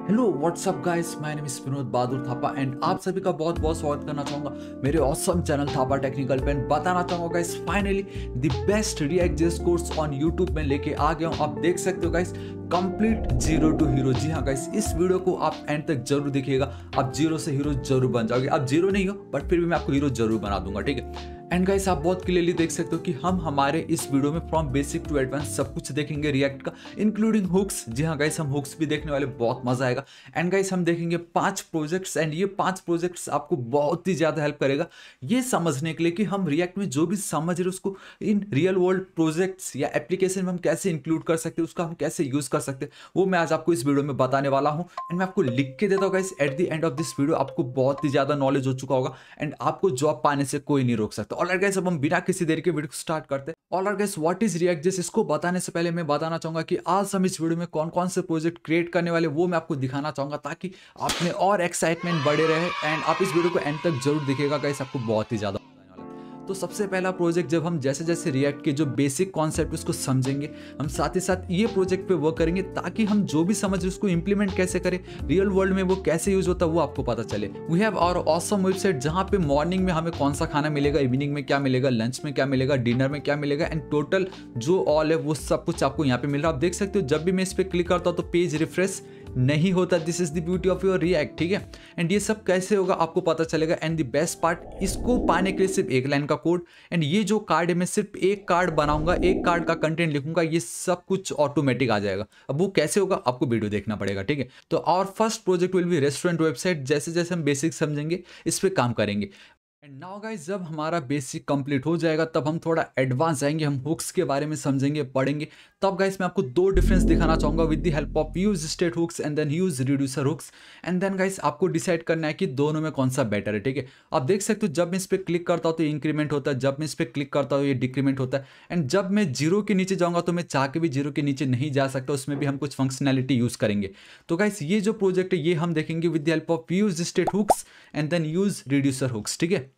Hello what's up guys my name is Vinod Bahadur Thapa and आप सभी का बहुत बहुत स्वागत करना चाहूंगा मेरे ऑसम चैनल थापा टेक्निकल पे बताना चाहूंगा guys finally the best React JS course on YouTube में लेके आ गया हूँ आप देख सकते हो guys complete zero to hero जी हाँ गाइस इस वीडियो को आप एंड तक जरूर देखिएगा आप जीरो से हीरो जरूर बन जाओगे आप जीरो नहीं हो बट फिर भी मैं आपको हीरो जरूर बना दूंगा ठीक है एंड गाइस आप बहुत क्लियरली देख सकते हो कि हम हमारे इस वीडियो में फ्रॉम बेसिक टू एडवांस सब कुछ देखेंगे रिएक्ट का इंक्लूडिंग हुक्स जी हाँ गाइस हम हुक्स भी देखने वाले बहुत मजा आएगा एंड गाइस हम देखेंगे पांच प्रोजेक्ट्स एंड ये पांच प्रोजेक्ट्स आपको बहुत ही ज़्यादा हेल्प करेगा ये समझने के लिए कि हम रिएक्ट में जो भी समझ रहे उसको इन रियल वर्ल्ड प्रोजेक्ट्स या एप्लीकेशन में हम कैसे इंक्लूड कर सकते हैं उसका हम कैसे यूज़ कर सकते हैं वो मैं आज आपको इस वीडियो में बताने वाला हूँ एंड मैं आपको लिख के देता हूँ guys at the end of this video आपको बहुत ही ज़्यादा नॉलेज हो चुका होगा एंड आपको जॉब पाने से कोई नहीं रोक सकता ऑलर तो गैस अब हम बिना किसी देर के वीडियो स्टार्ट करते हैं alright guys what is React इसको बताने से पहले मैं बताना चाहूंगा कि आज हम इस वीडियो में कौन कौन से प्रोजेक्ट क्रिएट करने वाले वो मैं आपको दिखाना चाहूंगा ताकि आप में और एक्साइटमेंट बढ़े रहे एंड आप इस वीडियो को एंड तक जरूर दिखेगा गैस आपको बहुत ही ज़्यादा तो सबसे पहला प्रोजेक्ट जब हम जैसे जैसे रिएक्ट के जो बेसिक कॉन्सेप्ट उसको समझेंगे हम साथ ही साथ ये प्रोजेक्ट पे वर्क करेंगे ताकि हम जो भी समझ उसको इम्प्लीमेंट कैसे करें रियल वर्ल्ड में वो कैसे यूज होता है वो आपको पता चले we have our awesome website जहाँ पे मॉर्निंग में हमें कौन सा खाना मिलेगा इवनिंग में क्या मिलेगा लंच में क्या मिलेगा डिनर में क्या मिलेगा एंड टोटल जो ऑल है वो सब कुछ आपको यहाँ पे मिल रहा है आप देख सकते हो जब भी मैं इस पर क्लिक करता हूँ तो पेज रिफ्रेश नहीं होता this is the beauty of your React ठीक है एंड ये सब कैसे होगा आपको पता चलेगा एंड द बेस्ट पार्ट इसको पाने के लिए सिर्फ एक लाइन का कोड एंड ये जो कार्ड है मैं सिर्फ एक कार्ड बनाऊंगा एक कार्ड का कंटेंट लिखूंगा ये सब कुछ ऑटोमेटिक आ जाएगा अब वो कैसे होगा आपको वीडियो देखना पड़ेगा ठीक है तो our first project will be restaurant website जैसे जैसे हम बेसिक समझेंगे इस पर काम करेंगे एंड नाउ गाइस जब हमारा बेसिक कंप्लीट हो जाएगा तब हम थोड़ा एडवांस जाएंगे हम हुक्स के बारे में समझेंगे पढ़ेंगे तब गाइस मैं आपको दो डिफरेंस दिखाना चाहूँगा with the help of use state hooks and then use reducer hooks and then guys आपको डिसाइड करना है कि दोनों में कौन सा बेटर है ठीक है आप देख सकते हो जब मैं इस पर क्लिक करता हूँ तो इंक्रीमेंट होता है जब मैं इस पर क्लिक करता हूँ ये डिक्रीमेंट होता है एंड जब मैं जीरो के नीचे जाऊँगा तो मैं चाह के भी जीरो के नीचे नहीं जा सकता उसमें भी हम कुछ फंक्शनैलिटी यूज़ करेंगे तो गाइस ये जो प्रोजेक्ट है ये हम देखेंगे with the help of use state hooks and then use reducer hooks ठीक है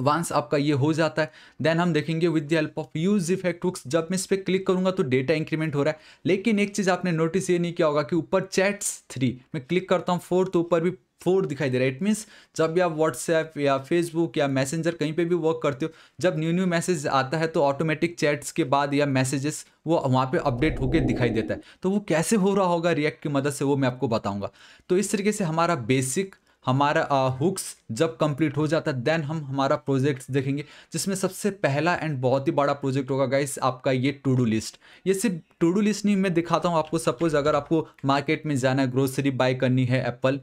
वंस आपका ये हो जाता है देन हम देखेंगे with the help of use effect hooks जब मैं इस पर क्लिक करूंगा तो डेटा इंक्रीमेंट हो रहा है लेकिन एक चीज़ आपने नोटिस ये नहीं किया होगा कि ऊपर चैट्स थ्री मैं क्लिक करता हूँ फोर तो ऊपर भी फोर दिखाई दे रहा है इट मीन्स जब भी आप व्हाट्सएप या फेसबुक या मैसेंजर कहीं पे भी वर्क करते हो जब न्यू न्यू मैसेज आता है तो ऑटोमेटिक चैट्स के बाद या मैसेजेस वो वहाँ पे अपडेट होकर दिखाई देता है तो वो कैसे हो रहा होगा रिएक्ट की मदद से वो मैं आपको बताऊंगा तो इस तरीके से हमारा बेसिक हमारा हुक्स जब कंप्लीट हो जाता है देन हम हमारा प्रोजेक्ट्स देखेंगे जिसमें सबसे पहला एंड बहुत ही बड़ा प्रोजेक्ट होगा गाइस आपका ये टू डू लिस्ट ये सिर्फ टू डू लिस्ट नहीं मैं दिखाता हूँ आपको सपोज़ अगर आपको मार्केट में जाना है ग्रोसरी बाय करनी है एप्पल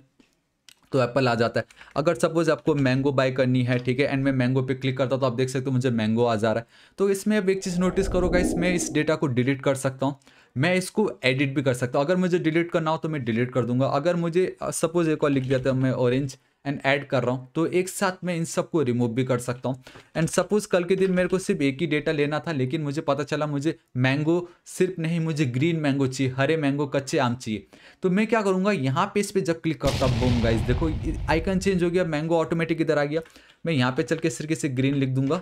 तो एप्पल आ जाता है अगर सपोज आपको मैंगो बाय करनी है ठीक है एंड मैं मैंगो पे क्लिक करता हूँ तो आप देख सकते हो मुझे मैंगो आ जा रहा है तो इसमें अब एक चीज़ नोटिस करोगा इसमें इस डेटा को डिलीट कर सकता हूँ मैं इसको एडिट भी कर सकता हूँ अगर मुझे डिलीट करना हो तो मैं डिलीट कर दूंगा अगर मुझे सपोज एक और लिख दिया था तो मैं ऑरेंज एंड ऐड कर रहा हूँ तो एक साथ मैं इन सबको रिमूव भी कर सकता हूँ एंड सपोज कल के दिन मेरे को सिर्फ एक ही डेटा लेना था लेकिन मुझे पता चला मुझे मैंगो सिर्फ नहीं मुझे ग्रीन मैंगो चाहिए हरे मैंगो कच्चे आम चाहिए तो मैं क्या करूँगा यहाँ पे इस पर जब क्लिक करता हूँ गाइज देखो आइकन चेंज हो गया मैंगो ऑटोमेटिक इधर आ गया मैं यहाँ पे चल के सिर्फ से ग्रीन लिख दूंगा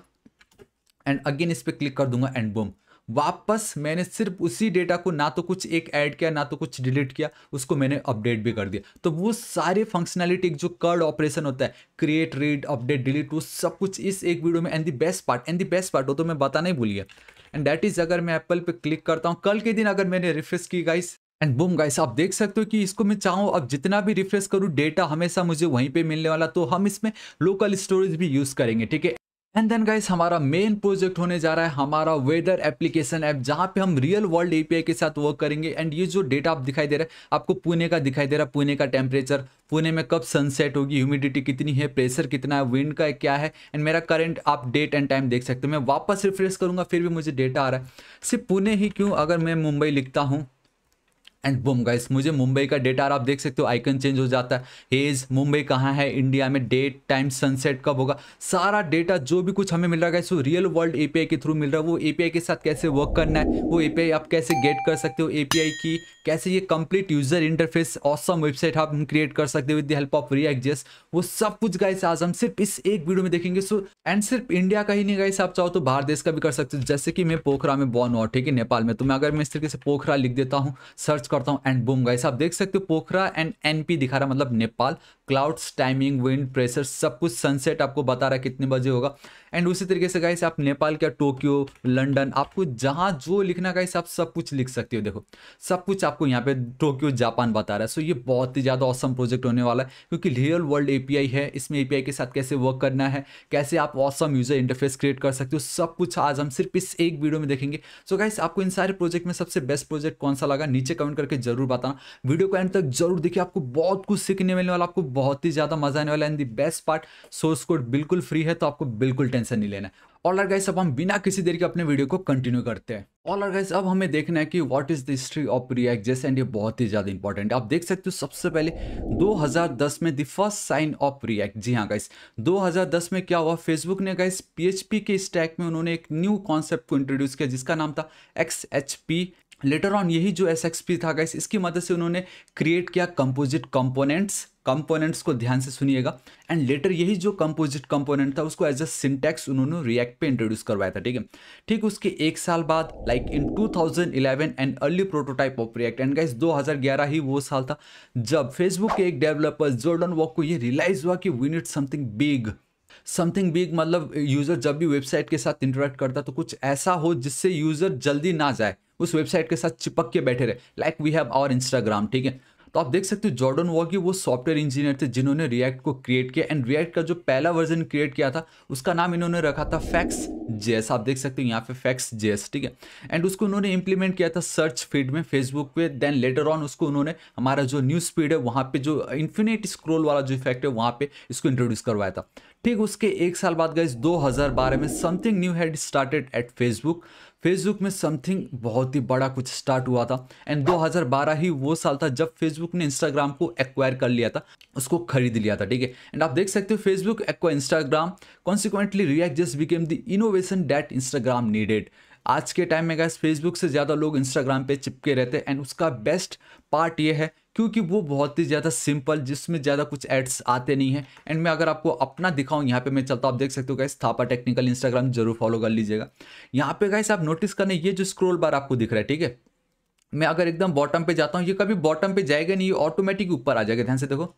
एंड अगेन इस पर क्लिक कर दूंगा एंड बोम वापस मैंने सिर्फ उसी डेटा को ना तो कुछ एक ऐड किया ना तो कुछ डिलीट किया उसको मैंने अपडेट भी कर दिया तो वो सारे फंक्शनैलिटी जो कर्ड ऑपरेशन होता है क्रिएट रीड अपडेट डिलीट वो सब कुछ इस एक वीडियो में and the best part and the best part हो तो मैं बताना ही भूलिए एंड दैट इज़ अगर मैं एप्पल पर क्लिक करता हूँ कल के दिन अगर मैंने रिफ्रेश की गाइस एंड बुम गाइस आप देख सकते हो कि इसको मैं चाहूँ अब जितना भी रिफ्रेश करूँ डेटा हमेशा मुझे वहीं पर मिलने वाला तो हम इसमें लोकल स्टोरेज भी यूज़ करेंगे ठीक है एंड देन गाइस हमारा मेन प्रोजेक्ट होने जा रहा है हमारा वेदर एप्लीकेशन ऐप जहां पे हम रियल वर्ल्ड एपीआई के साथ वर्क करेंगे एंड ये जो डेटा आप दिखाई दे रहा है आपको पुणे का दिखाई दे रहा है पुणे का टेम्परेचर पुणे में कब सनसेट होगी ह्यूमिडिटी कितनी है प्रेशर कितना है विंड का है, क्या है एंड मेरा करंट आप डेट एंड टाइम देख सकते हो मैं वापस रिफ्रेश करूँगा फिर भी मुझे डेटा आ रहा है सिर्फ पुणे ही क्यों अगर मैं मुंबई लिखता हूँ एंड बुम गाइस मुझे मुंबई का डेट आर आप देख सकते हो आइकन चेंज हो जाता है एज मुंबई कहाँ है इंडिया में डेट टाइम सनसेट कब होगा सारा डेटा जो भी कुछ हमें मिल रहा है गाइस वो रियल वर्ल्ड एपीआई के थ्रू मिल रहा है वो एपीआई के साथ कैसे वर्क करना है वो एपीआई आप कैसे गेट कर सकते हो एपीआई की कैसे ये complete user interface awesome website आप क्रिएट कर सकते हो with the help of React वो सब कुछ गाइस आज हम सिर्फ इस एक वीडियो में देखेंगे सो एंड सिर्फ इंडिया का ही नहीं गाइस आप चाहो तो बाहर देश का भी कर सकते हो जैसे कि मैं पोखरा में बॉर्न हुआ ठीक है नेपाल में तो मैं अगर मैं इस तरीके से पोखरा लिख देता हूँ सर्च करता हूँ एंड बूम गाइस आप देख सकते हो पोखरा एंड एनपी दिखा रहा मतलब Nepal clouds timing wind pressure सब कुछ सनसेट आपको बता रहा है कितने बजे होगा एंड उसी तरीके से गाइस आप नेपाल का टोक्यो लंडन आपको जहाँ जो लिखना गाइस आप सब कुछ लिख सकते हो देखो सब कुछ आपको यहाँ पे टोक्यो जापान बता रहा है सो ये बहुत ही ज़्यादा औसम प्रोजेक्ट होने वाला है क्योंकि रियल वर्ल्ड ए है इसमें ए के साथ कैसे वर्क करना है कैसे आप औसम यूज़र इंटरफेस क्रिएट कर सकते हो सब कुछ आज हम सिर्फ इस एक वीडियो में देखेंगे सो so गाइस आपको इन सारे प्रोजेक्ट में सबसे बेस्ट प्रोजेक्ट कौन सा लगा नीचे कमेंट करके जरूर बताना वीडियो को एंड तक जरूर देखिए आपको बहुत कुछ सीखने मिलने वाला आपको बहुत ही ज़्यादा मजा आने वाला and the best part source code बिल्कुल फ्री है तो आपको बिल्कुल टेंशन नहीं लेना ऑल आर गाइस अब हम बिना किसी देर के अपने वीडियो को कंटिन्यू करते हैं ऑल आर गाइस अब हमें देखना है कि what is the history of React जैसे एंड ये बहुत ही ज्यादा इंपॉर्टेंट है आप देख सकते हो सबसे पहले 2010 में the first sign of React जी हाँ गाइस 2010 में क्या हुआ फेसबुक ने गाइस पी के स्टैक में उन्होंने एक न्यू कॉन्सेप्ट को इंट्रोड्यूस किया जिसका नाम था एक्स लेटर ऑन यही जो एस एक्स पी था गाइस इसकी मदद से उन्होंने क्रिएट किया कंपोजिट कंपोनेंट्स कंपोनेंट्स को ध्यान से सुनिएगा एंड लेटर यही जो कंपोजिट कंपोनेंट था उसको एज अ सिंटेक्स उन्होंने रिएक्ट पे इंट्रोड्यूस करवाया था ठीक है ठीक उसके एक साल बाद like in 2011 and early prototype of React and guys 2011 ही वो साल था जब फेसबुक के एक डेवलपर जोर्डन वॉक को ये रियलाइज हुआ कि we need something big something big मतलब यूज़र जब भी वेबसाइट के साथ इंटरेक्ट करता तो कुछ ऐसा हो जिससे यूज़र जल्दी ना जाए उस वेबसाइट के साथ चिपक के बैठे रहे like we have our Instagram ठीक है तो आप देख सकते हो जॉर्डन वॉ वो सॉफ्टवेयर इंजीनियर थे जिन्होंने रिएक्ट को क्रिएट किया एंड रिएक्ट का जो पहला वर्जन क्रिएट किया था उसका नाम इन्होंने रखा था फैक्स जेस आप देख सकते हो यहाँ पे फैक्स जेस ठीक है एंड उसको उन्होंने इंप्लीमेंट किया था सर्च फीड में फेसबुक पे देन लेटर ऑन उसको उन्होंने हमारा जो न्यूज़ फीड है वहाँ पे जो इन्फिनेट स्क्रोल वाला जो इफेक्ट है वहाँ पे इसको इंट्रोड्यूस करवाया था ठीक उसके एक साल बाद गए 2012 में something new had started at Facebook Facebook में समथिंग बहुत ही बड़ा कुछ स्टार्ट हुआ था एंड 2012 ही वो साल था जब फेसबुक ने इंस्टाग्राम को एक्वायर कर लिया था उसको खरीद लिया था ठीक है एंड आप देख सकते हो Facebook acquire Instagram consequently React just became the innovation that Instagram needed आज के टाइम में गैस फेसबुक से ज़्यादा लोग इंस्टाग्राम पे चिपके रहते हैं एंड उसका बेस्ट पार्ट ये है क्योंकि वो बहुत ही ज़्यादा सिंपल जिसमें ज़्यादा कुछ एड्स आते नहीं है एंड मैं अगर आपको अपना दिखाऊँ यहाँ पे मैं चलता हूँ आप देख सकते हो गैस थापा टेक्निकल इंस्टाग्राम जरूर फॉलो कर लीजिएगा यहाँ पे गाइस आप नोटिस करने ये जो स्क्रोल बार आपको दिख रहा है ठीक है मैं अगर एकदम बॉटम पे जाता हूँ ये कभी बॉटम पे जाएगा नहीं ये ऑटोमेटिक ऊपर आ जाएगा ध्यान से देखो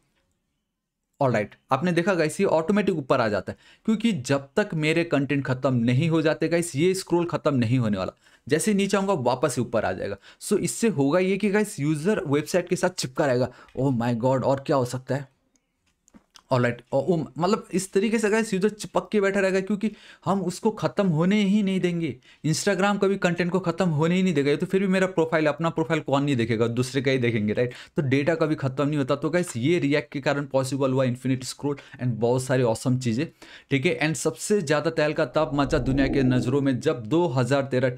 ऑल राइट right. आपने देखा गाइस ये ऑटोमेटिक ऊपर आ जाता है क्योंकि जब तक मेरे कंटेंट खत्म नहीं हो जाते गाइस ये स्क्रोल खत्म नहीं होने वाला जैसे नीचे आऊँगा वापस ऊपर आ जाएगा सो so, इससे होगा ये कि गाइस यूज़र वेबसाइट के साथ चिपका रहेगा ओह माई गॉड और क्या हो सकता है और लाइट और मतलब इस तरीके से अगर यूजर चिपक के बैठा रहेगा क्योंकि हम उसको ख़त्म होने ही नहीं देंगे इंस्टाग्राम कभी कंटेंट को ख़त्म होने ही नहीं देगा तो फिर भी मेरा प्रोफाइल अपना प्रोफाइल कौन नहीं देखेगा दूसरे का ही देखेंगे राइट तो डेटा कभी ख़त्म नहीं होता तो गैस ये रिएक्ट के कारण पॉसिबल हुआ इन्फिनिट स्क्रोल एंड बहुत सारी औसम चीज़ें ठीक है एंड सबसे ज़्यादा तहल का तब मचा दुनिया के नज़रों में जब दो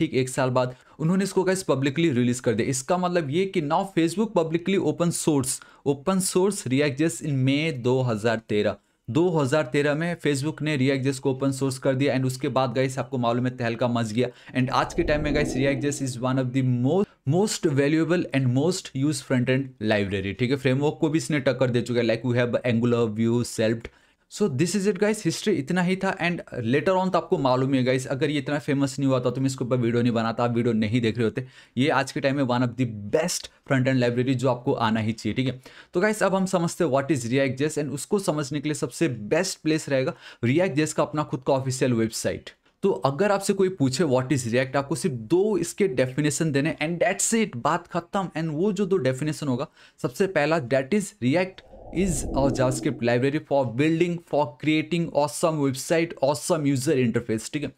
ठीक एक साल बाद उन्होंने इसको गैस पब्लिकली रिलीज़ कर दिया इसका मतलब ये कि now Facebook publicly open source open source React in May 2013 2013 में फेसबुक ने रिएक्ट को ओपन सोर्स कर दिया एंड उसके बाद गाइस आपको मालूम है तहलका मच गया एंड आज के टाइम में guys React is one of the most most valuable and most use front end library ठीक है फ्रेमवर्क को भी इसने टक्कर दे चुका है like we have Angular Vue Svelte so this is it guys history इतना ही था एंड लेटर ऑन तो आपको मालूम है गाइस अगर ये इतना फेमस नहीं हुआ था तो मैं इसके ऊपर वीडियो नहीं बनाता आप वीडियो नहीं देख रहे होते ये आज के टाइम में one of the best front end library जो आपको आना ही चाहिए ठीक है तो गाइस अब हम समझते हैं what is React JS and उसको समझने के लिए सबसे बेस्ट प्लेस रहेगा रिएक्ट जेस का अपना खुद का ऑफिशियल वेबसाइट तो अगर आपसे कोई पूछे व्हाट इज रिएक्ट आपको सिर्फ दो इसके डेफिनेशन देने एंड डेट्स इट बात खत्म एंड वो जो दो डेफिनेशन होगा सबसे पहला that is React is a JavaScript library for building for creating awesome website awesome user interface ठीक है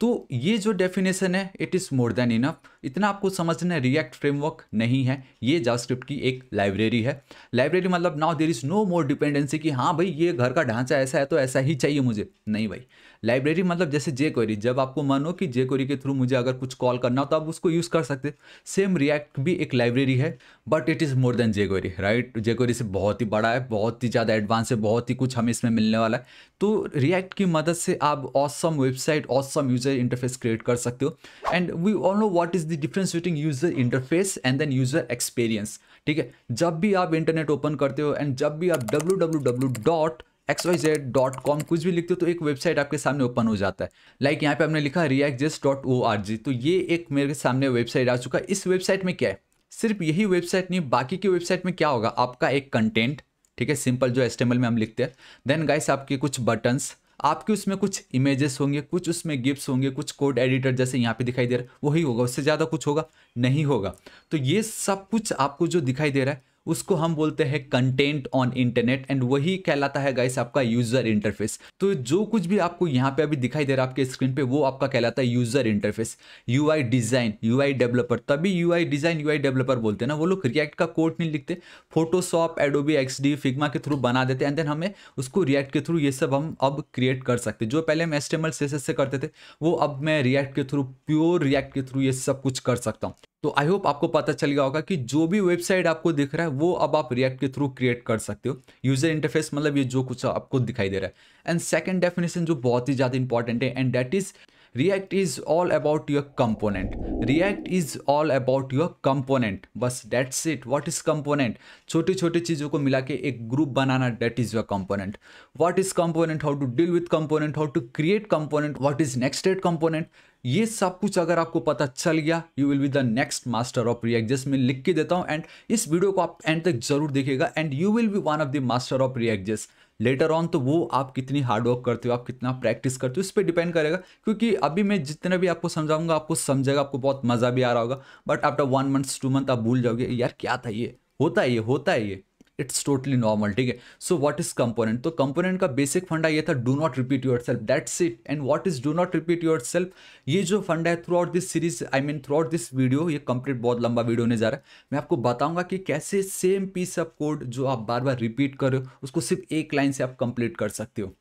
तो ये जो डेफिनेशन है it is more than enough इतना आपको समझना है रिएक्ट फ्रेमवर्क नहीं है ये जावास्क्रिप्ट की एक लाइब्रेरी है लाइब्रेरी मतलब now there is no more dependency कि हाँ भाई ये घर का ढांचा ऐसा है तो ऐसा ही चाहिए मुझे नहीं भाई लाइब्रेरी मतलब जैसे जे क्वेरी जब आपको मन हो कि जे क्वेरी के थ्रू मुझे अगर कुछ कॉल करना हो तो आप उसको यूज़ कर सकते सेम रिएक्ट भी एक लाइब्रेरी है but it is more than jQuery right jQuery से बहुत ही बड़ा है बहुत ही ज़्यादा एडवांस है बहुत ही कुछ हमें इसमें मिलने वाला है तो रिएक्ट की मदद से आप awesome website awesome user interface create कर सकते हो and we all know what is the difference between user interface and then user experience ठीक है जब भी आप इंटरनेट ओपन करते हो एंड जब भी आप W W W dot X Y Z dot com कुछ भी लिखते हो तो एक वेबसाइट आपके सामने ओपन हो जाता है लाइक like यहाँ पे हमने लिखा रिएक्ट जेस डॉट ओ आर जी तो ये एक मेरे सामने वेबसाइट आ चुका है इस वेबसाइट में क्या है सिर्फ यही वेबसाइट नहीं बाकी की वेबसाइट में क्या होगा आपका एक कंटेंट ठीक है सिंपल जो एस्टेमल में हम लिखते हैं देन गाइस आपके कुछ बटन्स आपके उसमें कुछ इमेजेस होंगे कुछ उसमें गिप्स होंगे कुछ कोड एडिटर जैसे यहाँ पे दिखाई दे रहा है वही होगा उससे ज़्यादा कुछ होगा नहीं होगा तो ये सब कुछ आपको जो दिखाई दे रहा है उसको हम बोलते हैं कंटेंट ऑन इंटरनेट एंड वही कहलाता है गाइस आपका यूजर इंटरफेस तो जो कुछ भी आपको यहाँ पे अभी दिखाई दे रहा है आपके स्क्रीन पे वो आपका कहलाता है user interface U design U developer तभी यू डिजाइन यू डेवलपर बोलते हैं ना वो लोग रिएक्ट का कोड नहीं लिखते फोटोशॉप एडोबी एक्स फिग्मा के थ्रू बना देते एंड देन हमें उसको रिएक्ट के थ्रू ये सब हम अब क्रिएट कर सकते जो पहले हम एस्टेमल से करते थे वो अब मैं रिएक्ट के थ्रू प्योर रिएक्ट के थ्रू ये सब कुछ कर सकता हूँ तो आई होप आपको पता चल गया होगा कि जो भी वेबसाइट आपको दिख रहा है वो अब आप रिएक्ट के थ्रू क्रिएट कर सकते हो यूजर इंटरफेस मतलब ये जो कुछ आपको दिखाई दे रहा है एंड सेकंड डेफिनेशन जो बहुत ही ज़्यादा इंपॉर्टेंट है and that is React is all about your component React is all about your component बस that it what is component छोटी छोटी चीज़ों को मिला के एक ग्रुप बनाना that is your component what is component how to deal with component how to create component what is nested component ये सब कुछ अगर आपको पता चल गया you will be the next master of React just मैं लिख के देता हूँ एंड इस वीडियो को आप एंड तक जरूर देखेगा and you will be one of the master of React just later on तो वो आप कितनी हार्डवर्क करते हो आप कितना प्रैक्टिस करते हो इस पर डिपेंड करेगा क्योंकि अभी मैं जितना भी आपको समझाऊंगा आपको समझेगा आपको बहुत मज़ा भी आ रहा होगा but after one month two month आप भूल जाओगे यार क्या था ये होता है ये होता है ये इट्स टोटली नॉर्मल ठीक है सो वॉट इज कंपोनेंट तो कंपोनेंट का बेसिक फंडा ये था do not repeat yourself that's it and what is do not repeat yourself ये जो फंड है throughout this series I mean throughout this video ये कंप्लीट बहुत लंबा वीडियो होने जा रहा है मैं आपको बताऊंगा कि कैसे सेम पीस ऑफ कोड जो आप बार बार रिपीट करो उसको सिर्फ एक लाइन से आप कंप्लीट कर सकते हो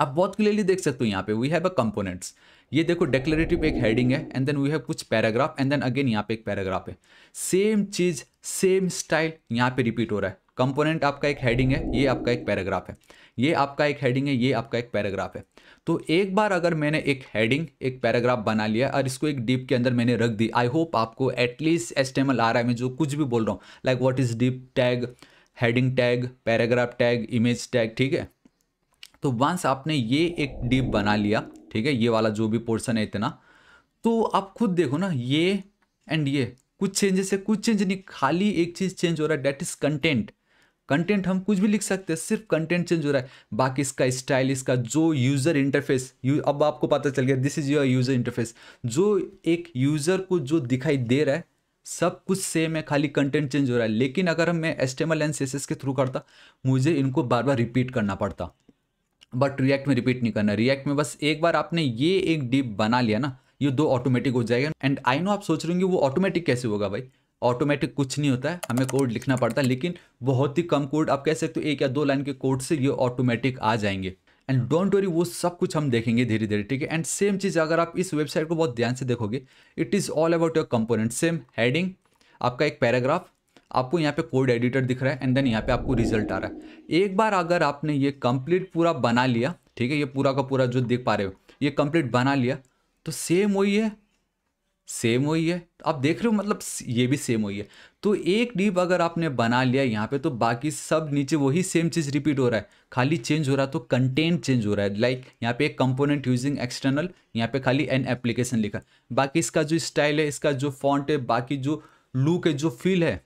आप बहुत क्लियरली देख सकते हो यहाँ पे वी हैव अ कंपोनेंट्स ये देखो डेक्लेटिव एक हेडिंग है एंड देन वी हैव कुछ पैराग्राफ एंड देन अगेन यहाँ पे एक पैराग्राफ है सेम चीज़ सेम स्टाइल यहाँ पे रिपीट हो रहा है कंपोनेंट आपका एक हेडिंग है ये आपका एक पैराग्राफ है ये आपका एक हेडिंग है ये आपका एक पैराग्राफ है तो एक बार अगर मैंने एक हेडिंग एक पैराग्राफ बना लिया और इसको एक डीप के अंदर मैंने रख दी आई होप आपको एटलीस्ट एस आ रहा है मैं जो कुछ भी बोल रहा हूँ like what is div tag heading tag paragraph tag image tag ठीक है तो वंस आपने ये एक डीप बना लिया ठीक है ये वाला जो भी पोर्सन है इतना तो आप खुद देखो ना ये एंड ये कुछ चेंजेस है कुछ चेंज नहीं खाली एक चीज़ चेंज हो रहा है डेट इज़ कंटेंट कंटेंट हम कुछ भी लिख सकते हैं सिर्फ कंटेंट चेंज हो रहा है बाकी इसका स्टाइल इसका जो यूज़र इंटरफेस यू, अब आपको पता चल गया this is your user interface जो एक यूज़र को जो दिखाई दे रहा है सब कुछ सेम है खाली कंटेंट चेंज हो रहा है लेकिन अगर मैं एस्टेमल एंड सेसेस के थ्रू करता मुझे इनको बार बार रिपीट करना पड़ता बट रिएक्ट में रिपीट नहीं करना रिएक्ट में बस एक बार आपने ये एक डिप बना लिया ना ये दो ऑटोमेटिक हो जाएगा एंड आई नो आप सोच रहे होंगे वो ऑटोमेटिक कैसे होगा भाई ऑटोमेटिक कुछ नहीं होता है हमें कोड लिखना पड़ता है लेकिन बहुत ही कम कोड आप कह सकते हो एक या दो लाइन के कोड से ये ऑटोमेटिक आ जाएंगे एंड डोंट वरी वो सब कुछ हम देखेंगे धीरे धीरे ठीक है एंड सेम चीज़ अगर आप इस वेबसाइट को बहुत ध्यान से देखोगे it is all about your component same heading आपका एक पैराग्राफ आपको यहाँ पे कोड एडिटर दिख रहा है एंड देन यहाँ पे आपको रिजल्ट आ रहा है एक बार अगर आपने ये कंप्लीट पूरा बना लिया ठीक है ये पूरा का पूरा जो देख पा रहे हो ये कंप्लीट बना लिया तो सेम वही है सेम वही है तो आप देख रहे हो मतलब ये भी सेम वही है तो एक डीप अगर आपने बना लिया यहाँ पे तो बाकी सब नीचे वही सेम चीज़ रिपीट हो रहा है खाली चेंज तो हो रहा है तो कंटेंट चेंज हो रहा है लाइक यहाँ पे एक कंपोनेंट यूजिंग एक्सटर्नल यहाँ पे खाली एन एप्लीकेशन लिखा बाकी इसका जो स्टाइल है इसका जो फॉन्ट है बाकी जो लुक है जो फील है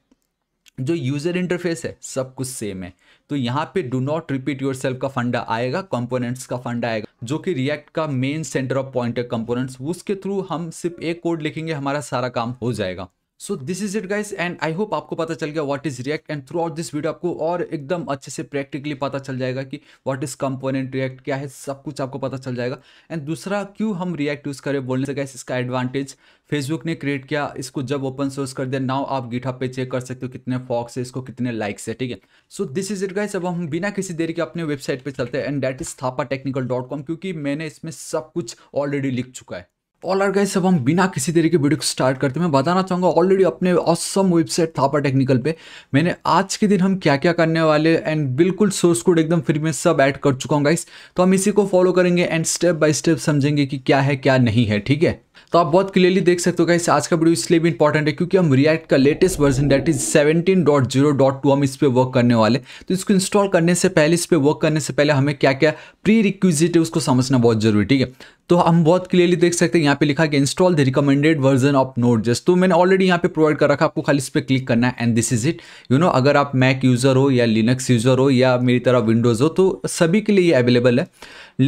जो यूज़र इंटरफेस है सब कुछ सेम है तो यहाँ पे do not repeat yourself का फंडा आएगा कंपोनेंट्स का फंडा आएगा जो कि रिएक्ट का मेन सेंटर ऑफ पॉइंट है कंपोनेंट्स उसके थ्रू हम सिर्फ एक कोड लिखेंगे हमारा सारा काम हो जाएगा so this is it guys and I hope आपको पता चल गया what is React and throughout this video आपको और एकदम अच्छे से प्रैक्टिकली पता चल जाएगा कि व्हाट इज कंपोनेंट रिएक्ट क्या है सब कुछ आपको पता चल जाएगा एंड दूसरा क्यों हम रिएक्ट यूज़ करें बोलने से गाइस इसका एडवांटेज फेसबुक ने क्रिएट किया इसको जब ओपन सोर्स कर दिया नाउ आप गिटहब पे चेक कर सकते हो कितने फॉक्स है इसको कितने लाइक्स है ठीक है so this is it guys अब हम बिना किसी देरी के अपने वेबसाइट पर चलते हैं and that is Thapa technical dot com क्योंकि मैंने इसमें सब कुछ ऑलरेडी लिख चुका है ऑल आर गाइस अब हम बिना किसी तरीके वीडियो को स्टार्ट करते मैं बताना चाहूँगा ऑलरेडी अपने असम वेबसाइट थापा टेक्निकल पे मैंने आज के दिन हम क्या क्या करने वाले एंड बिल्कुल सोर्स कोड एकदम फ्री में सब ऐड कर चुका हूँ गाइस तो हम इसी को फॉलो करेंगे एंड स्टेप बाय स्टेप समझेंगे कि क्या है क्या नहीं है ठीक है तो आप बहुत क्लियरली देख सकते हो गाइस आज का वीडियो इसलिए भी इंपॉर्टेंट है क्योंकि हम रिएक्ट का लेटेस्ट वर्जन डेट इज 17.0.2 हम इस पर वर्क करने वाले तो इसको इंस्टॉल करने से पहले इस पर वर्क करने से पहले हमें क्या क्या प्री रिक्विजिट है उसको समझना बहुत जरूरी ठीक है तो हम बहुत क्लियरली देख सकते हैं यहाँ पे लिखा कि install the recommended version of Node just तो मैंने ऑलरेडी यहाँ पे प्रोवाइड कर रखा आपको खाली इस पर क्लिक करना है and this is it you know अगर आप मैक यूज़र हो या लिनक्स यूज़र हो या मेरी तरह विंडोज़ हो तो सभी के लिए ये अवेलेबल है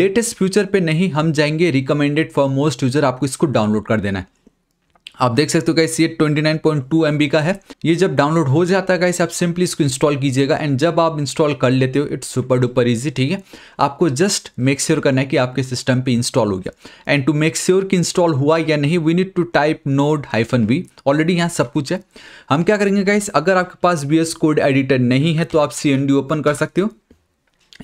लेटेस्ट फ्यूचर पे नहीं हम जाएंगे रिकमेंडेड फॉर मोस्ट यूजर आपको इसको डाउनलोड कर देना है आप देख सकते हो कैसे ये 29.2 एमबी का है ये जब डाउनलोड हो जाता है कैसे आप सिंपली इसको इंस्टॉल कीजिएगा एंड जब आप इंस्टॉल कर लेते हो इट्स सुपर डुपर इजी ठीक है आपको जस्ट मेक श्योर करना है कि आपके सिस्टम पे इंस्टॉल हो गया एंड टू मेक श्योर कि इंस्टॉल हुआ या नहीं we need to type node hyphen we already यहाँ सब कुछ है हम क्या करेंगे गाइस अगर आपके पास बी कोड एडिटर नहीं है तो आप सी ओपन कर सकते हो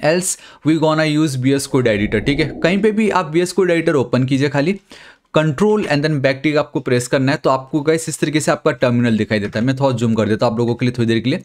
else we gonna use V S code editor ठीक है कहीं पे भी आप V S code editor open कीजिए खाली control and then back tick आपको प्रेस करना है तो आपको गैस इस तरीके से आपका टर्मिनल दिखाई देता है मैं थोड़ा जूम कर देता हूँ आप लोगों के लिए थोड़ी देर के लिए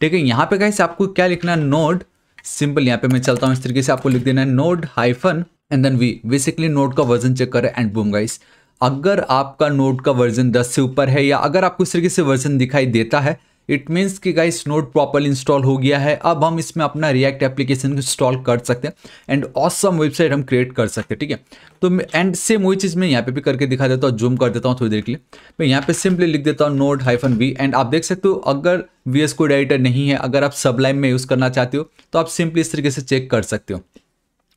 ठीक है यहाँ पे गैस आपको क्या लिखना है नोड सिंपल यहाँ पे मैं चलता हूँ इस तरीके से आपको लिख देना है node hyphen and then we basically node का वर्जन चेक करें एंड बूम गाइस अगर आपका नोड का वर्जन 10 से ऊपर है या अगर आपको इस तरीके से वर्जन दिखाई देता है इट मीन्स कि गाइस नोट प्रॉपर इंस्टॉल हो गया है अब हम इसमें अपना रिएक्ट एप्लीकेशन इंस्टॉल कर सकते हैं एंड ऑसम वेबसाइट हम क्रिएट कर सकते हैं ठीक है तो एंड सेम वही चीज़ मैं यहाँ पे भी करके दिखा देता हूँ जूम कर देता हूँ थोड़ी देर के लिए मैं यहाँ पे सिंपली लिख देता हूँ नोट हाइफन वी एंड आप देख सकते हो अगर वी एस कोड एडिटर नहीं है अगर आप सबलाइन में यूज़ करना चाहते हो तो आप सिंपली इस तरीके से चेक कर सकते हो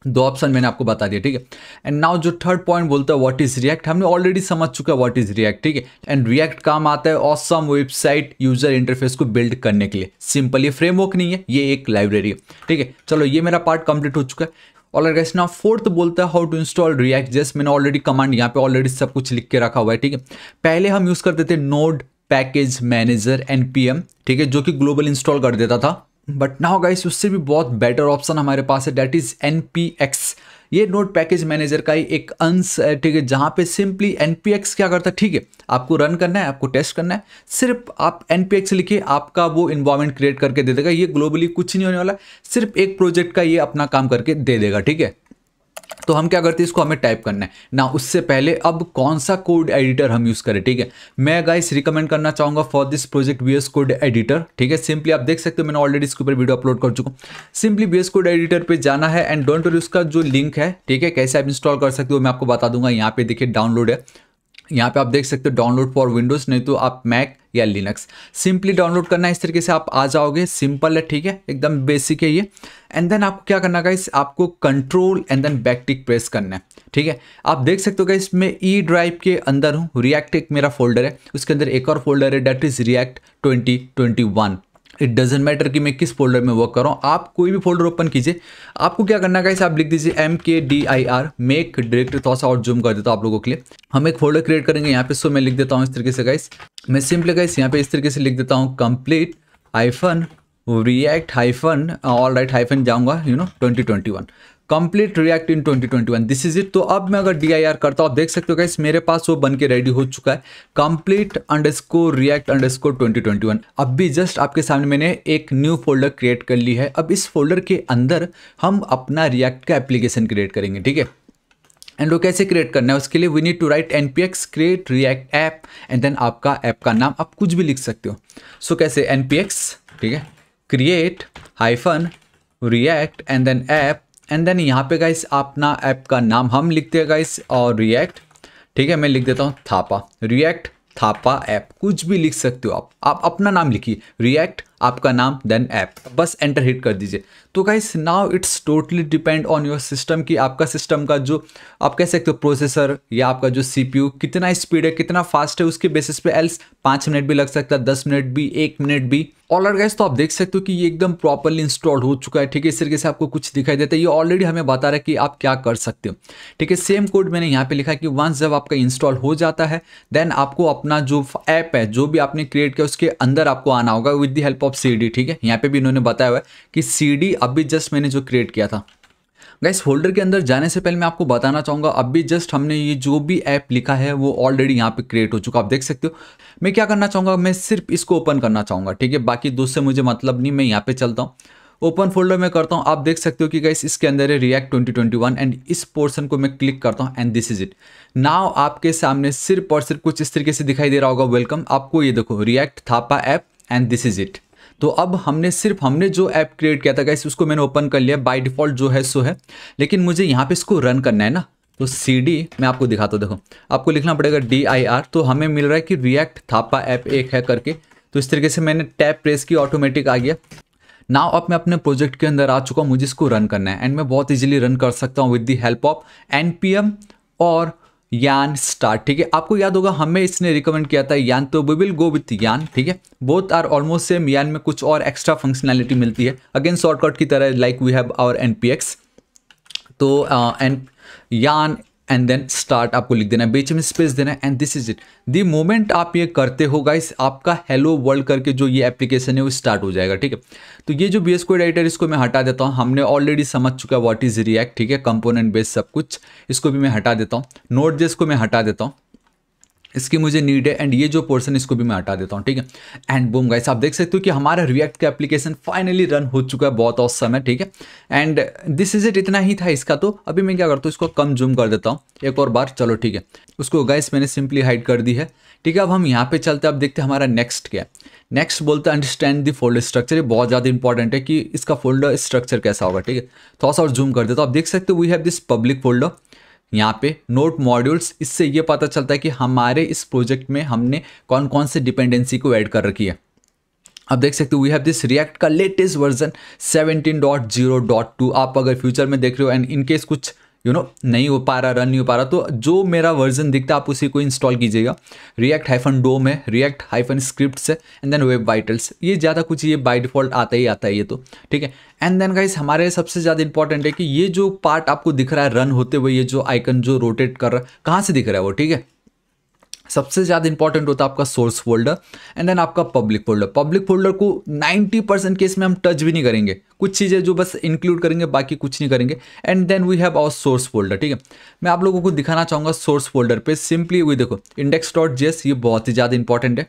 दो ऑप्शन मैंने आपको बता दिया ठीक है एंड नाउ जो थर्ड पॉइंट बोलता है व्हाट इज रिएक्ट हमने ऑलरेडी समझ चुका है व्हाट इज रिएक्ट ठीक है एंड रिएक्ट काम आता है ऑसम वेबसाइट यूजर इंटरफेस को बिल्ड करने के लिए सिंपल ये फ्रेमवर्क नहीं है ये एक लाइब्रेरी है ठीक है चलो ये मेरा पार्ट कंप्लीट हो चुका है और अगर इसना फोर्थ बोलता है how to install React just मैंने ऑलरेडी कमांड यहाँ पे ऑलरेडी सब कुछ लिख के रखा हुआ है ठीक है पहले हम यूज़ करते थे नोड पैकेज मैनेजर एन ठीक है जो कि ग्लोबल इंस्टॉल कर देता था बट नाउ गाइस उससे भी बहुत बेटर ऑप्शन हमारे पास है डैट इज़ एन ये नोट पैकेज मैनेजर का ही एक अंश है ठीक है जहाँ पे सिंपली एन क्या करता है ठीक है आपको रन करना है आपको टेस्ट करना है सिर्फ आप एन लिखिए आपका वो इन्वायरमेंट क्रिएट करके दे देगा ये ग्लोबली कुछ नहीं होने वाला सिर्फ एक प्रोजेक्ट का ये अपना काम करके दे देगा ठीक है तो हम क्या करते हैं इसको हमें टाइप करना है ना उससे पहले अब कौन सा कोड एडिटर हम यूज़ करें ठीक है मैं गाइस रिकमेंड करना चाहूँगा for this project V code editor ठीक है सिंपली आप देख सकते हो मैंने ऑलरेडी इसके ऊपर वीडियो अपलोड कर चुका हूँ सिंपली वी कोड एडिटर पे जाना है एंड डोंट वरी उसका जो लिंक है ठीक है कैसे आप इंस्टॉल कर सकते हो मैं आपको बता दूंगा यहाँ पे देखिए डाउनलोड है यहाँ पे आप देख सकते हो डाउनलोड फॉर विंडोज़ नहीं तो आप मैक या लिनक्स सिंपली डाउनलोड करना इस तरीके से आप आ जाओगे सिंपल है ठीक है एकदम बेसिक है ये एंड देन आपको क्या करना का आपको control and then backtick press करना है ठीक है आप देख सकते हो गाइस मैं ई e ड्राइव के अंदर हूँ रिएक्ट एक मेरा फोल्डर है उसके अंदर एक और फोल्डर है that is React twenty twenty one it doesn't matter कि मैं किस फोल्डर में वर्क कर रहा हूँ आप कोई भी फोल्डर ओपन कीजिए आपको क्या करना है आप लिख दीजिए M K D I R make direct थोड़ा सा और जूम कर देता हूँ आप लोगों के लिए हम एक फोल्डर क्रिएट करेंगे यहाँ पे सो मैं लिख देता हूँ इस तरीके से गाइस मैं सिंपली गाइस यहाँ पे इस तरीके से लिख देता हूँ complete hyphen React hyphen all right hyphen जाऊँगा you know twenty twenty one complete React in 2021 this is it तो अब मैं अगर आर करता हूँ आप देख सकते हो गाइस मेरे पास वो बन के रेडी हो चुका है कंप्लीट अंडरस्कोर रिएक्ट अंडरस्कोर 2021 अब भी जस्ट आपके सामने मैंने एक न्यू फोल्डर क्रिएट कर ली है अब इस फोल्डर के अंदर हम अपना रिएक्ट का एप्लीकेशन क्रिएट करेंगे ठीक है एंड वो कैसे क्रिएट करना है उसके लिए we need to write N P X create React app and then आपका ऐप का नाम आप कुछ भी लिख सकते हो सो so, कैसे एन पी एक्स ठीक है create hyphen React and then app and then यहाँ पे गाइस अपना ऐप का नाम हम लिखते हैं गाइस और रिएक्ट ठीक है मैं लिख देता हूँ थापा रिएक्ट थापा ऐप कुछ भी लिख सकते हो आप आप अपना नाम लिखिए रिएक्ट आपका नाम देन ऐप बस एंटर हिट कर दीजिए तो guys now it's totally depend on your system कि आपका सिस्टम का जो आप कह सकते हो प्रोसेसर या आपका जो सीपीयू कितना स्पीड है कितना फास्ट है उसके बेसिस पे एल्स पाँच मिनट भी लग सकता है दस मिनट भी एक मिनट भी ऑल आर गैस तो आप देख सकते हो कि ये एकदम प्रॉपरली इंस्टॉल हो चुका है ठीक है इस तरीके से आपको कुछ दिखाई देता है ये ऑलरेडी हमें बता रहा है कि आप क्या कर सकते हो ठीक है सेम कोड मैंने यहाँ पे लिखा है कि वंस जब आपका इंस्टॉल हो जाता है देन आपको अपना जो ऐप है जो भी आपने क्रिएट किया उसके अंदर आपको आना होगा with the help of of C ठीक है यहाँ पे भी इन्होंने बताया हुआ है कि सी अभी जस्ट मैंने जो क्रिएट किया था गाइस फोल्डर के अंदर जाने से पहले मैं आपको बताना चाहूँगा अभी जस्ट हमने ये जो भी ऐप लिखा है वो ऑलरेडी यहाँ पे क्रिएट हो चुका आप देख सकते हो मैं क्या करना चाहूँगा मैं सिर्फ इसको ओपन करना चाहूँगा ठीक है बाकी दोस्त से मुझे मतलब नहीं मैं यहाँ पे चलता हूँ ओपन फोल्डर में करता हूँ आप देख सकते हो कि गाइस इसके अंदर है रिएक्ट 2021 एंड इस पोर्सन को मैं क्लिक करता हूँ and this is it now आपके सामने सिर्फ और सिर्फ कुछ इस तरीके से दिखाई दे रहा होगा वेलकम आपको ये देखो React Thapa app and this is it तो अब हमने सिर्फ हमने जो ऐप क्रिएट किया था कैसे उसको मैंने ओपन कर लिया बाय डिफॉल्ट जो है सो है लेकिन मुझे यहाँ पे इसको रन करना है ना तो सी डी मैं आपको दिखाता हूँ देखो आपको लिखना पड़ेगा डी आई आर तो हमें मिल रहा है कि रिएक्ट थापा ऐप एक है करके तो इस तरीके से मैंने टैप प्रेस की ऑटोमेटिक आ गया नाउ अब मैं अपने प्रोजेक्ट के अंदर आ चुका हूँ मुझे इसको रन करना है एंड मैं बहुत इजीली रन कर सकता हूँ with the help of N और यान स्टार ठीक है आपको याद होगा हमें इसने रिकमेंड किया था यान तो वी विल गो विथ यान ठीक है बोथ आर ऑलमोस्ट सेम यान में कुछ और एक्स्ट्रा फंक्शनैलिटी मिलती है अगेन शॉर्टकट की तरह like we have our N तो N uh, yarn and then start आपको लिख देना है बीच में स्पेस देना है and this is it the moment आप ये करते हो गाइस आपका हेलो वर्ल्ड करके जो ये एप्लीकेशन है वो स्टार्ट हो जाएगा ठीक है तो ये जो बी एस कोड एडिटर इसको मैं हटा देता हूँ हमने ऑलरेडी समझ चुका है वॉट इज रिएक्ट ठीक है कंपोनेंट बेस सब कुछ इसको भी मैं हटा देता हूँ नोट जेस को मैं हटा देता हूँ इसकी मुझे नीड है एंड ये जो पोर्सन इसको भी मैं हटा देता हूँ ठीक है एंड बूम गाइस आप देख सकते हो कि हमारा रिएक्ट का एप्लीकेशन फाइनली रन हो चुका है बहुत औसम है ठीक है एंड दिस इज इट इतना ही था इसका तो अभी मैं क्या करता हूँ इसको कम जूम कर देता हूँ एक और बार चलो ठीक है उसको गाइस मैंने सिंपली हाइड कर दी है ठीक है अब हम यहाँ पे चलते अब देखते हैं हमारा नेक्स्ट क्या है नेक्स्ट बोलते हैं अंडरस्टैंड दी फोल्डर स्ट्रक्चर ये बहुत ज़्यादा इंपॉर्टेंट है कि इसका फोल्डर स्ट्रक्चर कैसा होगा ठीक है थोड़ा सा और जूम कर देता हूँ आप देख सकते हो we have this public folder यहाँ पे नोट मॉड्यूल्स इससे ये पता चलता है कि हमारे इस प्रोजेक्ट में हमने कौन कौन से डिपेंडेंसी को ऐड कर रखी है अब देख सकते हो वी हैव दिस रिएक्ट का लेटेस्ट वर्जन 17.0.2 आप अगर फ्यूचर में देख रहे हो एंड इनकेस कुछ यू नो नहीं हो पा रहा रन नहीं हो पा रहा तो जो मेरा वर्जन दिखता है आप उसी को इंस्टॉल कीजिएगा रिएक्ट हाइफन डोम है रिएक्ट हाइफन स्क्रिप्ट है एंड देन वेब वाइटल्स ये ज़्यादा कुछ ये बाई डिफॉल्ट आता ही आता है ये तो ठीक है एंड देन गाइस हमारे सबसे ज़्यादा इंपॉर्टेंट है कि ये जो पार्ट आपको दिख रहा है रन होते हुए ये जो आइकन जो रोटेट कर रहा है कहाँ से दिख रहा है वो ठीक है सबसे ज़्यादा इंपॉर्टेंट होता है आपका सोर्स फोल्डर एंड देन आपका पब्लिक फोल्डर पब्लिक फोल्डर को 90 परसेंट केस में हम टच भी नहीं करेंगे कुछ चीज़ें जो बस इंक्लूड करेंगे बाकी कुछ नहीं करेंगे and then we have our source folder ठीक है मैं आप लोगों को दिखाना चाहूँगा सोर्स फोल्डर पे सिंपली वही देखो इंडेक्स डॉट जेस ये बहुत ही ज़्यादा इंपॉर्टेंट है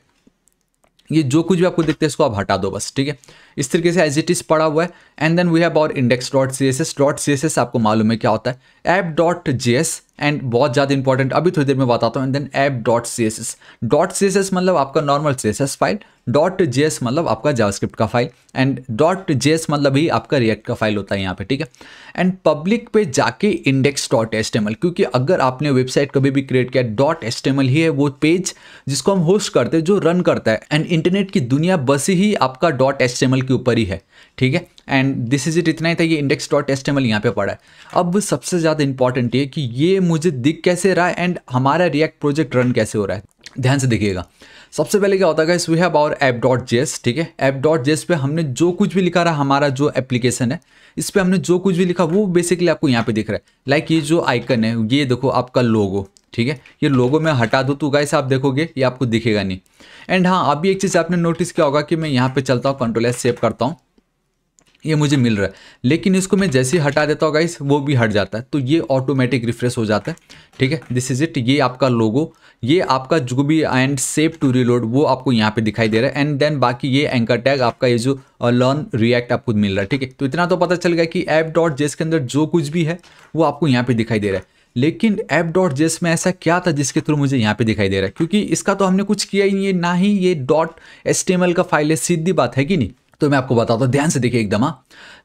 ये जो कुछ भी आपको देखते हैं इसको आप हटा दो बस ठीक है इस तरीके से एज इट इज पड़ा हुआ है and then we have our index dot C S S dot C S S आपको मालूम है क्या होता है app dot ji S and बहुत ज़्यादा इंपॉर्टेंट अभी थोड़ी देर में बताता हूँ and then app dot C S S dot C S S मतलब आपका normal C S S file dot J S मतलब आपका जावास्क्रिप्ट का file and dot J S मतलब ही आपका रिएक्ट का फाइल होता है यहाँ पे ठीक है एंड पब्लिक पे जाके इंडेक्स डॉट एस टेमल क्योंकि अगर आपने वेबसाइट कभी भी क्रिएट किया डॉट एस टेमल ही है वो पेज जिसको हम होस्ट करते हैं जो रन करता है एंड इंटरनेट की दुनिया बस ही आपका डॉट एस टेमल के ऊपर ही है ठीक है एंड दिस इज इट इतना ही था ये इंडेक्स डॉट एस टेमल यहाँ पे पड़ा है अब सबसे ज़्यादा इंपॉर्टेंट ये कि ये मुझे दिख कैसे रहा है एंड हमारा रिएक्ट प्रोजेक्ट रन कैसे हो रहा है ध्यान से देखिएगा सबसे पहले क्या होता है we have our app dot JS ठीक है ऐप डॉट जेस पे हमने जो कुछ भी लिखा रहा हमारा जो एप्लीकेशन है इस पर हमने जो कुछ भी लिखा वो बेसिकली आपको यहाँ पे दिख रहा है लाइक ये जो आइकन है ये देखो आपका लोगो ठीक है ये लोगो में हटा दो तो गाइस आप देखोगे ये आपको दिखेगा नहीं एंड हाँ अभी एक चीज़ आपने नोटिस किया होगा कि मैं यहाँ पे चलता हूँ कंट्रोल एस सेव करता हूँ ये मुझे मिल रहा है लेकिन इसको मैं जैसे ही हटा देता हूँ गाइस वो भी हट जाता है तो ये ऑटोमेटिक रिफ्रेश हो जाता है ठीक है दिस इज इट ये आपका लोगो ये आपका जो भी एंड सेव टू रिलोड वो आपको यहाँ पे दिखाई दे रहा है एंड देन बाकी ये एंकर टैग आपका ये जो लर्न uh, रिएक्ट आपको मिल रहा है ठीक है तो इतना तो पता चल गया कि ऐप डॉट जेस के अंदर जो कुछ भी है वो आपको यहाँ पे दिखाई दे रहा है लेकिन ऐप डॉट जेस में ऐसा क्या था जिसके थ्रू मुझे यहाँ पे दिखाई दे रहा है क्योंकि इसका तो हमने कुछ किया ही नहीं है ना ही ये डॉट एस का फाइल है सीधी बात है कि नहीं तो मैं आपको बताता हूँ ध्यान से देखिए एकदम हाँ।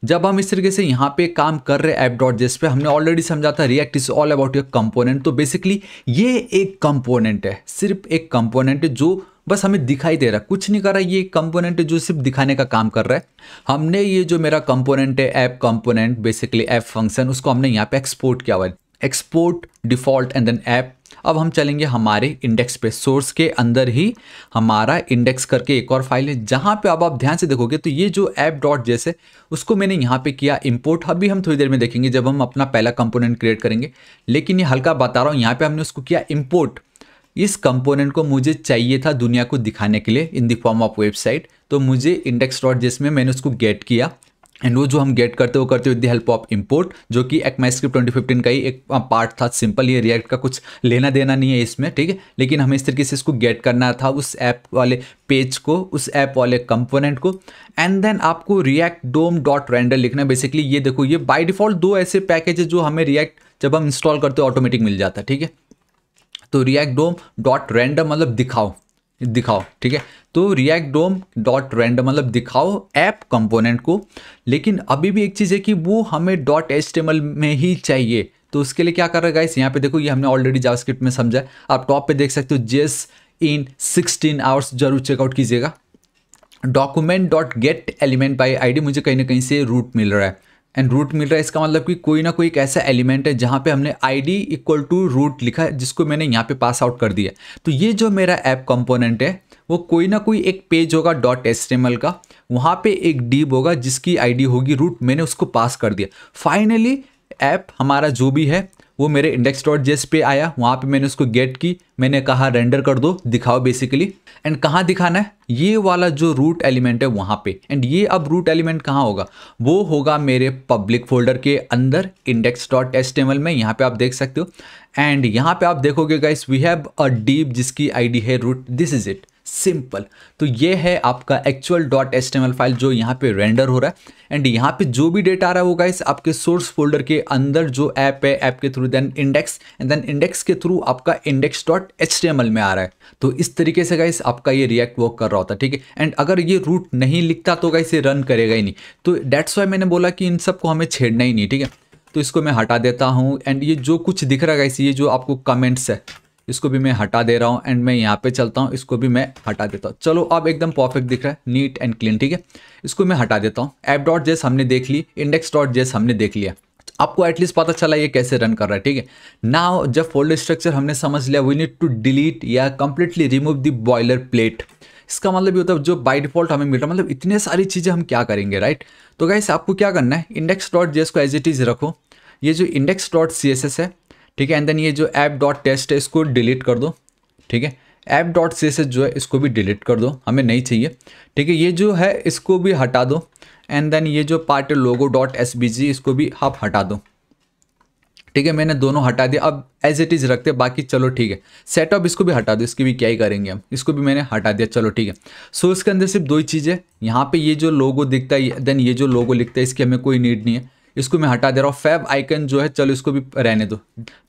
जब हम इस तरीके से यहाँ पे काम कर रहे ऐप डॉट जिस पे हमने ऑलरेडी समझा था react is all about your component तो बेसिकली ये एक कंपोनेंट है सिर्फ एक कंपोनेंट जो बस हमें दिखाई दे रहा है कुछ नहीं कर रहा ये कंपोनेंट जो सिर्फ दिखाने का काम कर रहा है हमने ये जो मेरा कंपोनेंट है app component basically app function उसको हमने यहाँ पे एक्सपोर्ट किया हुआ है export default and then app अब हम चलेंगे हमारे इंडेक्स पे सोर्स के अंदर ही हमारा इंडेक्स करके एक और फाइल है जहाँ पे अब आप ध्यान से देखोगे तो ये जो ऐप डॉट जैसे उसको मैंने यहाँ पे किया इंपोर्ट अभी हम थोड़ी देर में देखेंगे जब हम अपना पहला कंपोनेंट क्रिएट करेंगे लेकिन ये हल्का बता रहा हूँ यहाँ पर हमने उसको किया इम्पोर्ट इस कंपोनेंट को मुझे चाहिए था दुनिया को दिखाने के लिए in the form of website तो मुझे इंडेक्स डॉट जिसमें मैंने उसको गेट किया एंड वो जो हम गेट करते हो करते with the help of import जो कि एक माई स्क्रिप्ट ट्वेंटी फिफ्टीन का ही एक पार्ट था सिंपल ये रिएक्ट का कुछ लेना देना नहीं है इसमें ठीक है लेकिन हमें इस तरीके से इसको गेट करना था उस ऐप वाले पेज को उस ऐप वाले कंपोनेंट को एंड देन आपको रिएक्ट डोम डॉट रेंडर लिखना है बेसिकली ये देखो ये बाई डिफॉल्ट दो ऐसे पैकेज है जो हमें रिएक्ट जब हम इंस्टॉल करते हो ऑटोमेटिक मिल जाता है ठीक है तो रिएक्ट डोम डॉट रेंडर मतलब दिखाओ दिखाओ ठीक है तो रिएक्ट डोम डॉट रेंडम मतलब दिखाओ ऐप कंपोनेंट को लेकिन अभी भी एक चीज़ है कि वो हमें डॉट एच में ही चाहिए तो उसके लिए क्या कर रहा है गाइस यहाँ पे देखो ये हमने ऑलरेडी जावास्क्रिप्ट में समझा है आप टॉप पे देख सकते हो जेस इन 16 आवर्स जरूर चेकआउट कीजिएगा document dot get element by I मुझे कहीं ना कहीं से रूट मिल रहा है एंड रूट मिल रहा है इसका मतलब कि कोई ना कोई एक ऐसा एलिमेंट है जहाँ पे हमने I D equal to root लिखा है जिसको मैंने यहाँ पे पास आउट कर दिया तो ये जो मेरा ऐप कंपोनेंट है वो कोई ना कोई एक पेज होगा डॉट एस का वहाँ पे एक डीप होगा जिसकी आईडी होगी रूट मैंने उसको पास कर दिया फाइनली ऐप हमारा जो भी है वो मेरे इंडेक्स डॉट जेस पे आया वहाँ पे मैंने उसको गेट की मैंने कहा रेंडर कर दो दिखाओ बेसिकली एंड कहाँ दिखाना है ये वाला जो रूट एलिमेंट है वहाँ पे एंड ये अब रूट एलिमेंट कहाँ होगा वो होगा मेरे पब्लिक फोल्डर के अंदर इंडेक्स डॉट एस में यहाँ पे आप देख सकते हो एंड यहाँ पे आप देखोगे guys we have a div जिसकी आईडी है root this is it simple तो ये है आपका एक्चुअल डॉट एस फाइल जो यहाँ पे रेंडर हो रहा है एंड यहाँ पे जो भी डेटा आ रहा है वो गाइस आपके सोर्स फोल्डर के अंदर जो ऐप है ऐप के through then index and then index के थ्रू आपका इंडेक्स डॉट एच में आ रहा है तो इस तरीके से गाइस आपका ये रिएक्ट वर्क कर रहा होता है ठीक है एंड अगर ये रूट नहीं लिखता तो गाइस ये रन करेगा ही नहीं तो डेट्स वाई मैंने बोला कि इन सबको हमें छेड़ना ही नहीं ठीक है तो इसको मैं हटा देता हूँ एंड ये जो कुछ दिख रहा है गाइस ये जो आपको कमेंट्स है इसको भी मैं हटा दे रहा हूँ एंड मैं यहाँ पे चलता हूँ इसको भी मैं हटा देता हूँ चलो अब एकदम परफेक्ट दिख रहा है नीट एंड क्लीन ठीक है इसको मैं हटा देता हूँ ऐप डॉट जेस हमने देख ली इंडेक्स डॉट जेस हमने देख लिया आपको एटलीस्ट पता चला ये कैसे रन कर रहा है ठीक है ना जब फोल्डर स्ट्रक्चर हमने समझ लिया वी नीड टू डिलीट या completely remove the boilerplate इसका मतलब ये होता है जो बाई डिफॉल्ट हमें मिल रहा है मतलब इतने सारी चीज़ें हम क्या करेंगे राइट तो गाइस आपको क्या करना है इंडेक्स डॉट जेस को एज इट इज़ रखो ये जो index dot C S S है ठीक है एंड देन ये जो ऐप डॉट टेस्ट है इसको डिलीट कर दो ठीक है ऐप डॉट सी जो है इसको भी डिलीट कर दो हमें नहीं चाहिए ठीक है ये जो है इसको भी हटा दो एंड देन ये जो part logo dot S V G इसको भी आप हटा दो ठीक है मैंने दोनों हटा दिया अब एज इट इज़ रखते बाकी चलो ठीक है सेटअप इसको भी हटा दो इसकी भी क्या ही करेंगे हम इसको भी मैंने हटा दिया चलो ठीक है सो इसके अंदर सिर्फ दो ही चीज़ें यहाँ पे ये जो लोगो दिखता है देन ये जो लोगो लिखता है इसकी हमें कोई नीड नहीं है इसको मैं हटा दे रहा हूँ फैब आइकन जो है चलो इसको भी रहने दो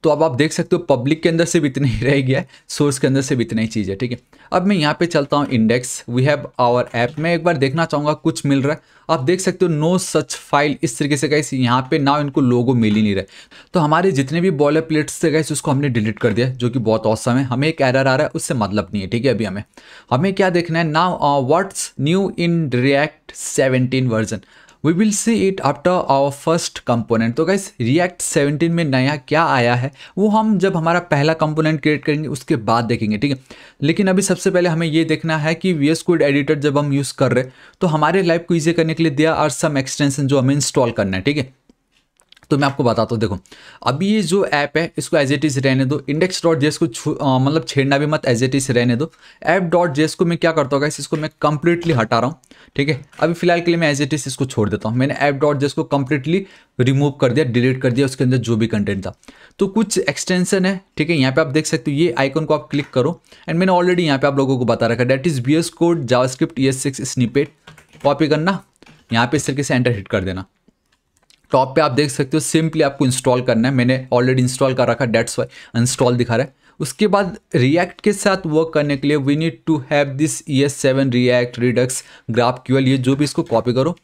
तो अब आप देख सकते हो पब्लिक के अंदर से भी इतना ही रह गया है सोर्स के अंदर से भी इतना ही चीज़ है ठीक है अब मैं यहाँ पे चलता हूँ index we have our app मैं एक बार देखना चाहूँगा कुछ मिल रहा है आप देख सकते हो नो सच फाइल इस तरीके से कैसे यहाँ पे ना इनको लोगो मिल ही नहीं रहा तो हमारे जितने भी बॉलर प्लेट्स थे गए उसको हमने डिलीट कर दिया जो कि बहुत औसम है हमें एक एरर आ रहा है उससे मतलब नहीं है ठीक है अभी हमें हमें क्या देखना है ना what's new in React seventeen version we will see it after our first component तो गाइस रिएक्ट 17 में नया क्या आया है वो हम जब हमारा पहला कंपोनेंट क्रिएट करेंगे उसके बाद देखेंगे ठीक है लेकिन अभी सबसे पहले हमें ये देखना है कि वी एस कोड एडिटर जब हम यूज़ कर रहे तो हमारे लाइफ को ईजी करने के लिए दिया और सम एक्सटेंशन जो हमें इंस्टॉल करना है ठीक है तो मैं आपको बताता हूँ देखो अभी ये जो ऐप है इसको एज इट इज़ रहने दो इंडेक्स डॉट जेस को मतलब छेड़ना भी मत एज इट इज़ रहने दो ऐप डॉट जेस को मैं क्या करता हूँ इसको मैं कंप्लीटली हटा रहा हूँ ठीक है अभी फिलहाल के लिए मैं एज इट इज़ इसको छोड़ देता हूँ मैंने ऐप डॉट जेस को कंप्लीटली रिमूव कर दिया डिलीट कर दिया उसके अंदर जो भी कंटेंट था तो कुछ एक्सटेंशन है ठीक है यहाँ पे आप देख सकते हो ये आइकन को आप क्लिक करो एंड मैंने ऑलरेडी यहाँ पे आप लोगों को बता रखा that is V S code script E S six snippet copy करना यहाँ पे इस तरीके से एंटर हिट कर देना टॉप पे आप देख सकते हो सिंपली आपको इंस्टॉल करना है मैंने ऑलरेडी इंस्टॉल कर रखा डेट्स वाई इंस्टॉल दिखा रहा है उसके बाद रिएक्ट के साथ वर्क करने के लिए we need to have this E S seven React Redux GraphQL ये जो भी इसको कॉपी करो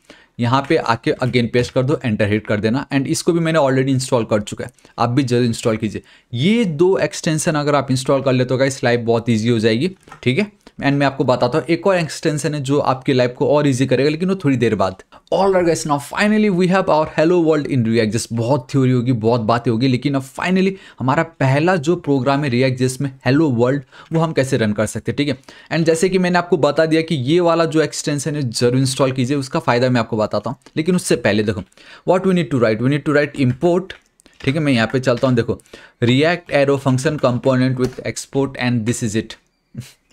यहाँ पे आके अगेन पेस्ट कर दो एंटर हिट कर देना एंड इसको भी मैंने ऑलरेडी इंस्टॉल कर चुका है आप भी जल्द इंस्टॉल कीजिए ये दो एक्सटेंशन अगर आप इंस्टॉल कर लेते हो इस लाइफ बहुत ईजी हो जाएगी ठीक है एंड मैं आपको बताता हूँ एक और एक्सटेंशन है जो आपकी लाइफ को और ईजी करेगा लेकिन वो थोड़ी देर बाद all right now finally we have our hello world in React जिस बहुत थ्योरी होगी बहुत बातें होगी लेकिन अब फाइनली हमारा पहला जो प्रोग्राम है रिएक्ट जिसमें में हेलो वर्ल्ड वो हम कैसे रन कर सकते हैं ठीक है एंड जैसे कि मैंने आपको बता दिया कि ये वाला जो एक्सटेंशन है जरूर इंस्टॉल कीजिए उसका फायदा मैं आपको बताता हूँ लेकिन उससे पहले देखो what we need to write we need to write import ठीक है मैं यहाँ पे चलता हूँ देखो React arrow function component with export and this is it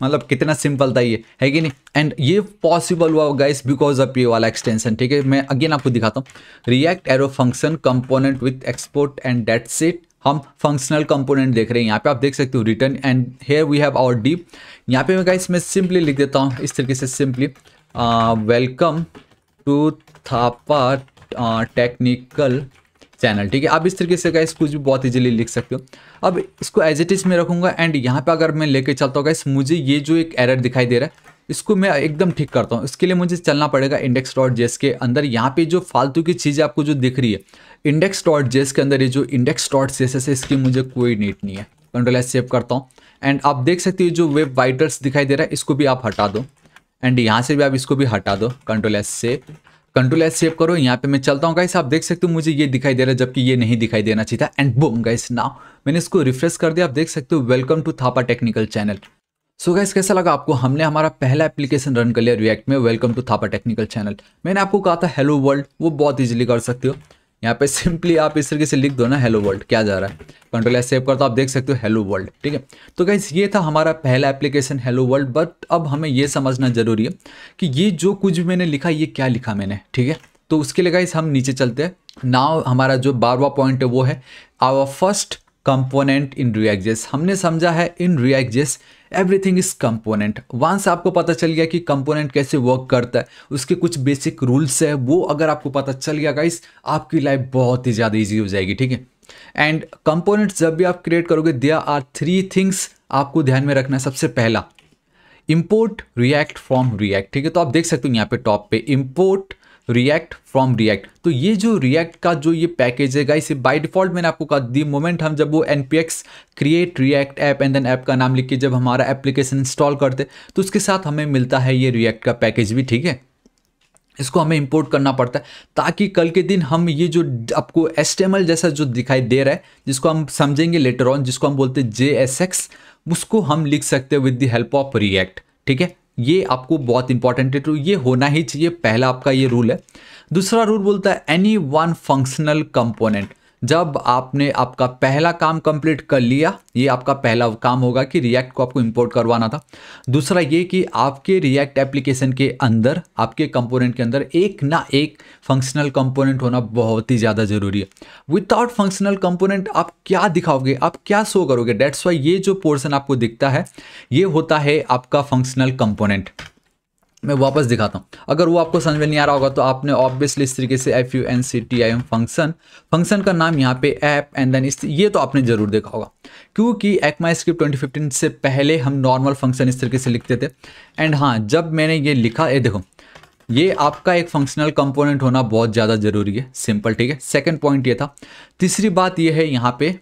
मतलब कितना सिंपल था ये है कि नहीं एंड ये पॉसिबल हुआ गाइस बिकॉज ऑफ ये वाला एक्सटेंशन ठीक है मैं अगेन आपको दिखाता हूँ react arrow function component with export and that set हम फंक्शनल कंपोनेंट देख रहे हैं यहाँ पे आप देख सकते हो return and here we have our div यहाँ पे मैं गाइस मैं सिंपली लिख देता हूँ इस तरीके से simply welcome to Thapa technical channel ठीक है आप इस तरीके से गए कुछ भी बहुत इजीली लिख सकते हो अब इसको एज इट इज़ में रखूंगा एंड यहाँ पे अगर मैं लेके चलता हूँ गाइस मुझे ये जो एक एरर दिखाई दे रहा है इसको मैं एकदम ठीक करता हूँ इसके लिए मुझे चलना पड़ेगा इंडेक्स डॉट जेस के अंदर यहाँ पे जो फालतू की चीज़ आपको जो दिख रही है इंडेक्स डॉट जेस के अंदर ये जो इंडेक्स डॉट जेस है इसकी मुझे कोई नीट नहीं है कंट्रोल एस सेव करता हूँ एंड आप देख सकते हो जो वेब वाइटर्स दिखाई दे रहा है इसको भी आप हटा दो एंड यहाँ से भी आप इसको भी हटा दो control S save control S save करो यहाँ पे मैं चलता हूँ गाइस आप देख सकते हो मुझे ये दिखाई दे रहा है जबकि ये नहीं दिखाई देना चाहिए था एंड बोम गाइस नाउ मैंने इसको रिफ्रेश कर दिया आप देख सकते हो welcome to Thapa technical channel so so guys कैसा लगा आपको हमने हमारा पहला एप्लीकेशन रन कर लिया रिएक्ट में welcome to Thapa technical channel मैंने आपको कहा था हेलो वर्ल्ड वो बहुत ईजिली कर सकते हो यहाँ पे सिंपली आप इस तरीके से लिख दो ना हेलो वर्ल्ड क्या जा रहा है कंट्रोल एस सेव तो आप देख सकते हो हेलो वर्ल्ड ठीक है तो गाइज ये था हमारा पहला एप्लीकेशन हेलो वर्ल्ड बट अब हमें ये समझना ज़रूरी है कि ये जो कुछ भी मैंने लिखा ये क्या लिखा मैंने ठीक है तो उसके लिए गाइज हम नीचे चलते हैं नाव हमारा जो बारवा पॉइंट है वो है our first component in React हमने समझा है in React everything is component once आपको पता चल गया कि कंपोनेंट कैसे वर्क करता है उसके कुछ बेसिक रूल्स है वो अगर आपको पता चल गया गाइस आपकी लाइफ बहुत ही ज़्यादा ईजी हो जाएगी ठीक है एंड कंपोनेंट्स जब भी आप क्रिएट करोगे देयर आर थ्री थिंग्स आपको ध्यान में रखना है सबसे पहला इम्पोर्ट रिएक्ट फ्रॉम रिएक्ट ठीक है तो आप देख सकते हो यहाँ पे टॉप पे इम्पोर्ट रिएक्ट फ्रॉम रिएक्ट तो ये जो रिएक्ट का जो ये पैकेज है गाइस बाय डिफॉल्ट मैंने आपको कहा दी मोमेंट हम जब वो an create React app and then app का नाम लिख के जब हमारा एप्लीकेशन इंस्टॉल करते तो उसके साथ हमें मिलता है ये रिएक्ट का पैकेज भी ठीक है इसको हमें इंपोर्ट करना पड़ता है ताकि कल के दिन हम ये जो आपको एस जैसा जो दिखाई दे रहा है जिसको हम समझेंगे लेटर ऑन जिसको हम बोलते हैं जे उसको हम लिख सकते हैं with the help of React ठीक है ये आपको बहुत इंपॉर्टेंट है तो ये होना ही चाहिए पहला आपका ये रूल है दूसरा रूल बोलता है एनी वन फंक्शनल कंपोनेंट जब आपने आपका पहला काम कंप्लीट कर लिया ये आपका पहला काम होगा कि रिएक्ट को आपको इंपोर्ट करवाना था दूसरा ये कि आपके रिएक्ट एप्लीकेशन के अंदर आपके कंपोनेंट के अंदर एक ना एक फंक्शनल कंपोनेंट होना बहुत ही ज़्यादा ज़रूरी है विदाउट फंक्शनल कंपोनेंट आप क्या दिखाओगे आप क्या शो करोगे डेट्स वाई ये जो पोर्सन आपको दिखता है ये होता है आपका फंक्शनल कंपोनेंट मैं वापस दिखाता हूँ अगर वो आपको समझ में नहीं आ रहा होगा तो आपने ऑब्वियसली इस तरीके से F U N C T I M function function का नाम यहाँ पे ऐप एंड देन इस ये तो आपने जरूर देखा होगा क्योंकि एक्मा स्क्रिप्ट ट्वेंटी फिफ्टीन से पहले हम नॉर्मल फंक्शन इस तरीके से लिखते थे एंड हाँ जब मैंने ये लिखा ये देखो ये आपका एक फंक्शनल कंपोनेंट होना बहुत ज़्यादा ज़रूरी है सिंपल ठीक है सेकेंड पॉइंट ये था तीसरी बात ये है यहाँ पे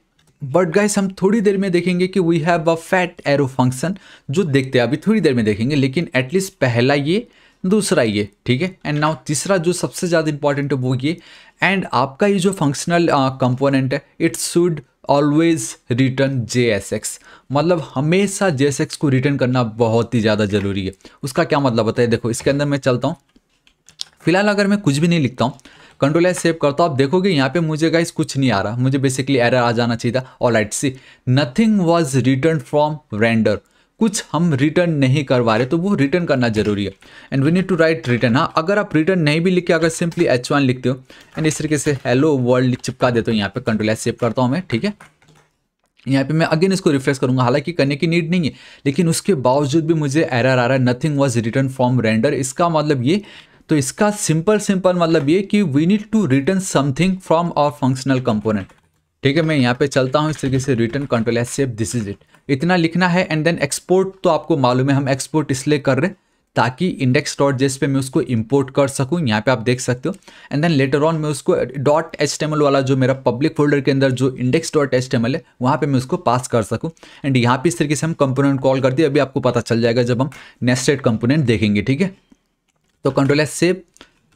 बट गाइस हम थोड़ी देर में देखेंगे कि we have a fat arrow function जो देखते हैं अभी थोड़ी देर में देखेंगे लेकिन एटलीस्ट पहला ये दूसरा ये ठीक है एंड नाउ तीसरा जो सबसे ज़्यादा इंपॉर्टेंट है वो ये एंड आपका ये जो फंक्शनल कंपोनेंट है it's should always return J S X मतलब हमेशा जे एस एक्स को रिटर्न करना बहुत ही ज़्यादा ज़रूरी है उसका क्या मतलब बताइए देखो इसके अंदर मैं चलता हूँ फिलहाल अगर मैं कुछ भी नहीं लिखता हूँ कंट्रोल एस सेव करता हूँ आप देखोगे यहाँ पे मुझे गाइस कुछ नहीं आ रहा मुझे बेसिकली एरर आ जाना चाहिए था और लाइट सी nothing was return from render कुछ हम रिटर्न नहीं करवा रहे तो वो रिटर्न करना जरूरी है and we need to write return हाँ अगर आप रिटर्न नहीं भी लिख के अगर सिंपली एच वन लिखते हो एंड इस तरीके से हेलो वर्ल्ड चिपका देते हो यहाँ पे कंट्रोल एस सेव करता हूँ मैं ठीक है यहाँ पे मैं अगेन इसको रिफ्रेश करूंगा हालांकि करने की नीड नहीं है लेकिन उसके बावजूद भी मुझे एरर आ रहा है nothing was return from render इसका मतलब ये तो इसका सिंपल सिंपल मतलब ये कि we need to return something from our functional component ठीक है मैं यहाँ पे चलता हूँ इस तरीके से return control S save this is it इतना लिखना है एंड देन एक्सपोर्ट तो आपको मालूम है हम एक्सपोर्ट इसलिए कर रहे हैं ताकि इंडेक्स डॉट जेस पे मैं उसको इंपोर्ट कर सकूँ यहाँ पे आप देख सकते हो एंड देन लेटर ऑन मैं उसको डॉट एच वाला जो मेरा पब्लिक फोल्डर के अंदर जो इंडेक्स डॉट एच है वहाँ पे मैं उसको पास कर सकूँ एंड यहाँ पे इस तरीके से हम कंपोनेंट कॉल कर दिए अभी आपको पता चल जाएगा जब हम नेस्टेड कंपोनेंट देखेंगे ठीक है तो control S save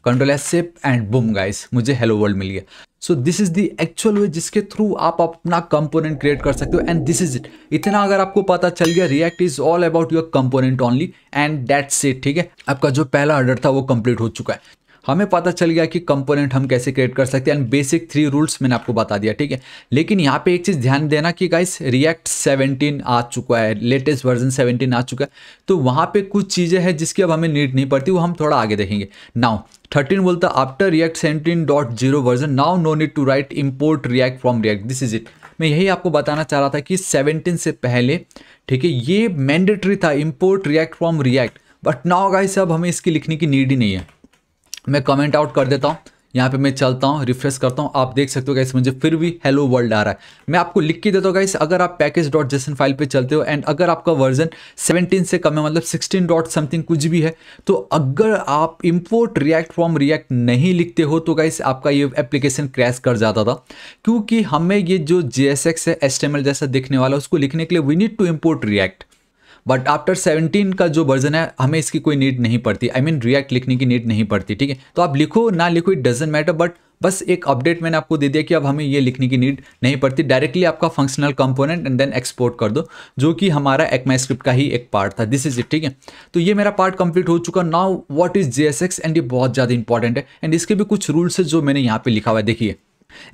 control S save and boom guys मुझे हेलो वर्ल्ड मिल गया so this is the actual way जिसके थ्रू आप अपना कंपोनेंट क्रिएट कर सकते हो एंड दिस इज इट इतना अगर आपको पता चल गया React is all about your component only and that's it ठीक है आपका जो पहला ऑर्डर था वो कंप्लीट हो चुका है हमें पता चल गया कि कंपोनेंट हम कैसे क्रिएट कर सकते हैं एंड बेसिक थ्री रूल्स मैंने आपको बता दिया ठीक है लेकिन यहाँ पे एक चीज़ ध्यान देना कि गाइस रिएक्ट 17 आ चुका है लेटेस्ट वर्जन 17 आ चुका है तो वहाँ पे कुछ चीज़ें हैं जिसकी अब हमें नीड नहीं पड़ती वो हम थोड़ा आगे देखेंगे नाउ थर्टीन बोलता after React seventeen dot zero version now no need to write import React from React this is it मैं यही आपको बताना चाह रहा था कि सेवनटीन से पहले ठीक है ये मैंडेटरी था import React from React but now guys अब हमें इसकी लिखने की नीड ही नहीं है मैं कमेंट आउट कर देता हूँ यहाँ पे मैं चलता हूँ रिफ्रेश करता हूँ आप देख सकते हो गाइस मुझे फिर भी हेलो वर्ल्ड आ रहा है मैं आपको लिख के देता हूँ गाइस अगर आप पैकेज डॉट जेसन फाइल पे चलते हो एंड अगर आपका वर्जन 17 से कम है मतलब 16 डॉट समथिंग कुछ भी है तो अगर आप इम्पोर्ट रिएक्ट फ्रॉम रिएक्ट नहीं लिखते हो तो गाइस आपका ये एप्लीकेशन क्रैश कर जाता था क्योंकि हमें ये जो जे है एस जैसा देखने वाला उसको लिखने के लिए we need to import React but after seventeen का जो वर्जन है हमें इसकी कोई नीड नहीं पड़ती आई मीन रिएक्ट लिखने की नीड नहीं पड़ती ठीक है तो आप लिखो ना लिखो इट डजेंट मैटर बट बस एक अपडेट मैंने आपको दे दिया कि अब हमें ये लिखने की नीड नहीं पड़ती डायरेक्टली आपका functional component and then export कर दो जो कि हमारा एक्मा स्क्रिप्ट का ही एक पार्ट था दिस इज इट ठीक है तो ये मेरा पार्ट कंप्लीट हो चुका now what is JSX and ये बहुत ज़्यादा इंपॉर्टेंट है एंड इसके भी कुछ रूल्स है जो मैंने यहाँ पे लिखा हुआ है देखिए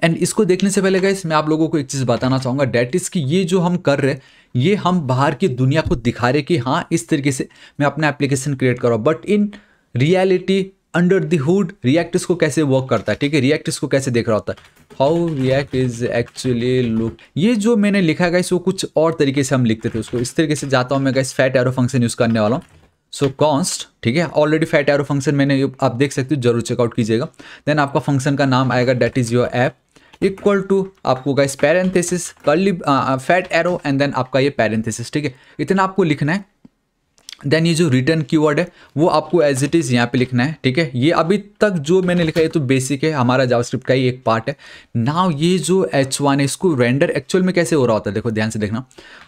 एंड इसको देखने से पहले गए मैं आप लोगों को एक चीज़ बताना चाहूँगा डेट इज की ये जो हम कर रहे हैं ये हम बाहर की दुनिया को दिखा रहे कि हाँ इस तरीके से मैं अपना एप्लीकेशन क्रिएट कर रहा हूँ but in reality under the hood React इसको कैसे वर्क करता है ठीक है रिएक्ट इसको कैसे देख रहा होता है how React is actually look ये जो मैंने लिखा है वो कुछ और तरीके से हम लिखते थे उसको इस तरीके से जाता हूँ मैं guys fat arrow function use करने वाला हूँ सो कॉन्स्ट ठीक है ऑलरेडी फैट एरो फंक्शन मैंने आप देख सकते हो जरूर चेकआउट कीजिएगा देन आपका फंक्शन का नाम आएगा that is your app equal to आपको guys parenthesis curly fat arrow and then आपका ये पैरेंथेसिस ठीक है इतना आपको लिखना है देन ये जो रिटर्न कीवर्ड है वो आपको एज इट इज़ यहाँ पे लिखना है ठीक है ये अभी तक जो मैंने लिखा है तो बेसिक है हमारा जावास्क्रिप्ट का ही एक पार्ट है नाउ ये जो एच वन है इसको रेंडर एक्चुअल में कैसे हो रहा होता है देखो ध्यान से देखना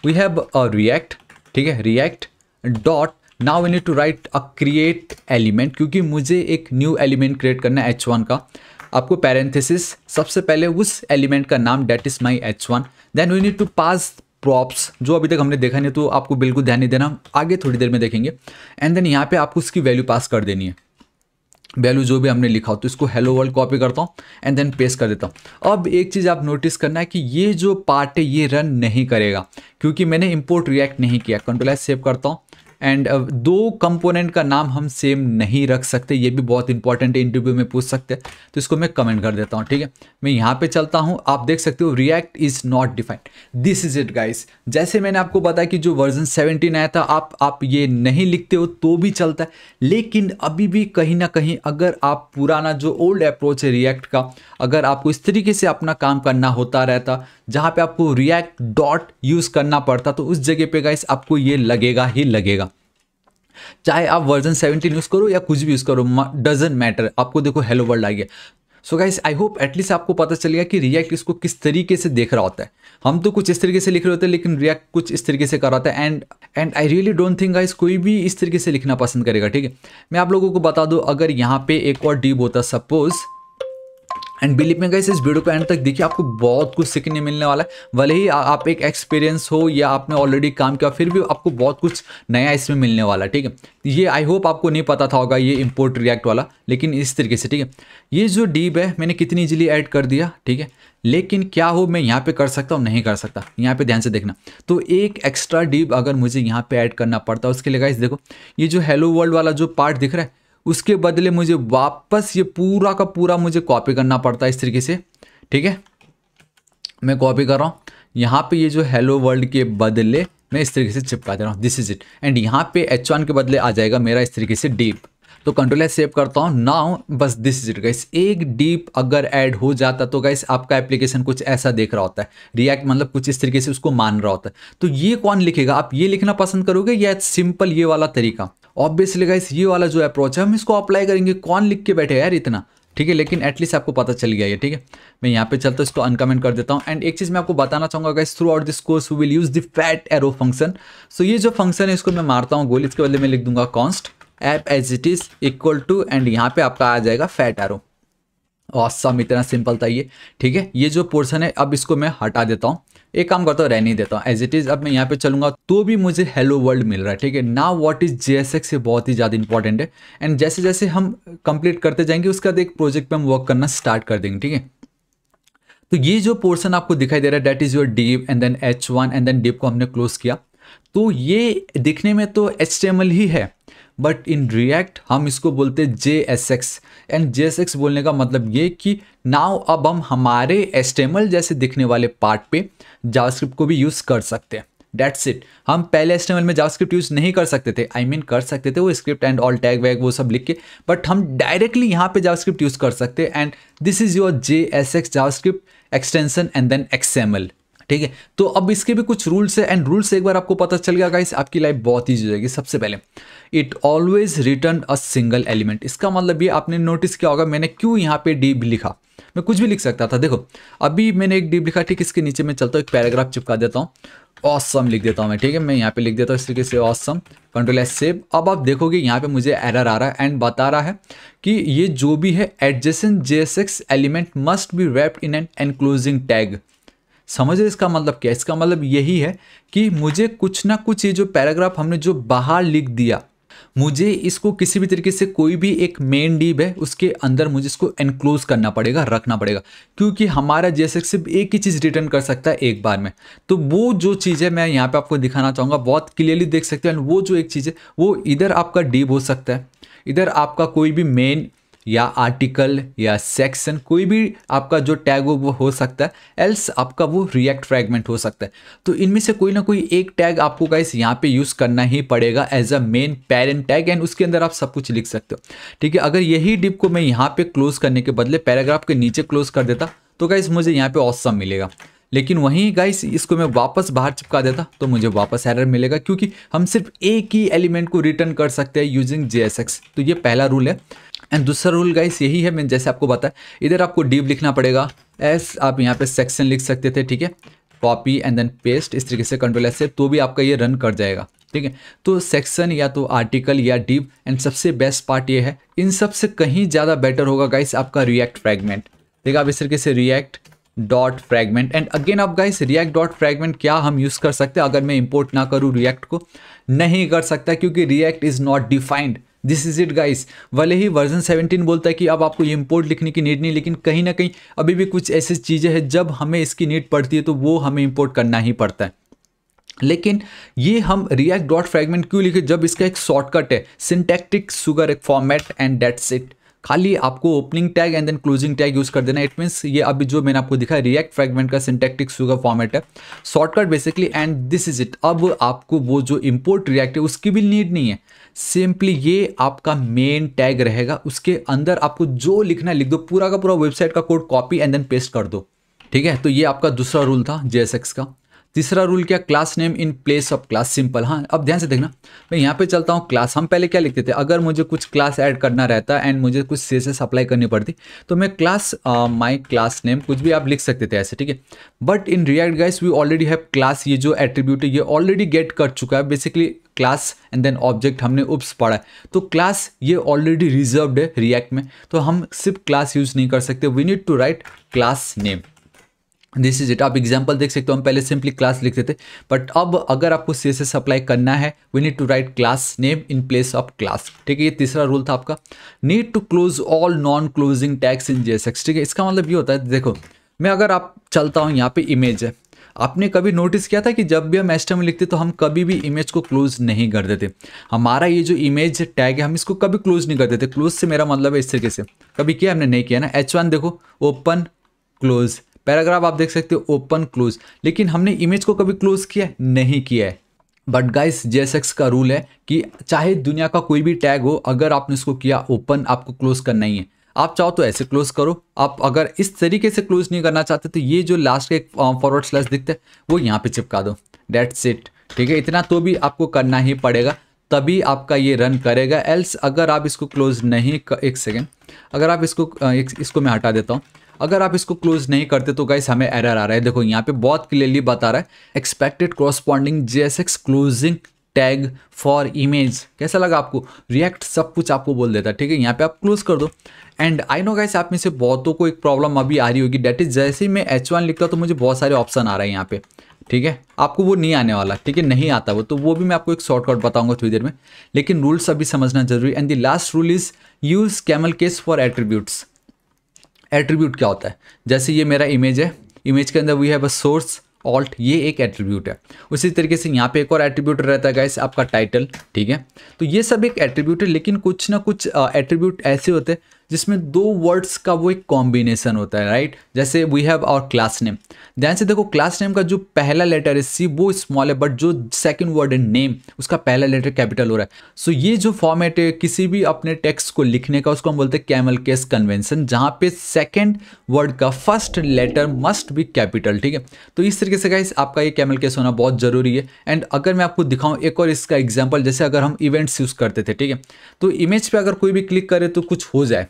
वी हैव अ रिएक्ट ठीक है React dot now we need to write a create element क्योंकि मुझे एक न्यू एलिमेंट क्रिएट करना है एच वन का आपको पैरेंथेसिस सबसे पहले उस एलिमेंट का नाम that is my H one then we need to pass props जो अभी तक हमने देखा नहीं तो आपको बिल्कुल ध्यान नहीं देना आगे थोड़ी देर में देखेंगे एंड देन यहाँ पे आपको उसकी वैल्यू पास कर देनी है वैल्यू जो भी हमने लिखा हो तो इसको हेलो वर्ल्ड कॉपी करता हूँ एंड देन पेस्ट कर देता हूँ अब एक चीज़ आप नोटिस करना है कि ये जो पार्ट है ये रन नहीं करेगा क्योंकि मैंने इम्पोर्ट रिएक्ट नहीं किया कंट्रोलाइज सेव करता हूँ एंड uh, दो कंपोनेंट का नाम हम सेम नहीं रख सकते ये भी बहुत इंपॉर्टेंट इंटरव्यू में पूछ सकते हैं तो इसको मैं कमेंट कर देता हूँ ठीक है मैं यहाँ पे चलता हूँ आप देख सकते हो React is not defined this is it guys जैसे मैंने आपको बताया कि जो वर्जन सेवनटीन आया था आप आप ये नहीं लिखते हो तो भी चलता है लेकिन अभी भी कहीं ना कहीं अगर आप पुराना जो ओल्ड अप्रोच है रिएक्ट का अगर आपको इस तरीके से अपना काम करना होता रहता जहाँ पर आपको रिएक्ट डॉट यूज़ करना पड़ता तो उस जगह पर गाइस आपको ये लगेगा ही लगेगा चाहे आप वर्जन सेवनटीन यूज़ करो या कुछ भी यूज़ करो डजेंट मैटर आपको देखो हेलो वर्ल्ड आ गया so guys I hope at least आपको पता चल गया कि रिएक्ट इसको किस तरीके से देख रहा होता है हम तो कुछ इस तरीके से लिख रहे होते हैं लेकिन रिएक्ट कुछ इस तरीके से कर रहा होता है and and I really don't think guys कोई भी इस तरीके से लिखना पसंद करेगा ठीक है मैं आप लोगों को बता दूँ अगर यहाँ पे एक और डीप होता सपोज़ एंड बिलीव में गई इस वीडियो को एंड तक देखिए आपको बहुत कुछ सीखने मिलने वाला है भले ही आप एक एक्सपीरियंस हो या आपने ऑलरेडी काम किया फिर भी आपको बहुत कुछ नया इसमें मिलने वाला है ठीक है ये आई होप आपको नहीं पता था होगा ये इम्पोर्ट रिएक्ट वाला लेकिन इस तरीके से ठीक है ये जो डीप है मैंने कितनी ईजिली ऐड कर दिया ठीक है लेकिन क्या हो मैं यहाँ पे कर सकता हूँ नहीं कर सकता यहाँ पे ध्यान से देखना तो एक एक्स्ट्रा डीप अगर मुझे यहाँ पे ऐड करना पड़ता है उसके लिए गाइस देखो ये जो हेलो वर्ल्ड वाला जो पार्ट दिख रहा है उसके बदले मुझे वापस ये पूरा का पूरा मुझे कॉपी करना पड़ता है इस तरीके से ठीक है मैं कॉपी कर रहा हूँ यहाँ पे ये जो हेलो वर्ल्ड के बदले मैं इस तरीके से चिपका दे रहा हूँ दिस इज इट एंड यहाँ पे एच वन के बदले आ जाएगा मेरा इस तरीके से डीप तो कंट्रोल एस सेव करता हूँ नाउ बस दिस इज इट गाइस एक डीप अगर ऐड हो जाता तो गाइस आपका एप्लीकेशन कुछ ऐसा देख रहा होता है रिएक्ट मतलब कुछ इस तरीके से उसको मान रहा होता है तो ये कौन लिखेगा आप ये लिखना पसंद करोगे या सिंपल ये वाला तरीका ऑब्वियसली गाइस ये वाला जो अप्रोच है हम इसको अप्लाई करेंगे कौन लिख के बैठे यार इतना ठीक है लेकिन एटलीस्ट आपको पता चल गया ये ठीक है मैं यहाँ पे चलता हूँ इसको अनकमेंट कर देता हूँ एंड एक चीज़ मैं आपको बताना चाहूँगा guys throughout this course we will use the fat arrow function so ये जो फंक्शन है इसको मैं मारता हूँ गोल इसके बदले मैं लिख दूंगा const app as it is equal to and यहाँ पे आपका आ जाएगा फैट आरो ऑसम इतना सिंपल था ये ठीक है ये जो पोर्सन है अब इसको मैं हटा देता हूँ एक काम करता हूँ रहने देता हूँ एज इट इज़ अब मैं यहाँ पे चलूंगा तो भी मुझे हेलो वर्ल्ड मिल रहा है ठीक है ना what is J S X से बहुत ही ज़्यादा इंपॉर्टेंट है एंड जैसे जैसे हम कंप्लीट करते जाएंगे उसके बाद एक प्रोजेक्ट पे हम वर्क करना स्टार्ट कर देंगे ठीक है तो ये जो पोर्सन आपको दिखाई दे रहा है that is your div and then H one and then div को हमने क्लोज किया तो ये दिखने में तो एच ही है बट इन रिएक्ट हम इसको बोलते हैं J S X and J S X बोलने का मतलब ये कि नाव अब हम हमारे एस्टेमल जैसे दिखने वाले पार्ट पे जावास्क्रिप्ट को भी यूज़ कर सकते हैं डेट्स इट हम पहले एस्टेमल में जावास्क्रिप्ट यूज़ नहीं कर सकते थे आई I मीन mean, कर सकते थे वो स्क्रिप्ट एंड ऑल टैग वैग वो सब लिख के बट हम डायरेक्टली यहाँ पे जावास्क्रिप्ट यूज़ कर सकते हैं and this is your J S X JavaScript extension and then XML ठीक है तो अब इसके भी कुछ रूल्स है एंड रूल्स एक बार आपको पता चल गया गाइस आपकी लाइफ बहुत ईजी हो जाएगी सबसे पहले it always return a single element इसका मतलब ये आपने नोटिस किया होगा मैंने क्यों यहाँ पे डीप लिखा मैं कुछ भी लिख सकता था देखो अभी मैंने एक डीप लिखा ठीक इसके नीचे मैं चलता हूँ एक पैराग्राफ चिपका देता हूँ ऑसम लिख देता हूँ मैं ठीक है मैं यहाँ पे लिख देता हूँ इस तरीके से ऑसम कंट्रोल एस सेव अब आप देखोगे यहाँ पे मुझे एरर आ रहा है एंड बता रहा है कि ये जो भी है adjacent JSX element must be wrapped in an enclosing tag समझ रहे इसका मतलब क्या इसका मतलब यही है कि मुझे कुछ ना कुछ ये जो पैराग्राफ हमने जो बाहर लिख दिया मुझे इसको किसी भी तरीके से कोई भी एक मेन डीप है उसके अंदर मुझे इसको एनक्लोज करना पड़ेगा रखना पड़ेगा क्योंकि हमारा जैसे सिर्फ एक ही चीज़ रिटर्न कर सकता है एक बार में तो वो जो चीज़ है मैं यहाँ पर आपको दिखाना चाहूँगा बहुत क्लियरली देख सकते हो एंड वो जो एक चीज़ है वो इधर आपका डीप हो सकता है इधर आपका कोई भी मेन या आर्टिकल या सेक्शन कोई भी आपका जो टैग हो वो हो सकता है एल्स आपका वो रिएक्ट फ्रैगमेंट हो सकता है तो इनमें से कोई ना कोई एक टैग आपको गाइस यहाँ पे यूज़ करना ही पड़ेगा as a main parent tag and उसके अंदर आप सब कुछ लिख सकते हो ठीक है अगर यही डिप को मैं यहाँ पे क्लोज करने के बदले पैराग्राफ के नीचे क्लोज कर देता तो गाइस मुझे यहाँ पे औसम मिलेगा लेकिन वहीं गाइस इसको मैं वापस बाहर चिपका देता तो मुझे वापस एरर मिलेगा क्योंकि हम सिर्फ एक ही एलिमेंट को रिटर्न कर सकते हैं यूजिंग जे तो ये पहला रूल है एंड दूसरा रूल गाइस यही है मैंने जैसे आपको बताया इधर आपको डीप लिखना पड़ेगा एस आप यहाँ पे सेक्शन लिख सकते थे ठीक है कॉपी एंड देन पेस्ट इस तरीके से कंट्रोल एस तो भी आपका ये रन कर जाएगा ठीक है तो सेक्शन या तो आर्टिकल या डीप एंड सबसे बेस्ट पार्ट ये है इन सबसे कहीं ज़्यादा बेटर होगा गाइस आपका रिएक्ट फ्रेगमेंट ठीक है आप इस तरीके से React dot fragment and again आप गाइस रिएक्ट डॉट फ्रेगमेंट क्या हम यूज़ कर सकते हैं अगर मैं इंपोर्ट ना करूँ रिएक्ट को नहीं कर सकता क्योंकि React is not defined this is it guys भले ही वर्जन 17 बोलता है कि अब आपको ये इम्पोर्ट लिखने की नीड नहीं लेकिन कहीं ना कहीं अभी भी कुछ ऐसी चीज़ें हैं जब हमें इसकी नीड पड़ती है तो वो हमें इम्पोर्ट करना ही पड़ता है लेकिन ये हम रिएक्ट डॉट फ्रेगमेंट क्यों लिखे जब इसका एक शॉर्टकट है सिंटेक्टिक सुगर एक फॉर्मेट एंड डेट्स इट खाली आपको opening tag and then closing tag use कर देना इट मीन्स ये अभी जो मैंने आपको दिखा रिएक्ट फ्रेगमेंट का सिंटेक्टिक सुगर फॉर्मेट है shortcut basically and this is it अब आपको वो जो इम्पोर्ट रिएक्ट है उसकी भी नीड नहीं है सिंपली ये आपका मेन टैग रहेगा उसके अंदर आपको जो लिखना है लिख दो पूरा का पूरा वेबसाइट का code copy and then paste कर दो ठीक है तो ये आपका दूसरा रूल था जे का तीसरा रूल क्या class name in place of class simple हाँ अब ध्यान से देखना मैं यहाँ पे चलता हूँ क्लास हम पहले क्या लिखते थे अगर मुझे कुछ क्लास ऐड करना रहता एंड मुझे कुछ सेसेस अप्लाई करनी पड़ती तो मैं क्लास माई क्लास नेम कुछ भी आप लिख सकते थे ऐसे ठीक है but in React guys we already have class ये जो एट्रीब्यूट है ये ऑलरेडी गेट कर चुका है basically class and then object हमने उप्स पढ़ा है तो क्लास ये ऑलरेडी रिजर्व्ड है रिएक्ट में तो हम सिर्फ क्लास यूज़ नहीं कर सकते we need to write class name this is it आप एग्जाम्पल देख सकते हो हम पहले सिंपली क्लास लिखते थे बट अब अगर आपको सी एस एस अप्लाई करना है we need to write class name in place of class ठीक है ये तीसरा रूल था आपका need to close all non closing tags in जी ठीक है इसका मतलब ये होता है देखो मैं अगर आप चलता हूँ यहाँ पे इमेज है आपने कभी नोटिस किया था कि जब भी हम एच लिखते तो हम कभी भी इमेज को क्लोज नहीं कर देते हमारा ये जो इमेज टैग है हम इसको कभी क्लोज नहीं कर देते क्लोज से मेरा मतलब है इस तरीके से कभी किया हमने नहीं किया ना एच देखो ओपन क्लोज पैराग्राफ आप देख सकते हो ओपन क्लोज लेकिन हमने इमेज को कभी क्लोज किया नहीं किया है बट गाइस जेएसएक्स का रूल है कि चाहे दुनिया का कोई भी टैग हो अगर आपने उसको किया ओपन आपको क्लोज करना ही है आप चाहो तो ऐसे क्लोज करो आप अगर इस तरीके से क्लोज नहीं करना चाहते तो ये जो लास्ट का एक फॉरवर्ड स्लैश दिखता है वो यहाँ पे चिपका दो डेट्स इट ठीक है इतना तो भी आपको करना ही पड़ेगा तभी आपका ये रन करेगा एल्स अगर आप इसको क्लोज नहीं कर, एक सेकेंड अगर आप इसको एक, इसको मैं हटा देता हूँ अगर आप इसको क्लोज नहीं करते तो गाइस हमें एरर आ रहा है देखो यहाँ पे बहुत क्लियरली बता रहा है expected corresponding J closing tag for image कैसा लगा आपको रिएक्ट सब कुछ आपको बोल देता है ठीक है यहाँ पे आप क्लोज कर दो एंड आई नो गाइस आप में से बहुतों को एक प्रॉब्लम अभी आ रही होगी डेट इज जैसे ही मैं एच वन लिखता तो मुझे बहुत सारे ऑप्शन आ रहे हैं यहाँ पे ठीक है आपको वो नहीं आने वाला ठीक है नहीं आता वो तो वो भी मैं आपको एक शॉर्टकट बताऊंगा थोड़ी देर में लेकिन रूल्स अभी समझना जरूरी and the last rule is use camel case for attributes attribute क्या होता है जैसे ये मेरा इमेज है इमेज के अंदर we have a source alt ये एक एट्रीब्यूट है उसी तरीके से यहाँ पे एक और एट्रीब्यूट रहता है गाइस आपका टाइटल ठीक है तो ये सब एक एट्रीब्यूट है लेकिन कुछ ना कुछ एट्रीब्यूट ऐसे होते हैं जिसमें दो वर्ड्स का वो एक कॉम्बिनेशन होता है राइट जैसे we have our class name ध्यान से देखो क्लास नेम का जो पहला लेटर है सी वो स्मॉल है बट जो सेकंड वर्ड है नेम उसका पहला लेटर कैपिटल हो रहा है सो so, ये जो फॉर्मेट है किसी भी अपने टेक्स्ट को लिखने का उसको हम बोलते हैं कैमल केस कन्वेंशन जहाँ पे सेकेंड वर्ड का first letter must be capital ठीक है तो इस तरीके से गाइस आपका ये कैमल केस होना बहुत जरूरी है एंड अगर मैं आपको दिखाऊँ एक और इसका एग्जाम्पल जैसे अगर हम इवेंट्स यूज़ करते थे ठीक है तो इमेज पर अगर कोई भी क्लिक करे तो कुछ हो जाए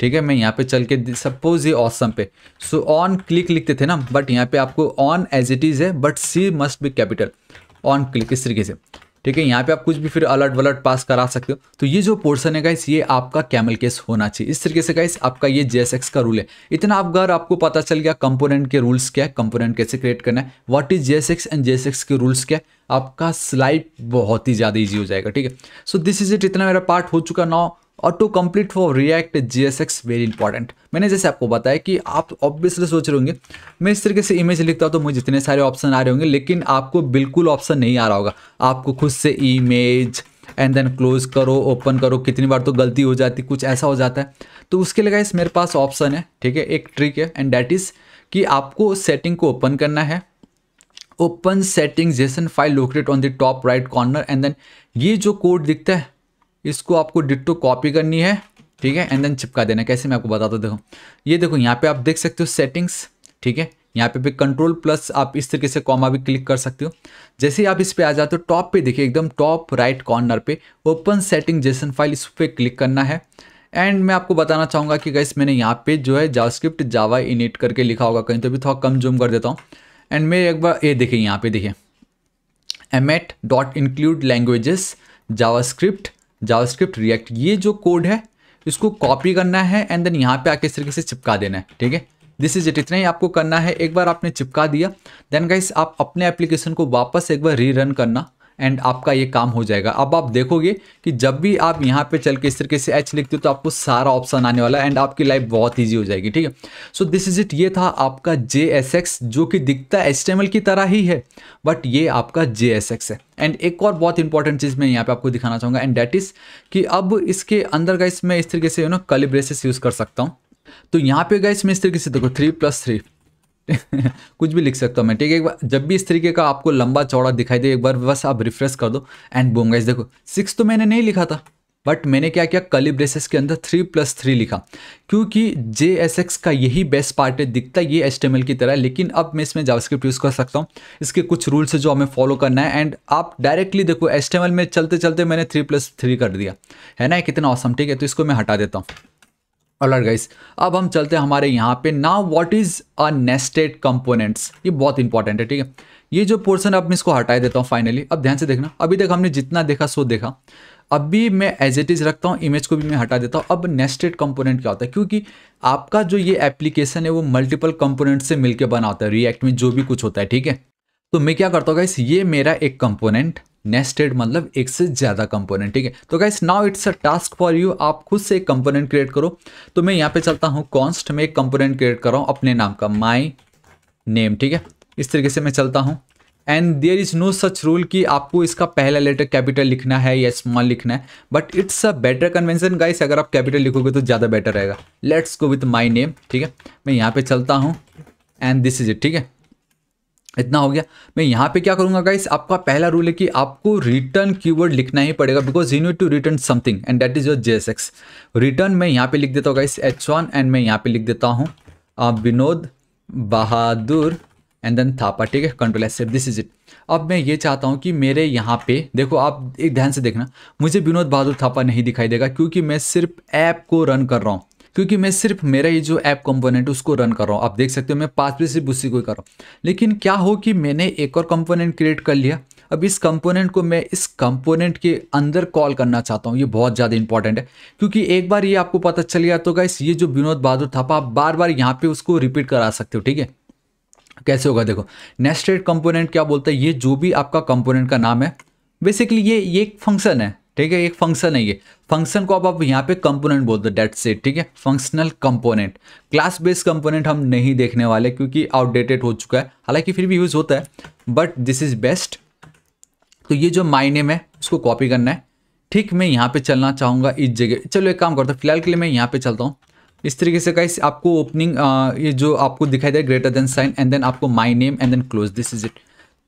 ठीक है मैं यहाँ पे चल के सपोज ये ऑसम पे सो ऑन क्लिक लिखते थे ना बट यहाँ पे आपको ऑन एज इट इज़ है but C must be capital on click इस तरीके से ठीक है यहाँ पे आप कुछ भी फिर अलर्ट वलर्ट पास करा सकते हो तो ये जो पोर्सन है गाइस ये आपका कैमल केस होना चाहिए इस तरीके से गाइस आपका ये जेएसएक्स का रूल है इतना आप घर आपको पता चल गया कंपोनेंट के रूल्स क्या है कंपोनेंट कैसे क्रिएट करना है what is J and J के रूल्स क्या है आपका स्लाइड बहुत ही ज़्यादा ईजी हो जाएगा ठीक है सो दिस इज इट इतना मेरा पार्ट हो चुका नाउ और to complete for React J S X very important मैंने जैसे आपको बताया कि आप ऑब्वियसली सोच रहे होंगे मैं इस तरीके से इमेज लिखता हूँ तो मुझे इतने सारे ऑप्शन आ रहे होंगे लेकिन आपको बिल्कुल ऑप्शन नहीं आ रहा होगा आपको खुद से इमेज एंड देन क्लोज करो ओपन करो कितनी बार तो गलती हो जाती कुछ ऐसा हो जाता है तो उसके लिए इस मेरे पास ऑप्शन है ठीक है एक ट्रिक है एंड डैट इज़ कि आपको सेटिंग को ओपन करना है open setting JSON file locate on the top right corner and then ये जो कोड दिखता है इसको आपको डिट्टो कॉपी करनी है ठीक है एंड देन चिपका देना कैसे मैं आपको बताता हूँ देखो ये देखो यहाँ पे आप देख सकते हो सेटिंग्स ठीक है यहाँ पे भी कंट्रोल प्लस आप इस तरीके से कॉमा भी क्लिक कर सकते हो जैसे ही आप इस पे आ जाते हो टॉप पे देखिए एकदम टॉप राइट कॉर्नर पे ओपन सेटिंग जेसन फाइल इस पर क्लिक करना है एंड मैं आपको बताना चाहूँगा कि गैस मैंने यहाँ पे जो है जावास्क्रिप्ट जावा इनिट करके लिखा होगा कहीं तो भी थोड़ा कम जूम कर देता हूँ एंड मैं एक बार ये देखिए यहाँ पे देखिए emmet dot include languages JavaScript JavaScript React ये जो कोड है इसको कॉपी करना है एंड देन यहाँ पे आके इस तरीके से चिपका देना है ठीक है दिस इज इट इतना ही आपको करना है एक बार आपने चिपका दिया देन गाइस आप अपने एप्लीकेशन को वापस एक बार रीरन करना एंड आपका ये काम हो जाएगा अब आप देखोगे कि जब भी आप यहाँ पे चल के इस तरीके से एच लिखते हो तो आपको सारा ऑप्शन आने वाला है एंड आपकी लाइफ बहुत ईजी हो जाएगी ठीक है सो दिस इज इट ये था आपका जे एस एक्स जो कि दिखता एच की तरह ही है बट ये आपका जे एस एक्स है एंड एक और बहुत इंपॉर्टेंट चीज़ मैं यहाँ पे आपको दिखाना चाहूँगा एंड डैट इज़ कि अब इसके अंदर का इसमें इस तरीके से यू नो कलिब्रेसिस यूज़ कर सकता हूँ तो यहाँ पे गए इसमें इस तरीके से देखो थ्री प्लस थ्री कुछ भी लिख सकता हूँ मैं ठीक है एक बार जब भी इस तरीके का आपको लंबा चौड़ा दिखाई दे एक बार बस आप रिफ्रेश कर दो एंड बूम गाइज देखो सिक्स तो मैंने नहीं लिखा था बट मैंने क्या किया कली ब्रेसेस के अंदर थ्री प्लस थ्री लिखा क्योंकि जे एस एक्स का यही बेस्ट पार्ट है दिखता ये एच की तरह लेकिन अब मैं इसमें जावास्क्रिप्ट यूज़ कर सकता हूँ इसके कुछ रूल्स है जो हमें फॉलो करना है एंड आप डायरेक्टली देखो एच में चलते चलते मैंने थ्री प्लस थ्री कर दिया है ना कितना औसम ठीक है तो इसको मैं हटा देता हूँ अलर्ट गाइस अब हम चलते हैं हमारे यहाँ पे now what is a nested components ये बहुत इंपॉर्टेंट है ठीक है ये जो पोर्सन अब मैं इसको हटा देता हूँ फाइनली अब ध्यान से देखना अभी तक हमने जितना देखा सो देखा अभी मैं एज इट इज़ रखता हूँ इमेज को भी मैं हटा देता हूँ अब नेस्टेड कंपोनेंट क्या होता है क्योंकि आपका जो ये एप्लीकेशन है वो मल्टीपल कंपोनेंट से मिलकर बना होता है रिएक्ट में जो भी कुछ होता है ठीक है तो मैं क्या करता हूँ गाइस ये मेरा एक कंपोनेंट नेस्टेड मतलब एक से ज़्यादा कंपोनेंट ठीक है तो guys now it's a task for you आप खुद से एक कंपोनेंट क्रिएट करो तो मैं यहाँ पे चलता हूँ कॉन्स्ट में एक कंपोनेंट क्रिएट कर रहा हूँ अपने नाम का माई नेम ठीक है इस तरीके से मैं चलता हूं and there is no such rule कि आपको इसका पहला लेटर कैपिटल लिखना है या स्मॉल लिखना है but it's a better convention guys अगर आप कैपिटल लिखोगे तो ज़्यादा बेटर रहेगा let's go with my name ठीक है मैं यहाँ पे चलता हूँ एंड दिस इज इट ठीक है इतना हो गया मैं यहाँ पे क्या करूँगा गाइस आपका पहला रूल है कि आपको रिटर्न कीवर्ड लिखना ही पड़ेगा because you need to return something and that is your J S X return मैं यहाँ पे लिख देता हूँ गाइस एच वन एंड मैं यहाँ पे लिख देता हूँ विनोद बहादुर एंड देन थापा ठीक है control S this is it अब मैं ये चाहता हूँ कि मेरे यहाँ पे देखो आप एक ध्यान से देखना मुझे विनोद बहादुर थापा नहीं दिखाई देगा क्योंकि मैं सिर्फ ऐप को रन कर रहा हूँ क्योंकि मैं सिर्फ मेरा ये जो ऐप कंपोनेंट उसको रन कर रहा हूँ आप देख सकते हो मैं पास भी सिर्फ उसी को कर रहा हूँ लेकिन क्या हो कि मैंने एक और कंपोनेंट क्रिएट कर लिया अब इस कंपोनेंट को मैं इस कंपोनेंट के अंदर कॉल करना चाहता हूँ ये बहुत ज़्यादा इंपॉर्टेंट है क्योंकि एक बार ये आपको पता चल गया तो गाइस ये जो विनोद बहादुर था आप बार बार यहाँ पर उसको रिपीट करा सकते हो ठीक है कैसे होगा देखो नेस्टेड कंपोनेंट क्या बोलता है ये जो भी आपका कंपोनेंट का नाम है बेसिकली ये ये एक फंक्शन है ठीक है एक फंक्शन है ये फंक्शन को अब आप यहाँ पे कंपोनेंट बोलते दो डेट सेट ठीक है functional component class based component हम नहीं देखने वाले क्योंकि आउटडेटेड हो चुका है हालांकि फिर भी यूज़ होता है बट दिस इज़ बेस्ट तो ये जो मायने में उसको कॉपी करना है ठीक मैं यहाँ पे चलना चाहूँगा इस जगह चलो एक काम करता हूँ फिलहाल के लिए मैं यहाँ पे चलता हूँ इस तरीके से कहीं आपको ओपनिंग ये जो आपको दिखाई दे greater than sign and then आपको my name and then close this is it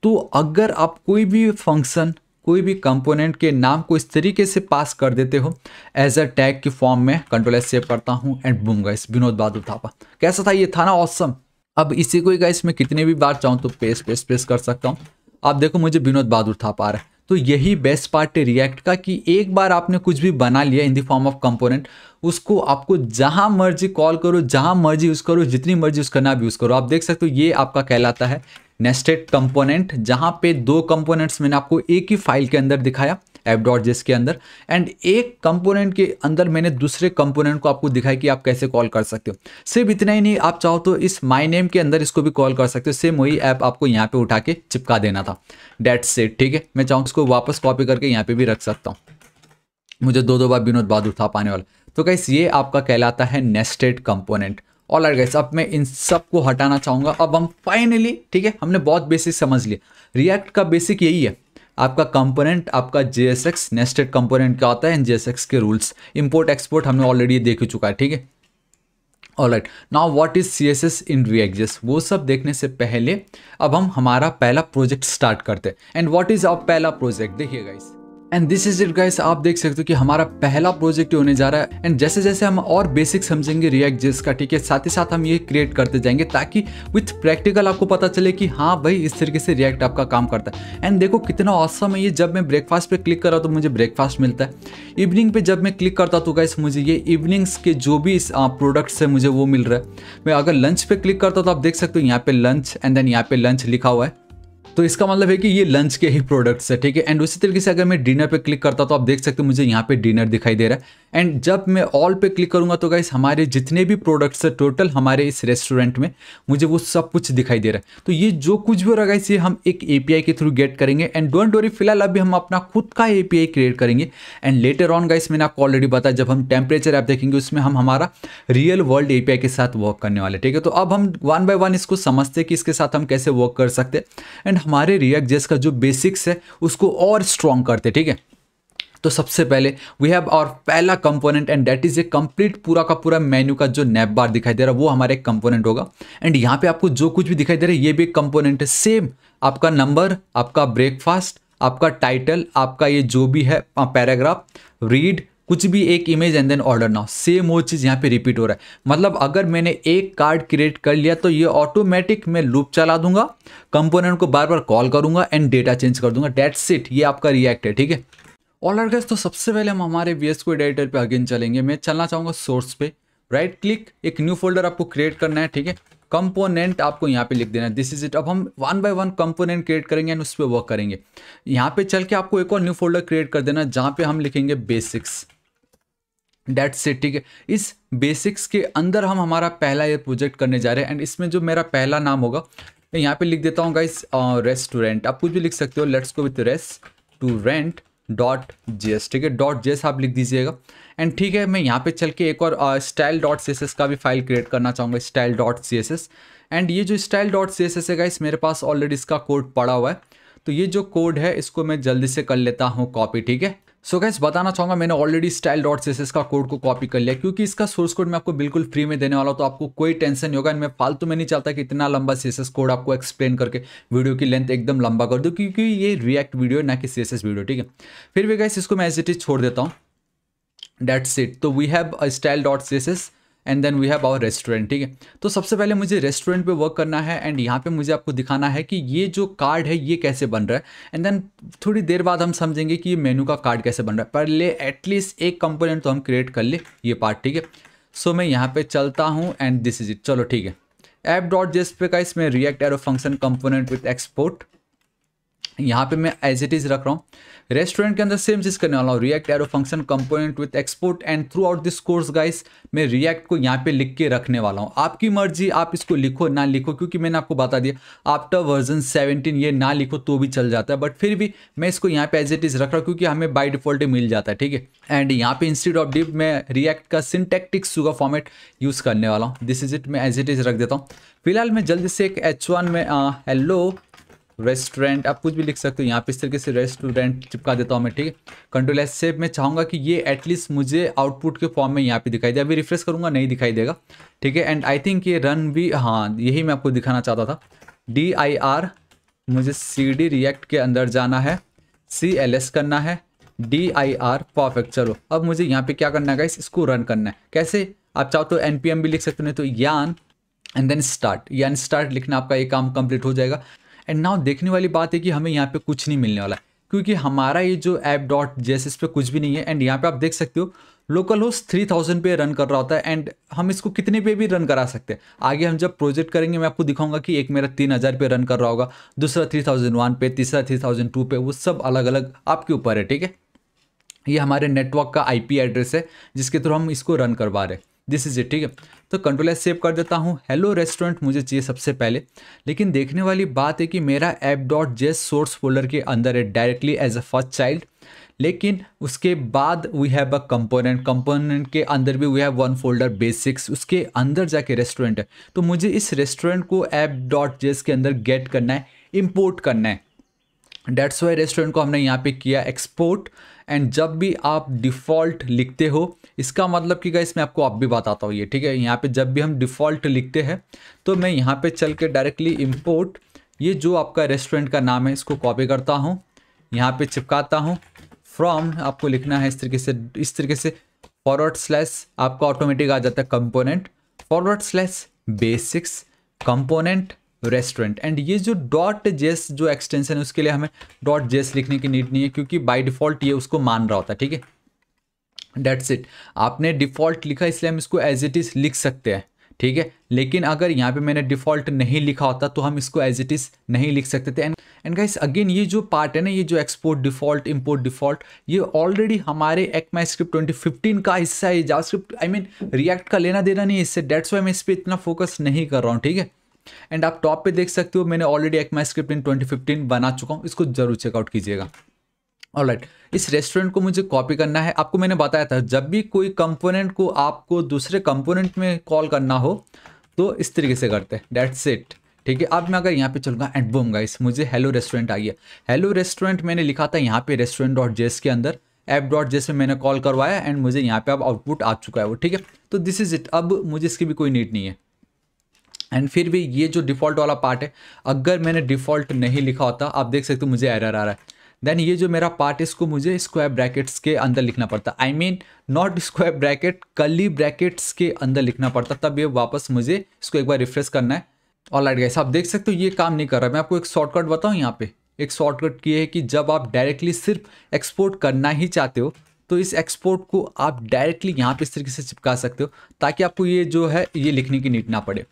तो अगर आप कोई भी फंक्शन कोई भी कंपोनेंट के नाम को इस तरीके से पास कर देते हो एज अ टैग के फॉर्म में कंट्रोल एस सेव करता हूँ and boom guys Vinod Bahadur Thapa कैसा था ये था ना ऑसम अब इसी को गाइस मैं कितने भी बार चाहूँ तो पेस पेस पेस कर सकता हूँ आप देखो मुझे विनोद बहादुर थापा आ रहा है तो यही बेस्ट पार्ट है रिएक्ट का कि एक बार आपने कुछ भी बना लिया in the form of component उसको आपको जहां मर्जी कॉल करो जहां मर्जी यूज़ करो जितनी मर्जी उसका करना भी यूज़ करो आप देख सकते हो ये आपका कहलाता है नेस्टेड कंपोनेंट जहां पे दो कंपोनेंट्स मैंने आपको एक ही फाइल के अंदर दिखाया एप डॉट जिस के अंदर एंड एक कंपोनेंट के अंदर मैंने दूसरे कंपोनेंट को आपको दिखाया कि आप कैसे कॉल कर सकते हो सिर्फ इतना ही नहीं आप चाहो तो इस माई नेम के अंदर इसको भी कॉल कर सकते हो सेम वही ऐप आपको यहाँ पे उठा के चिपका देना था डेट से ठीक है मैं चाहूँ इसको वापस कॉपी करके यहाँ पे भी रख सकता हूँ मुझे दो दो बार विनोद बाद उठा पाने वाला तो कैसे ये आपका कहलाता है nested component all right guys अब मैं इन सब को हटाना चाहूँगा अब हम फाइनली ठीक है हमने बहुत बेसिक समझ लिया रिएक्ट का बेसिक यही है आपका कंपोनेंट आपका J S X nested component क्या होता है एन जे एस एक्स के रूल्स इंपोर्ट एक्सपोर्ट हमने ऑलरेडी देख चुका है ठीक है all right now what is C S S in React JS वो सब देखने से पहले अब हम हमारा पहला प्रोजेक्ट स्टार्ट करते हैं एंड वॉट इज आवर पहला प्रोजेक्ट देखिए guys and this is it guys आप देख सकते हो कि हमारा पहला प्रोजेक्ट होने जा रहा है एंड जैसे जैसे हम और बेसिक समझेंगे रिएक्ट जेस का ठीक है साथ ही साथ हम ये क्रिएट करते जाएंगे ताकि विथ प्रैक्टिकल आपको पता चले कि हाँ भाई इस तरीके से रिएक्ट आपका काम करता है एंड देखो कितना औसम है ये जब मैं ब्रेकफास्ट पे क्लिक कर रहा हूँ तो मुझे ब्रेकफास्ट मिलता है इवनिंग पे जब मैं क्लिक करता तो गाइस मुझे ये इवनिंग्स के जो भी प्रोडक्ट्स है मुझे वो मिल रहा है मैं अगर लंच पे क्लिक करता तो आप देख सकते हो यहाँ पे लंच एंड देन यहाँ पे लंच लिखा हुआ है तो इसका मतलब है कि ये लंच के ही प्रोडक्ट्स है ठीक है एंड उसी तरीके से अगर मैं डिनर पे क्लिक करता तो आप देख सकते हो मुझे यहाँ पे डिनर दिखाई दे रहा है एंड जब मैं ऑल पे क्लिक करूँगा तो गाइस हमारे जितने भी प्रोडक्ट्स है टोटल हमारे इस रेस्टोरेंट में मुझे वो सब कुछ दिखाई दे रहा है तो ये जो कुछ भी हो रहा है हम एक ए के थ्रू गेट करेंगे एंड डोंट वरी फिलहाल अभी हम अपना खुद का ए क्रिएट करेंगे एंड लेटर ऑन गाइस मैंने आपको ऑलरेडी बताया जब हम टेम्परेचर ऐप देखेंगे उसमें हम हमारा रियल वर्ल्ड ए के साथ वर्क करने वाले ठीक है तो अब हम वन बाय वन इसको समझते हैं कि इसके साथ हम कैसे वर्क कर सकते हैं एंड हमारे रिएक्ट जेस का जो बेसिक्स है उसको और स्ट्रॉन्ग करते ठीक है तो सबसे पहले वी हैव और पहला component and that is a complete पूरा का पूरा मेन्यू का जो नैप बार दिखाई दे रहा है वो हमारा एक कंपोनेंट होगा एंड यहाँ पे आपको जो कुछ भी दिखाई दे रहा है ये भी एक कंपोनेंट है सेम आपका नंबर आपका ब्रेकफास्ट आपका टाइटल आपका ये जो भी है पैराग्राफ रीड कुछ भी एक image and then order now same वो चीज़ यहाँ पे रिपीट हो रहा है मतलब अगर मैंने एक कार्ड क्रिएट कर लिया तो ये ऑटोमेटिक मैं लूप चला दूंगा कंपोनेंट को बार बार कॉल करूंगा एंड डेटा चेंज कर दूंगा डेट सिट ये आपका रिएक्ट है ठीक है ऑल आर तो सबसे पहले हम हमारे वी एस एडिटर पर अगेन चलेंगे मैं चलना चाहूँगा सोर्स पे राइट right क्लिक एक न्यू फोल्डर आपको क्रिएट करना है ठीक है कंपोनेंट आपको यहाँ पे लिख देना है दिस इज इट अब हम one by one component create करेंगे एंड उस पर वर्क करेंगे यहाँ पे चल के आपको एक और न्यू फोल्डर क्रिएट कर देना है जहाँ पे हम लिखेंगे बेसिक्स डेट से ठीक है इस बेसिक्स के अंदर हम हमारा पहला ये प्रोजेक्ट करने जा रहे हैं एंड इसमें जो मेरा पहला नाम होगा मैं यहाँ पे लिख देता हूँ गाइस रेस्टोरेंट आप कुछ भी लिख सकते हो let's go with restaurant dot ji S ठीक है डॉट जी एस आप लिख दीजिएगा एंड ठीक है मैं यहाँ पे चल के एक और style dot C S S का भी फाइल क्रिएट करना चाहूँगा style dot C S S and ये जो style dot C S S है गाइस मेरे पास ऑलरेडी इसका कोड पड़ा हुआ है तो ये जो कोड है इसको मैं जल्दी से कर लेता हूँ कॉपी ठीक है सो so गैस बताना चाहूँगा मैंने ऑलरेडी स्टाइल डॉट सी का कोड को कॉपी कर लिया क्योंकि इसका सोर्स कोड मैं आपको बिल्कुल फ्री में देने वाला हूँ तो आपको कोई टेंशन नहीं होगा मैं फालतू में नहीं चाहता कि इतना लंबा सी कोड आपको एक्सप्लेन करके वीडियो की लेंथ एकदम लंबा कर दूँ क्योंकि ये रिएक्ट वीडियो ना कि सी वीडियो ठीक है फिर भी गैस इसको मैं एज इट इज छोड़ देता हूँ डेट्स इट तो we have a style dot C and then we have our restaurant ठीक है तो सबसे पहले मुझे रेस्टोरेंट पे वर्क करना है एंड यहाँ पे मुझे आपको दिखाना है कि ये जो कार्ड है ये कैसे बन रहा है एंड देन थोड़ी देर बाद हम समझेंगे कि ये मेनू का कार्ड कैसे बन रहा है पहले एटलीस्ट एक कंपोनेंट तो हम क्रिएट कर ले ये पार्ट ठीक है सो मैं यहाँ पर चलता हूँ एंड दिस इज इट चलो ठीक है एप डॉट जेस पे का इसमें React arrow function component with export यहाँ पे मैं एज इट इज़ रख रहा हूँ रेस्टोरेंट के अंदर सेम चीज़ करने वाला हूँ react arrow function component with export and throughout this course guys मैं रिएक्ट को यहाँ पे लिख के रखने वाला हूँ आपकी मर्जी आप इसको लिखो ना लिखो क्योंकि मैंने आपको बता दिया आफ्टर वर्जन सेवनटीन ये ना लिखो तो भी चल जाता है बट फिर भी मैं इसको यहाँ पे एज इट इज़ रख रहा हूँ क्योंकि हमें बाई डिफॉल्ट मिल जाता है ठीक है एंड यहाँ पे इंस्टीट्यूट ऑफ डिप मैं रिएक्ट का सिंटेक्टिक सुगा फॉर्मेट यूज़ करने वाला हूँ दिस इज इट मैं एज इट इज़ रख देता हूँ फिलहाल मैं जल्दी से एक एच वन में हेलो रेस्टोरेंट आप कुछ भी लिख सकते हो यहाँ पे इस तरीके से रेस्टोरेंट चिपका देता हूँ मैं ठीक है कंट्रोल एस से मैं चाहूँगा कि ये एटलीस्ट मुझे आउटपुट के फॉर्म में यहाँ पे दिखाई दे अभी रिफ्रेश करूँगा नहीं दिखाई देगा ठीक है एंड आई थिंक ये रन भी हाँ यही मैं आपको दिखाना चाहता था डी आई आर मुझे सी डी रिएक्ट के अंदर जाना है सी एल एस करना है डी आई आर परफेक्ट चलो अब मुझे यहाँ पे क्या करना है इसको रन करना है कैसे आप चाहो तो एन पी एम भी लिख सकते हो नहीं तो yarn and then start yarn start लिखना आपका ये काम कंप्लीट हो जाएगा एंड नाउ देखने वाली बात है कि हमें यहाँ पे कुछ नहीं मिलने वाला क्योंकि हमारा ये जो ऐप डॉट जेस इस पर कुछ भी नहीं है एंड यहाँ पे आप देख सकते हो लोकल होस्ट थ्री थाउजेंड पे रन कर रहा होता है एंड हम इसको कितने पे भी रन करा सकते हैं आगे हम जब प्रोजेक्ट करेंगे मैं आपको दिखाऊंगा कि एक मेरा तीन हज़ार पे रन कर रहा होगा दूसरा थ्री थाउजेंड वन पे तीसरा थ्री थाउजेंड टू पे वो सब अलग अलग आपके ऊपर है ठीक है ये हमारे नेटवर्क का आई एड्रेस है जिसके थ्रू हम इसको रन करवा रहे हैं दिस इज़ इट ठीक है तो कंट्रोल एस सेव कर देता हूँ हेलो रेस्टोरेंट मुझे चाहिए सबसे पहले लेकिन देखने वाली बात है कि मेरा app dot JS source folder के अंदर है directly as a first child लेकिन उसके बाद we have a component component के अंदर भी we have one folder basics उसके अंदर जाके रेस्टोरेंट है तो मुझे इस रेस्टोरेंट को ऐप डॉट जेस के अंदर गेट करना है इम्पोर्ट करना है डेट्स वाई रेस्टोरेंट को हमने यहाँ पे किया एक्सपोर्ट एंड जब भी आप डिफ़ॉल्ट लिखते हो इसका मतलब कि गाइस मैं आपको अब आप भी बताता हूँ ये ठीक है यहाँ पे जब भी हम डिफ़ॉल्ट लिखते हैं तो मैं यहाँ पे चल के डायरेक्टली इम्पोर्ट ये जो आपका रेस्टोरेंट का नाम है इसको कॉपी करता हूँ यहाँ पे चिपकाता हूँ फ्रॉम आपको लिखना है इस तरीके से इस तरीके से फॉरवर्ड स्लैस आपका ऑटोमेटिक आ जाता है component forward slash basics component restaurant and ये जो डॉट जेस जो एक्सटेंशन है उसके लिए हमें डॉट जेस लिखने की नीड नहीं है क्योंकि बाई डिफ़ॉल्ट ये उसको मान रहा होता है ठीक है डेट्स इट आपने डिफ़ॉल्ट लिखा इसलिए हम इसको एज इट इज़ लिख सकते हैं ठीक है लेकिन अगर यहाँ पे मैंने डिफ़ॉल्ट नहीं लिखा होता तो हम इसको एज इट इज़ नहीं लिख सकते थे एंड एंड गाइस अगेन ये जो पार्ट है ना ये जो एक्सपोर्ट डिफ़ॉल्ट इंपोर्ट डिफ़ॉल्ट ये ऑलरेडी हमारे माई स्क्रिप्ट ट्वेंटी फिफ्टीन का हिस्सा है जावास्क्रिप्ट आई मीन रिएक्ट का लेना देना नहीं इससे डेट्स वाई मैं इस पर इतना फोकस नहीं कर रहा हूँ ठीक है एंड आप टॉप पे देख सकते हो मैंने ऑलरेडी एक माई स्क्रिप्ट इन 2015 बना चुका हूँ इसको जरूर चेकआउट कीजिएगा और राइट इस रेस्टोरेंट को मुझे कॉपी करना है आपको मैंने बताया था जब भी कोई कंपोनेंट को आपको दूसरे कंपोनेंट में कॉल करना हो तो इस तरीके से करते हैं डेट्स इट ठीक है अब मैं अगर यहाँ पे चलूँगा एंड बोम गाइस मुझे हेलो रेस्टोरेंट आई है हेलो रेस्टोरेंट मैंने लिखा था यहाँ पे रेस्टोरेंट डॉट जेस के अंदर एप डॉट जेस में मैंने कॉल करवाया एंड मुझे यहाँ पे अब आउटपुट आ चुका है वो ठीक है तो दिस इज़ इट अब मुझे इसकी भी कोई नीड नहीं है एंड फिर भी ये जो डिफ़ॉल्ट वाला पार्ट है अगर मैंने डिफ़ॉल्ट नहीं लिखा होता आप देख सकते हो मुझे एरर आ रहा है देन ये जो मेरा पार्ट है इसको मुझे स्क्वायर ब्रैकेट्स के अंदर लिखना पड़ता I mean not square bracket curly brackets के अंदर लिखना पड़ता तब ये वापस मुझे इसको एक बार रिफ्रेश करना है और लाइट गाइस आप देख सकते हो ये काम नहीं कर रहा मैं आपको एक शॉर्टकट बताऊँ यहाँ पे एक शॉर्टकट ये है कि जब आप डायरेक्टली सिर्फ एक्सपोर्ट करना ही चाहते हो तो इस एक्सपोर्ट को आप डायरेक्टली यहाँ पे इस तरीके से चिपका सकते हो ताकि आपको ये जो है ये लिखने की नीट ना पड़े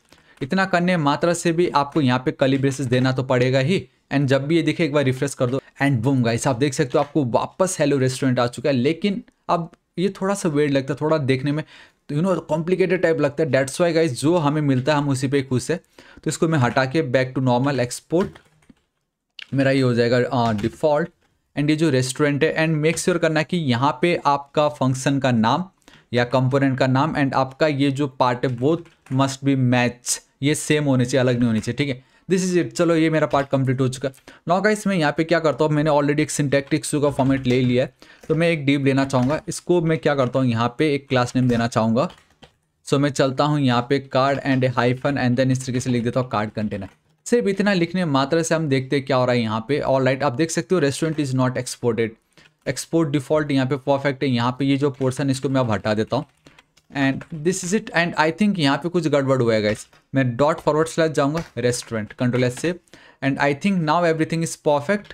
इतना करने मात्रा से भी आपको यहाँ पे कलिब्रेसिस देना तो पड़ेगा ही एंड जब भी ये देखे एक बार रिफ्रेश कर दो एंड बूम गाइस आप देख सकते हो आपको वापस हेलो रेस्टोरेंट आ चुका है लेकिन अब ये थोड़ा सा वेट लगता है थोड़ा देखने में तो यू नो कॉम्प्लिकेटेड टाइप लगता है डेट्स वाई गाइज जो हमें मिलता है हम उसी पे खुश है तो इसको मैं हटा के बैक टू नॉर्मल एक्सपोर्ट मेरा ये हो जाएगा डिफ़ॉल्ट एंड ये जो रेस्टोरेंट है एंड मेक श्योर करना कि यहाँ पे आपका फंक्शन का नाम या कंपोनेंट का नाम एंड आपका ये जो पार्ट है वो मस्ट बी मैच ये सेम होने चाहिए अलग नहीं होनी चाहिए ठीक है दिस इज इट चलो ये मेरा पार्ट कंप्लीट हो चुका है नौका इसमें यहाँ पे क्या करता हूँ मैंने ऑलरेडी एक सिंटेक्टिक्स का फॉर्मेट ले लिया है तो मैं एक डीप लेना चाहूँगा इसको मैं क्या करता हूँ यहाँ पे एक क्लास नेम देना चाहूँगा सो मैं चलता हूँ यहाँ पे card and a hyphen and then इस तरीके से लिख देता हूँ कार्ड कंटेनर सिर्फ इतना लिखने मात्र से हम देखते हैं क्या हो रहा है यहाँ पे और लाइट आप देख सकते हो restaurant is not exported export default यहाँ पे परफेक्ट है यहाँ पे ये जो पोर्सन इसको मैं अब हटा देता हूँ and this is it and I think यहाँ पे कुछ गड़बड़ हुआ है गाइस मैं डॉट फॉरवर्ड स्लैश जाऊँगा restaurant control S save and I think now everything is perfect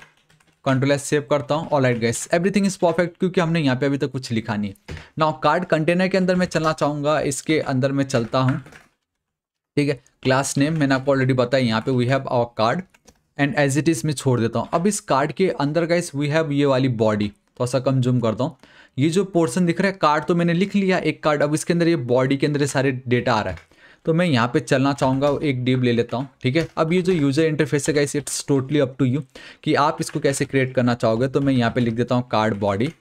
control S save करता हूँ all right guys everything is perfect क्योंकि हमने यहाँ पे अभी तक कुछ लिखा नहीं नाउ कार्ड कंटेनर के अंदर मैं चलना चाहूँगा इसके अंदर मैं चलता हूँ ठीक है क्लास नेम मैंने आपको ऑलरेडी बताया यहाँ पे we have our card and as it is मैं छोड़ देता हूँ अब इस कार्ड के अंदर गाइस वी हैव ये वाली बॉडी थोड़ा सा कम जूम करता हूँ ये जो पोर्सन दिख रहा है कार्ड तो मैंने लिख लिया एक कार्ड अब इसके अंदर ये बॉडी के अंदर सारे डेटा आ रहा है तो मैं यहाँ पे चलना चाहूँगा एक डीप ले लेता हूँ ठीक है अब ये जो यूज़र इंटरफेस है guys it's totally up to you कि आप इसको कैसे क्रिएट करना चाहोगे तो मैं यहाँ पे लिख देता हूँ कार्ड बॉडी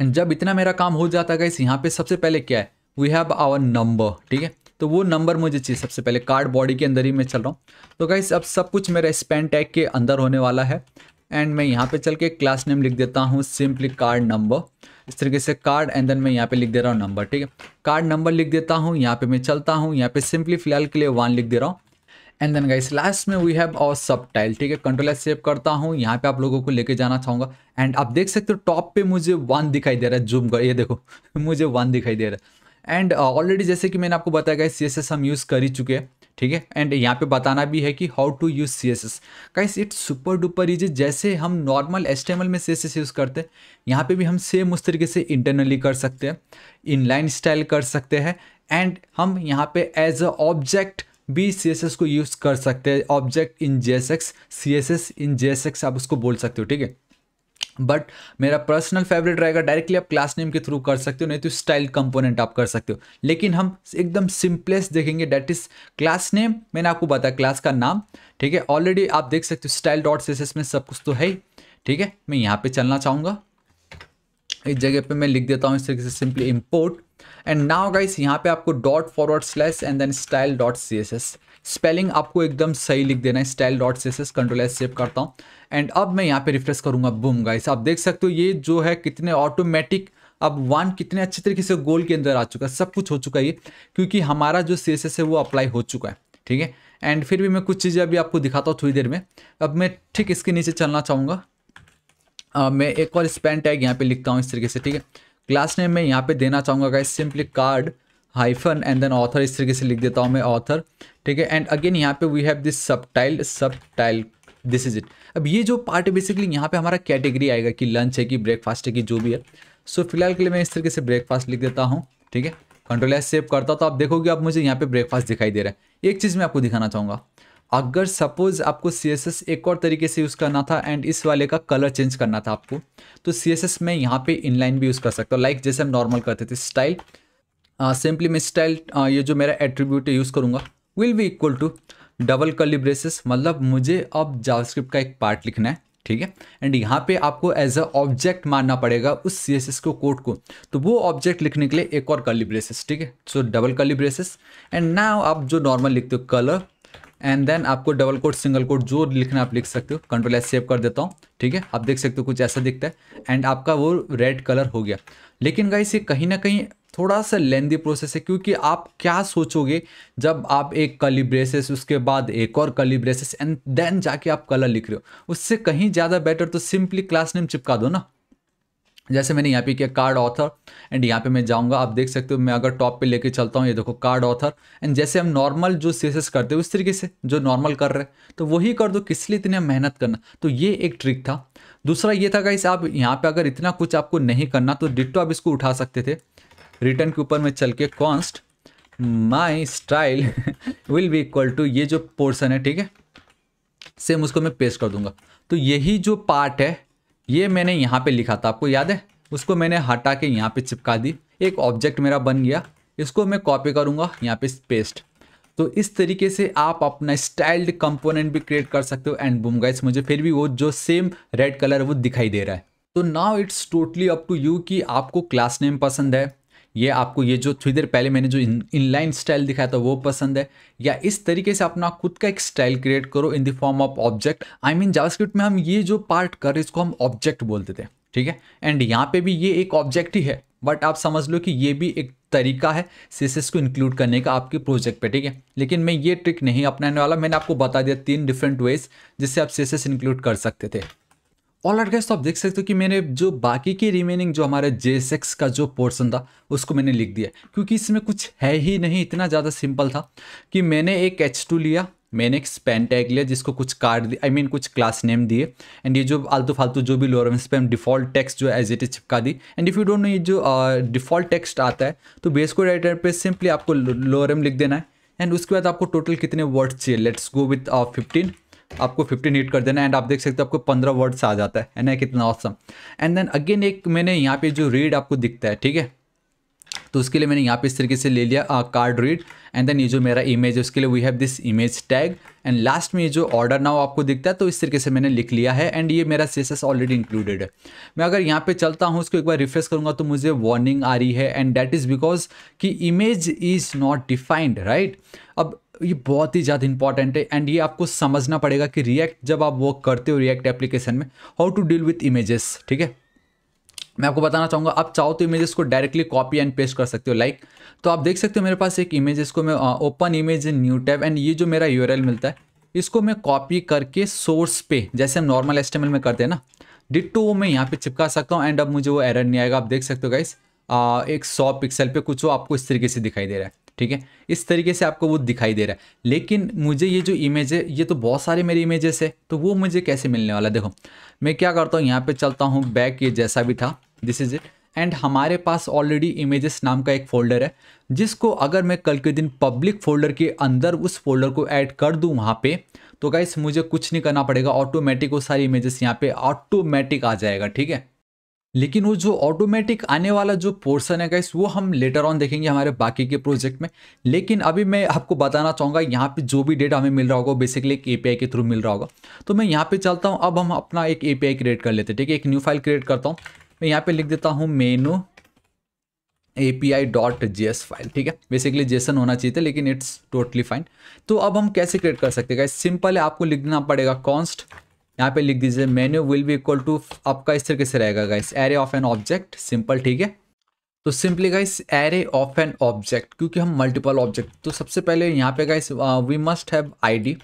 एंड जब इतना मेरा काम हो जाता है गाइस यहाँ पे सबसे पहले क्या है वी हैव आवर नंबर ठीक है तो वो नंबर मुझे चाहिए सबसे पहले कार्ड बॉडी के अंदर ही मैं चल रहा हूँ तो गाइस अब सब कुछ मेरा स्पेन टैग के अंदर होने वाला है एंड मैं यहाँ पे चल के क्लास नेम लिख देता हूँ सिंपली कार्ड नंबर इस तरीके से कार्ड एंड देन मैं यहाँ पे लिख दे रहा हूँ नंबर ठीक है कार्ड नंबर लिख देता हूँ यहाँ पे मैं चलता हूँ यहाँ पे सिंपली फिलहाल के लिए वन लिख दे रहा हूँ एंड देन गाइस लास्ट में वी हैव और सब टाइल ठीक है कंट्रोल एस सेव करता हूँ यहाँ पे आप लोगों को लेके जाना चाहूँगा एंड आप देख सकते हो टॉप पे मुझे वन दिखाई दे रहा है जूम का ये देखो मुझे वन दिखाई दे रहा है एंड ऑलरेडी uh, जैसे कि मैंने आपको बताया गया सी एस एस हम यूज़ कर ही चुके हैं ठीक है एंड यहाँ पे बताना भी है कि how to use C S S कैसे इट सुपर डुपर इज जैसे हम नॉर्मल एस में सी एस एस यूज़ करते हैं यहाँ पे भी हम सेम उस तरीके से इंटरनली कर सकते हैं इनलाइन स्टाइल कर सकते हैं एंड हम यहाँ पे एज अ ऑब्जेक्ट भी सी एस एस को यूज़ कर सकते हैं object in J S X C S S in J S X आप उसको बोल सकते हो ठीक है बट मेरा पर्सनल फेवरेट रहेगा डायरेक्टली आप क्लास नेम के थ्रू कर सकते हो नहीं तो स्टाइल कंपोनेंट आप कर सकते हो लेकिन हम एकदम सिंपलेस्ट देखेंगे डेट इज क्लास नेम मैंने आपको बताया क्लास का नाम ठीक है ऑलरेडी आप देख सकते हो स्टाइल डॉट सी में सब कुछ तो है ही ठीक है मैं यहाँ पे चलना चाहूँगा इस जगह पे मैं लिख देता हूँ इस तरीके से simply import and now guys यहाँ पे आपको dot forward slash and then style dot C S S spelling आपको एकदम सही लिख देना है style dot C S control S save करता हूँ एंड अब मैं यहाँ पे रिफ्रेश करूँगा बूम गाइस आप देख सकते हो ये जो है कितने ऑटोमेटिक अब वन कितने अच्छे तरीके से गोल के अंदर आ चुका है सब कुछ हो चुका है ये क्योंकि हमारा जो सी है वो अप्लाई हो चुका है ठीक है एंड फिर भी मैं कुछ चीज़ें अभी आपको दिखाता हूँ थोड़ी देर में अब मैं ठीक इसके नीचे चलना चाहूँगा मैं एक और स्पेन टैग यहाँ पे लिखता हूँ इस तरीके से ठीक है क्लास नेम मैं यहाँ पे देना चाहूँगा guys simply card hyphen and then author इस तरीके से लिख देता हूँ मैं ऑथर ठीक है एंड अगेन यहाँ पे we have this subtitle subtitle this is it अब ये जो पार्ट है बेसिकली यहाँ पे हमारा कैटेगरी आएगा कि लंच है कि ब्रेकफास्ट है कि जो भी है सो so, फिलहाल के लिए मैं इस तरीके से ब्रेकफास्ट लिख देता हूँ ठीक है कंट्रोल एस सेव करता तो आप देखोगे अब मुझे यहाँ पे ब्रेकफास्ट दिखाई दे रहा है एक चीज़ मैं आपको दिखाना चाहूँगा अगर सपोज आपको सी एक और तरीके से यूज़ करना था एंड इस वाले का कलर चेंज करना था आपको तो सी में यहाँ पे इनलाइन भी यूज़ कर सकता हूँ लाइक जैसे हम नॉर्मल करते थे स्टाइल सिंपली मैं स्टाइल ये जो मेरा एट्रीब्यूट यूज़ करूँगा will be equal to double curly braces मतलब मुझे अब जावास्क्रिप्ट का एक पार्ट लिखना है ठीक है एंड यहाँ पे आपको एज अ ऑब्जेक्ट मानना पड़ेगा उस सी एस एस को कोड को तो वो ऑब्जेक्ट लिखने के लिए एक और कर्ली ब्रेसेस ठीक है so double curly braces and ना आप जो नॉर्मल लिखते हो कलर एंड देन आपको डबल कोड सिंगल कोड जो लिखना आप लिख सकते हो कंट्रोल एस सेव कर देता हूँ ठीक है आप देख सकते हो कुछ ऐसा दिखता है एंड आपका वो रेड कलर हो गया लेकिन गाइस ये कहीं ना कहीं थोड़ा सा लेंदी प्रोसेस है क्योंकि आप क्या सोचोगे जब आप एक कली ब्रेसेस उसके बाद एक और कली ब्रेसेस एंड देन जाके आप कलर लिख रहे हो उससे कहीं ज़्यादा बेटर तो सिंपली क्लास नेम चिपका दो ना जैसे मैंने यहाँ पे किया कार्ड ऑथर एंड यहाँ पे मैं जाऊँगा आप देख सकते हो मैं अगर टॉप पे लेके चलता हूँ ये देखो कार्ड ऑथर एंड जैसे हम नॉर्मल जो सीसेस करते हैं उस तरीके से जो नॉर्मल कर रहे हैं तो वही कर दो किस लिए इतने मेहनत करना तो ये एक ट्रिक था दूसरा ये था कि आप यहाँ पे अगर इतना कुछ आपको नहीं करना तो डिट्टो आप इसको उठा सकते थे रिटर्न के ऊपर में चल के const my style will be equal to ये जो पोर्सन है ठीक है सेम उसको मैं पेस्ट कर दूंगा तो यही जो पार्ट है ये मैंने यहाँ पे लिखा था आपको याद है उसको मैंने हटा के यहाँ पे चिपका दी एक ऑब्जेक्ट मेरा बन गया इसको मैं कॉपी करूँगा यहाँ पे पेस्ट तो इस तरीके से आप अपना स्टाइल्ड कंपोनेंट भी क्रिएट कर सकते हो एंड बुम गाइस मुझे फिर भी वो जो सेम रेड कलर वो दिखाई दे रहा है तो now it's totally up to you कि आपको क्लास नेम पसंद है ये आपको ये जो थोड़ी देर पहले मैंने जो इनलाइन स्टाइल दिखाया था वो पसंद है या इस तरीके से अपना खुद का एक स्टाइल क्रिएट करो in the form of object I mean JavaScript में हम ये जो पार्ट कर इसको हम ऑब्जेक्ट बोलते थे ठीक है एंड यहाँ पे भी ये एक ऑब्जेक्ट ही है बट आप समझ लो कि ये भी एक तरीका है सीसेस को इंक्लूड करने का आपके प्रोजेक्ट पे ठीक है लेकिन मैं ये ट्रिक नहीं अपनाने वाला मैंने आपको बता दिया तीन डिफरेंट वेज जिससे आप सीसेस इंक्लूड कर सकते थे ऑल आर गैस तो आप देख सकते हो कि मैंने जो बाकी के रिमेनिंग जो हमारे जे सेक्स का जो पोर्सन था उसको मैंने लिख दिया क्योंकि इसमें कुछ है ही नहीं इतना ज़्यादा सिंपल था कि मैंने एक एच टू लिया मैंने एक स्पैन टैग लिया जिसको कुछ कार्ड आई मीन कुछ क्लास नेम दिए एंड ये जो आलतू फालतू जो भी लोरेंस पे हम डिफॉल्ट टेक्स्ट जो एज इट इज चिपका दी and if you don't know ये जो डिफॉल्ट uh, टेक्स्ट आता है तो बेस को राइटर पे सिंपली आपको लोरेम लिख देना है एंड उसके बाद आपको टोटल कितने वर्ड्स चाहिए लेट्स गो विथ फिफ्टीन आपको 15 नीट कर देना एंड आप देख सकते हो आपको 15 वर्ड्स आ जाता है है ना कितना ऑसम एंड देन अगेन एक मैंने यहाँ पे जो रीड आपको दिखता है ठीक है तो उसके लिए मैंने यहाँ पे इस तरीके से ले लिया कार्ड रीड एंड देन ये जो मेरा इमेज है उसके लिए we have this image tag and last में ये जो ऑर्डर नाउ आपको दिखता है तो इस तरीके से मैंने लिख लिया है एंड ये मेरा सी ऑलरेडी इंक्लूडेड है मैं अगर यहाँ पे चलता हूँ उसको एक बार रिफ्रेश करूँगा तो मुझे वार्निंग आ रही है एंड दैट इज़ बिकॉज कि image is not defined right अब ये बहुत ही ज़्यादा इंपॉर्टेंट है एंड ये आपको समझना पड़ेगा कि रिएक्ट जब आप वर्क करते हो रिएक्ट एप्लीकेशन में how to deal with images ठीक है मैं आपको बताना चाहूँगा आप चाहो तो इमेजेस को डायरेक्टली कॉपी एंड पेस्ट कर सकते हो लाइक तो आप देख सकते हो मेरे पास एक इमेज इसको मैं open image in new tab and ये जो मेरा यू मिलता है इसको मैं कॉपी करके सोर्स पे जैसे हम नॉर्मल एस्टेमल में करते हैं ना डिट टू वो मैं यहाँ पे चिपका सकता हूँ एंड अब मुझे वो एरर नहीं आएगा आप देख सकते हो गाइस एक सौ पिक्सल पे कुछ वो आपको इस तरीके से दिखाई दे रहा है ठीक है इस तरीके से आपको वो दिखाई दे रहा है लेकिन मुझे ये जो इमेज है ये तो बहुत सारे मेरे इमेजेस है तो वो मुझे कैसे मिलने वाला देखो मैं क्या करता हूँ यहाँ पर चलता हूँ बैक ये जैसा भी था दिस इज़ इट एंड हमारे पास ऑलरेडी इमेजेस नाम का एक फ़ोल्डर है जिसको अगर मैं कल के दिन पब्लिक फ़ोल्डर के अंदर उस फोल्डर को ऐड कर दूँ वहाँ पे तो गाइस मुझे कुछ नहीं करना पड़ेगा ऑटोमेटिक वो सारी इमेजेस यहाँ पे ऑटोमेटिक आ जाएगा ठीक है लेकिन वो जो ऑटोमेटिक आने वाला जो पोर्सन है गाइस वो हम लेटर ऑन देखेंगे हमारे बाकी के प्रोजेक्ट में लेकिन अभी मैं आपको बताना चाहूँगा यहाँ पे जो भी डेटा हमें मिल रहा होगा बेसिकली एक एपीआई के थ्रू मिल रहा होगा तो मैं यहाँ पे चलता हूँ अब हम अपना एक एपीआई क्रिएट कर लेते हैं ठीक है एक न्यू फाइल क्रिएट करता हूँ मैं यहाँ पर लिख देता हूँ menu A P I dot ji S file ठीक है बेसिकली जेसन होना चाहिए था लेकिन इट्स टोटली फाइन तो अब हम कैसे क्रिएट कर सकते हैं सिंपल है आपको लिख देना पड़ेगा कॉन्स्ट यहाँ पे लिख दीजिए मेन्यू विल भी इक्वल टू आपका इस तरीके से रहेगा guys array of an object simple ठीक है तो simply guys array of an object क्योंकि हम मल्टीपल ऑब्जेक्ट तो सबसे पहले यहाँ पे guys we must have ID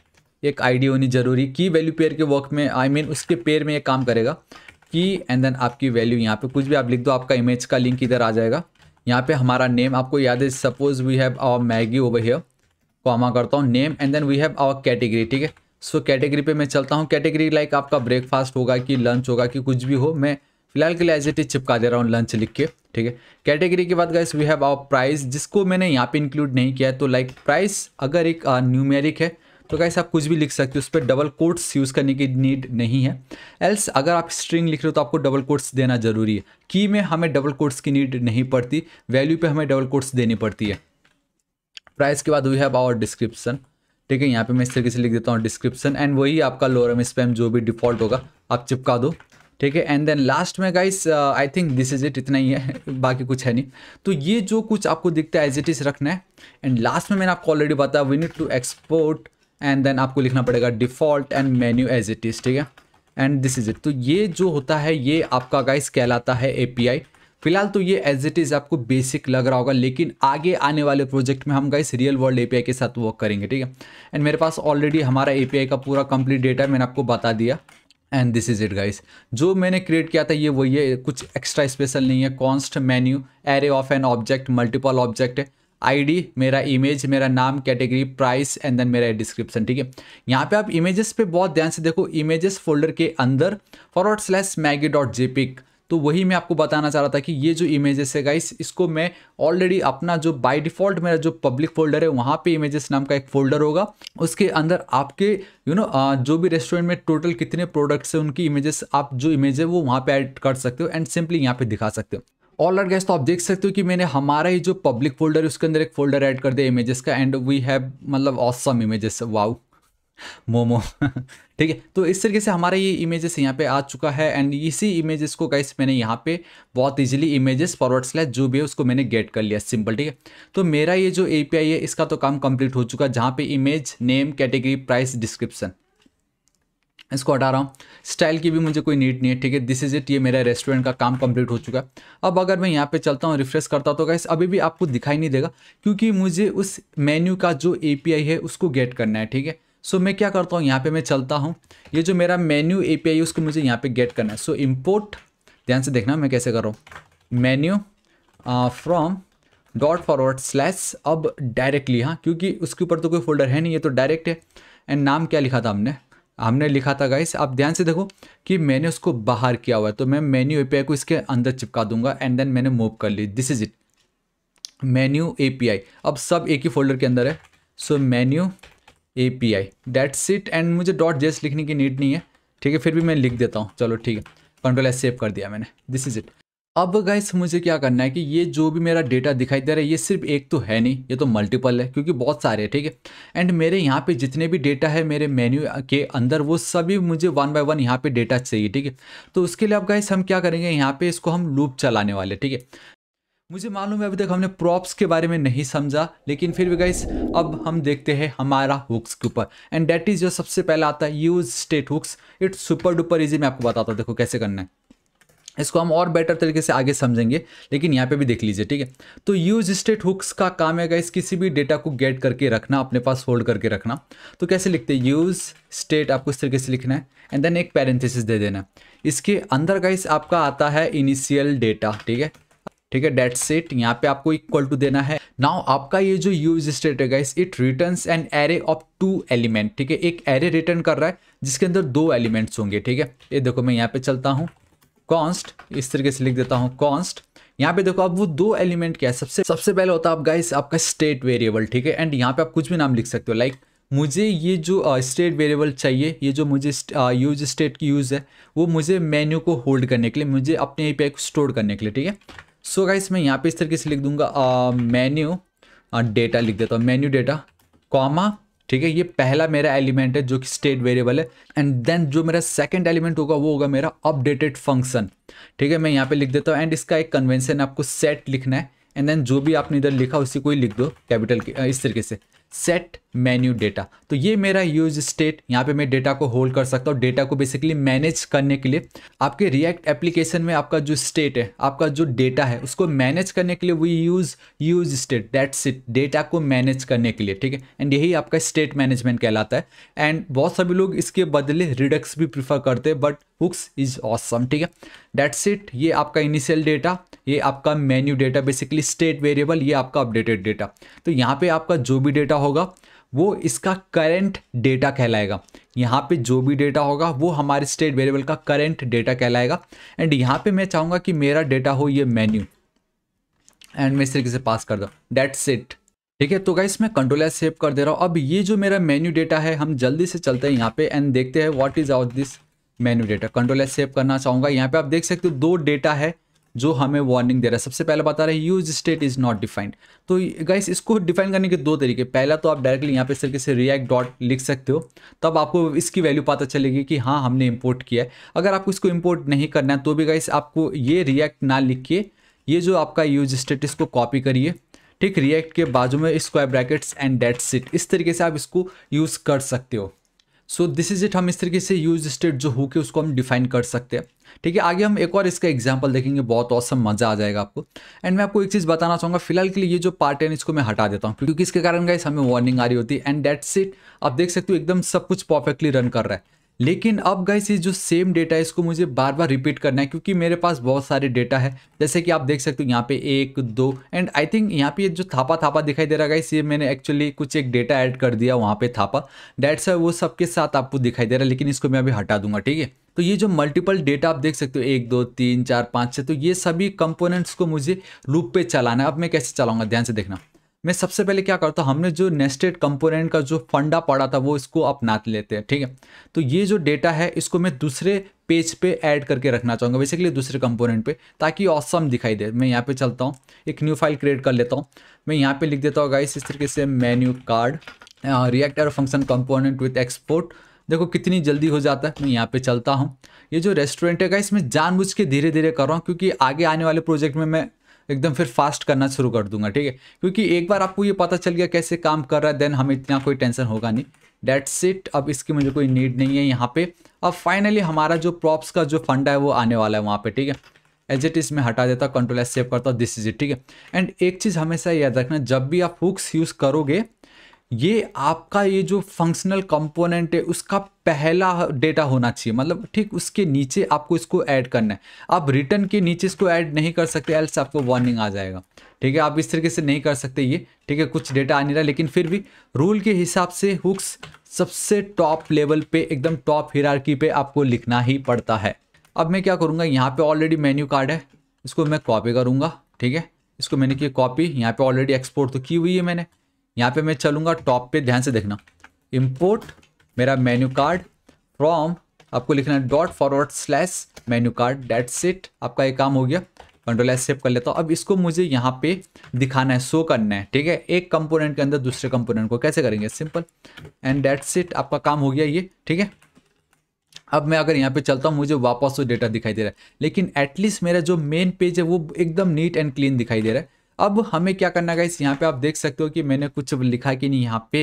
एक आईडी होनी जरूरी की वैल्यू पेयर के वर्क में आई I मीन mean, उसके पेयर में ये काम करेगा की एंड देन आपकी वैल्यू यहाँ पे कुछ भी आप लिख दो आपका इमेज का लिंक इधर आ जाएगा यहाँ पे हमारा नेम आपको याद है suppose we have our Maggi over here को करता हूँ name and then we have our category ठीक है सो कैटेगरी पे मैं चलता हूँ कैटेगरी लाइक आपका ब्रेकफास्ट होगा कि लंच होगा कि कुछ भी हो मैं फिलहाल के लिए एज इट इज चिपका दे रहा हूँ लंच लिख के ठीक है कैटेगरी के बाद guys we have our price जिसको मैंने यहाँ पे इंक्लूड नहीं किया है तो लाइक प्राइस अगर एक न्यूमेरिक uh, है तो गाइस आप कुछ भी लिख सकते हो उस पर डबल कोट्स यूज़ करने की नीड नहीं है एल्स अगर आप स्ट्रिंग लिख रहे हो तो आपको डबल कोट्स देना जरूरी है की में हमें डबल कोट्स की नीड नहीं पड़ती वैल्यू पर हमें डबल कोट्स देनी पड़ती है प्राइस के बाद वी हैव आवर डिस्क्रिप्शन ठीक है यहाँ पे मैं इस तरीके से लिख देता हूँ डिस्क्रिप्शन एंड वही आपका लोरम स्पैम जो भी डिफॉल्ट होगा आप चिपका दो ठीक है एंड देन लास्ट में guys I think this is it इतना ही है बाकी कुछ है नहीं तो ये जो कुछ आपको दिखता है एज इट इज़ रखना है एंड लास्ट में मैंने आपको ऑलरेडी बताया we need to export and then आपको लिखना पड़ेगा default and menu as it is ठीक है एंड दिस इज़ इट तो ये जो होता है ये आपका गाइस कहलाता है ए फिलहाल तो ये एज इट इज़ आपको बेसिक लग रहा होगा लेकिन आगे आने वाले प्रोजेक्ट में हम गाइस रियल वर्ल्ड एपीआई के साथ वर्क करेंगे ठीक है एंड मेरे पास ऑलरेडी हमारा एपीआई का पूरा कंप्लीट डेटा मैंने आपको बता दिया and this is it guys जो मैंने क्रिएट किया था ये वही है कुछ एक्स्ट्रा स्पेशल नहीं है const menu array of an object multiple object ID मेरा इमेज मेरा नाम कैटेगरी प्राइस एंड देन मेरा डिस्क्रिप्शन ठीक है यहाँ पे आप इमेजेस पे बहुत ध्यान से देखो इमेजेस फोल्डर के अंदर forward slash Maggi dot JPEG तो वही मैं आपको बताना चाह रहा था कि ये जो इमेजेस है गाइस इसको मैं ऑलरेडी अपना जो बाई डिफ़ॉल्ट मेरा जो पब्लिक फोल्डर है वहाँ पे इमेजेस नाम का एक फोल्डर होगा उसके अंदर आपके यू you नो know, जो भी रेस्टोरेंट में टोटल कितने प्रोडक्ट्स हैं उनकी इमेजेस आप जो इमेज है वो वहाँ पर एड कर सकते हो एंड सिंपली यहाँ पर दिखा सकते हो ऑल आर गैस तो आप देख सकते हो कि मैंने हमारा ही जो पब्लिक फोल्डर है उसके अंदर एक फोल्डर ऐड कर दिया इमेजेस का एंड वी हैव मतलब ऑसम इमेजेस वाउ मोमो ठीक है तो इस तरीके से हमारा ये इमेजेस यहाँ पे आ चुका है एंड इसी इमेजेस को गाइस मैंने यहाँ पे बहुत इजीली इमेजेस फॉरवर्ड स्लैश जो भी है उसको मैंने गेट कर लिया सिंपल ठीक है तो मेरा ये जो एपीआई है इसका तो काम कंप्लीट हो चुका है जहाँ पे image name category price description इसको हटा रहा हूँ स्टाइल की भी मुझे कोई नीड नहीं है ठीक है दिस इज इट ये मेरा रेस्टोरेंट का काम कंप्लीट हो चुका है अब अगर मैं यहाँ पे चलता हूँ रिफ्रेश करता हूँ तो गैस अभी भी आपको दिखाई नहीं देगा क्योंकि मुझे उस मेन्यू का जो एपीआई है उसको गेट करना है ठीक है सो मैं क्या करता हूँ यहाँ पे मैं चलता हूँ ये जो मेरा मेन्यू ए पी आई उसको मुझे यहाँ पे गेट करना है सो इम्पोर्ट ध्यान से देखना मैं कैसे कर रहा हूँ menu from dot forward slash अब डायरेक्टली हाँ क्योंकि उसके ऊपर तो कोई फोल्डर है नहीं ये तो डायरेक्ट है एंड नाम क्या लिखा था हमने हमने लिखा था गाइस आप ध्यान से देखो कि मैंने उसको बाहर किया हुआ है तो मैं मेन्यू ए को इसके अंदर चिपका दूंगा एंड देन मैंने मूव कर ली this is it menu A अब सब एक ही फोल्डर के अंदर है so menu A P I that's it and मुझे डॉट जेस लिखने की नीड नहीं है ठीक है फिर भी मैं लिख देता हूँ चलो ठीक है कंट्रोल एस सेव कर दिया मैंने दिस इज़ इट अब गाइस मुझे क्या करना है कि ये जो भी मेरा डेटा दिखाई दे रहा है ये सिर्फ एक तो है नहीं ये तो मल्टीपल है क्योंकि बहुत सारे हैं ठीक है एंड मेरे यहाँ पे जितने भी डेटा है मेरे मेन्यू के अंदर वो सभी मुझे वन बाय वन यहाँ पे डेटा चाहिए ठीक है तो उसके लिए अब गाइस हम क्या करेंगे यहाँ पे इसको हम लूप चलाने वाले ठीक है मुझे मालूम है अभी तक हमने प्रॉप्स के बारे में नहीं समझा लेकिन फिर भी गाइस अब हम देखते हैं हमारा हुक्स के ऊपर एंड डेट इज़ जो सबसे पहला आता है use state hooks it's super duper easy मैं आपको बताता हूँ देखो कैसे करना है इसको हम और बेटर तरीके से आगे समझेंगे लेकिन यहाँ पे भी देख लीजिए ठीक है तो यूज स्टेट हुक्स का काम है गाइस किसी भी डेटा को गेट करके रखना अपने पास होल्ड करके रखना तो कैसे लिखते हैं यूज स्टेट आपको इस तरीके से लिखना है एंड देन एक पैरेंथेसिस दे देना इसके अंदर गाइस आपका आता है इनिशियल डेटा ठीक है ठीक है डेट सेट यहाँ पे आपको इक्वल टू देना है नाउ आपका ये जो यूज स्टेट है guys it return an array of two element ठीक है एक एरे रिटर्न कर रहा है जिसके अंदर दो एलिमेंट्स होंगे ठीक है ये देखो मैं यहाँ पे चलता हूँ कॉन्स्ट इस तरीके से लिख देता हूँ कॉन्स्ट यहाँ पे देखो अब वो दो एलिमेंट क्या है सबसे सबसे पहले होता है आप गाइस आपका स्टेट वेरिएबल ठीक है एंड यहाँ पे आप कुछ भी नाम लिख सकते हो लाइक मुझे ये जो स्टेट uh, वेरिएबल चाहिए ये जो मुझे यूज स्टेट की यूज़ है वो मुझे मेन्यू को होल्ड करने के लिए मुझे अपने ए को स्टोर करने के लिए ठीक है सो गाइस मैं यहाँ पे इस तरीके से लिख दूंगा मेन्यू uh, डेटा uh, लिख देता हूँ मेन्यू डेटा कॉमा ठीक है ये पहला मेरा एलिमेंट है जो कि स्टेट वेरिएबल है एंड देन जो मेरा सेकंड एलिमेंट होगा वो होगा मेरा अपडेटेड फंक्शन ठीक है मैं यहाँ पे लिख देता हूँ एंड इसका एक कन्वेंशन आपको सेट लिखना है एंड देन जो भी आपने इधर लिखा उसी को ही लिख दो कैपिटल uh, इस तरीके से सेट मेन्यू डेटा तो ये मेरा यूज स्टेट यहाँ पे मैं डेटा को होल्ड कर सकता हूँ डेटा को बेसिकली मैनेज करने के लिए आपके रिएक्ट एप्लीकेशन में आपका जो स्टेट है आपका जो डेटा है उसको मैनेज करने के लिए we use use state that's it data को मैनेज करने के लिए ठीक है एंड यही आपका स्टेट मैनेजमेंट कहलाता है एंड बहुत सभी लोग इसके बदले रिडक्स भी प्रीफर करते हैं बट हुक्स इज ऑसम ठीक है डेट्स इट ये आपका इनिशियल डेटा ये आपका menu data basically state variable ये आपका अपडेटेड डेटा तो यहाँ पे आपका जो भी डेटा होगा वो इसका करेंट डेटा कहलाएगा यहाँ पे जो भी डेटा होगा वो हमारे स्टेट वेरिएबल का करेंट डेटा कहलाएगा एंड यहाँ पे मैं चाहूँगा कि मेरा डेटा हो ये मेन्यू एंड मैं इस तरीके से पास कर दो डेट्स इट ठीक है तो गाइस मैं कंट्रोल सेव कर दे रहा हूँ अब ये जो मेरा मेन्यू डेटा है हम जल्दी से चलते हैं यहाँ पे एंड देखते हैं what is out this menu data control S save करना चाहूँगा यहाँ पे आप देख सकते हो दो डेटा है जो हमें वार्निंग दे रहा है सबसे पहले बता रहे हैं use state is not defined तो गाइस इसको डिफाइन करने के दो तरीके पहला तो आप डायरेक्टली यहाँ पे इस तरीके से रिएक्ट डॉट लिख सकते हो तब आपको इसकी वैल्यू पता चलेगी कि हाँ हमने इम्पोर्ट किया है अगर आपको इसको इम्पोर्ट नहीं करना है तो भी गाइस आपको ये रिएक्ट ना लिख के ये जो आपका यूज स्टेट इसको कॉपी करिए ठीक रिएक्ट के बाजू में square brackets and that's it इस तरीके से आप इसको यूज़ कर सकते हो सो दिस इज इट हम इस तरीके से यूज स्टेट जो हो के उसको हम डिफाइन कर सकते हैं ठीक है आगे हम एक और इसका एग्जाम्पल देखेंगे बहुत औसम मजा आ जाएगा आपको एंड मैं आपको एक चीज़ बताना चाहूँगा फिलहाल के लिए ये जो पार्ट है इसको मैं हटा देता हूँ क्योंकि इसके कारण गाइस हमें वार्निंग आ रही होती है एंड डेट्स इट आप देख सकते हो एकदम सब कुछ परफेक्टली रन कर रहा है लेकिन अब गाइस ये जो सेम डेटा है इसको मुझे बार बार रिपीट करना है क्योंकि मेरे पास बहुत सारे डेटा है जैसे कि आप देख सकते हो यहाँ पे एक दो एंड आई थिंक यहाँ पे जो थापा थापा दिखाई दे रहा है गाइस ये मैंने एक्चुअली कुछ एक डेटा ऐड कर दिया वहाँ पे थापा डेट्स है वो सबके साथ आपको दिखाई दे रहा है लेकिन इसको मैं अभी हटा दूंगा ठीक है तो ये जो मल्टीपल डेटा आप देख सकते हो एक दो तीन चार पाँच छः तो ये सभी कंपोनेंट्स को मुझे लूप पे चलाना है अब मैं कैसे चलाऊंगा ध्यान से देखना मैं सबसे पहले क्या करता हूँ हमने जो नेस्टेड कंपोनेंट का जो फंडा पड़ा था वो इसको अपना लेते हैं ठीक है तो ये जो डेटा है इसको मैं दूसरे पेज पे ऐड करके रखना चाहूँगा बेसिकली दूसरे कंपोनेंट पे ताकि ऑसम दिखाई दे मैं यहाँ पे चलता हूँ एक न्यू फाइल क्रिएट कर लेता हूँ मैं यहाँ पे लिख देता हूँ गाइस इस तरीके से menu card React reactor function component with export देखो कितनी जल्दी हो जाता है मैं यहाँ पे चलता हूँ ये जो रेस्टोरेंट है इसमें जानबूझ के धीरे धीरे कर रहा हूँ क्योंकि आगे आने वाले प्रोजेक्ट में मैं एकदम फिर फास्ट करना शुरू कर दूंगा ठीक है क्योंकि एक बार आपको ये पता चल गया कैसे काम कर रहा है देन हमें इतना कोई टेंशन होगा नहीं डेट्स इट अब इसकी मुझे कोई नीड नहीं है यहाँ पे अब फाइनली हमारा जो प्रॉप्स का जो फंडा है वो आने वाला है वहाँ पे ठीक है एज इट इज मैं हटा देता हूँ कंट्रोल एस सेव करता हूँ दिस इज इट ठीक है एंड एक चीज़ हमेशा याद रखना जब भी आप हुक्स यूज़ करोगे ये आपका ये जो फंक्शनल कंपोनेंट है उसका पहला डेटा होना चाहिए मतलब ठीक उसके नीचे आपको इसको ऐड करना है आप रिटर्न के नीचे इसको ऐड नहीं कर सकते एल्स आपको वार्निंग आ जाएगा ठीक है आप इस तरीके से नहीं कर सकते ये ठीक है कुछ डेटा आ नहीं रहा लेकिन फिर भी रूल के हिसाब से हुक्स सबसे टॉप लेवल पे एकदम टॉप हिरारकी पे आपको लिखना ही पड़ता है अब मैं क्या करूँगा यहाँ पे ऑलरेडी मेन्यू कार्ड है इसको मैं कॉपी करूँगा ठीक है इसको मैंने की कॉपी यहाँ पे ऑलरेडी एक्सपोर्ट तो की हुई है मैंने यहाँ पे मैं चलूँगा टॉप पे ध्यान से देखना इम्पोर्ट मेरा मेन्यू कार्ड फ्रॉम आपको लिखना है dot forward slash menu card that's it आपका ये काम हो गया कंट्रोल एस सेव कर लेता हूँ अब इसको मुझे यहाँ पे दिखाना है शो करना है ठीक है एक कंपोनेंट के अंदर दूसरे कंपोनेंट को कैसे करेंगे सिंपल एंड डेट सेट आपका काम हो गया ये ठीक है अब मैं अगर यहाँ पे चलता हूँ मुझे वापस वो डेटा दिखाई दे रहा है लेकिन एटलीस्ट मेरा जो मेन पेज है वो एकदम नीट एंड क्लीन दिखाई दे रहा है अब हमें क्या करना है यहाँ पे आप देख सकते हो कि मैंने कुछ लिखा कि नहीं यहाँ पे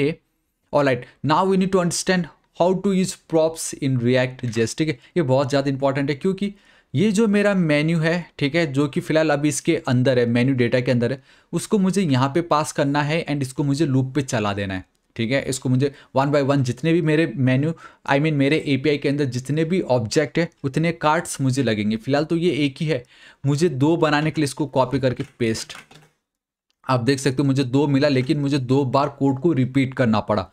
all right now we need to understand how to use props in React JS ठीक है ये बहुत ज़्यादा इंपॉर्टेंट है क्योंकि ये जो मेरा मेन्यू है ठीक है जो कि फिलहाल अभी इसके अंदर है मेन्यू डेटा के अंदर है उसको मुझे यहाँ पे पास करना है एंड इसको मुझे लूप पे चला देना है ठीक है इसको मुझे वन बाय वन जितने भी मेरे मेन्यू आई मीन मेरे एपीआई के अंदर जितने भी ऑब्जेक्ट है उतने कार्ड्स मुझे लगेंगे फिलहाल तो ये एक ही है मुझे दो बनाने के लिए इसको कॉपी करके पेस्ट आप देख सकते हो मुझे दो मिला लेकिन मुझे दो बार कोड को रिपीट करना पड़ा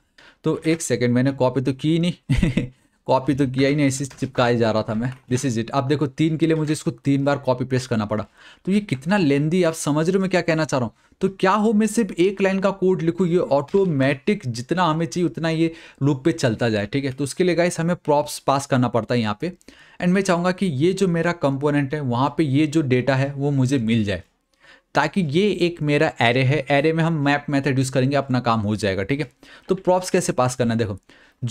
तो एक सेकेंड मैंने कॉपी तो की नहीं कॉपी तो किया ही नहीं ऐसे चिपकाए जा रहा था मैं दिस इज इट आप देखो तीन के लिए मुझे इसको तीन बार कॉपी पेस्ट करना पड़ा तो ये कितना लेंदी आप समझ रहे हो मैं क्या कहना चाह रहा हूँ तो क्या हो मैं सिर्फ एक लाइन का कोड लिखूँ ये ऑटोमेटिक जितना हमें चाहिए उतना ये लूप पे चलता जाए ठीक है तो उसके लिए गाइस हमें प्रॉप्स पास करना पड़ता है यहाँ पे एंड मैं चाहूँगा कि ये जो मेरा कंपोनेंट है वहाँ पर ये जो डेटा है वो मुझे मिल जाए ताकि ये एक मेरा एरे है एरे में हम मैप मेथड यूज़ करेंगे अपना काम हो जाएगा ठीक है तो प्रॉप्स कैसे पास करना है देखो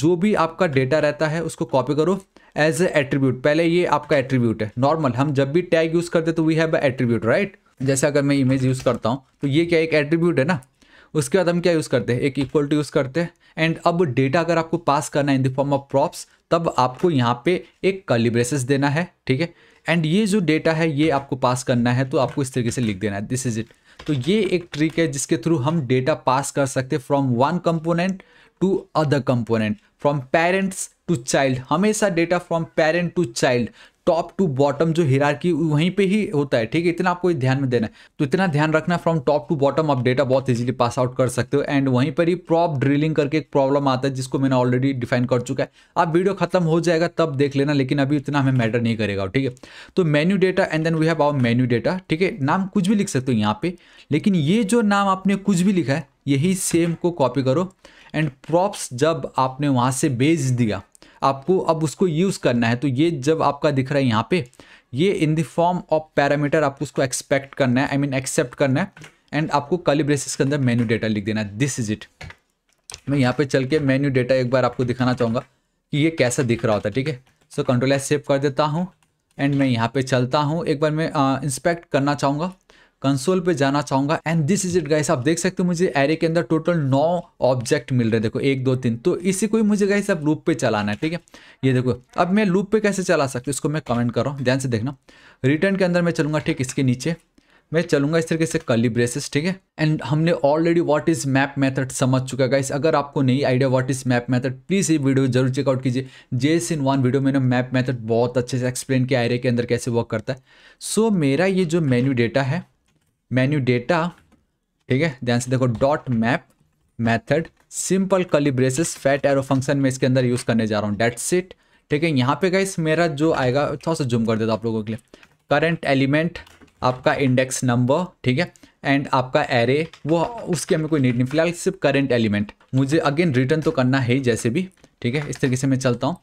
जो भी आपका डेटा रहता है उसको कॉपी करो एज ए एट्रीब्यूट पहले ये आपका एट्रीब्यूट है नॉर्मल हम जब भी टैग यूज़ करते तो वी हैव एट्रीब्यूट राइट जैसे अगर मैं इमेज यूज़ करता हूँ तो ये क्या एक एट्रीब्यूट है ना उसके बाद हम क्या यूज़ करते हैं एक इक्वल टू यूज़ करते हैं एंड अब डेटा अगर आपको पास करना है in the form of props तब आपको यहाँ पे एक कलिब्रेसेस देना है ठीक है एंड ये जो डेटा है ये आपको पास करना है तो आपको इस तरीके से लिख देना है दिस इज इट तो ये एक ट्रिक है जिसके थ्रू हम डेटा पास कर सकते हैं from one component to other component from parents to child हमेशा data from parent to child top to bottom जो हिरारकी वहीं पे ही होता है ठीक है इतना आपको ध्यान में देना है तो इतना ध्यान रखना फ्रॉम टॉप टू बॉटम आप डेटा बहुत इजीली पास आउट कर सकते हो एंड वहीं पर ही प्रॉप ड्रिलिंग करके एक प्रॉब्लम आता है जिसको मैंने ऑलरेडी डिफाइन कर चुका है आप वीडियो खत्म हो जाएगा तब देख लेना लेकिन अभी इतना हमें मैटर नहीं करेगा ठीक है तो menu data and then we have our menu data ठीक है नाम कुछ भी लिख सकते हो यहाँ पे लेकिन ये जो नाम आपने कुछ भी लिखा है यही सेम को कॉपी करो एंड प्रॉप्स जब आपने वहाँ से बेच दिया आपको अब उसको यूज़ करना है तो ये जब आपका दिख रहा है यहाँ पे ये in the form of parameter आपको उसको एक्सपेक्ट करना है आई मीन एक्सेप्ट करना है एंड आपको ब्रेसिस के अंदर मेन्यू डेटा लिख देना है दिस इज इट मैं यहाँ पे चल के मेन्यू डेटा एक बार आपको दिखाना चाहूँगा कि ये कैसा दिख रहा होता है ठीक है सो कंट्रोल एस सेव कर देता हूँ एंड मैं यहाँ पे चलता हूँ एक बार मैं इंस्पेक्ट करना चाहूँगा कंसोल पे जाना चाहूँगा and this is it guys आप देख सकते हो मुझे एरे के अंदर टोटल नौ ऑब्जेक्ट मिल रहे हैं देखो एक दो तीन तो इसी को ही मुझे गाइस अब लूप पे चलाना है ठीक है ये देखो अब मैं लूप पे कैसे चला सकती हूँ इसको मैं कमेंट कर रहा हूँ ध्यान से देखना रिटर्न के अंदर मैं चलूँगा ठीक इसके नीचे मैं चलूंगा इस तरीके से कलिब्रेसिस ठीक है एंड हमने already what is map method समझ चुका है गाइस अगर आपको नहीं idea what is map method please ये वीडियो जरूर चेकआउट कीजिए जे इन वन वीडियो मैंने मैप मेथड बहुत अच्छे से एक्सप्लेन किया एरे के अंदर कैसे वर्क करता है सो so, मेरा ये जो मेन्यू डेटा है मेन्यू डेटा ठीक है ध्यान से देखो dot map method simple curly braces fat arrow function में इसके अंदर यूज़ करने जा रहा हूँ डेट्स इट ठीक है यहाँ पे गाइस मेरा जो आएगा थोड़ा सा जूम कर देता आप लोगों के लिए करंट एलिमेंट आपका इंडेक्स नंबर ठीक है एंड आपका एरे वो उसके हमें कोई नीड नहीं फिलहाल सिर्फ करंट एलिमेंट मुझे अगेन रिटर्न तो करना है जैसे भी ठीक है इस तरीके से मैं चलता हूँ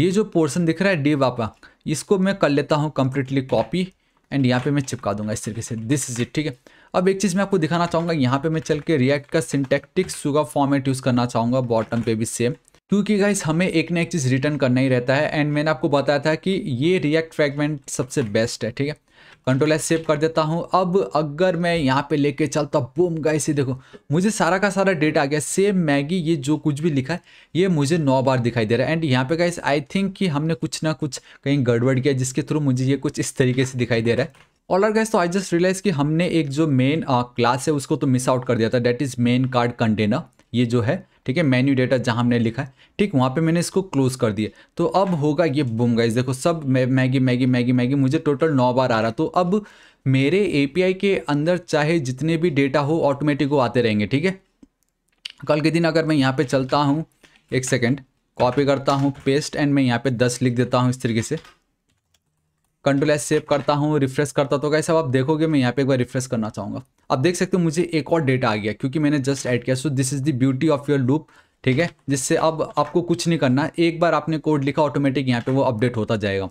ये जो पोर्सन दिख रहा है डी वापा इसको मैं कर लेता हूँ कम्प्लीटली कॉपी एंड यहाँ पे मैं चिपका दूंगा इस तरीके से दिस इज इट ठीक है अब एक चीज़ मैं आपको दिखाना चाहूँगा यहाँ पे मैं चल के रिएक्ट का सिंटेक्टिक सुगा फॉर्मेट यूज़ करना चाहूँगा बॉटम पे भी सेम क्योंकि गाइस हमें एक ना एक चीज़ रिटर्न करना ही रहता है एंड मैंने आपको बताया था कि ये रिएक्ट फ्रेगमेंट सबसे बेस्ट है ठीक है कंट्रोल एस सेव कर देता हूँ अब अगर मैं यहाँ पे लेके चलता बूम गए से देखो मुझे सारा का सारा डेटा आ गया सेम मैगी ये जो कुछ भी लिखा है ये मुझे नौ बार दिखाई दे रहा है एंड यहाँ पे गाइस आई थिंक कि हमने कुछ ना कुछ कहीं गड़बड़ किया जिसके थ्रू मुझे ये कुछ इस तरीके से दिखाई दे रहा है ऑलर गैस तो आई जस्ट रियलाइज कि हमने एक जो मेन क्लास है उसको तो मिस आउट कर दिया था that is main card container ये जो है ठीक है मेन्यू डेटा जहाँ हमने लिखा है ठीक वहाँ पे मैंने इसको क्लोज कर दिया तो अब होगा ये बुम गाइज देखो सब मैगी मैगी मैगी मैगी मुझे टोटल नौ बार आ रहा तो अब मेरे ए के अंदर चाहे जितने भी डेटा हो ऑटोमेटिक वो आते रहेंगे ठीक है कल के दिन अगर मैं यहाँ पर चलता हूँ एक सेकेंड कॉपी करता हूँ पेस्ट एंड मैं यहाँ पे दस लिख देता हूँ इस तरीके से कंट्रोल एस सेव करता हूँ रिफ्रेश करता तो कैसे आप देखोगे मैं यहाँ पे एक बार रिफ्रेश करना चाहूँगा अब देख सकते हो मुझे एक और डेटा आ गया क्योंकि मैंने जस्ट ऐड किया so this is the beauty of your loop ठीक है जिससे अब आपको कुछ नहीं करना एक बार आपने कोड लिखा ऑटोमेटिक यहाँ पे वो अपडेट होता जाएगा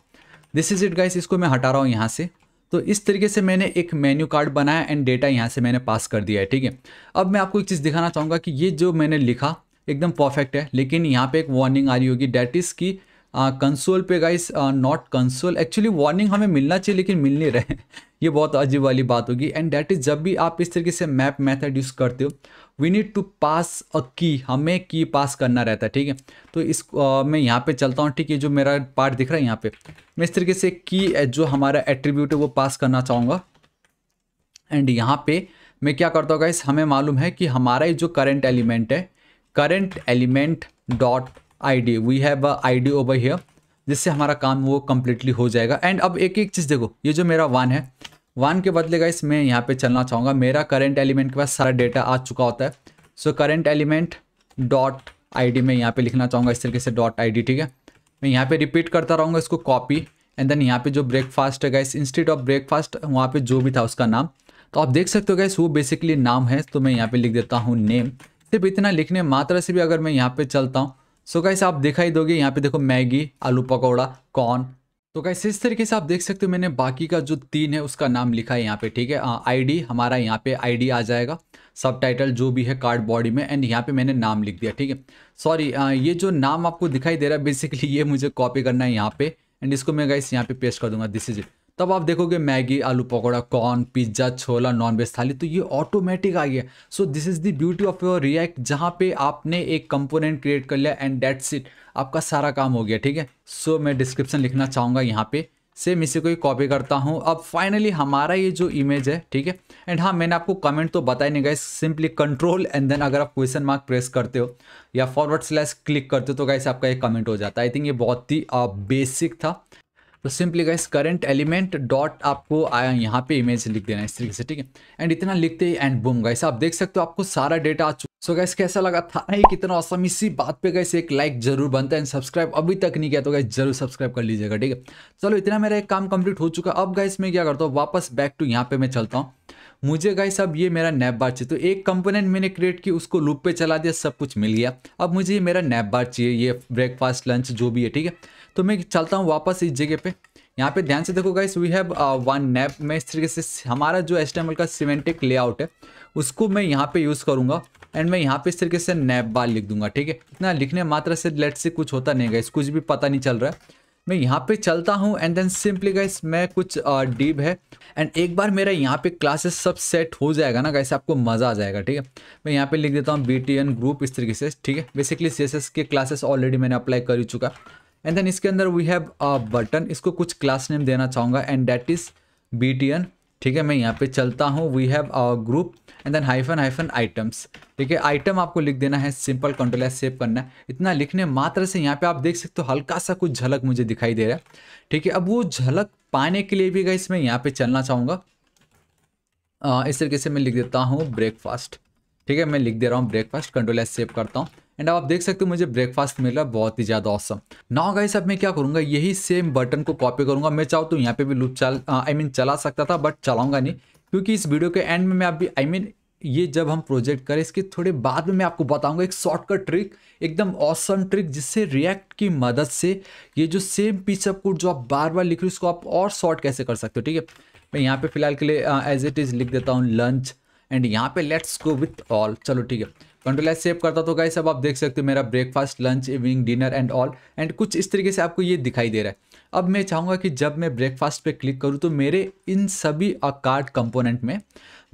दिस इज़ इट गाइस इसको मैं हटा रहा हूँ यहाँ से तो इस तरीके से मैंने एक मेन्यू कार्ड बनाया एंड डेटा यहाँ से मैंने पास कर दिया है ठीक है अब मैं आपको एक चीज़ दिखाना चाहूँगा कि ये जो मैंने लिखा एकदम परफेक्ट है लेकिन यहाँ पे एक वार्निंग आ रही होगी डैट इज़ की कंसोल पे guys not console actually warning हमें मिलना चाहिए लेकिन मिल नहीं रहे ये बहुत अजीब वाली बात होगी एंड डैट इज़ जब भी आप इस तरीके से मैप मैथड यूज़ करते हो we need to pass a key हमें की पास करना रहता है ठीक है तो इस आ, मैं यहाँ पे चलता हूँ ठीक है जो मेरा पार्ट दिख रहा है यहाँ पे मैं इस तरीके से की जो हमारा एट्रीब्यूट है वो पास करना चाहूँगा एंड यहाँ पे मैं क्या करता हूँ गाइस हमें मालूम है कि हमारा ये जो करेंट एलिमेंट है current element dot ID we have ID over here जिससे हमारा काम वो कम्प्लीटली हो जाएगा एंड अब एक एक चीज़ देखो ये जो मेरा वन है वन के बदले गाइस मैं यहाँ पे चलना चाहूँगा मेरा करेंट एलिमेंट के पास सारा डेटा आ चुका होता है so current element dot I मैं यहाँ पे लिखना चाहूँगा इस तरीके से डॉट आई ठीक है मैं यहाँ पे रिपीट करता रहूँगा इसको कॉपी एंड देन यहाँ पे जो ब्रेकफास्ट है गाइस इंस्टीट ऑफ ब्रेकफास्ट वहाँ पे जो भी था उसका नाम तो आप देख सकते हो गाइस वो बेसिकली नाम है तो मैं यहाँ पे लिख देता हूँ नेम सिर्फ इतना लिखने मात्रा से भी अगर मैं यहाँ पे चलता हूँ सो so आप देखा ही दोगे यहाँ पे देखो मैगी आलू पकौड़ा कॉर्न तो कैसे इस तरीके से आप देख सकते हो मैंने बाकी का जो तीन है उसका नाम लिखा है यहाँ पे ठीक है आईडी हाँ, हमारा यहाँ पे आईडी आ जाएगा सब टाइटल जो भी है कार्ड बॉडी में एंड यहाँ पे मैंने नाम लिख दिया ठीक है सॉरी ये जो नाम आपको दिखाई दे रहा है बेसिकली ये मुझे कॉपी करना है यहाँ पे एंड इसको मैं गाइस यहाँ पे पेस्ट कर दूंगा दिस इज इट तब आप देखोगे Maggi aloo pakora corn pizza chole non veg thali तो ये ऑटोमेटिक आ गया so this is the beauty of your React जहाँ पे आपने एक कंपोनेंट क्रिएट कर लिया एंड डेट्स इट आपका सारा काम हो गया ठीक है सो मैं डिस्क्रिप्शन लिखना चाहूँगा यहाँ पे सेम इसी को ही कॉपी करता हूँ अब फाइनली हमारा ये जो इमेज है ठीक है एंड हाँ मैंने आपको कमेंट तो बताया नहीं guys simply control and then अगर आप क्वेश्चन मार्क प्रेस करते हो या फॉरवर्ड स्लैश क्लिक करते हो तो गाइस आपका एक कमेंट हो जाता है आई थिंक ये बहुत ही बेसिक था तो simply guys current element dot आपको आया यहाँ पे इमेज लिख देना इस तरीके से ठीक है एंड इतना लिखते ही एंड बुम गाइस आप देख सकते हो आपको सारा डेटा आ चुका सो so गाइस कैसा लगा था नहीं हाँ, कितना औसम इसी बात पे गैस एक लाइक जरूर बनता है एंड सब्सक्राइब अभी तक नहीं किया तो गाइस जरूर सब्सक्राइब कर लीजिएगा ठीक है चलो इतना मेरा एक काम कंप्लीट हो चुका अब गाइस मैं क्या करता हूँ वापस बैक टू यहाँ पे मैं चलता हूँ मुझे गाइस अब ये मेरा नैप बार चाहिए तो एक कंपोनेंट मैंने क्रिएट की उसको लूप पे चला दिया सब कुछ मिल गया अब मुझे ये मेरा नैप बार चाहिए ये ब्रेकफास्ट लंच जो भी है ठीक है तो मैं चलता हूँ वापस इस जगह पे यहाँ पे ध्यान से देखो guys we have one map मैं इस तरीके से हमारा जो एस का सीमेंटिक लेआउट है उसको मैं यहाँ पे यूज़ करूँगा एंड मैं यहाँ पे इस तरीके से नैप बार लिख दूंगा ठीक है इतना लिखने मात्रा से लेट से कुछ होता नहीं गाइस कुछ भी पता नहीं चल रहा है मैं यहाँ पे चलता हूँ एंड देन सिंपली गाइस मैं कुछ डीप uh, है एंड एक बार मेरा यहाँ पे क्लासेस सब सेट हो जाएगा ना गाइस आपको मज़ा आ जाएगा ठीक है मैं यहाँ पे लिख देता हूँ बी टी एन ग्रुप इस तरीके से ठीक है बेसिकली सी एस एस के क्लासेस ऑलरेडी मैंने अप्लाई कर ही चुका एंड देन इसके अंदर वी हैव अ बटन इसको कुछ क्लास नेम देना चाहूँगा and that is B T N ठीक है मैं यहाँ पे चलता हूँ we have a group and then hyphen hyphen items ठीक है आइटम आपको लिख देना है सिंपल कंट्रोल है सेव करना है इतना लिखने मात्र से यहाँ पे आप देख सकते हो हल्का सा कुछ झलक मुझे दिखाई दे रहा है ठीक है अब वो झलक पाने के लिए भी गई मैं यहाँ पे चलना चाहूँगा इस तरीके से मैं लिख देता हूँ ब्रेकफास्ट ठीक है मैं लिख दे रहा हूँ ब्रेकफास्ट कंट्रोल है सेव करता हूँ एंड आप देख सकते हो मुझे ब्रेकफास्ट मिला बहुत ही ज़्यादा औसम नाउ गाइस अब मैं क्या करूँगा यही सेम बटन को कॉपी करूंगा मैं चाहूँ तो यहाँ पे भी लूप चल आई मीन चला सकता था बट चलाऊँगा नहीं क्योंकि इस वीडियो के एंड में मैं अभी आई मीन ये जब हम प्रोजेक्ट करें इसके थोड़े बाद में मैं आपको बताऊंगा एक शॉर्टकट ट्रिक एकदम औसम ट्रिक जिससे रिएक्ट की मदद से ये जो सेम पिचअप कोड जो आप बार बार लिख रहे हो उसको आप और शॉर्ट कैसे कर सकते हो ठीक है मैं यहाँ पे फिलहाल के लिए एज इट इज़ लिख देता हूँ लंच एंड यहाँ पे लेट्स गो विथ ऑल चलो ठीक है कंट्रोल एस सेव करता तो गाइस अब आप देख सकते हो मेरा breakfast lunch evening dinner and all and कुछ इस तरीके से आपको ये दिखाई दे रहा है अब मैं चाहूँगा कि जब मैं ब्रेकफास्ट पे क्लिक करूँ तो मेरे इन सभी कार्ड कंपोनेंट में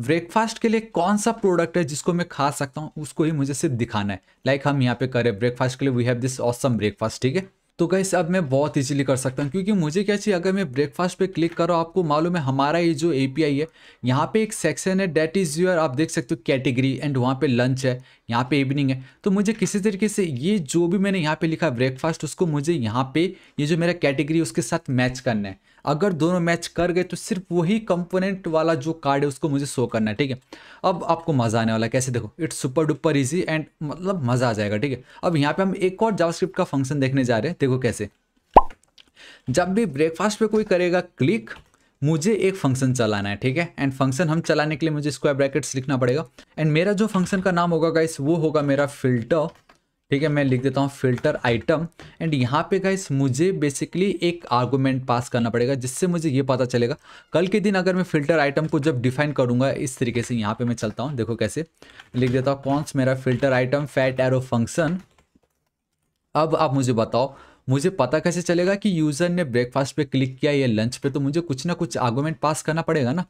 ब्रेकफास्ट के लिए कौन सा प्रोडक्ट है जिसको मैं खा सकता हूँ उसको ही मुझे सिर्फ दिखाना है लाइक like हम यहाँ पे करें ब्रेकफास्ट के लिए we have this awesome breakfast ठीक है तो गैस अब मैं बहुत इजीली कर सकता हूँ क्योंकि मुझे क्या चाहिए अगर मैं ब्रेकफास्ट पे क्लिक करो आपको मालूम है हमारा ये जो एपीआई है यहाँ पे एक सेक्शन है डेट इज़ योर आप देख सकते हो कैटेगरी एंड वहाँ पे लंच है यहाँ पे इवनिंग है तो मुझे किसी तरीके से ये जो भी मैंने यहाँ पे लिखा ब्रेकफास्ट उसको मुझे यहाँ पे ये जो मेरा कैटेगरी उसके साथ मैच करना है अगर दोनों मैच कर गए तो सिर्फ वही कंपोनेंट वाला जो कार्ड है उसको मुझे शो करना है ठीक है अब आपको मज़ा आने वाला है कैसे देखो it's super duper easy and मतलब मज़ा आ जाएगा ठीक है अब यहाँ पे हम एक और जावास्क्रिप्ट का फंक्शन देखने जा रहे हैं देखो कैसे जब भी ब्रेकफास्ट पे कोई करेगा क्लिक मुझे एक फंक्शन चलाना है ठीक है एंड फंक्शन हम चलाने के लिए मुझे स्क्वायर ब्रैकेट्स लिखना पड़ेगा एंड मेरा जो फंक्शन का नाम होगा गाइस वो होगा मेरा फिल्टर ठीक है मैं लिख देता हूँ फिल्टर आइटम एंड यहाँ पे गाइस मुझे बेसिकली एक आर्गूमेंट पास करना पड़ेगा जिससे मुझे ये पता चलेगा कल के दिन अगर मैं फिल्टर आइटम को जब डिफाइन करूँगा इस तरीके से यहाँ पे मैं चलता हूँ देखो कैसे लिख देता हूँ कौन मेरा filter item fat arrow function अब आप मुझे बताओ मुझे पता कैसे चलेगा कि यूज़र ने ब्रेकफास्ट पे क्लिक किया या लंच पे तो मुझे कुछ ना कुछ आर्गूमेंट पास करना पड़ेगा ना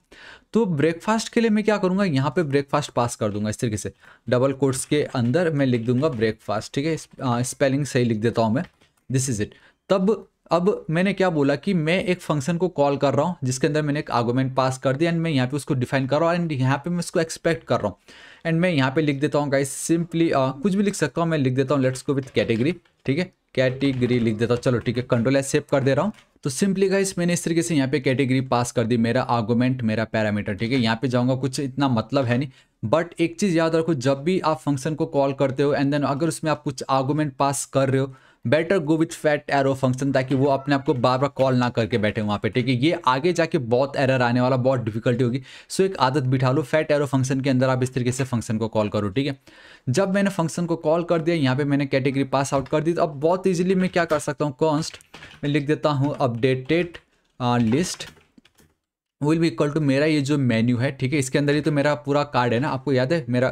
तो ब्रेकफास्ट के लिए मैं क्या करूँगा यहाँ पे ब्रेकफास्ट पास कर दूंगा इस तरीके से डबल कोर्स के अंदर मैं लिख दूंगा ब्रेकफास्ट ठीक है स्पेलिंग सही लिख देता हूँ मैं दिस इज़ इट तब अब मैंने क्या बोला कि मैं एक फंक्शन को कॉल कर रहा हूँ जिसके अंदर मैंने एक आर्गूमेंट पास कर दिया एंड मैं यहाँ पे उसको डिफाइन कर रहा हूँ एंड यहाँ पे मैं उसको एक्सपेक्ट कर रहा हूँ एंड मैं यहाँ पे लिख देता हूँ गाइस सिंपली कुछ भी लिख सकता हूँ मैं लिख देता हूँ लेट्स गो विथ कैटेगरी ठीक है कैटेगरी लिख देता हूँ चलो ठीक है कंट्रोल एस सेव कर दे रहा हूँ तो सिंपली गाइस मैंने इस तरीके से यहाँ पे कैटेगरी पास कर दी मेरा आर्गूमेंट मेरा पैरामीटर ठीक है यहाँ पे जाऊँगा कुछ इतना मतलब है नहीं बट एक चीज़ याद रखो जब भी आप फंक्शन को कॉल करते हो एंड देन अगर उसमें आप कुछ आर्गूमेंट पास कर रहे हो better go with fat arrow function ताकि वो अपने आप को बार बार कॉल ना करके बैठे वहाँ पे ठीक है ये आगे जाके बहुत एरर आने वाला बहुत डिफिकल्टी होगी सो एक आदत बिठा लो फैट एरो फंक्शन के अंदर आप इस तरीके से फंक्शन को कॉल करो ठीक है जब मैंने फंक्शन को कॉल कर दिया यहाँ पर मैंने कैटेगरी पास आउट कर दी तो अब बहुत ईजिली मैं क्या कर सकता हूँ कॉन्स्ट मैं लिख देता हूँ अपडेटेड लिस्ट विल भी इक्वल टू मेरा ये जो मेन्यू है ठीक है इसके अंदर ही तो मेरा पूरा कार्ड है ना आपको याद है मेरा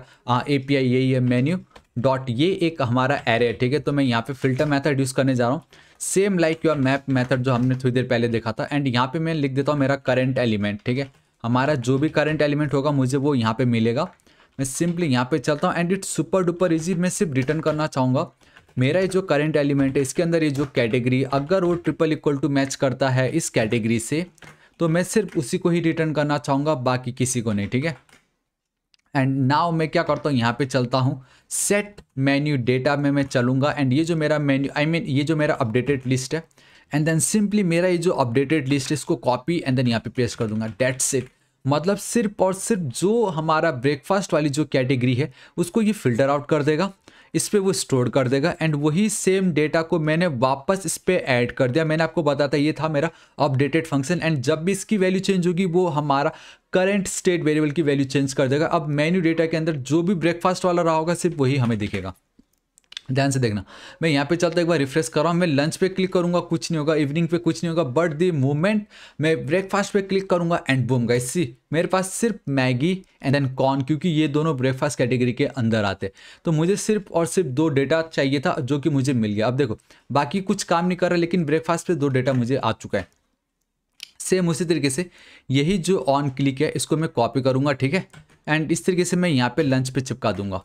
ए पी आई यही है मेन्यू डॉट ये एक हमारा एरे है ठीक है तो मैं यहाँ पे फिल्टर मैथड यूज़ करने जा रहा हूँ same like your map method जो हमने थोड़ी देर पहले देखा था एंड यहाँ पे मैं लिख देता हूँ मेरा करंट एलिमेंट ठीक है हमारा जो भी करंट एलिमेंट होगा मुझे वो यहाँ पे मिलेगा मैं सिंपली यहाँ पे चलता हूँ and it's super duper easy मैं सिर्फ रिटर्न करना चाहूँगा मेरा ये जो करंट एलिमेंट है इसके अंदर ये जो कैटेगरी अगर वो ट्रिपल इक्वल टू मैच करता है इस कैटेगरी से तो मैं सिर्फ उसी को ही रिटर्न करना चाहूँगा बाकी किसी को नहीं ठीक है एंड नाव मैं क्या करता हूँ यहाँ पे चलता हूँ सेट मेन्यू डेटा में मैं चलूँगा एंड ये जो मेरा मेन्यू आई मीन ये जो मेरा अपडेटेड लिस्ट है एंड देन सिंपली मेरा ये जो अपडेटेड लिस्ट है इसको कॉपी एंड देन यहाँ पे पेस्ट कर दूंगा डेट्स इट मतलब सिर्फ और सिर्फ जो हमारा ब्रेकफास्ट वाली जो कैटेगरी है उसको ये फिल्टर आउट कर देगा इस पर वो स्टोर कर देगा एंड वही सेम डेटा को मैंने वापस इस पर ऐड कर दिया मैंने आपको बताया था ये था मेरा अपडेटेड फंक्शन एंड जब भी इसकी वैल्यू चेंज होगी वो हमारा करंट स्टेट वेरिएबल की वैल्यू चेंज कर देगा अब मेन्यू डेटा के अंदर जो भी ब्रेकफास्ट वाला रहा होगा सिर्फ वही हमें दिखेगा ध्यान से देखना मैं यहाँ पे चलता एक बार रिफ्रेश कर रहा हूँ मैं लंच पे क्लिक करूँगा कुछ नहीं होगा इवनिंग पे कुछ नहीं होगा बट दी मोमेंट मैं ब्रेकफास्ट पे क्लिक करूँगा एंड बूम गई सी मेरे पास सिर्फ मैगी एंड देन कॉर्न क्योंकि ये दोनों ब्रेकफास्ट कैटेगरी के अंदर आते तो मुझे सिर्फ और सिर्फ दो डेटा चाहिए था जो कि मुझे मिल गया अब देखो बाकी कुछ काम नहीं कर रहा लेकिन ब्रेकफास्ट पर दो डेटा मुझे आ चुका है सेम उसी तरीके से यही जो ऑन क्लिक है इसको मैं कॉपी करूँगा ठीक है एंड इस तरीके से मैं यहाँ पे लंच पे चिपका दूंगा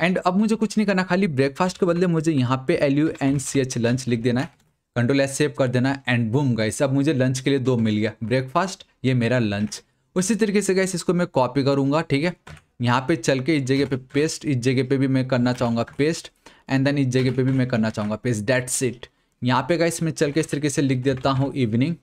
एंड अब मुझे कुछ नहीं करना खाली ब्रेकफास्ट के बदले मुझे यहाँ पे L U N C H lunch लिख देना है कंट्रोल एस सेव कर देना है एंड बूम गाइस अब मुझे लंच के लिए दो मिल गया ब्रेकफास्ट ये मेरा लंच उसी तरीके से गाइस इसको मैं कॉपी करूँगा ठीक है यहाँ पे चल के इस जगह पे पेस्ट इस जगह पे भी मैं करना चाहूँगा पेस्ट एंड देन इस जगह पे भी मैं करना चाहूँगा पेस्ट डेट्स इट यहाँ पे गाइस मैं चल के इस तरीके से लिख देता हूँ इवनिंग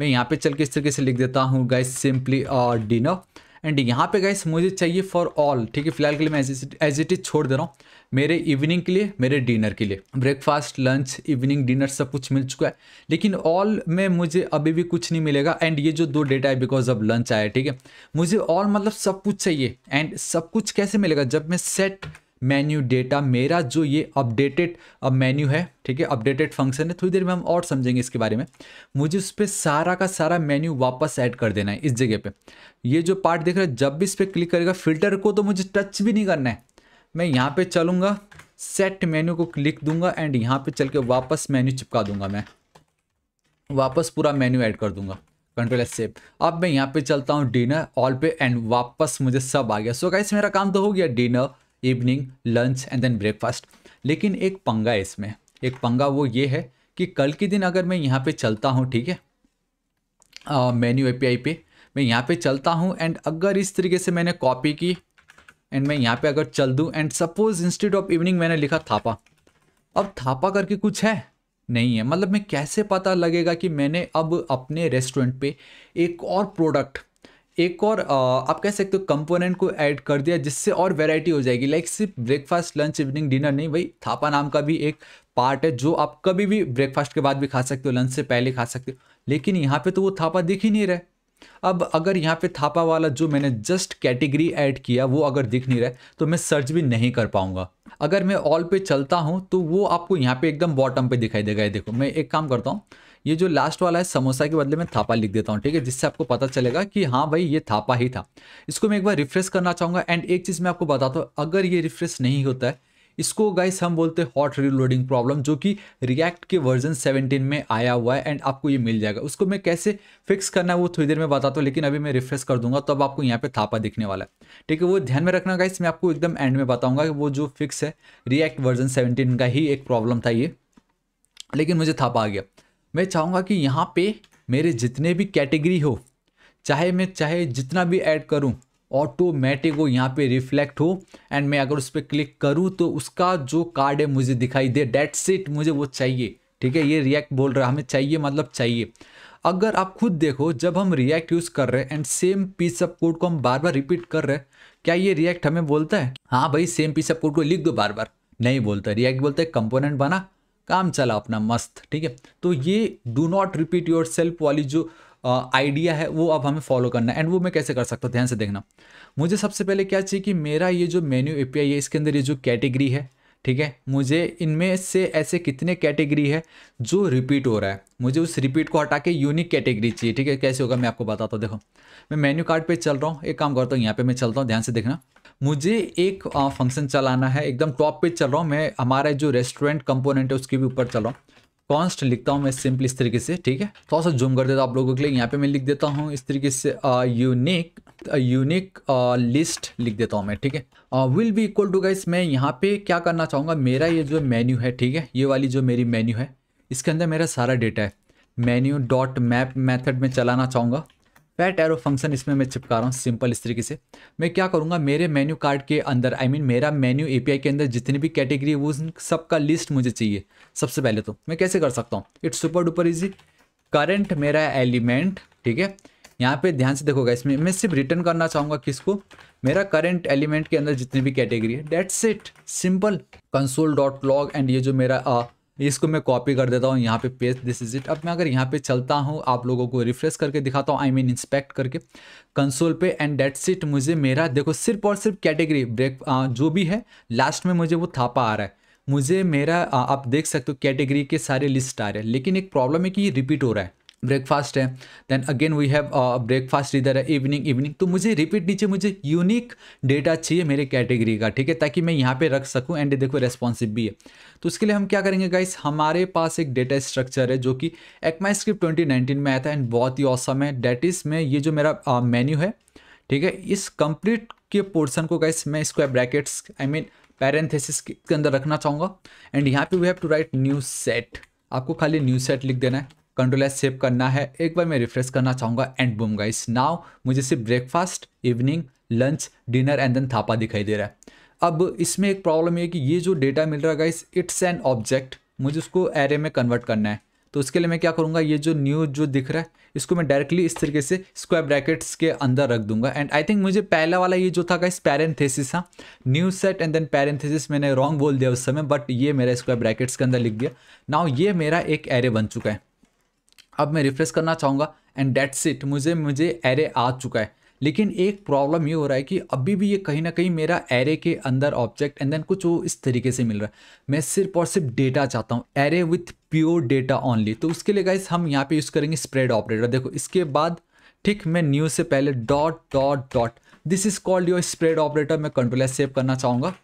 मैं यहाँ पे चल के इस तरीके से लिख देता हूँ गाइस सिंपली डिनर एंड यहाँ पे गाइस मुझे चाहिए फॉर ऑल ठीक है फिलहाल के लिए मैं एज इट इज छोड़ दे रहा हूँ मेरे इवनिंग के लिए मेरे डिनर के लिए ब्रेकफास्ट लंच इवनिंग डिनर सब कुछ मिल चुका है लेकिन ऑल में मुझे अभी भी कुछ नहीं मिलेगा एंड ये जो दो डेटा है बिकॉज अब लंच आया ठीक है मुझे ऑल मतलब सब कुछ चाहिए एंड सब कुछ कैसे मिलेगा जब मैं सेट मेन्यू डेटा मेरा जो ये अपडेटेड अब मेन्यू है ठीक है अपडेटेड फंक्शन है थोड़ी देर में हम और समझेंगे इसके बारे में मुझे उस पर सारा का सारा मेन्यू वापस ऐड कर देना है इस जगह पे ये जो पार्ट देख रहे हैं जब भी इस पर क्लिक करेगा फिल्टर को तो मुझे टच भी नहीं करना है मैं यहाँ पर चलूँगा सेट मेन्यू को क्लिक दूंगा एंड यहाँ पर चल के वापस मेन्यू चिपका दूंगा मैं वापस पूरा मेन्यू ऐड कर दूंगा कंट्रोल एस सेव अब मैं यहाँ पे चलता हूँ डिनर ऑल पे एंड वापस मुझे सब आ गया सो so, गाइस मेरा काम तो हो गया dinner evening lunch and then breakfast लेकिन एक पंगा है इसमें एक पंगा वो ये है कि कल के दिन अगर मैं यहाँ पे चलता हूँ ठीक है मेन्यू ए पे मैं यहाँ पे चलता हूँ एंड अगर इस तरीके से मैंने कॉपी की एंड मैं यहाँ पे अगर चल दूँ and suppose instead of evening मैंने लिखा थापा अब थापा करके कुछ है नहीं है मतलब मैं कैसे पता लगेगा कि मैंने अब अपने रेस्टोरेंट पे एक और प्रोडक्ट एक और आप कह सकते हो कंपोनेंट को ऐड कर दिया जिससे और वैरायटी हो जाएगी लाइक सिर्फ ब्रेकफास्ट लंच इवनिंग डिनर नहीं भाई थापा नाम का भी एक पार्ट है जो आप कभी भी ब्रेकफास्ट के बाद भी खा सकते हो लंच से पहले खा सकते हो लेकिन यहाँ पे तो वो थापा दिख ही नहीं रहा अब अगर यहाँ पे थापा वाला जो मैंने जस्ट कैटेगरी ऐड किया वो अगर दिख नहीं रहा तो मैं सर्च भी नहीं कर पाऊंगा अगर मैं ऑल पे चलता हूँ तो वो आपको यहाँ पे एकदम बॉटम पे दिखाई देगा देखो मैं एक काम करता हूँ ये जो लास्ट वाला है समोसा के बदले मैं थापा लिख देता हूँ ठीक है जिससे आपको पता चलेगा कि हाँ भाई ये थापा ही था इसको मैं एक बार रिफ्रेश करना चाहूँगा एंड एक चीज़ मैं आपको बताता हूँ अगर ये रिफ्रेश नहीं होता है इसको गाइस हम बोलते हैं हॉट रीलोडिंग प्रॉब्लम जो कि रिएक्ट के वर्जन 17 में आया हुआ है एंड आपको ये मिल जाएगा उसको मैं कैसे फिक्स करना है वो थोड़ी देर में बताता हूँ लेकिन अभी मैं रिफ्रेश कर दूंगा तब तो आपको यहाँ पे थापा दिखने वाला है ठीक है वो ध्यान में रखना गाइस मैं आपको एकदम एंड में बताऊँगा कि वो जो फिक्स है रिएक्ट वर्जन सेवनटीन का ही एक प्रॉब्लम था ये लेकिन मुझे थापा आ गया मैं चाहूँगा कि यहाँ पे मेरे जितने भी कैटेगरी हो चाहे मैं चाहे जितना भी ऐड करूँ ऑटोमेटिक वो यहाँ पे रिफ्लेक्ट हो एंड मैं अगर उस पर क्लिक करूँ तो उसका जो कार्ड है मुझे दिखाई दे डेट सेट मुझे वो चाहिए ठीक है ये रिएक्ट बोल रहा है हमें चाहिए मतलब चाहिए अगर आप खुद देखो जब हम रिएक्ट यूज़ कर रहे हैं and same piece of code को हम बार बार रिपीट कर रहे हैं क्या ये रिएक्ट हमें बोलता है हाँ भाई सेम पीस ऑफ कोड को लिख दो बार बार नहीं बोलता रिएक्ट बोलता है कंपोनेंट बना काम चला अपना मस्त ठीक है तो ये do not repeat yourself वाली जो आइडिया है वो अब हमें फॉलो करना है एंड वो मैं कैसे कर सकता हूँ ध्यान से देखना मुझे सबसे पहले क्या चाहिए कि मेरा ये जो मेन्यू ए है इसके अंदर ये जो कैटेगरी है ठीक है मुझे इनमें से ऐसे कितने कैटेगरी है जो रिपीट हो रहा है मुझे उस रिपीट को हटा के यूनिक कैटेगरी चाहिए ठीक है कैसे होगा मैं आपको बताता हूँ देखो मैं मेन्यू कार्ड पे चल रहा हूँ एक काम करता हूँ यहाँ पे मैं चलता हूँ ध्यान से देखना मुझे एक फंक्शन चलाना है एकदम टॉप पे चल रहा हूँ मैं हमारा जो रेस्टोरेंट कंपोनेंट है उसके भी ऊपर चल रहा हूँ कॉन्स्ट लिखता हूँ मैं सिंपल इस तरीके से ठीक है थोड़ा सा जूम कर देता हूँ आप लोगों के लिए यहाँ पे मैं लिख देता हूँ इस तरीके से यूनिक यूनिक लिस्ट लिख देता हूँ मैं ठीक है will be equal to guys मैं यहाँ पे क्या करना चाहूँगा मेरा ये जो मेन्यू है ठीक है ये वाली जो मेरी मेन्यू है इसके अंदर मेरा सारा डेटा है मेन्यू डॉट मैप मैथड में चलाना चाहूँगा फैट एरो फंक्शन इसमें मैं चिपका रहा हूँ सिंपल इस तरीके से मैं क्या करूँगा मेरे मेन्यू कार्ड के अंदर आई I मीन mean, मेरा मेन्यू एपीआई के अंदर जितनी भी कैटेगरी है वो सबका लिस्ट मुझे चाहिए सबसे पहले तो मैं कैसे कर सकता हूँ it's super duper easy current मेरा एलिमेंट ठीक है यहाँ पे ध्यान से देखोगा इसमें मैं सिर्फ रिटर्न करना चाहूँगा किसको मेरा करंट एलिमेंट के अंदर जितनी भी कैटेगरी है that's it simple console dot log and ये जो मेरा इसको मैं कॉपी कर देता हूँ यहाँ पे पेस्ट दिस इज इट अब मैं अगर यहाँ पे चलता हूँ आप लोगों को रिफ्रेश करके दिखाता हूँ आई मीन इंस्पेक्ट करके कंसोल पे एंड डेट्स इट मुझे मेरा देखो सिर्फ और सिर्फ कैटेगरी ब्रेक जो भी है लास्ट में मुझे वो थापा आ रहा है मुझे मेरा आप देख सकते हो कैटेगरी के सारे लिस्ट आ रहे हैं लेकिन एक प्रॉब्लम है कि ये रिपीट हो रहा है ब्रेकफास्ट है then again we have breakfast इधर है इवनिंग इवनिंग तो मुझे रिपीट नीचे मुझे यूनिक डेटा चाहिए मेरे कैटेगरी का ठीक है ताकि मैं यहाँ पे रख सकूँ एंड देखो रेस्पॉन्सिव भी है तो इसके लिए हम क्या करेंगे गाइस हमारे पास एक डेटा स्ट्रक्चर है जो कि एक्माई स्क्रिप्ट ट्वेंटी में आया था एंड बहुत ही औसम है डेट इज़ में ये जो मेरा मेन्यू है ठीक है इस कंप्लीट के पोर्सन को गाइस मैं इसको ब्रैकेट्स आई मीन पैरेंथेसिस के अंदर रखना चाहूँगा एंड यहाँ पे we have to write new set आपको खाली न्यू सेट लिख देना है कंट्रोल एस सेव करना है एक बार मैं रिफ्रेश करना चाहूँगा एंड बूम गाइस नाउ मुझे सिर्फ breakfast evening lunch dinner and then Thapa दिखाई दे रहा है अब इसमें एक प्रॉब्लम ये कि ये जो डेटा मिल रहा है गाइस इट्स एन ऑब्जेक्ट मुझे उसको एरे में कन्वर्ट करना है तो उसके लिए मैं क्या करूँगा ये जो न्यू जो दिख रहा है इसको मैं डायरेक्टली इस तरीके से स्क्वायर ब्रैकेट्स के अंदर रख दूंगा एंड आई थिंक मुझे पहला वाला ये जो था गाइस पैरेंथेसिस था new set and then parenthesis मैंने रॉन्ग बोल दिया उस समय बट ये मेरा स्क्वायर ब्रैकेट्स के अंदर लिख गया नाउ ये मेरा एक एरे बन चुका है अब मैं रिफ्रेश करना चाहूँगा एंड डेट्स इट मुझे मुझे एरे आ चुका है लेकिन एक प्रॉब्लम ये हो रहा है कि अभी भी ये कहीं ना कहीं मेरा एरे के अंदर ऑब्जेक्ट एंड देन कुछ वो इस तरीके से मिल रहा है मैं सिर्फ और सिर्फ डेटा चाहता हूँ array with pure data only तो उसके लिए गाइस हम यहाँ पे यूज़ करेंगे स्प्रेड ऑपरेटर देखो इसके बाद ठीक मैं न्यूज़ से पहले dot dot dot this is called your spread operator मैं कंट्रोल सेव करना चाहूँगा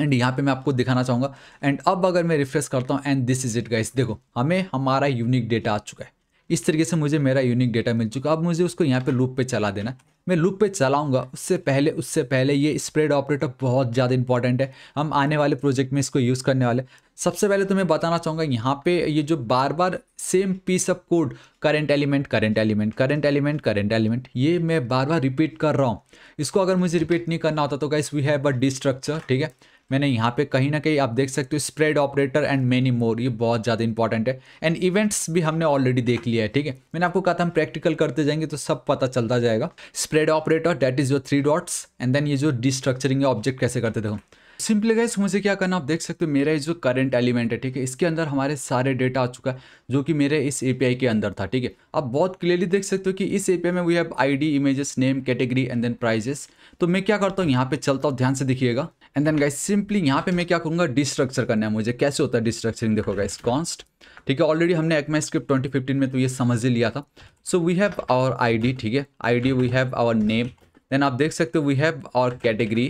एंड यहाँ पे मैं आपको दिखाना चाहूँगा एंड अब अगर मैं रिफ्रेश करता हूँ and this is it guys देखो हमें हमारा यूनिक डेटा आ चुका है इस तरीके से मुझे मेरा यूनिक डेटा मिल चुका अब मुझे उसको यहाँ पे लूप पे चला देना मैं लूप पे चलाऊंगा उससे पहले उससे पहले ये स्प्रेड ऑपरेटर बहुत ज़्यादा इंपॉर्टेंट है हम आने वाले प्रोजेक्ट में इसको यूज़ करने वाले सबसे पहले तो मैं बताना चाहूँगा यहाँ पे ये जो बार बार same piece of code current element current element current element current element ये मैं बार बार रिपीट कर रहा हूँ इसको अगर मुझे रिपीट नहीं करना होता तो guys we have a destructure ठीक है मैंने यहाँ पे कहीं ना कहीं आप देख सकते हो spread operator and many more ये बहुत ज़्यादा इंपॉर्टेंट है एंड इवेंट्स भी हमने ऑलरेडी देख लिया है ठीक है मैंने आपको कहा था हम प्रैक्टिकल करते जाएंगे तो सब पता चलता जाएगा spread operator that is your three dots and then ये जो डिस्ट्रक्चरिंग ऑब्जेक्ट कैसे करते देखो सिंपली गाइस मुझे क्या करना आप देख सकते हो मेरा जो करंट एलिमेंट है ठीक है इसके अंदर हमारे सारे डेटा आ चुका है जो कि मेरे इस एपीआई के अंदर था ठीक है आप बहुत क्लियरली देख सकते हो कि इस एपीआई में we have ID images name category and then prices तो मैं क्या करता हूँ यहाँ पे चलता हूँ ध्यान से देखिएगा एंड देन गाइस सिंपली यहाँ पे मैं क्या करूँगा डिस्ट्रक्चर करना है मुझे कैसे होता है डिस्ट्रक्चरिंग देखो गाइस कॉन्स्ट ठीक है ऑलरेडी हमने मैं स्क्रिप्ट ट्वेंटी फिफ्टीन में तो ये समझ ही लिया था so we have our D ठीक है I D we have our name then आप देख सकते हो वी हैव आवर कैटेगरी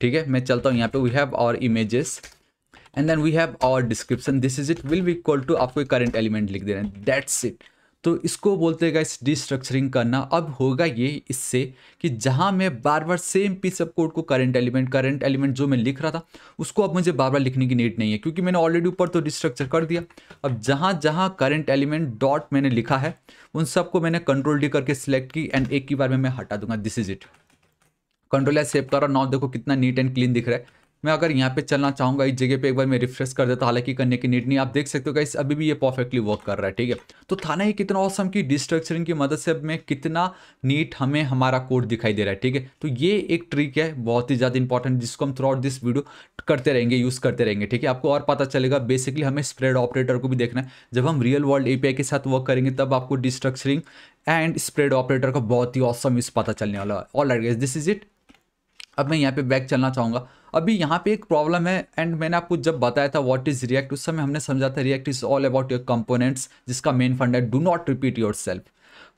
ठीक है मैं चलता हूँ यहाँ पे we have our images and then we have our description this is it will be equal to आपको करंट एलिमेंट लिख दे रहे हैं दैट्स इट तो इसको बोलते गए इस डिस्ट्रक्चरिंग करना अब होगा ये इससे कि जहाँ मैं बार बार सेम पीस ऑफ कोड को करंट एलिमेंट करंट एलिमेंट जो मैं लिख रहा था उसको अब मुझे बार बार लिखने की नीड नहीं है क्योंकि मैंने ऑलरेडी ऊपर तो डिस्ट्रक्चर कर दिया अब जहाँ जहाँ करंट एलिमेंट डॉट मैंने लिखा है उन सबको मैंने कंट्रोल डी करके सिलेक्ट की एंड एक ही बार में मैं हटा दूंगा दिस इज इट कंट्रोल या सेव करो नॉ देखो कितना नीट एंड क्लीन दिख रहा है मैं अगर यहाँ पे चलना चाहूँगा इस जगह पे एक बार मैं रिफ्रेश कर देता हालांकि करने की नीड नहीं आप देख सकते हो गाइस अभी भी ये परफेक्टली वर्क कर रहा है ठीक है तो था ना ये कितना औसम की डिस्ट्रक्चरिंग की मदद से मैं कितना नीट हमें हमारा कोड दिखाई दे रहा है ठीक है तो ये एक ट्रिक है बहुत ही ज़्यादा इंपॉर्टेंट जिसको हम थ्रू आउट दिस वीडियो करते रहेंगे यूज़ करते रहेंगे ठीक है आपको और पता चलेगा बेसिकली हमें स्प्रेड ऑपरेटर को भी देखना है जब हम रियल वर्ल्ड एपीआई के साथ वर्क करेंगे तब आपको डिस्ट्रक्चरिंग एंड स्प्रेड ऑपरेटर का बहुत ही औसम यूज़ पता चलने वाला है all right this is it अब मैं यहाँ पे बैक चलना चाहूँगा अभी यहाँ पे एक प्रॉब्लम है एंड मैंने आपको जब बताया था व्हाट इज रिएक्ट उस समय हमने समझा था react is all about your components जिसका मेन फंड है do not repeat yourself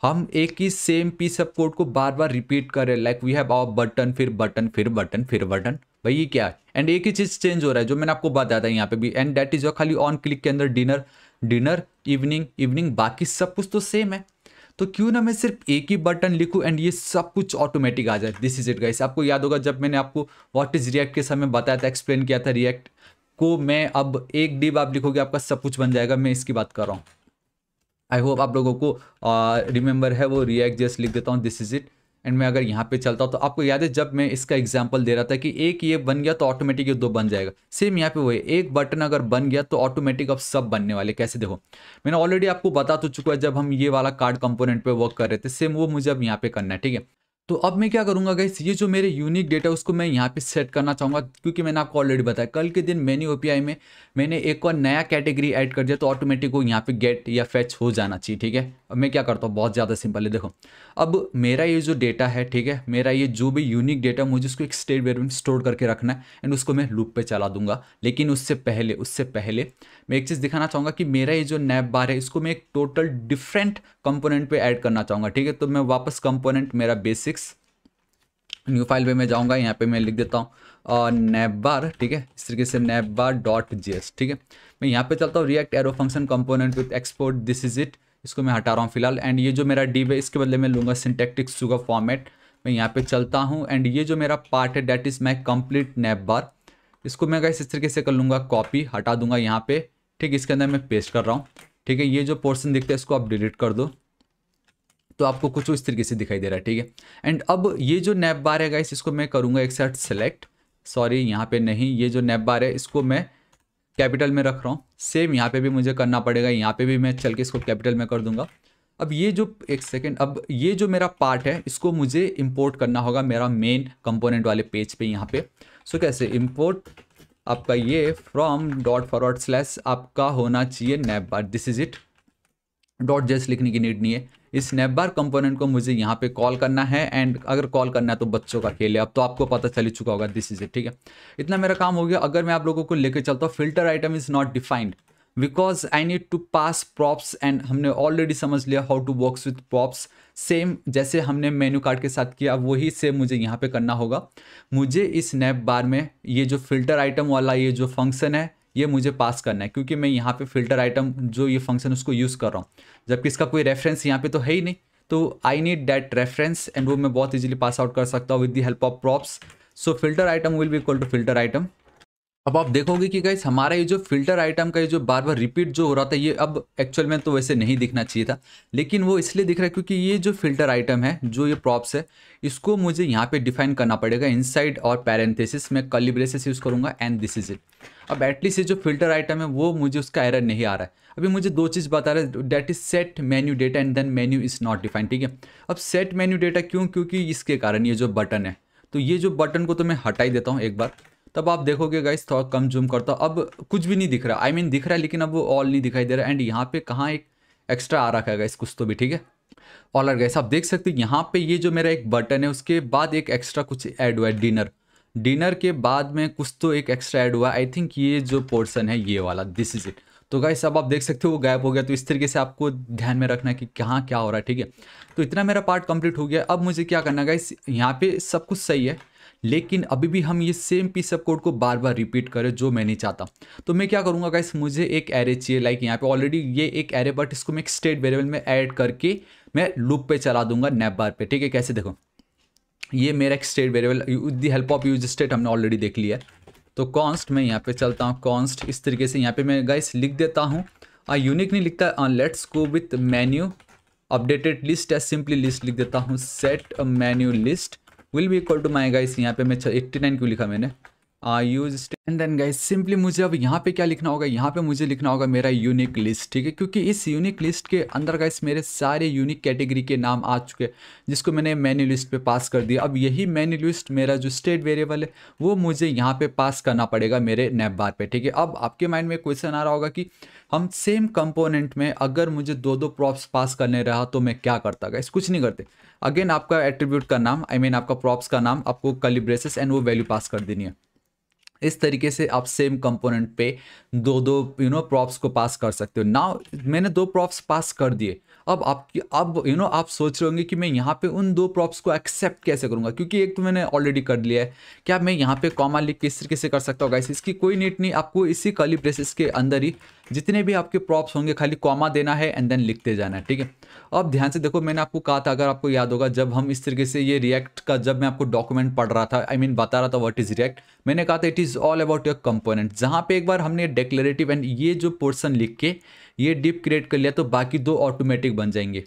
हम एक ही सेम पीस ऑफ कोड को बार बार रिपीट करें like we have our button फिर बटन फिर बटन फिर बटन भाई ये क्या है एंड एक ही चीज़ चेंज हो रहा है जो मैंने आपको बताया था यहाँ पे भी एंड दैट इज योर खाली ऑन क्लिक के अंदर डिनर डिनर इवनिंग इवनिंग बाकी सब कुछ तो सेम है तो क्यों ना मैं सिर्फ एक ही बटन लिखूँ एंड ये सब कुछ ऑटोमेटिक आ जाए दिस इज इट गाइस आपको याद होगा जब मैंने आपको व्हाट इज़ रिएक्ट के समय बताया था एक्सप्लेन किया था रिएक्ट को मैं अब एक डिब आप लिखोगे आपका सब कुछ बन जाएगा मैं इसकी बात कर रहा हूँ आई होप आप लोगों को रिमेंबर है वो रिएक्ट जस्ट लिख देता हूँ दिस इज इट एंड मैं अगर यहाँ पे चलता हूँ तो आपको याद है जब मैं इसका एग्जाम्पल दे रहा था कि एक ये बन गया तो ऑटोमेटिक ये दो बन जाएगा सेम यहाँ पे वही एक बटन अगर बन गया तो ऑटोमेटिक अब सब बनने वाले कैसे देखो मैंने ऑलरेडी आपको बता तो चुका है जब हम ये वाला कार्ड कंपोनेंट पे वर्क कर रहे थे सेम वो मुझे अब यहाँ पे करना है ठीक है तो अब मैं क्या करूँगा गाइस ये जो मेरे यूनिक डेटा उसको मैं यहाँ पे सेट करना चाहूँगा क्योंकि मैंने आपको ऑलरेडी बताया कल के दिन मैनी ओपीआई में मैंने एक और नया कैटेगरी ऐड कर दिया तो ऑटोमेटिक वो यहाँ पे गेट या फैच हो जाना चाहिए ठीक है अब मैं क्या करता हूँ बहुत ज़्यादा सिंपल है देखो अब मेरा ये जो डेटा है ठीक है मेरा ये जो भी यूनिक डेटा मुझे उसको एक स्टेट वेयर में स्टोर करके रखना है एंड उसको मैं लूप पर चला दूंगा लेकिन उससे पहले उससे पहले मैं एक चीज़ दिखाना चाहूँगा कि मेरा ये जो नैप बार है इसको मैं एक टोटल डिफरेंट कंपोनेंट पे ऐड करना चाहूँगा ठीक है तो मैं वापस कंपोनेंट मेरा बेसिक्स न्यू फाइल पे मैं जाऊँगा यहाँ पे मैं लिख देता हूँ नैप बार ठीक है इस तरीके से नैप बार डॉट जी एस ठीक है मैं यहाँ पे चलता हूँ react arrow function component with export this is it इसको मैं हटा रहा हूँ फिलहाल एंड ये जो मेरा डीब है इसके बदले मैं लूँगा सिंटेक्टिक सुगर फॉर्मेट मैं यहाँ पे चलता हूँ एंड ये जो मेरा पार्ट है that is my complete navbar इसको मैं इस तरीके से कर लूँगा कॉपी हटा दूंगा यहाँ पे ठीक इसके अंदर मैं पेस्ट कर रहा हूँ ठीक है ये जो पोर्सन दिखता है इसको आप डिलीट कर दो तो आपको कुछ इस तरीके से दिखाई दे रहा है ठीक है एंड अब ये जो नैप बार है गाइस इसको मैं करूँगा एक साथ सेलेक्ट सॉरी यहाँ पे नहीं ये जो नैप बार है इसको मैं कैपिटल में रख रहा हूँ सेम यहाँ पे भी मुझे करना पड़ेगा यहाँ पे भी मैं चल के इसको कैपिटल में कर दूंगा अब ये जो एक सेकेंड अब ये जो मेरा पार्ट है इसको मुझे इम्पोर्ट करना होगा मेरा मेन कंपोनेंट वाले पेज पे यहाँ पे सो कैसे इम्पोर्ट आपका ये फ्रॉम डॉट फॉरवर्ड स्लैश आपका होना चाहिए navbar this is it dot JS लिखने की नीड नहीं है इस नैप बार कंपोनेंट को मुझे यहाँ पे कॉल करना है एंड अगर कॉल करना है तो बच्चों का खेल है अब तो आपको पता चल चुका होगा दिस इज इट ठीक है इतना मेरा काम हो गया अगर मैं आप लोगों को लेकर चलता हूँ filter item is not defined because I need to pass props and हमने ऑलरेडी समझ लिया how to work with props same जैसे हमने मेन्यू कार्ड के साथ किया वही सेम मुझे यहाँ पे करना होगा मुझे इस नैप बार में ये जो फिल्टर आइटम वाला ये जो फंक्शन है ये मुझे पास करना है क्योंकि मैं यहाँ पे फिल्टर आइटम जो ये फंक्शन उसको यूज़ कर रहा हूँ जबकि इसका कोई रेफरेंस यहाँ पे तो है ही नहीं तो I need that reference and वो मैं बहुत ईजिली पास आउट कर सकता हूँ with the help of props so filter item will भी इक्वल टू फिल्टर आइटम अब आप देखोगे कि गाइस हमारा ये जो फिल्टर आइटम का ये जो बार बार रिपीट जो हो रहा था ये अब एक्चुअल में तो वैसे नहीं दिखना चाहिए था लेकिन वो इसलिए दिख रहा है क्योंकि ये जो फिल्टर आइटम है जो ये प्रॉप्स है इसको मुझे यहाँ पे डिफाइन करना पड़ेगा इनसाइड और पैरेंथेसिस मैं कलिब्रेसिस यूज़ करूँगा एंड दिस इज इट अब एटलीस्ट ये जो फिल्टर आइटम है वो मुझे उसका एरर नहीं आ रहा है अभी मुझे दो चीज़ बता रहा है that is set menu data and then menu is not define ठीक है अब सेट मेन्यू डेटा क्यों क्योंकि इसके कारण ये जो बटन है तो ये जो बटन को तो मैं हटाई देता हूँ एक बार तब आप देखोगे गाइस थोड़ा कम जूम करता अब कुछ भी नहीं दिख रहा आई I मीन mean, दिख रहा है लेकिन अब वो ऑल नहीं दिखाई दे रहा एंड यहाँ पे कहाँ एक एक्स्ट्रा आ रखा है गाइस कुछ तो भी ठीक है ऑल आर गाइस आप देख सकते हो यहाँ पे ये जो मेरा एक बटन है उसके बाद एक एक्स्ट्रा कुछ ऐड हुआ है डिनर डिनर के बाद में कुछ तो एक एक्स्ट्रा ऐड हुआ आई थिंक ये जो पोर्सन है ये वाला दिस इज इट तो गाइस अब आप देख सकते हो वो गायब हो गया तो इस तरीके से आपको ध्यान में रखना है कि कहाँ क्या हो रहा है ठीक है तो इतना मेरा पार्ट कंप्लीट हो गया अब मुझे क्या करना गाइस यहाँ पे सब कुछ सही है लेकिन अभी भी हम ये सेम पीस ऑफ कोड को बार बार रिपीट करें जो मैं नहीं चाहता तो मैं क्या करूँगा गाइस मुझे एक एरे चाहिए लाइक यहाँ पे ऑलरेडी ये एक एरे बट इसको मैं एक स्टेट वेरिएबल में ऐड करके मैं लूप पे चला दूंगा नैप बार पे ठीक है कैसे देखो ये मेरा एक state variable with the help of use state हमने ऑलरेडी देख लिया है तो कॉन्स्ट मैं यहाँ पे चलता हूँ कॉन्स्ट इस तरीके से यहाँ पे मैं गाइस लिख देता हूँ यूनिक नहीं लिखता let's go with menu updated list या सिंपली लिस्ट लिख देता हूँ सेट मेन्यू लिस्ट विल भी इक्वल टू माई गाइस यहाँ पे मैं एट्टी नाइन क्यों लिखा मैंने यूज स्टैंड देन गाइज सिंपली मुझे अब यहाँ पे क्या लिखना होगा यहाँ पे मुझे लिखना होगा मेरा यूनिक लिस्ट ठीक है क्योंकि इस यूनिक लिस्ट के अंदर गाइस मेरे सारे यूनिक कैटेगरी के नाम आ चुके हैं जिसको मैंने मेन्यू लिस्ट पे पास कर दिया अब यही मेन्यू लिस्ट मेरा जो स्टेट वेरिएबल है वो मुझे यहाँ पे पास करना पड़ेगा मेरे नेप बार पे ठीक है अब आपके माइंड में क्वेश्चन आ रहा होगा कि हम सेम कंपोनेंट में अगर मुझे दो दो प्रॉप्स पास करने रहा तो मैं क्या करता गाइस कुछ नहीं करते अगेन आपका एट्रीब्यूट का नाम आई I मीन mean, आपका प्रॉप्स का नाम आपको कलिब्रेसिस एंड वो वैल्यू पास कर देनी है इस तरीके से आप सेम कंपोनेंट पे दो दो यू नो प्रॉप्स को पास कर सकते हो नाउ मैंने दो प्रॉप्स पास कर दिए अब आपकी अब यू नो आप सोच रहे होंगे कि मैं यहाँ पे उन दो प्रॉप्स को एक्सेप्ट कैसे करूँगा क्योंकि एक तो मैंने ऑलरेडी कर लिया है क्या मैं यहाँ पे कॉमा लिख किस तरीके से कर सकता हूँ गाइस इसकी कोई नीट नहीं आपको इसी कली प्रेसिस के अंदर ही जितने भी आपके प्रॉप्स होंगे खाली कॉमा देना है एंड देन लिखते जाना है ठीक है अब ध्यान से देखो मैंने आपको कहा था अगर आपको याद होगा जब हम इस तरीके से ये रिएक्ट का जब मैं आपको डॉक्यूमेंट पढ़ रहा था आई I मीन mean, बता रहा था व्हाट इज रिएक्ट मैंने कहा था it is all about your component जहाँ पे एक बार हमने डेक्लेरेटिव एंड ये जो पोर्सन लिख के ये डिप क्रिएट कर लिया तो बाकी दो ऑटोमेटिक बन जाएंगे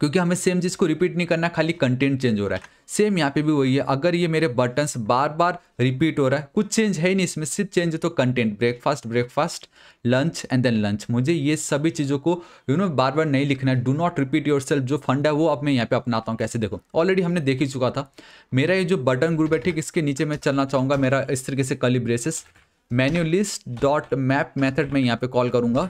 क्योंकि हमें सेम चीज़ को रिपीट नहीं करना खाली कंटेंट चेंज हो रहा है सेम यहाँ पे भी वही है अगर ये मेरे बटन्स बार बार रिपीट हो रहा है कुछ चेंज है नहीं इसमें सिर्फ चेंज तो content breakfast breakfast lunch and then lunch मुझे ये सभी चीज़ों को यू you नो know, बार बार नहीं लिखना है डू नॉट रिपीट योर जो फंड है वो अब मैं यहाँ पे अपनाता हूँ कैसे देखो ऑलरेडी हमने देख ही चुका था मेरा ये जो बटन ग्रुप है ठीक इसके नीचे मैं चलना चाहूँगा मेरा इस तरीके से curly braces menu list dot map method में यहाँ पे कॉल करूँगा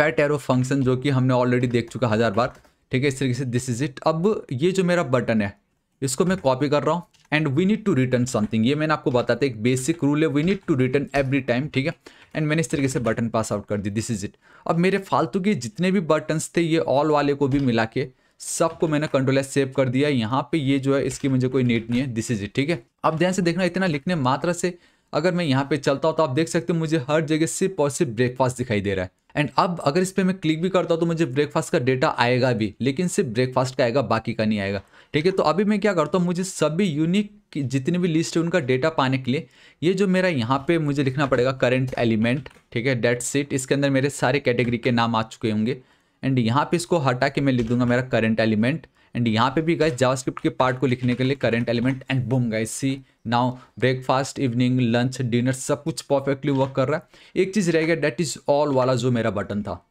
फैट एरो फंक्शन जो कि हमने ऑलरेडी देख चुका हज़ार बार ठीक है इस तरीके से दिस इज इट अब ये जो मेरा बटन है इसको मैं कॉपी कर रहा हूँ and we need to return something ये मैंने आपको बताते एक बेसिक रूल है we need to return every time ठीक है एंड मैंने इस तरीके से बटन पास आउट कर दी दिस इज इट अब मेरे फालतू के जितने भी बटन्स थे ये ऑल वाले को भी मिला के सबको मैंने कंट्रोल एस सेव कर दिया यहाँ पे ये जो है इसकी मुझे कोई नीड नहीं है दिस इज इट ठीक है अब ध्यान से देखना इतना लिखने मात्रा से अगर मैं यहाँ पे चलता हूँ तो आप देख सकते हो मुझे हर जगह सिर्फ और सिर्फ ब्रेकफास्ट दिखाई दे रहा है एंड अब अगर इस पर मैं क्लिक भी करता हूँ तो मुझे ब्रेकफास्ट का डेटा आएगा भी लेकिन सिर्फ ब्रेकफास्ट का आएगा बाकी का नहीं आएगा ठीक है तो अभी मैं क्या करता हूँ मुझे सभी यूनिक जितनी भी लिस्ट है उनका डेटा पाने के लिए ये जो मेरा यहाँ पे मुझे लिखना पड़ेगा करंट एलिमेंट ठीक है डेट सीट इसके अंदर मेरे सारे कैटेगरी के नाम आ चुके होंगे एंड यहाँ पे इसको हटा के मैं लिख दूंगा मेरा करंट एलिमेंट एंड यहाँ पे भी गए जावास्क्रिप्ट के पार्ट को लिखने के लिए करंट एलिमेंट एंड बुम गए see now breakfast evening lunch dinner सब कुछ परफेक्टली वर्क कर रहा है एक चीज़ रह गया डेट इज़ ऑल वाला जो मेरा बटन था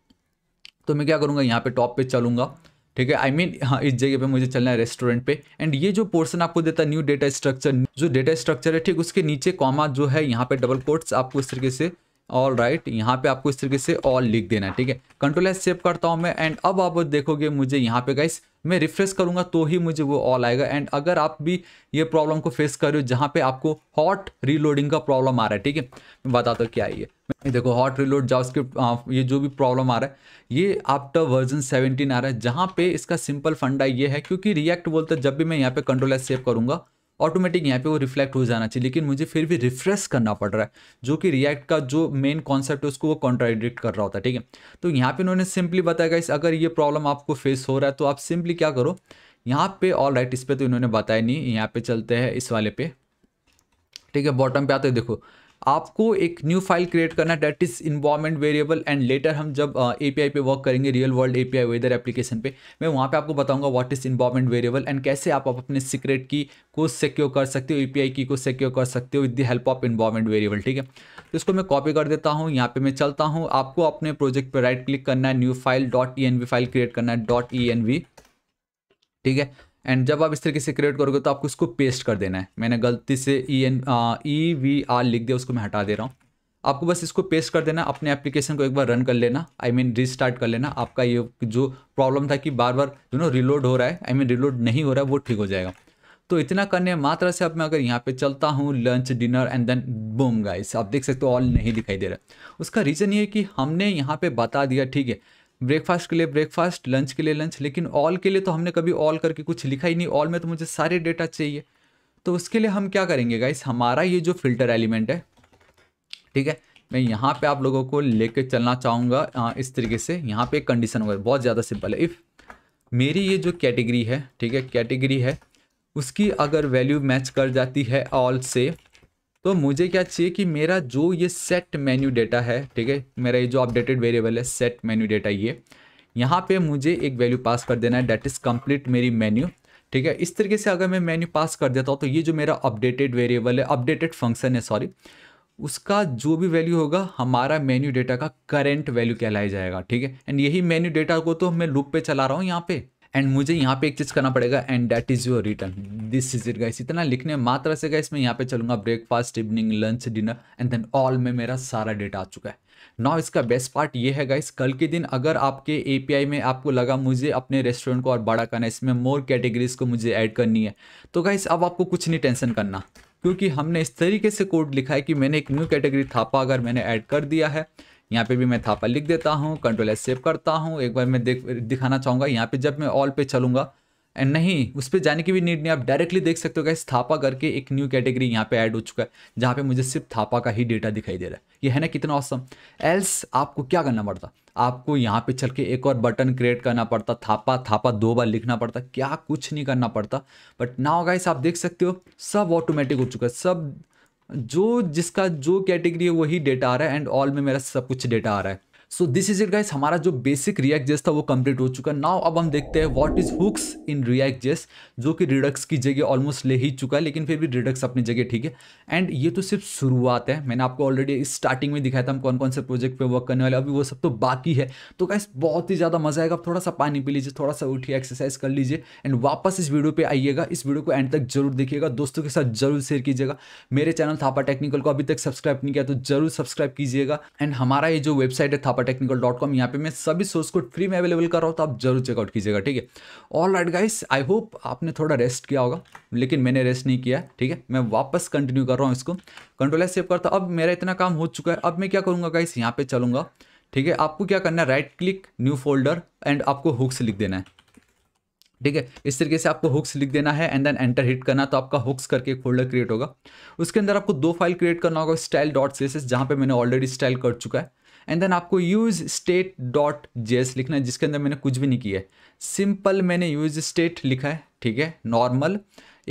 तो मैं क्या करूँगा यहाँ पे टॉप पे चलूंगा ठीक है आई मीन हाँ इस जगह पे मुझे चलना है रेस्टोरेंट पे एंड ये जो पोर्सन आपको देता है न्यू डेटा स्ट्रक्चर जो डेटा स्ट्रक्चर है ठीक उसके नीचे कॉमा जो है यहाँ पे डबल कोर्ट्स आपको इस तरीके से ऑल राइट right, यहाँ पे आपको इस तरीके से ऑल लिख देना है ठीक है कंट्रोल एस सेव करता हूँ मैं एंड अब आप देखोगे मुझे यहाँ पे गाइस मैं रिफ्रेश करूँगा तो ही मुझे वो ऑल आएगा एंड अगर आप भी ये प्रॉब्लम को फेस कर रहे हो जहाँ पे आपको हॉट रीलोडिंग का प्रॉब्लम आ रहा है ठीक है मैं बताता हूँ क्या ये देखो हॉट रीलोड उसके ये जो भी प्रॉब्लम आ रहा है ये आफ्टर वर्जन 17 आ रहा है जहाँ पे इसका सिंपल फंडा ये है क्योंकि रिएक्ट बोलते जब भी मैं यहाँ पे कंट्रोल एस सेव करूँगा ऑटोमेटिक यहाँ पे वो रिफ्लेक्ट हो जाना चाहिए लेकिन मुझे फिर भी रिफ्रेश करना पड़ रहा है जो कि रिएक्ट का जो मेन कॉन्सेप्ट है उसको वो कॉन्ट्राडिक्ट कर रहा होता है ठीक है तो यहाँ पे इन्होंने सिंपली बताया इस अगर ये प्रॉब्लम आपको फेस हो रहा है तो आप सिंपली क्या करो यहाँ पे ऑल राइट इस पर तो इन्होंने बताया नहीं यहाँ पे चलते हैं इस वाले पे ठीक है बॉटम पे आते देखो आपको एक न्यू फाइल क्रिएट करना है that is environment variable and later हम जब ए पी आई पे वर्क करेंगे real world A P I weather application पे मैं वहाँ पे आपको बताऊंगा what is environment variable and कैसे आप अपने सीक्रेट की को सिक्योर कर सकते हो ए पी आई की को सिक्योर कर सकते हो with the help of environment variable ठीक है तो इसको मैं कॉपी कर देता हूँ यहाँ पे मैं चलता हूँ आपको अपने प्रोजेक्ट पर राइट क्लिक करना है new file dot E N V file create करना है डॉट ई एन वी ठीक है एंड जब आप इस तरीके से क्रिएट करोगे तो आपको इसको पेस्ट कर देना है मैंने गलती से E N E V R लिख दिया उसको मैं हटा दे रहा हूँ आपको बस इसको पेस्ट कर देना अपने एप्लीकेशन को एक बार रन कर लेना आई मीन रिस्टार्ट कर लेना आपका ये जो प्रॉब्लम था कि बार बार यू नो रिलोड हो रहा है आई मीन रिलोड नहीं हो रहा है वो ठीक हो जाएगा तो इतना करने मात्रा से अब मैं अगर यहाँ पे चलता हूँ lunch dinner and then boom guys आप देख सकते हो ऑल नहीं दिखाई दे रहा उसका रीज़न ये है कि हमने यहाँ पे बता दिया ठीक है ब्रेकफास्ट के लिए ब्रेकफास्ट लंच के लिए लंच लेकिन ऑल के लिए तो हमने कभी ऑल करके कुछ लिखा ही नहीं ऑल में तो मुझे सारे डेटा चाहिए तो उसके लिए हम क्या करेंगे गाइस हमारा ये जो फिल्टर एलिमेंट है ठीक है मैं यहाँ पे आप लोगों को लेके चलना चाहूँगा इस तरीके से यहाँ पे एक कंडीशन होगा बहुत ज़्यादा सिंपल है इफ़ मेरी ये जो कैटेगरी है ठीक है कैटेगरी है उसकी अगर वैल्यू मैच कर जाती है ऑल से तो मुझे क्या चाहिए कि मेरा जो ये सेट मेन्यू डेटा है ठीक है मेरा ये जो अपडेटेड वेरिएबल है सेट मेन्यू डेटा ये यहाँ पे मुझे एक वैल्यू पास कर देना है डेट इज़ कंप्लीट मेरी मेन्यू ठीक है इस तरीके से अगर मैं मेन्यू पास कर देता हूँ तो ये जो मेरा अपडेटेड वेरिएबल है अपडेटेड फंक्शन है सॉरी उसका जो भी वैल्यू होगा हमारा मेन्यू डेटा का करेंट वैल्यू कहलाया जाएगा ठीक है एंड यही मेन्यू डेटा को तो मैं लूप पे चला रहा हूँ यहाँ पे एंड मुझे यहाँ पे एक चीज़ करना पड़ेगा and that is your return this is it guys इतना लिखने मात्रा से गाइस मैं यहाँ पे चलूँगा breakfast evening lunch dinner and then all में मेरा सारा डेटा आ चुका है नाउ इसका बेस्ट पार्ट ये है गाइस कल के दिन अगर आपके एपीआई में आपको लगा मुझे अपने रेस्टोरेंट को और बड़ा करना है इसमें मोर कैटेगरीज को मुझे ऐड करनी है तो गाइस अब आपको कुछ नहीं टेंशन करना क्योंकि हमने इस तरीके से कोड लिखा है कि मैंने एक न्यू कैटेगरी थापा अगर मैंने ऐड कर दिया है यहाँ पे भी मैं थापा लिख देता हूँ कंट्रोल एस सेव करता हूँ एक बार मैं देख दिखाना चाहूँगा यहाँ पे जब मैं ऑल पे चलूँगा एंड नहीं उस पर जाने की भी नीड नहीं आप डायरेक्टली देख सकते हो क्या थापा करके एक न्यू कैटेगरी यहाँ पे ऐड हो चुका है जहाँ पे मुझे सिर्फ थापा का ही डेटा दिखाई दे रहा है ये है ना कितना औसम एल्स आपको क्या करना पड़ता आपको यहाँ पे चल के एक और बटन क्रिएट करना पड़ता थापा थापा दो बार लिखना पड़ता क्या कुछ नहीं करना पड़ता बट होगा गाइस आप देख सकते हो सब ऑटोमेटिक हो चुका है सब जो जिसका जो कैटेगरी है वही डेटा आ रहा है एंड ऑल में मेरा सब कुछ डेटा आ रहा है so this is it guys हमारा जो बेसिक रिएक्ट जेस था वो कंप्लीट हो चुका है नाउ अब हम देखते हैं what is hooks in React JS जो कि रिडक्स की जगह ऑलमोस्ट ले ही चुका है लेकिन फिर भी रिडक्स अपनी जगह ठीक है एंड ये तो सिर्फ शुरुआत है मैंने आपको ऑलरेडी स्टार्टिंग में दिखाया था हम कौन कौन से प्रोजेक्ट पर वर्क करने वाले अभी वो सब तो बाकी है तो गाइस बहुत ही ज़्यादा मजा आएगा थोड़ा सा पानी पी लीजिए थोड़ा सा उठिए एक्सरसाइज कर लीजिए एंड वापस इस वीडियो पर आइएगा इस वीडियो को एंड तक जरूर देखिएगा दोस्तों के साथ जरूर शेयर कीजिएगा मेरे चैनल थापा टेक्निकल को अभी तक सब्सक्राइब नहीं किया तो जरूर सब्सक्राइब कीजिएगा एंड हमारा ये जो वेबसाइट है थापा पापा टेक्निकल डॉट कॉम यहाँ पे मैं सभी सोर्स को फ्री में अवेलेबल कर रहा हूँ तो आप जरूर चेकआउट कीजिएगा ठीक है all right guys I hope आपने थोड़ा रेस्ट किया होगा लेकिन मैंने रेस्ट नहीं किया ठीक है मैं वापस कंटिन्यू कर रहा हूँ इसको कंट्रोल सेव करता अब मेरा इतना काम हो चुका है अब मैं क्या करूँगा गाइस यहाँ पे चलूँगा ठीक है आपको क्या करना है right click new folder and आपको हुक्स लिख देना है ठीक है इस तरीके से आपको हुक्स लिख देना है एंड देन एंटर हिट करना तो आपका हुक्स करके एक फोल्डर क्रिएट होगा उसके अंदर आपको दो फाइल क्रिएट करना होगा स्टाइल डॉट सी जहाँ पे मैंने ऑलरेडी स्टाइल कर चुका है एंड देन आपको यूज स्टेट डॉट जेस लिखना है जिसके अंदर मैंने कुछ भी नहीं किया है सिंपल मैंने यूज स्टेट लिखा है ठीक है नॉर्मल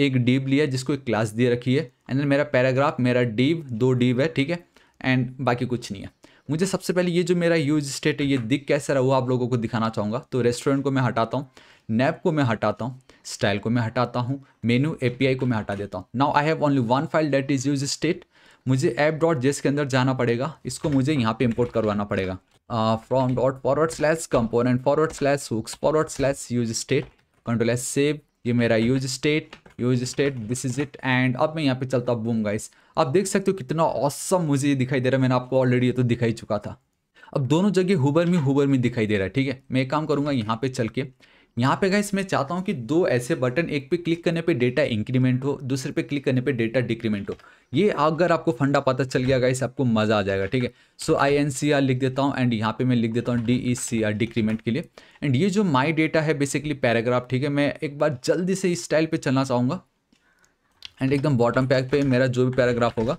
एक डीव लिया जिसको एक क्लास दे रखी है एंड देन मेरा पैराग्राफ मेरा डीव दो डीव है ठीक है एंड बाकी कुछ नहीं है मुझे सबसे पहले ये जो मेरा यूज स्टेट है ये दिख कैसा रहा वो आप लोगों को दिखाना चाहूँगा तो रेस्टोरेंट को मैं हटाता हूँ नैप को मैं हटाता हूँ स्टाइल को मैं हटाता हूँ मेनू एपीआई को मैं हटा देता हूँ now I have only one file that is use state मुझे ऐप डॉट जेस के अंदर जाना पड़ेगा इसको मुझे यहाँ पे इम्पोर्ट करवाना पड़ेगा from dot forward slash component forward slash hooks forward slash use state control S save ये मेरा use state use state this is it and अब मैं यहाँ पे चलता हूँ बूम गाइस आप देख सकते हो कितना औसम मुझे ये दिखाई दे रहा है मैंने आपको ऑलरेडी ये तो दिखाई चुका था अब दोनों जगह हुबर में हुबर में दिखाई दे रहा है ठीक है मैं एक काम करूँगा यहाँ पे चल के यहाँ पे गाइस मैं चाहता हूँ कि दो ऐसे बटन एक पे क्लिक करने पे डेटा इंक्रीमेंट हो दूसरे पे क्लिक करने पे डेटा डिक्रीमेंट हो ये अगर आपको फंडा पता चल गया गाइस आपको मज़ा आ जाएगा ठीक है सो आई एन सी आर लिख देता हूँ एंड यहाँ पे मैं लिख देता हूँ D E C R decrement के लिए एंड ये जो माई डेटा है बेसिकली पैराग्राफ ठीक है मैं एक बार जल्दी से इस स्टाइल पर चलना चाहूँगा एंड एकदम बॉटम पैक पे मेरा जो भी पैराग्राफ होगा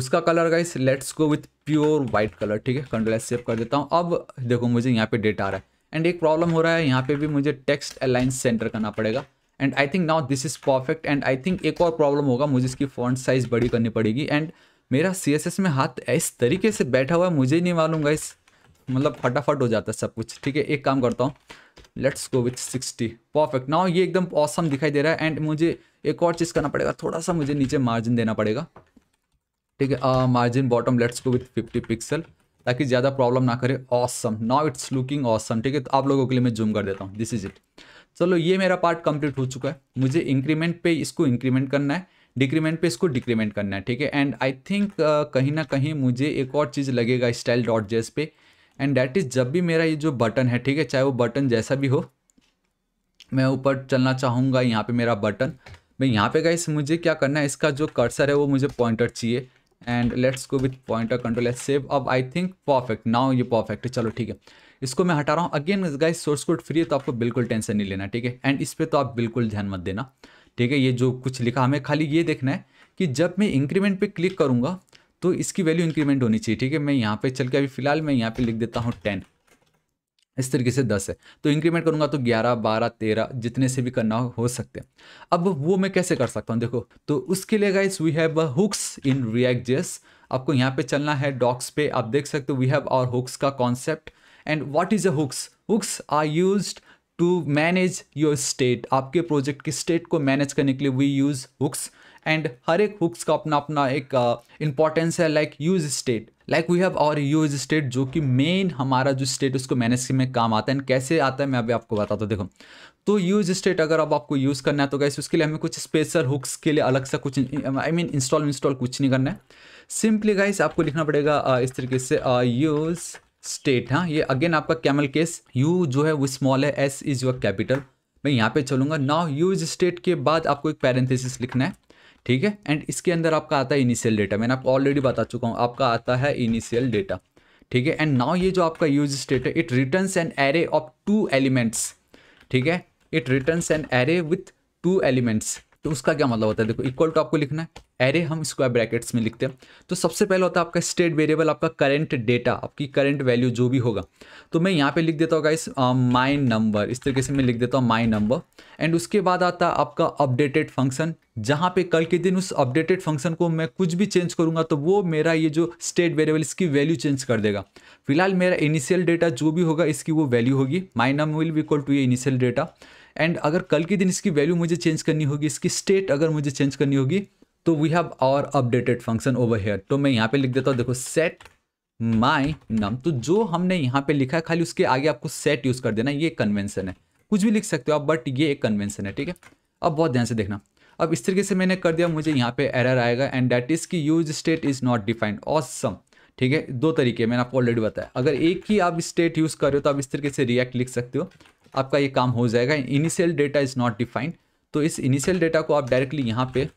उसका colour guys let's go with pure white colour ठीक है कंट्रोल सेव कर देता हूँ अब देखो मुझे यहाँ पे डेटा आ रहा है एंड एक प्रॉब्लम हो रहा है यहाँ पे भी मुझे टेक्स्ट अलाइंस सेंटर करना पड़ेगा and I think now this is perfect and I think एक और प्रॉब्लम होगा मुझे इसकी फॉन्ट साइज़ बड़ी करनी पड़ेगी एंड मेरा सी में हाथ इस तरीके से बैठा हुआ है मुझे नहीं मालूम गाइस मतलब फटाफट हो जाता है सब कुछ ठीक है एक काम करता हूँ let's go with sixty perfect now ये एकदम ऑसम दिखाई दे रहा है एंड मुझे एक और चीज़ करना पड़ेगा थोड़ा सा मुझे नीचे मार्जिन देना पड़ेगा ठीक है margin bottom let's go with fifty pixel ताकि ज़्यादा प्रॉब्लम ना करे awesome now it's looking awesome ठीक है तो आप लोगों के लिए मैं जूम कर देता हूँ दिस इज इट चलो ये मेरा पार्ट कंप्लीट हो चुका है मुझे इंक्रीमेंट पे इसको इंक्रीमेंट करना है डिक्रीमेंट पे इसको डिक्रीमेंट करना है ठीक है एंड आई थिंक कहीं ना कहीं मुझे एक और चीज़ लगेगा स्टाइल डॉट जेस पे एंड डैट इज़ जब भी मेरा ये जो बटन है ठीक है चाहे वो बटन जैसा भी हो मैं ऊपर चलना चाहूँगा यहाँ पर मेरा बटन मैं यहाँ पे गए मुझे क्या करना है इसका जो कर्सर है वो मुझे पॉइंटर चाहिए and let's go with pointer control at save अब आई थिंक परफेक्ट नाउ ये परफेक्ट है चलो ठीक है इसको मैं हटा रहा हूँ again guys source code free है तो आपको बिल्कुल टेंशन नहीं लेना ठीक है एंड इस पर तो आप बिल्कुल ध्यान मत देना ठीक है ये जो कुछ लिखा हमें खाली ये देखना है कि जब मैं इंक्रीमेंट पे क्लिक करूँगा तो इसकी वैल्यू इंक्रीमेंट होनी चाहिए ठीक है मैं यहाँ पे चल के अभी फिलहाल मैं यहाँ पे लिख देता हूँ टेन इस तरीके से दस है तो इंक्रीमेंट करूंगा तो ग्यारह बारह तेरह जितने से भी करना हो, सकते हैं अब वो मैं कैसे कर सकता हूं देखो तो उसके लिए guys we have hooks in React JS आपको यहाँ पे चलना है डॉक्स पे आप देख सकते हो वी हैव आवर हुक्स का concept and what is a hooks hooks are use to manage your state आपके प्रोजेक्ट की स्टेट को मैनेज करने के लिए वी यूज़ हुक्स एंड हर एक हुक्स का अपना अपना एक इंपॉर्टेंस uh, है like use state like we have और यूज स्टेट जो कि मेन हमारा जो स्टेट उसको मैनेज में काम आता है एंड कैसे आता है मैं अभी आपको बताता हूँ देखो तो यूज स्टेट अगर अब आपको यूज़ करना है तो कैसे उसके लिए हमें कुछ स्पेशल हुक्स के लिए अलग सा कुछ आई मीन इंस्टॉल इंस्टॉल कुछ नहीं करना है सिंपली गाइस आपको लिखना पड़ेगा uh, इस तरीके से यूज uh, स्टेट हाँ ये अगेन आपका कैमल केस यू जो है वो स्मॉल है एस इज योर कैपिटल मैं यहाँ पे चलूंगा नाउ यूज स्टेट के बाद आपको एक पैरेंथेसिस लिखना है ठीक है एंड इसके अंदर आपका आता है इनिशियल डेटा मैंने आपको ऑलरेडी बता चुका हूँ आपका आता है इनिशियल डेटा ठीक है एंड नाउ ये जो आपका यूज स्टेट है it returns an array of two elements ठीक है it returns an array with two elements तो उसका क्या मतलब होता है देखो इक्वल टू आपको लिखना है एरे हम स्क्वायर ब्रैकेट्स में लिखते हैं तो सबसे पहले होता है आपका स्टेट वेरिएबल आपका करंट डेटा आपकी करंट वैल्यू जो भी होगा तो मैं यहाँ पे लिख देता हूँ इस माई नंबर इस तरीके से मैं लिख देता हूँ माई नंबर एंड उसके बाद आता है आपका अपडेटेड फंक्शन जहाँ पे कल के दिन उस अपडेटेड फंक्शन को मैं कुछ भी चेंज करूँगा तो वो मेरा ये जो स्टेट वेरिएबल इसकी वैल्यू चेंज कर देगा फिलहाल मेरा इनिशियल डेटा जो भी होगा इसकी वो वैल्यू होगी my num will equal to ये इनिशियल डेटा एंड अगर कल के दिन इसकी वैल्यू मुझे चेंज करनी होगी इसकी स्टेट अगर मुझे चेंज करनी होगी तो we have our updated function over here तो मैं यहाँ पे लिख देता हूँ देखो सेट माई नम तो जो हमने यहाँ पे लिखा है खाली उसके आगे आपको सेट यूज़ कर देना ये कन्वेंसन है कुछ भी लिख सकते हो आप बट ये एक कन्वेंसन है ठीक है अब बहुत ध्यान से देखना अब इस तरीके से मैंने कर दिया मुझे यहाँ पे एरर आएगा एंड दैट इज़ की use state is not defined awesome ठीक है दो तरीके मैंने आपको ऑलरेडी बताया अगर एक ही आप स्टेट यूज़ कर रहे हो तो आप इस तरीके से रिएक्ट लिख सकते हो आपका ये काम हो जाएगा initial data is not defined तो इस इनिशियल डेटा को आप डायरेक्टली यहाँ पे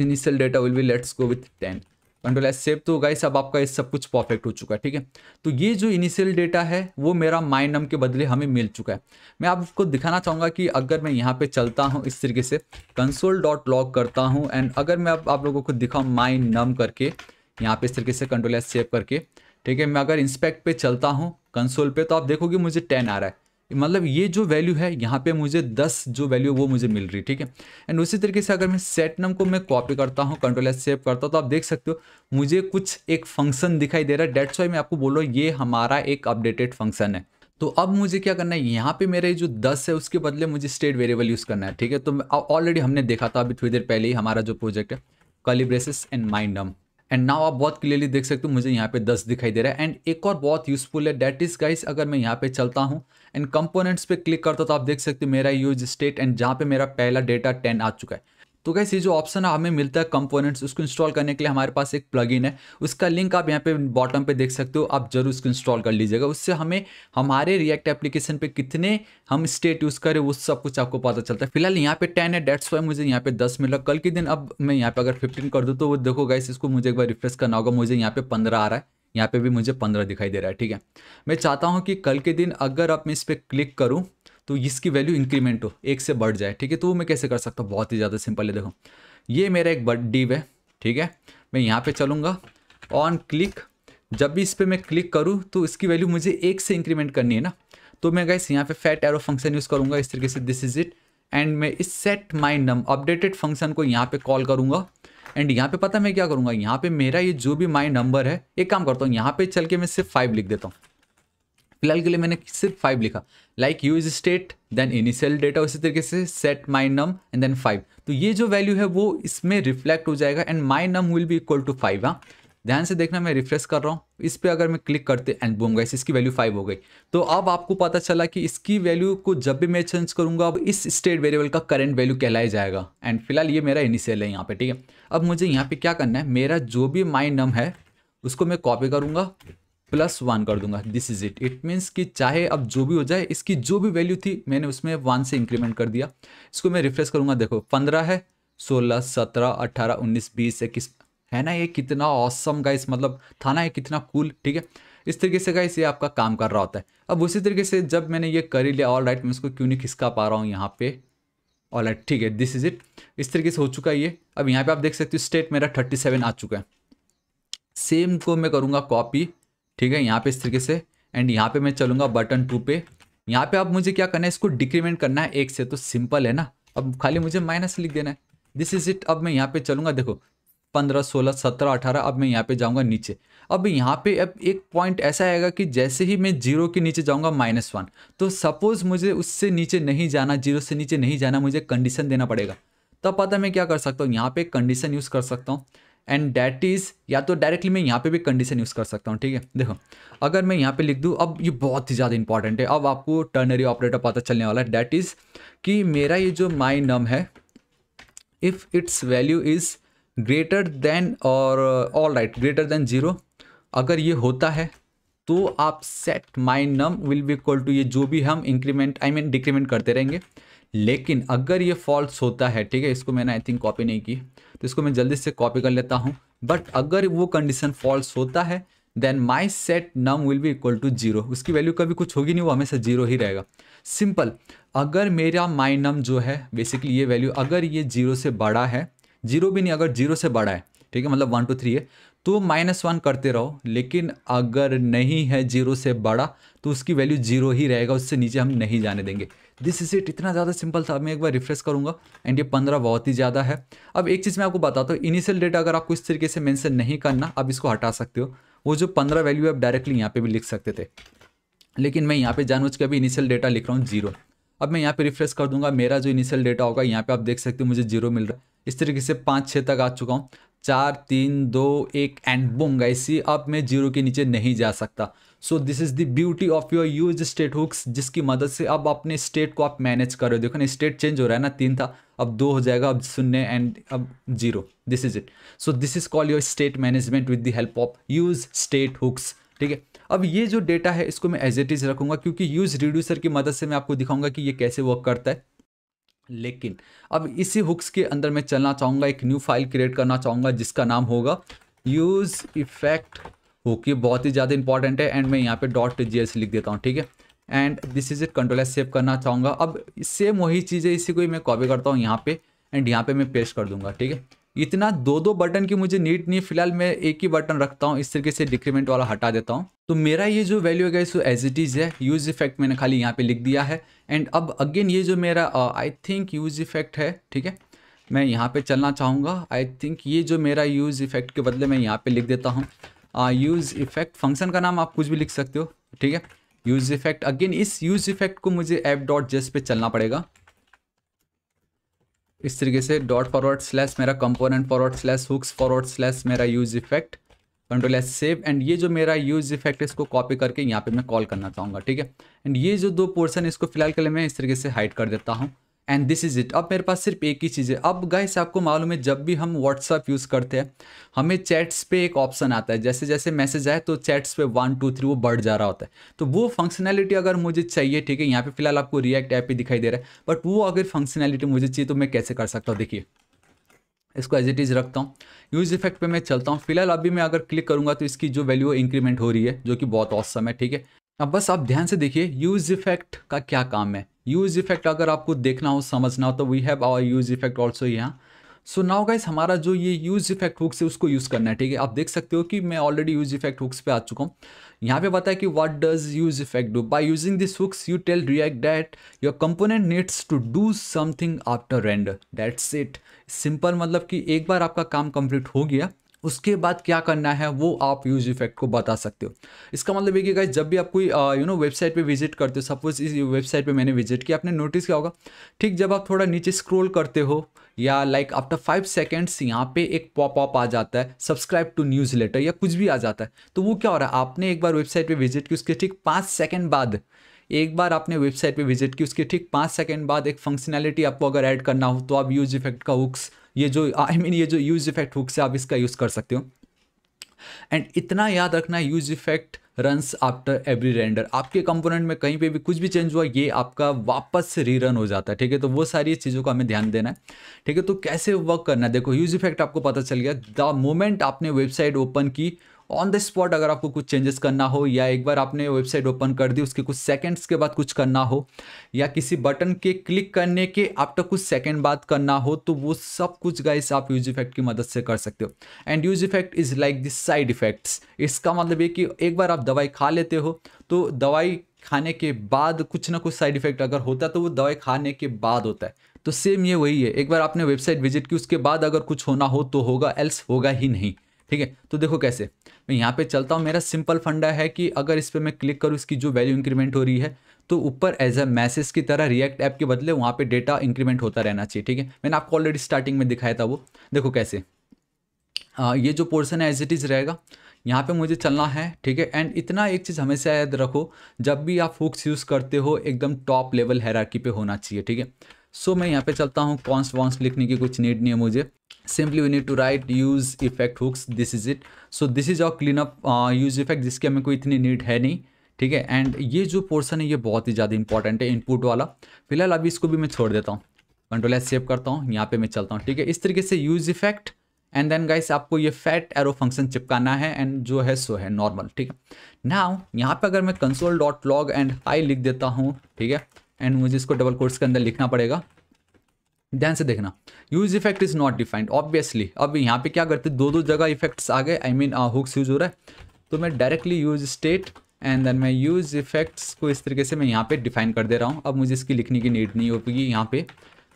initial data will be let's go with ten control S save तो इस अब आपका ये सब कुछ परफेक्ट हो चुका है ठीक है तो ये जो इनिशियल डेटा है वो मेरा माइंड नम के बदले हमें मिल चुका है मैं आपको दिखाना चाहूँगा कि अगर मैं यहाँ पे चलता हूँ इस तरीके से कंसोल डॉट लॉग करता हूँ एंड अगर मैं अब आप लोगों को दिखाऊँ माइंड नम करके यहाँ पे इस तरीके से कंट्रोल एस सेव करके ठीक है मैं अगर इंस्पेक्ट पे चलता हूँ कंसोल पे तो आप देखोगे मुझे टेन आ रहा है मतलब ये जो वैल्यू है यहाँ पे मुझे दस जो वैल्यू वो मुझे मिल रही है ठीक है एंड उसी तरीके से अगर मैं सेटनम को मैं कॉपी करता हूँ कंट्रोल एस सेव करता हूँ तो आप देख सकते हो मुझे कुछ एक फंक्शन दिखाई दे रहा है डेट्स वाई मैं आपको बोल रहा हूँ ये हमारा एक अपडेटेड फंक्शन है तो अब मुझे क्या करना है यहाँ पे मेरे जो दस है उसके बदले मुझे स्टेट वेरिएबल यूज़ करना है ठीक है तो ऑलरेडी हमने देखा था अभी थोड़ी देर पहले ही हमारा जो प्रोजेक्ट है कलिब्रेसिस एंड माइंडम एंड नाउ आप बहुत क्लियरली देख सकते हो मुझे यहाँ पे दस दिखाई दे रहा है एंड एक और बहुत यूजफुल है डेट इज गाइस अगर मैं यहाँ पे चलता हूँ एंड कंपोनेंट्स पे क्लिक करता तो आप देख सकते हो मेरा यूज स्टेट एंड जहाँ पे मेरा पहला डेटा टेन आ चुका है तो गैस ये जो ऑप्शन हमें मिलता है कंपोनेंट्स उसको इंस्टॉल करने के लिए हमारे पास एक प्लगइन है उसका लिंक आप यहाँ पे बॉटम पे देख सकते हो आप जरूर उसको इंस्टॉल कर लीजिएगा उससे हमें हमारे रिएक्ट एप्लीकेशन पे कितने हम स्टेट यूज़ करें वो सब कुछ आपको पता चलता है फिलहाल यहाँ पे टेन है डेट्स वाई मुझे यहाँ पे दस मिला कल के दिन अब मैं यहाँ पे अगर फिफ्टीन कर दूँ तो वो देखो गैस इसको मुझे एक बार रिफ्रेश करना होगा मुझे यहाँ पे पंद्रह आ रहा है यहाँ पे भी मुझे पंद्रह दिखाई दे रहा है ठीक है मैं चाहता हूँ कि कल के दिन अगर आप मैं इस पर क्लिक करूँ तो इसकी वैल्यू इंक्रीमेंट हो एक से बढ़ जाए ठीक है तो मैं कैसे कर सकता हूँ बहुत ही ज़्यादा सिंपल है देखो ये मेरा एक बड डीव है ठीक है मैं यहाँ पर चलूँगा ऑन क्लिक जब भी इस पर मैं क्लिक करूँ तो इसकी वैल्यू मुझे एक से इंक्रीमेंट करनी है ना तो मैं गैस यहाँ पे फैट एरो फंक्शन यूज़ करूँगा इस तरीके से दिस इज़ इट एंड मैं इस set my num updated function को यहाँ पे कॉल करूँगा एंड यहाँ पे पता मैं क्या करूँगा यहाँ पे मेरा ये जो भी माई नंबर है एक काम करता हूँ यहाँ पे चल के मैं सिर्फ फाइव लिख देता हूँ फिलहाल के लिए मैंने सिर्फ फाइव लिखा like use state then initial data उसी तरीके से set my num and then five तो ये जो वैल्यू है वो इसमें रिफ्लेक्ट हो जाएगा and my num will be equal to five हाँ ध्यान से देखना मैं रिफ्रेश कर रहा हूँ इस पर अगर मैं क्लिक करते एंड बोम गाइस इसकी वैल्यू फाइव हो गई तो अब आपको पता चला कि इसकी वैल्यू को जब भी मैं चेंज करूँगा अब इस स्टेट वेरिएबल का करंट वैल्यू कहलाया जाएगा एंड फिलहाल ये मेरा इनिशियल है यहाँ पे ठीक है अब मुझे यहाँ पे क्या करना है मेरा जो भी माई नम है उसको मैं कॉपी करूँगा प्लस वन कर दूंगा this is it it means कि चाहे अब जो भी हो जाए इसकी जो भी वैल्यू थी मैंने उसमें वन से इंक्रीमेंट कर दिया इसको मैं रिफ्रेश करूंगा देखो पंद्रह है सोलह सत्रह अट्ठारह उन्नीस बीस इक्कीस है ना ये कितना औसम का मतलब था ना ये कितना कूल ठीक है इस तरीके से का ये आपका काम कर रहा होता है अब उसी तरीके से जब मैंने ये कर ही लिया ऑल राइट मैं इसको क्यों नहीं खिसका पा रहा हूँ यहाँ पे ऑल एट ठीक है दिस इज इट इस तरीके से हो चुका है ये अब यहाँ पे आप देख सकते हो स्टेट मेरा थर्टी सेवन आ चुका है सेम को मैं करूँगा कॉपी ठीक है यहाँ पे इस तरीके से एंड यहाँ पे मैं चलूँगा बटन टू पे यहाँ पे अब मुझे क्या करना है इसको डिक्रीमेंट करना है एक से तो सिंपल है ना अब खाली मुझे माइनस लिख देना है दिस इज इट अब मैं यहाँ पे चलूँगा देखो पंद्रह सोलह सत्रह अठारह अब मैं यहाँ पे जाऊँगा नीचे अब यहाँ पे अब एक पॉइंट ऐसा आएगा कि जैसे ही मैं जीरो के नीचे जाऊँगा माइनस वन तो सपोज़ मुझे उससे नीचे नहीं जाना जीरो से नीचे नहीं जाना मुझे कंडीशन देना पड़ेगा तब पता मैं क्या कर सकता हूँ यहाँ पे कंडीशन यूज़ कर सकता हूँ एंड डैट इज़ या तो डायरेक्टली मैं यहाँ पे भी कंडीशन यूज़ कर सकता हूँ ठीक है देखो अगर मैं यहाँ पे लिख दूँ अब ये बहुत ही ज़्यादा इंपॉर्टेंट है अब आपको टर्नरी ऑपरेटर पता चलने वाला है डैट इज़ कि मेरा ये जो माई नम है if its value is greater than और all right greater than zero अगर ये होता है तो आप set mine num will be equal to ये जो भी हम इंक्रीमेंट आई मीन डिक्रीमेंट करते रहेंगे लेकिन अगर ये फॉल्स होता है ठीक है इसको मैंने आई थिंक कॉपी नहीं की तो इसको मैं जल्दी से कॉपी कर लेता हूँ बट अगर वो कंडीशन फॉल्स होता है then my set num will be equal to zero उसकी वैल्यू कभी कुछ होगी नहीं वो हमेशा जीरो ही रहेगा सिंपल अगर मेरा माई नम जो है बेसिकली ये वैल्यू अगर ये जीरो से बड़ा है जीरो भी नहीं अगर जीरो से बड़ा है ठीक है मतलब वन टू थ्री है तो माइनस वन करते रहो लेकिन अगर नहीं है जीरो से बड़ा तो उसकी वैल्यू जीरो ही रहेगा उससे नीचे हम नहीं जाने देंगे दिस इज इट इतना ज़्यादा सिंपल था मैं एक बार रिफ्रेश करूँगा एंड ये पंद्रह बहुत ही ज़्यादा है अब एक चीज़ मैं आपको बताता हूँ इनिशियल डेटा अगर आपको इस तरीके से मैंसन नहीं करना आप इसको हटा सकते हो वो जो पंद्रह वैल्यू आप डायरेक्टली यहाँ पर भी लिख सकते थे लेकिन मैं यहाँ पर जानबूझ के अभी इनिशियल डेटा लिख रहा हूँ जीरो अब मैं यहाँ पे रिफ्रेश कर दूंगा मेरा जो इनिशियल डेटा होगा यहाँ पे आप देख सकते हो मुझे जीरो मिल रहा है इस तरीके से पाँच छः तक आ चुका हूँ चार तीन दो एक एंड बुम गाइस अब मैं जीरो के नीचे नहीं जा सकता so this is the beauty of your use state hooks जिसकी मदद से अब अपने स्टेट को आप मैनेज कर रहे हो देखो ना स्टेट चेंज हो रहा है ना तीन था अब दो हो जाएगा अब शून्य एंड अब zero this is it so this is call your state management with the help of use state hooks ठीक है अब ये जो डेटा है इसको मैं एज इट इज़ रखूंगा क्योंकि यूज रिड्यूसर की मदद से मैं आपको दिखाऊंगा कि ये कैसे वर्क करता है लेकिन अब इसी हुक्स के अंदर मैं चलना चाहूँगा एक न्यू फाइल क्रिएट करना चाहूँगा जिसका नाम होगा यूज़ इफेक्ट हुक ये बहुत ही ज़्यादा इंपॉर्टेंट है एंड मैं यहाँ पे डॉट जी लिख देता हूँ ठीक है and this is it control S save करना चाहूँगा अब सेम वही चीज़ है इसी को ही मैं कॉपी करता हूँ यहाँ पे एंड यहाँ पे मैं पेस्ट कर दूंगा ठीक है इतना दो दो बटन की मुझे नीड नहीं फिलहाल मैं एक ही बटन रखता हूँ इस तरीके से डिक्रीमेंट वाला हटा देता हूँ तो मेरा ये जो वैल्यू है सो एज इट इज़ है यूज इफेक्ट मैंने खाली यहाँ पे लिख दिया है एंड अब अगेन ये जो मेरा आई थिंक यूज इफेक्ट है ठीक है मैं यहाँ पे चलना चाहूँगा आई थिंक ये जो मेरा यूज़ इफेक्ट के बदले मैं यहाँ पे लिख देता हूँ यूज़ इफेक्ट फंक्शन का नाम आप कुछ भी लिख सकते हो ठीक है यूज़ इफेक्ट अगेन इस यूज़ इफेक्ट को मुझे एप डॉट जेस पे चलना पड़ेगा इस तरीके से डॉट फॉरवर्ड स्लैश मेरा component forward slash hooks forward slash मेरा use effect control S save and ये जो मेरा यूज इफेक्ट है इसको कॉपी करके यहाँ पे मैं कॉल करना चाहूँगा ठीक है एंड ये जो दो पोर्सन इसको फिलहाल के लिए मैं इस तरीके से हाइड कर देता हूँ एंड दिस इज़ इट अब मेरे पास सिर्फ एक ही चीज़ है अब गाइस आपको मालूम है जब भी हम व्हाट्सअप यूज़ करते हैं हमें चैट्स पे एक ऑप्शन आता है जैसे जैसे मैसेज आए तो चैट्स पे वन टू थ्री वो बढ़ जा रहा होता है तो वो फंक्शनैलिटी अगर मुझे चाहिए ठीक है यहाँ पे फिलहाल आपको रिएक्ट ऐप ही दिखाई दे रहा है बट वो अगर फंक्शनैलिटी मुझे चाहिए तो मैं कैसे कर सकता हूँ देखिए इसको एज इट इज़ रखता हूँ यूज़ इफेक्ट पर मैं चलता हूँ फिलहाल अभी मैं अगर क्लिक करूँगा तो इसकी जो वैल्यू इंक्रीमेंट हो रही है जो कि बहुत औसम है ठीक है अब बस आप ध्यान से देखिए यूज़ इफेक्ट का क्या काम है यूज इफेक्ट अगर आपको देखना हो समझना हो तो we have our use effect also यहाँ सो नाउ गाइज हमारा जो ये यूज इफेक्ट हुक्स है उसको यूज़ करना है ठीक है आप देख सकते हो कि मैं ऑलरेडी यूज इफेक्ट हुक्स पे आ चुका हूँ यहाँ पे बताया कि what does use effect do by using this hooks you tell React that your component needs to do something after render that's it simple मतलब कि एक बार आपका काम कंप्लीट हो गया उसके बाद क्या करना है वो आप यूज इफेक्ट को बता सकते हो इसका मतलब है कि गाइज जब भी आप कोई यू नो वेबसाइट पे विजिट करते हो सपोज इस वेबसाइट पे मैंने विजिट किया आपने नोटिस किया होगा ठीक जब आप थोड़ा नीचे स्क्रोल करते हो या लाइक आफ्टर फाइव सेकेंड्स यहाँ पे एक पॉप अप आ जाता है सब्सक्राइब टू न्यूज़ लेटर या कुछ भी आ जाता है तो वो क्या हो रहा है आपने एक बार वेबसाइट पर विजिट की उसके ठीक पाँच सेकेंड बाद एक बार आपने वेबसाइट पे विजिट की उसके ठीक पाँच सेकेंड बाद एक फंक्शनैलिटी आपको अगर ऐड करना हो तो आप यूज इफेक्ट का हुक्स ये जो आई I मीन mean, ये जो यूज इफेक्ट हुक से आप इसका यूज़ कर सकते हो एंड इतना याद रखना use effect runs after every render आपके कंपोनेंट में कहीं पे भी कुछ भी चेंज हुआ ये आपका वापस से रीरन हो जाता है ठीक है तो वो सारी चीज़ों का हमें ध्यान देना है ठीक है तो कैसे वर्क करना है देखो यूज इफेक्ट आपको पता चल गया द मोमेंट आपने वेबसाइट ओपन की ऑन द स्पॉट अगर आपको कुछ चेंजेस करना हो या एक बार आपने वेबसाइट ओपन कर दी उसके कुछ सेकेंड्स के बाद कुछ करना हो या किसी बटन के क्लिक करने के आप तक कुछ सेकेंड बाद करना हो तो वो सब कुछ गाइस आप यूज इफेक्ट की मदद से कर सकते हो and use effect is like this side effects इसका मतलब ये कि एक बार आप दवाई खा लेते हो तो दवाई खाने के बाद कुछ ना कुछ साइड इफेक्ट अगर होता है तो वो दवाई खाने के बाद होता है तो सेम ये वही है एक बार आपने वेबसाइट विजिट की उसके बाद अगर कुछ होना हो तो होगा एल्स होगा ही नहीं ठीक है तो देखो कैसे मैं यहाँ पे चलता हूँ मेरा सिंपल फंडा है कि अगर इस पर मैं क्लिक करूँ इसकी जो वैल्यू इंक्रीमेंट हो रही है तो ऊपर एज अ मैसेज की तरह रिएक्ट ऐप के बदले वहाँ पे डेटा इंक्रीमेंट होता रहना चाहिए ठीक है मैंने आपको ऑलरेडी स्टार्टिंग में दिखाया था वो देखो कैसे आ, ये जो पोर्सन है एज इट इज़ रहेगा यहाँ पे मुझे चलना है ठीक है एंड इतना एक चीज़ हमेशा याद रखो जब भी आप फोक्स यूज़ करते हो एकदम टॉप लेवल हैराकी पे होना चाहिए ठीक है सो so, मैं यहाँ पे चलता हूँ कॉन्स वॉन्स लिखने की कुछ नीड नहीं है मुझे simply we need to write use effect hooks this is it so this is our clean up use effect जिसकी हमें कोई इतनी नीड है नहीं ठीक है एंड ये जो पोर्सन है ये बहुत ही ज़्यादा इंपॉर्टेंट है इनपुट वाला फिलहाल अभी इसको भी मैं छोड़ देता हूँ कंट्रोल एस सेव करता हूँ यहाँ पे मैं चलता हूँ ठीक है इस तरीके से use effect and then guys आपको ये फैट एरो फंक्शन चिपकाना है एंड जो है सो है नॉर्मल ठीक है ना यहाँ पे अगर मैं console dot log and I लिख देता हूँ ठीक है एंड मुझे इसको डबल कोर्स के अंदर लिखना पड़ेगा ध्यान से देखना use effect is not defined obviously अब यहाँ पे क्या करते दो दो जगह इफेक्ट्स आ गए आई मीन हुक्स यूज हो रहा है तो मैं directly use state and then मैं यूज इफेक्ट्स को इस तरीके से मैं यहाँ पे डिफाइन कर दे रहा हूँ अब मुझे इसकी लिखने की नीड नहीं होगी यहाँ पे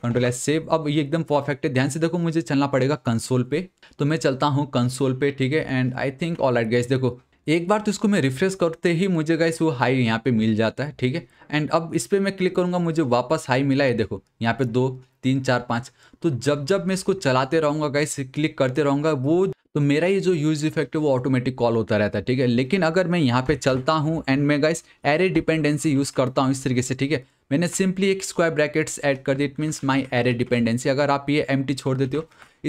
कंट्रोल एस सेव अब ये एकदम परफेक्ट है ध्यान से देखो मुझे चलना पड़ेगा कंसोल पे तो मैं चलता हूँ कंसोल पे ठीक है and I think all right guys देखो एक बार तो इसको मैं रिफ्रेश करते ही मुझे गाइस वो हाई यहाँ पे मिल जाता है ठीक है एंड अब इस पर मैं क्लिक करूँगा मुझे वापस हाई मिला है देखो यहाँ पे दो तीन चार पाँच तो जब जब मैं इसको चलाते रहूँगा गाइस क्लिक करते रहूँगा वो तो मेरा ये जो यूज इफेक्ट है वो ऑटोमेटिक कॉल होता रहता है ठीक है लेकिन अगर मैं यहाँ पे चलता हूँ एंड मैं गाइस एरे डिपेंडेंसी यूज़ करता हूँ इस तरीके से ठीक है मैंने सिंपली एक स्क्वायर ब्रैकेट्स ऐड कर दी it means my array dependency अगर आप ये एम छोड़ देते हो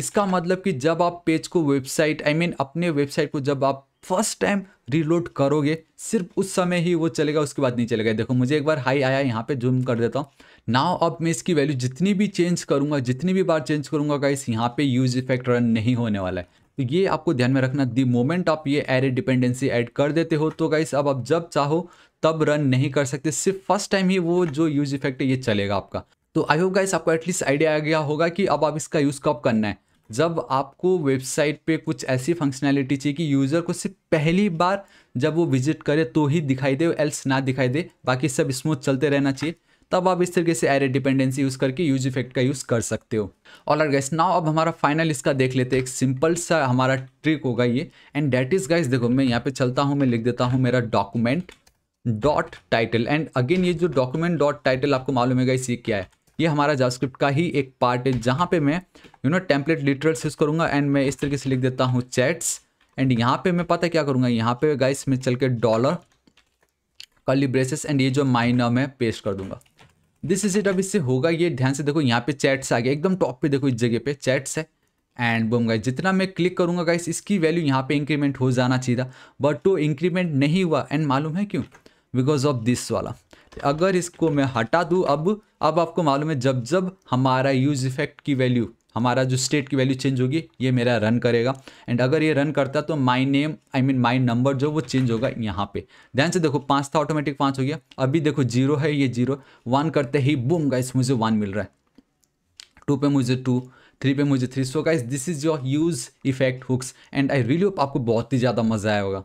इसका मतलब कि जब आप पेज को website I I mean mean, अपने वेबसाइट को जब आप फर्स्ट टाइम रीलोड करोगे सिर्फ उस समय ही वो चलेगा उसके बाद नहीं चलेगा देखो मुझे एक बार हाई आया यहाँ पे जूम कर देता हूँ नाव अब मैं इसकी वैल्यू जितनी भी चेंज करूंगा जितनी भी बार चेंज करूंगा गाइस यहाँ पे यूज इफेक्ट रन नहीं होने वाला है तो ये आपको ध्यान में रखना दी मोमेंट आप ये एरे डिपेंडेंसी एड कर देते हो तो गाइस अब आप जब चाहो तब रन नहीं कर सकते सिर्फ फर्स्ट टाइम ही वो जो यूज इफेक्ट है ये चलेगा आपका तो आई होप गाइस आपको एटलीस्ट आइडिया आ गया होगा कि अब आप इसका यूज़ कब करना है जब आपको वेबसाइट पे कुछ ऐसी फंक्शनैलिटी चाहिए कि यूज़र को सिर्फ पहली बार जब वो विजिट करे तो ही दिखाई दे एल्स ना दिखाई दे बाकी सब स्मूथ चलते रहना चाहिए तब आप इस तरीके से एरे डिपेंडेंसी यूज़ करके यूज इफेक्ट का यूज़ कर सकते हो ऑल आर गैस नाउ अब हमारा फाइनल इसका देख लेते हैं एक सिंपल सा हमारा ट्रिक होगा ये एंड डैट इज़ गाइस देखो मैं यहाँ पे चलता हूँ मैं लिख देता हूँ मेरा document dot title and again ये जो डॉक्यूमेंट डॉट टाइटल आपको मालूम है गाइस ये क्या है ये हमारा जावास्क्रिप्ट का ही एक पार्ट है जहाँ पे मैं you know template literals use करूँगा एंड मैं इस तरीके से लिख देता हूँ चैट्स एंड यहाँ पे मैं पता क्या करूँगा यहाँ पे गाइस मैं चल के डॉलर कली ब्रेसेस एंड ये जो माइना मैं पेस्ट कर दूंगा दिस इज इट अब इससे होगा ये ध्यान से देखो यहाँ पे चैट्स आ गया एकदम टॉप पे देखो इस जगह पे चैट्स है एंड बोम गाइस जितना मैं क्लिक करूँगा गाइस इसकी वैल्यू यहाँ पे इंक्रीमेंट हो जाना चाहिए था बट तो इंक्रीमेंट नहीं हुआ एंड मालूम है क्यों बिकॉज ऑफ दिस वाला अगर इसको मैं हटा दूँ अब अब आपको मालूम है जब जब हमारा यूज इफेक्ट की वैल्यू हमारा जो स्टेट की वैल्यू चेंज होगी ये मेरा रन करेगा एंड अगर ये रन करता तो my name I mean my number जो वो चेंज होगा यहाँ पे ध्यान से देखो पाँच था ऑटोमेटिक पाँच हो गया अभी देखो जीरो है ये जीरो वन करते ही बूम गाइस मुझे वन मिल रहा है टू पे मुझे टू थ्री पे मुझे three so guys this is your use effect hooks and I really hope आपको बहुत ही ज़्यादा मजा आया होगा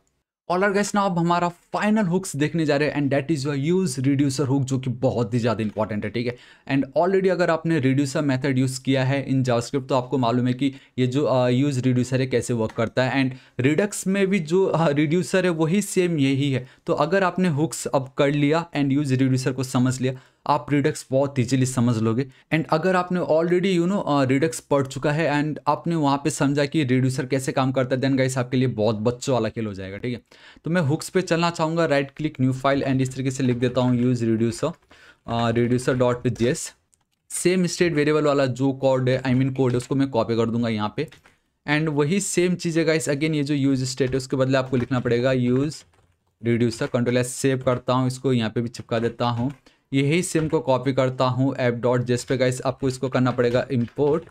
ऑलर गैस ना अब हमारा फाइनल हुक्स देखने जा रहे हैं and that is your use reducer hook जो कि बहुत ही ज़्यादा इंपॉर्टेंट है ठीक है एंड ऑलरेडी अगर आपने रिड्यूसर मेथड यूज़ किया है इन जावास्क्रिप्ट तो आपको मालूम है कि ये जो यूज़ uh, रिड्यूसर है कैसे वर्क करता है एंड रिडक्स में भी जो रिड्यूसर uh, है वही सेम यही है तो अगर आपने हुक्स अब कर लिया एंड यूज़ रिड्यूसर को समझ लिया आप रिडक्स बहुत ईजिली समझ लोगे एंड अगर आपने ऑलरेडी यू नो रिडक्स पढ़ चुका है एंड आपने वहाँ पे समझा कि रिड्यूसर कैसे काम करता है देन गाइस आपके लिए बहुत बच्चों वाला खेल हो जाएगा ठीक है तो मैं हुक्स पे चलना चाहूँगा right click new file and इस तरीके से लिख देता हूँ यूज़ रिड्यूसर रिड्यूसर डॉट जी एस सेम स्टेट वेरिएबल वाला जो कोड है आई मीन कोड है उसको मैं कॉपी कर दूंगा यहाँ पे एंड वही सेम चीज़ है गाइस अगेन ये जो यूज स्टेट है उसके बदले आपको लिखना पड़ेगा use reducer control S save करता हूँ इसको यहाँ पे भी चिपका देता हूँ यही सिम को कॉपी करता हूँ ऐप डॉट जिस पे गाइस आपको इसको करना पड़ेगा इम्पोर्ट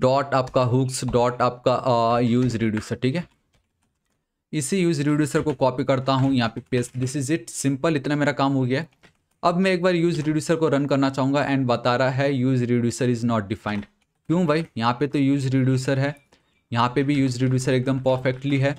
डॉट आपका हुक्स डॉट आपका यूज़ रिड्यूसर ठीक है इसी यूज़ रिड्यूसर को कॉपी करता हूँ यहाँ पे paste this is it simple इतना मेरा काम हो गया अब मैं एक बार यूज़ रिड्यूसर को रन करना चाहूँगा एंड बता रहा है use reducer is not defined क्यों भाई यहाँ पे तो यूज़ रिड्यूसर है यहाँ पे भी यूज़ रिड्यूसर एकदम परफेक्टली है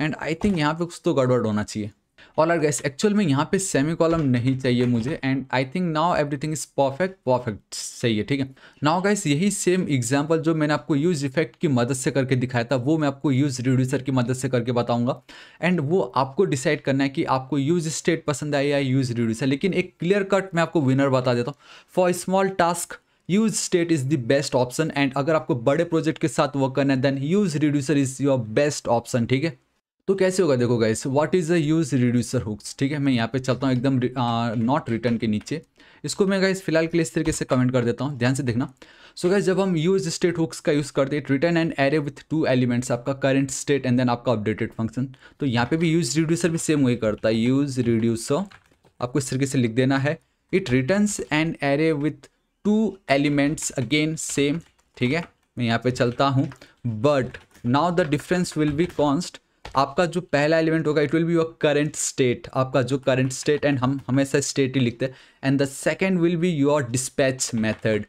एंड आई थिंक यहाँ पे कुछ तो गड़बड़ होना चाहिए ऑल आर गैस एक्चुअल में यहाँ पे सेमी कॉलम नहीं चाहिए मुझे and I think now everything is perfect perfect सही है ठीक है नाउ गैस यही सेम एग्जाम्पल जो मैंने आपको यूज इफेक्ट की मदद से करके दिखाया था वो मैं आपको यूज रिड्यूसर की मदद से करके बताऊंगा एंड वो आपको डिसाइड करना है कि आपको यूज स्टेट पसंद आया या यूज रिड्यूसर लेकिन एक क्लियर कट मैं आपको विनर बता देता हूँ for small task use state is the best option and अगर आपको बड़े प्रोजेक्ट के साथ वर्क करना है then use reducer is your best option ठीक है तो कैसे होगा देखो guys what is the use reducer hooks ठीक है मैं यहाँ पे चलता हूँ एकदम नॉट रिटर्न के नीचे इसको मैं गाइस फिलहाल के लिए इस तरीके से कमेंट कर देता हूँ ध्यान से देखना सो so गाइस जब हम यूज स्टेट हुक्स का यूज़ करते हैं return and array with two elements आपका करंट स्टेट एंड देन आपका अपडेटेड फंक्शन तो यहाँ पे भी यूज रिड्यूसर भी सेम वही करता है यूज रिड्यूसर आपको इस तरीके से लिख देना है it return and array with two elements again same ठीक है मैं यहाँ पे चलता हूँ but now the difference will be const आपका जो पहला एलिमेंट होगा it will be your current state आपका जो करंट स्टेट एंड हम हमेशा स्टेट ही लिखते हैं and the second will be your dispatch method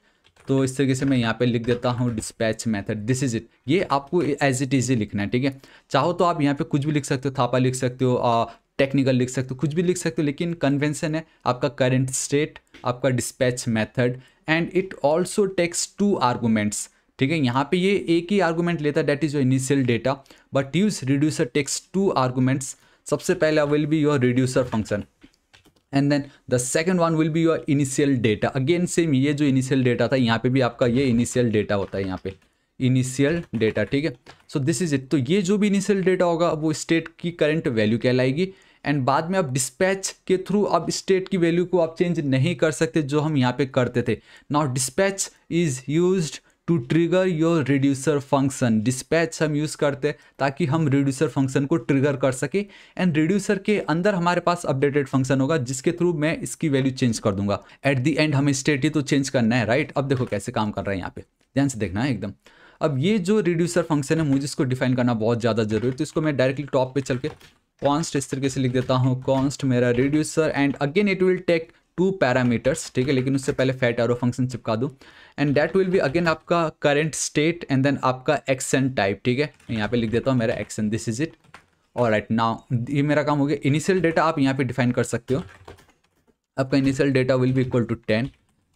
तो इस तरीके से मैं यहाँ पे लिख देता हूँ dispatch method this is it ये आपको एज इट इज ही लिखना है ठीक है चाहो तो आप यहाँ पे कुछ भी लिख सकते हो थापा लिख सकते हो टेक्निकल लिख सकते हो कुछ भी लिख सकते हो लेकिन कन्वेंसन है आपका करंट स्टेट आपका dispatch method and it also takes two arguments ठीक है यहाँ पे ये एक ही आर्गूमेंट लेता है that is your initial data but use reducer takes two arguments सबसे पहला will be your reducer function and then the second one will be your initial data again same ये जो इनिशियल डेटा था यहाँ पे भी आपका ये इनिशियल डेटा होता है यहाँ पे इनिशियल डेटा ठीक है सो दिस इज इट तो ये जो भी इनिशियल डेटा होगा वो स्टेट की करंट वैल्यू कहलाएगी एंड बाद में आप डिस्पैच के थ्रू आप स्टेट की वैल्यू को आप चेंज नहीं कर सकते जो हम यहाँ पे करते थे now dispatch is used to trigger your reducer function dispatch हम यूज़ करते हैं ताकि हम रिड्यूसर फंक्शन को ट्रिगर कर सके एंड रिड्यूसर के अंदर हमारे पास अपडेटेड फंक्शन होगा जिसके थ्रू मैं इसकी वैल्यू चेंज कर दूंगा एट दी एंड हमें स्टेट ही तो चेंज करना है राइट अब देखो कैसे काम कर रहा है यहाँ पे ध्यान से देखना है एकदम अब ये जो रिड्यूसर फंक्शन है मुझे इसको डिफाइन करना बहुत ज़्यादा जरूरी है तो इसको मैं डायरेक्टली टॉप पे चल के कॉन्स्ट इस तरीके से लिख देता हूँ कॉन्स्ट मेरा reducer and again it will take two parameters ठीक है लेकिन उससे पहले फैट एरो फंक्शन चिपका दूँ and that will be again आपका करेंट स्टेट एंड देन आपका एक्सन टाइप ठीक है यहाँ पे लिख देता हूँ मेरा एक्सन दिस इज इट और राइट नाउ ये मेरा काम हो गया इनिशियल डेटा आप यहाँ पे डिफाइन कर सकते हो आपका इनिशियल डेटा विल भी equal to ten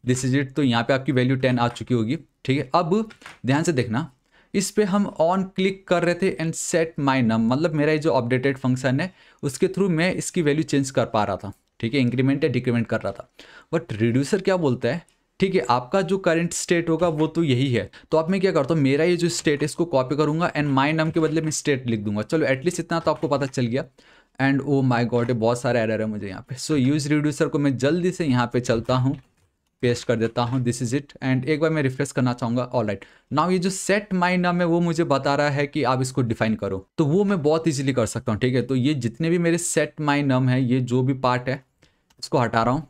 this is it तो यहाँ पे आपकी वैल्यू टेन आ चुकी होगी ठीक है अब ध्यान से देखना इस पर हम ऑन क्लिक कर रहे थे एंड सेट माई नम मतलब मेरा ये जो अपडेटेड फंक्शन है उसके थ्रू मैं इसकी वैल्यू चेंज कर पा रहा था ठीक है इंक्रीमेंट या डिक्रीमेंट कर रहा था बट रिड्यूसर क्या बोलता है ठीक है आपका जो करंट स्टेट होगा वो तो यही है तो आप मैं क्या करता हूँ मेरा ये जो स्टेट है इसको कॉपी करूंगा एंड माई नाम के बदले मैं स्टेट लिख दूंगा चलो एटलीस्ट इतना तो आपको पता चल गया एंड ओ माई गॉड बहुत सारे एरर है मुझे यहाँ पे सो यूज रिड्यूसर को मैं जल्दी से यहाँ पे चलता हूँ पेस्ट कर देता हूँ दिस इज इट एंड एक बार मैं रिफ्रेश करना चाहूँगा ऑल राइट नाउ ये जो सेट माई नाम है वो मुझे बता रहा है कि आप इसको डिफाइन करो तो वो मैं बहुत ईजिली कर सकता हूँ ठीक है तो ये जितने भी मेरे सेट माई नाम है ये जो भी पार्ट है इसको हटा रहा हूँ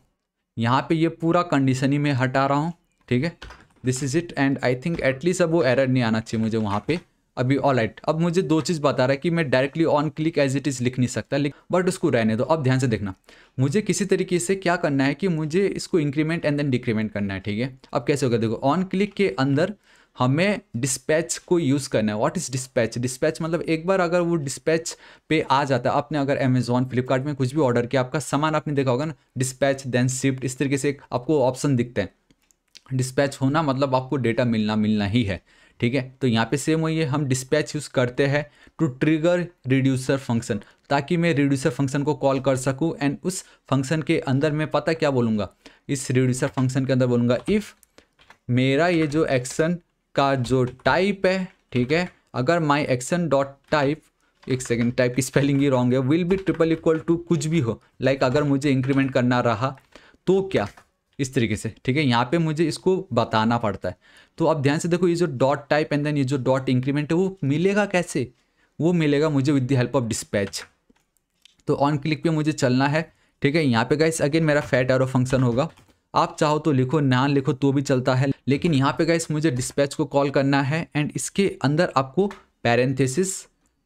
यहाँ पे ये पूरा कंडीशन ही मैं हटा रहा हूँ ठीक है this is it and I think at least अब वो एरर नहीं आना चाहिए मुझे वहाँ पे अभी ऑल राइट अब मुझे दो चीज़ बता रहा है कि मैं directly on click as it is लिख नहीं सकता बट उसको रहने दो अब ध्यान से देखना मुझे किसी तरीके से क्या करना है कि मुझे इसको इंक्रीमेंट एंड देन डिक्रीमेंट करना है ठीक है अब कैसे होगा देखो ऑन क्लिक के अंदर हमें डिस्पैच को यूज़ करना है व्हाट इज़ डिस्पैच डिस्पैच मतलब एक बार अगर वो डिस्पैच पे आ जाता है आपने अगर अमेजोन फ्लिपकार्ट में कुछ भी ऑर्डर किया आपका सामान आपने देखा होगा ना डिस्पैच देन शिफ्ट इस तरीके से आपको ऑप्शन दिखते हैं डिस्पैच होना मतलब आपको डेटा मिलना मिलना ही है ठीक है तो यहाँ पे सेम वही है हम डिस्पैच यूज़ करते हैं टू ट्रिगर रिड्यूसर फंक्शन ताकि मैं रिड्यूसर फंक्शन को कॉल कर सकूँ एंड उस फंक्शन के अंदर मैं पता क्या बोलूँगा इस रिड्यूसर फंक्शन के अंदर बोलूँगा इफ़ मेरा ये जो एक्शन का जो टाइप है ठीक है अगर माई एक्शन डॉट टाइप एक सेकेंड टाइप की स्पेलिंग ही रॉन्ग है will be triple equal to कुछ भी हो लाइक like अगर मुझे इंक्रीमेंट करना रहा तो क्या इस तरीके से ठीक है यहाँ पे मुझे इसको बताना पड़ता है तो अब ध्यान से देखो ये जो डॉट टाइप एंड देन ये जो डॉट इंक्रीमेंट है वो मिलेगा कैसे वो मिलेगा मुझे with the help of dispatch तो ऑन क्लिक पे मुझे चलना है ठीक है यहाँ पे गाइस अगेन मेरा फैट एरो फंक्शन होगा आप चाहो तो लिखो ना लिखो तो भी चलता है लेकिन यहाँ पे गाइस मुझे डिस्पैच को कॉल करना है एंड इसके अंदर आपको parenthesis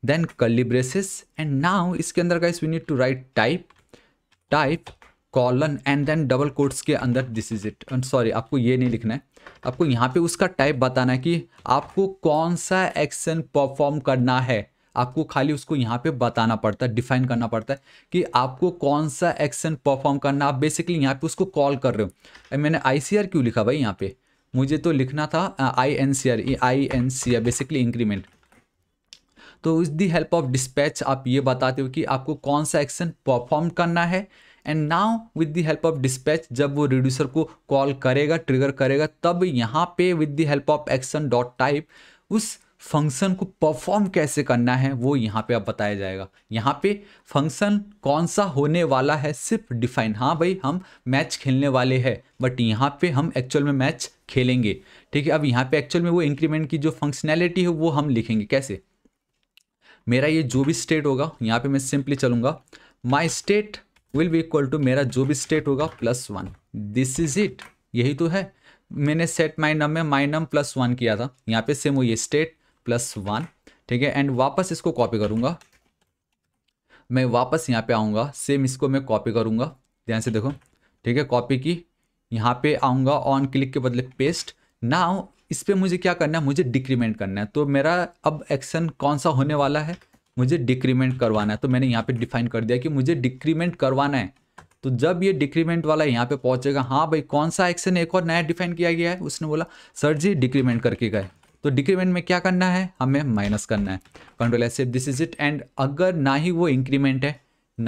then curly braces and now इसके अंदर guys we need to write type type colon and then double quotes के अंदर दिस इज इट सॉरी आपको ये नहीं लिखना है आपको यहाँ पे उसका टाइप बताना है कि आपको कौन सा एक्शन परफॉर्म करना है आपको खाली उसको यहाँ पे बताना पड़ता है डिफाइन करना पड़ता है कि आपको कौन सा एक्शन परफॉर्म करना आप बेसिकली यहाँ पे उसको कॉल कर रहे हो मैंने आई क्यों लिखा भाई यहाँ पे मुझे तो लिखना था I N C R I N C R basically increment तो with the help of dispatch आप ये बताते हो कि आपको कौन सा एक्शन परफॉर्म करना है and now with the help of dispatch जब वो रिड्यूसर को कॉल करेगा ट्रिगर करेगा तब यहाँ पे with the help of action dot type उस फंक्शन को परफॉर्म कैसे करना है वो यहाँ पे अब बताया जाएगा यहाँ पे फंक्शन कौन सा होने वाला है सिर्फ डिफाइन हाँ भाई हम मैच खेलने वाले हैं बट यहाँ पे हम एक्चुअल में मैच खेलेंगे ठीक है अब यहाँ पे एक्चुअल में वो इंक्रीमेंट की जो फंक्शनैलिटी है वो हम लिखेंगे कैसे मेरा ये जो भी स्टेट होगा यहाँ पे मैं सिंपली चलूंगा my state will be equal to मेरा जो भी स्टेट होगा plus one this is it यही तो है मैंने सेट माई नम में माई नम प्लस वन किया था यहाँ पे सेम वो ये स्टेट प्लस वन ठीक है एंड वापस इसको कॉपी करूँगा मैं वापस यहाँ पे आऊँगा सेम इसको मैं कॉपी करूँगा ध्यान से देखो ठीक है कॉपी की यहाँ पे आऊँगा ऑन क्लिक के बदले पेस्ट ना इस पर मुझे क्या करना है मुझे डिक्रीमेंट करना है तो मेरा अब एक्शन कौन सा होने वाला है मुझे डिक्रीमेंट करवाना है तो मैंने यहाँ पे डिफाइन कर दिया कि मुझे डिक्रीमेंट करवाना है तो जब ये डिक्रीमेंट वाला यहाँ पे पहुँचेगा हाँ भाई कौन सा एक्शन एक और नया डिफाइन किया गया है उसने बोला सर जी डिक्रीमेंट करके गए तो डिक्रीमेंट में क्या करना है हमें माइनस करना है control S this is it and अगर ना ही वो इंक्रीमेंट है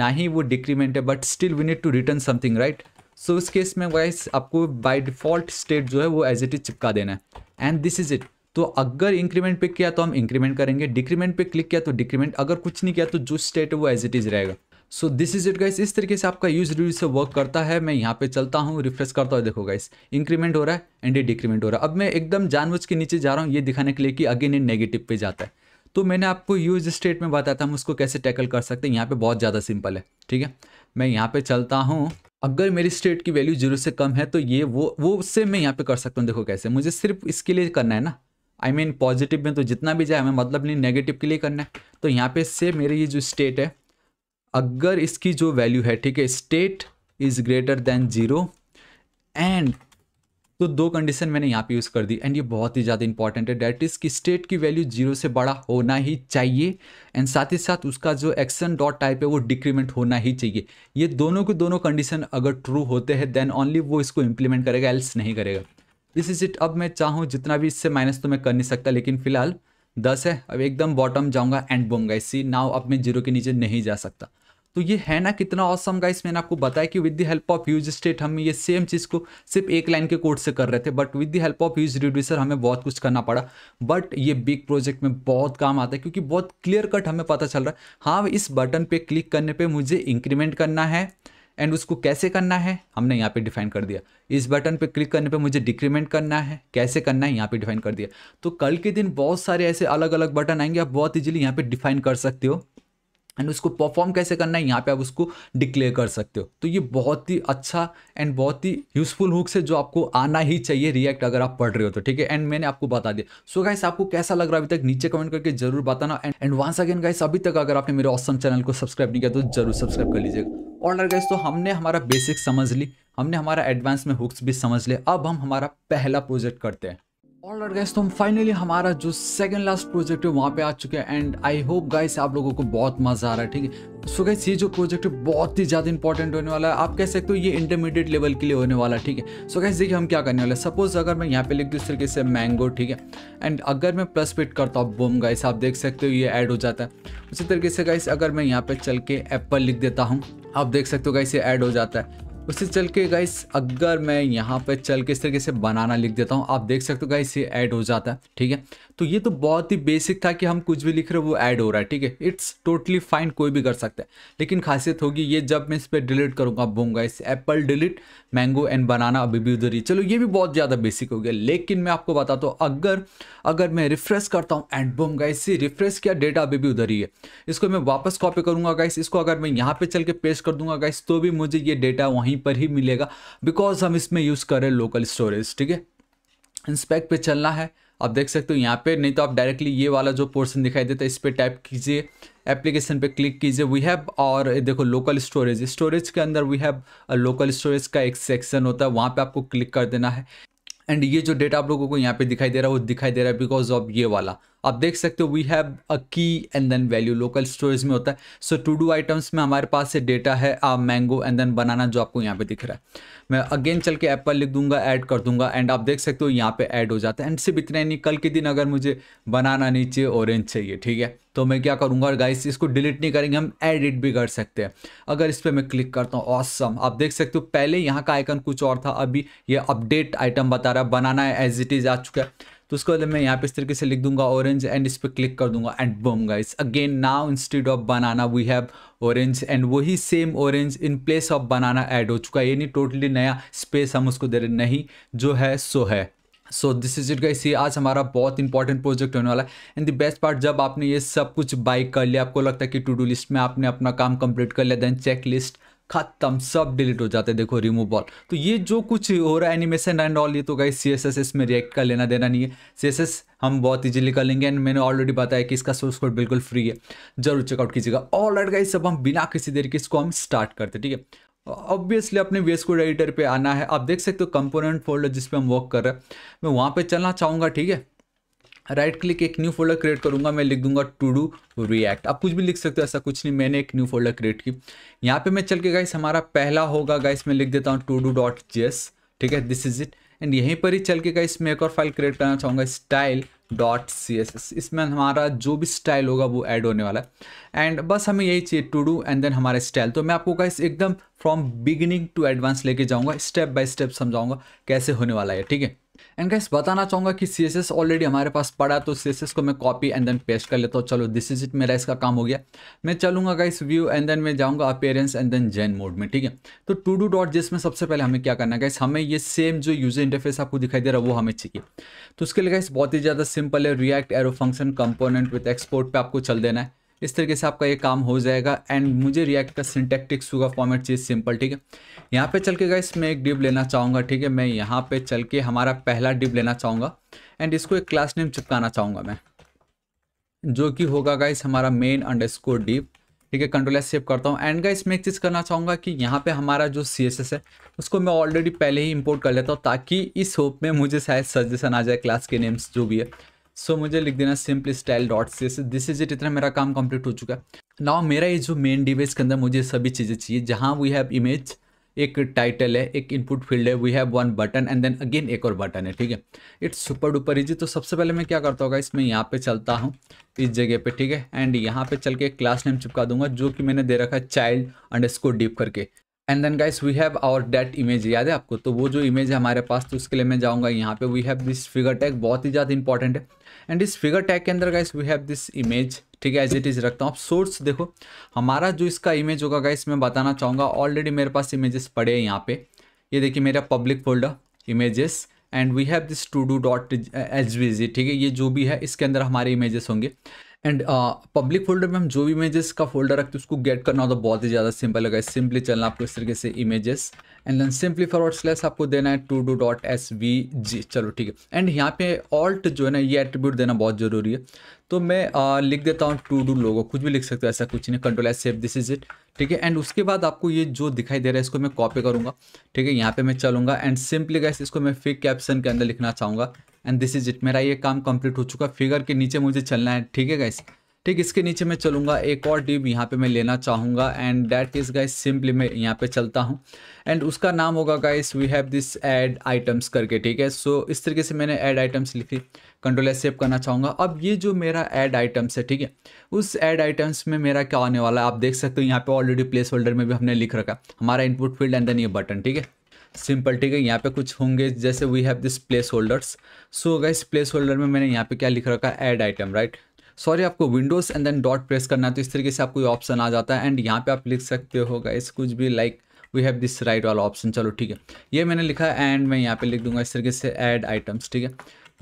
ना ही वो डिक्रीमेंट है but still we need to return something right so इस केस में वाइस आपको बाय डिफॉल्ट स्टेट जो है वो एज इट इज चिपका देना है एंड दिस इज इट तो अगर इंक्रीमेंट पे किया तो हम इंक्रीमेंट करेंगे डिक्रीमेंट पे क्लिक किया तो डिक्रीमेंट अगर कुछ नहीं किया तो जो स्टेट है वो एज इट इज रहेगा so this is it guys इस तरीके से आपका यूज रिव्यू से वर्क करता है मैं यहाँ पे चलता हूँ रिफ्रेश करता हूँ देखो गाइस इंक्रीमेंट हो रहा है एंड ये डिक्रीमेंट हो रहा है अब मैं एकदम जानबूझ के नीचे जा रहा हूँ ये दिखाने के लिए कि अगेन ये नेगेटिव पे जाता है तो मैंने आपको यूज स्टेट में बताया था हम उसको कैसे टैकल कर सकते हैं यहाँ पे बहुत ज़्यादा सिंपल है ठीक है मैं यहाँ पे चलता हूँ अगर मेरी स्टेट की वैल्यू जीरो से कम है तो ये वो वो उससे मैं यहाँ पे कर सकता हूँ देखो कैसे मुझे सिर्फ इसके लिए करना है ना आई मीन पॉजिटिव में तो जितना भी जाए हमें मतलब नहीं नेगेटिव के लिए करना है तो यहाँ पे से मेरी ये जो स्टेट है अगर इसकी जो वैल्यू है ठीक है state is greater than zero and तो दो कंडीशन मैंने यहाँ पे यूज़ कर दी एंड ये बहुत ही ज़्यादा इंपॉर्टेंट है डेट इज़ कि स्टेट की वैल्यू जीरो से बड़ा होना ही चाहिए एंड साथ ही साथ उसका जो एक्शन डॉट टाइप है वो डिक्रीमेंट होना ही चाहिए ये दोनों के दोनों कंडीशन अगर ट्रू होते हैं देन ओनली वो इसको इम्प्लीमेंट करेगा एल्स नहीं करेगा दिस इज इट अब मैं चाहूँ जितना भी इससे माइनस तो मैं कर नहीं सकता लेकिन फिलहाल दस है अब एकदम बॉटम जाऊँगा एंड बोंगा इसी नाव अब मैं जीरो के नीचे नहीं जा सकता तो ये है ना कितना औसम गाइस मैंने आपको बताया कि with the help of use state हम ये सेम चीज़ को सिर्फ एक लाइन के कोड से कर रहे थे but with the help of use reducer हमें बहुत कुछ करना पड़ा बट ये बिग प्रोजेक्ट में बहुत काम आता है क्योंकि बहुत क्लियर कट हमें पता चल रहा है हाँ इस बटन पर क्लिक करने पर मुझे इंक्रीमेंट करना है एंड उसको कैसे करना है हमने यहाँ पे डिफाइन कर दिया इस बटन पे क्लिक करने पे मुझे डिक्रीमेंट करना है कैसे करना है यहाँ पे डिफाइन कर दिया तो कल के दिन बहुत सारे ऐसे अलग अलग बटन आएंगे आप बहुत इजीली यहाँ पे डिफाइन कर सकते हो एंड उसको परफॉर्म कैसे करना है यहाँ पे आप उसको डिक्लेयर कर सकते हो तो ये बहुत ही अच्छा एंड बहुत ही यूजफुल हुक से जो आपको आना ही चाहिए रिएक्ट अगर आप पढ़ रहे हो तो ठीक है एंड मैंने आपको बता दिया सो गाइस आपको कैसा लग रहा है अभी तक नीचे कमेंट करके जरूर बताना and and once again guys अभी तक अगर आपने मेरे ऑसम चैनल को सब्सक्राइब नहीं किया तो जरूर सब्सक्राइब कर लीजिएगा ऑर्डर गाइस तो हमने हमारा बेसिक समझ ली हमने हमारा एडवांस में हुक्स भी समझ लिया अब हम हमारा पहला प्रोजेक्ट करते हैं ऑल राइट गाइस तो हम फाइनली हमारा जो सेकंड लास्ट प्रोजेक्ट है वहाँ पे आ चुके हैं एंड आई होप गाइस आप लोगों को बहुत मज़ा आ रहा है ठीक है सो गाइस ये जो प्रोजेक्ट है बहुत ही ज़्यादा इंपॉर्टेंट होने वाला है आप कह सकते हो ये इंटरमीडिएट लेवल के लिए होने वाला है ठीक है सो गाइस देखिए हम क्या करने वाले हैं सपोज अगर मैं यहाँ पे लिख दूँ तरीके से मैंगो ठीक है एंड अगर मैं प्लस पिट करता हूँ बोम गाइस आप देख सकते हो ये ऐड हो जाता है उसी तरीके से गाइस अगर मैं यहाँ पे चल के एप्पल लिख देता हूँ आप देख सकते हो गाइस ये ऐड हो जाता है उससे चल के गाइस अगर मैं यहाँ पर चल के इस तरीके से बनाना लिख देता हूँ आप देख सकते हो गाइस ये ऐड हो जाता है ठीक है तो ये तो बहुत ही बेसिक था कि हम कुछ भी लिख रहे वो ऐड हो रहा है ठीक है इट्स टोटली फाइन कोई भी कर सकता है लेकिन खासियत होगी ये जब मैं इस पर डिलीट करूँगा बोंगा इस apple delete mango and banana अभी भी उधर ही चलो ये भी बहुत ज़्यादा बेसिक हो गया लेकिन मैं आपको बताता तो, हूँ अगर अगर मैं रिफ्रेश करता हूँ एंड बोंगा इससे रिफ्रेश किया डेटा अभी भी उधर ही है इसको मैं वापस कॉपी करूँगा गाइस इसको अगर मैं यहाँ पर चल के पेश कर दूंगा गाइस तो भी मुझे ये डेटा वहीं पर ही मिलेगा बिकॉज हम इसमें यूज़ करें लोकल स्टोरेज ठीक है इंस्पेक्ट पे चलना है आप देख सकते हो यहाँ पे नहीं तो आप डायरेक्टली ये वाला जो पोर्सन दिखाई देता है इस पर टाइप कीजिए एप्लीकेशन पे क्लिक कीजिए वी हैव और देखो लोकल स्टोरेज स्टोरेज के अंदर वी हैव लोकल स्टोरेज का एक सेक्शन होता है वहाँ पे आपको क्लिक कर देना है एंड ये जो डेटा आप लोगों को यहाँ पे दिखाई दे रहा है वो दिखाई दे रहा है बिकॉज ऑफ ये वाला आप देख सकते हो we have a key and then value local storage में होता है सो टू डू आइटम्स में हमारे पास से डेटा है आ मैंगो एंड देन बनाना जो आपको यहाँ पे दिख रहा है मैं अगेन चल के ऐप पर लिख दूंगा ऐड कर दूंगा एंड आप देख सकते हो यहाँ पे ऐड हो जाता है एंड सिर्फ इतना ही नहीं कल के दिन अगर मुझे बनाना नीचे ऑरेंज चाहिए ठीक है तो मैं क्या करूँगा गाइस इसको डिलीट नहीं करेंगे हम एडिट भी कर सकते हैं अगर इस पर मैं क्लिक करता हूँ ऑसम आप देख सकते हो पहले यहाँ का आइकन कुछ और था अभी ये अपडेट आइटम बता रहा है बनाना है एज इट इज़ आ चुका है तो उसके बाद मैं यहाँ पे इस तरीके से लिख दूंगा ऑरेंज एंड इस पर क्लिक कर दूंगा and bam guys again now instead of banana we have orange and वही same orange in place of banana add हो चुका है ये नहीं टोटली नया स्पेस हम उसको दे रहे नहीं जो है सो है so this is it guys ये आज हमारा बहुत इंपॉर्टेंट प्रोजेक्ट होने वाला है एंड द बेस्ट पार्ट जब आपने ये सब कुछ बाइक कर लिया आपको लगता है कि टू डू लिस्ट में आपने अपना काम कंप्लीट कर लिया देन चेक लिस्ट खत्म सब डिलीट हो जाते हैं देखो रिमूव ऑल तो ये जो कुछ हो रहा है एनिमेशन एंड ऑल ये तो गाइस सी एस एस इसमें रिएक्ट का लेना देना नहीं है सी एस एस हम बहुत इजीली कर लेंगे एंड मैंने ऑलरेडी बताया कि इसका सोर्स कोड बिल्कुल फ्री है जरूर चेकआउट कीजिएगा ऑल राइट गाइस अब हम बिना किसी देर के इसको हम स्टार्ट करते ठीक है ऑब्वियसली अपने वी एस कोड एडिटर पर आना है आप देख सकते हो कंपोनेंट फोल्डर जिस पर हम वर्क कर रहे हैं मैं वहाँ पर चलना चाहूँगा ठीक है राइट क्लिक एक न्यू फोल्डर क्रिएट करूँगा मैं लिख दूंगा टू डू रिएक्ट आप कुछ भी लिख सकते हो ऐसा कुछ नहीं मैंने एक न्यू फोल्डर क्रिएट की यहाँ पे मैं चल के गाइस हमारा पहला होगा गाइस मैं लिख देता हूँ टू डू डॉट जेस ठीक है दिस इज इट एंड यहीं पर ही चल के गाइस मैं एक और फाइल क्रिएट करना चाहूँगा style dot C S S इसमें हमारा जो भी स्टाइल होगा वो ऐड होने वाला है एंड बस हमें यही चाहिए टू डू एंड देन हमारा स्टाइल तो मैं आपको इस एकदम फ्रॉम बिगिनिंग टू एडवांस लेके जाऊंगा स्टेप बाय स्टेप समझाऊंगा कैसे होने वाला है ठीक है एंड गैस बताना चाहूँगा कि सी एस एस ऑलरेडी हमारे पास पड़ा तो सी एस एस को मैं कॉपी एंड देन पेस्ट कर लेता हूँ चलो दिस इज इट मेरा इसका काम हो गया मैं चलूँगा गाइस व्यू एंड देन मैं जाऊँगा अपेयरेंस एंड देन जैन मोड में ठीक है तो टू डू डॉट जिस में सबसे पहले हमें क्या करना है गाइस हमें ये सेम जो यूजर इंटरफेस आपको दिखाई दे रहा है वो हमें चाहिए तो उसके लिए गाइस बहुत ही ज़्यादा सिंपल है React arrow function component with export पर आपको चल देना है इस तरीके से आपका ये काम हो जाएगा एंड मुझे रिएक्ट का सिंटेक्टिक सूगा फॉर्मेट चीज़ सिंपल ठीक है यहाँ पे चल के गाइस मैं एक डिप लेना चाहूँगा ठीक है मैं यहाँ पे चल के हमारा पहला डिप लेना चाहूँगा एंड इसको एक क्लास नेम चिपकाना चाहूँगा मैं जो कि होगा गाइस हमारा मेन अंडर स्कोर डिव ठीक है कंट्रोल एस सेव करता हूँ एंड गाइस मैं एक चीज़ करना चाहूँगा कि यहाँ पे हमारा जो सी एस एस है उसको मैं ऑलरेडी पहले ही इंपोर्ट कर लेता हूँ ताकि इस होप में मुझे शायद सजेशन आ जाए क्लास के नेम्स जो भी है सो so, मुझे लिख देना सिंपल स्टाइल डॉट से दिस इज इट इतना मेरा काम कंप्लीट हो चुका है नाउ मेरा ये जो मेन डिवाइस के अंदर मुझे सभी चीज़ें चाहिए जहाँ वी हैव इमेज एक टाइटल है एक इनपुट फील्ड है we have one button and then again एक और बटन है ठीक है इट्स सुपर डुपर इजी तो सबसे पहले मैं क्या करता होगा इसमें यहाँ पे चलता हूँ इस जगह पे ठीक है एंड यहाँ पे चल के एक क्लास नेम चिपका दूंगा जो कि मैंने दे रखा है चाइल्ड अंडर स्कोर डीप करके and then guys we have our that image याद है आपको तो वो जो इमेज है हमारे पास तो उसके लिए मैं जाऊँगा यहाँ पे we have this figure tag बहुत ही ज़्यादा इंपॉर्टेंट है एंड इस फिगर टैग के अंदर guys we have this image ठीक है एज इट इज़ रखता हूँ आप सोर्स देखो हमारा जो इसका इमेज होगा गाइस मैं बताना चाहूँगा ऑलरेडी मेरे पास इमेजेस पड़े हैं यहाँ पे ये देखिए मेरा public folder images and we have this to do dot H ठीक है ये जो भी है इसके अंदर हमारे इमेजेस होंगे एंड पब्लिक फोल्डर में हम जो भी इमेजेस का फोल्डर रखते हैं उसको गेट करना होता तो बहुत ही ज़्यादा सिंपल लगा सिंपली चलना आपको इस तरीके से images and then simply forward slash आपको देना है to do dot S V G चलो ठीक है एंड यहाँ पे ऑल्ट जो है ना ये एट्रीब्यूट देना बहुत ज़रूरी है तो मैं आ, uh, लिख देता हूँ टू डू लोगो कुछ भी लिख सकते हो ऐसा कुछ नहीं control S save this is it ठीक है एंड उसके बाद आपको ये जो दिखाई दे रहा है इसको मैं कॉपी करूँगा ठीक है यहाँ पे मैं चलूंगा एंड सिंपली गैस इसको मैं फिक कैप्शन के अंदर लिखना चाहूँगा एंड दिस इज इट मेरा ये काम कंप्लीट हो चुका फिगर के नीचे मुझे चलना है ठीक है गाइस ठीक इसके नीचे मैं चलूंगा एक और डिव यहाँ पे मैं लेना चाहूँगा and that is guys simply मैं यहाँ पे चलता हूँ एंड उसका नाम होगा guys we have this add items करके ठीक है सो so, इस तरीके से मैंने ऐड आइटम्स लिखी कंट्रोल एस सेव करना चाहूँगा अब ये जो मेरा ऐड आइटम्स है ठीक है उस ऐड आइटम्स में मेरा क्या होने वाला है आप देख सकते हो यहाँ पे ऑलरेडी प्लेस होल्डर में भी हमने लिख रखा हमारा इनपुट फील्ड एंड देन ये बटन ठीक है सिंपल ठीक है यहाँ पे कुछ होंगे जैसे we have this placeholders so इस प्लेस होल्डर में मैंने यहाँ पे क्या लिख रखा है एड आइटम राइट सॉरी आपको Windows and then dot press करना है तो इस तरीके से आपको ऑप्शन आ जाता है एंड यहाँ पे आप लिख सकते हो गाइस कुछ भी like we have this right वाला ऑप्शन चलो ठीक है ये मैंने लिखा है एंड मैं यहाँ पे लिख दूंगा इस तरीके से ऐड आइटम्स ठीक है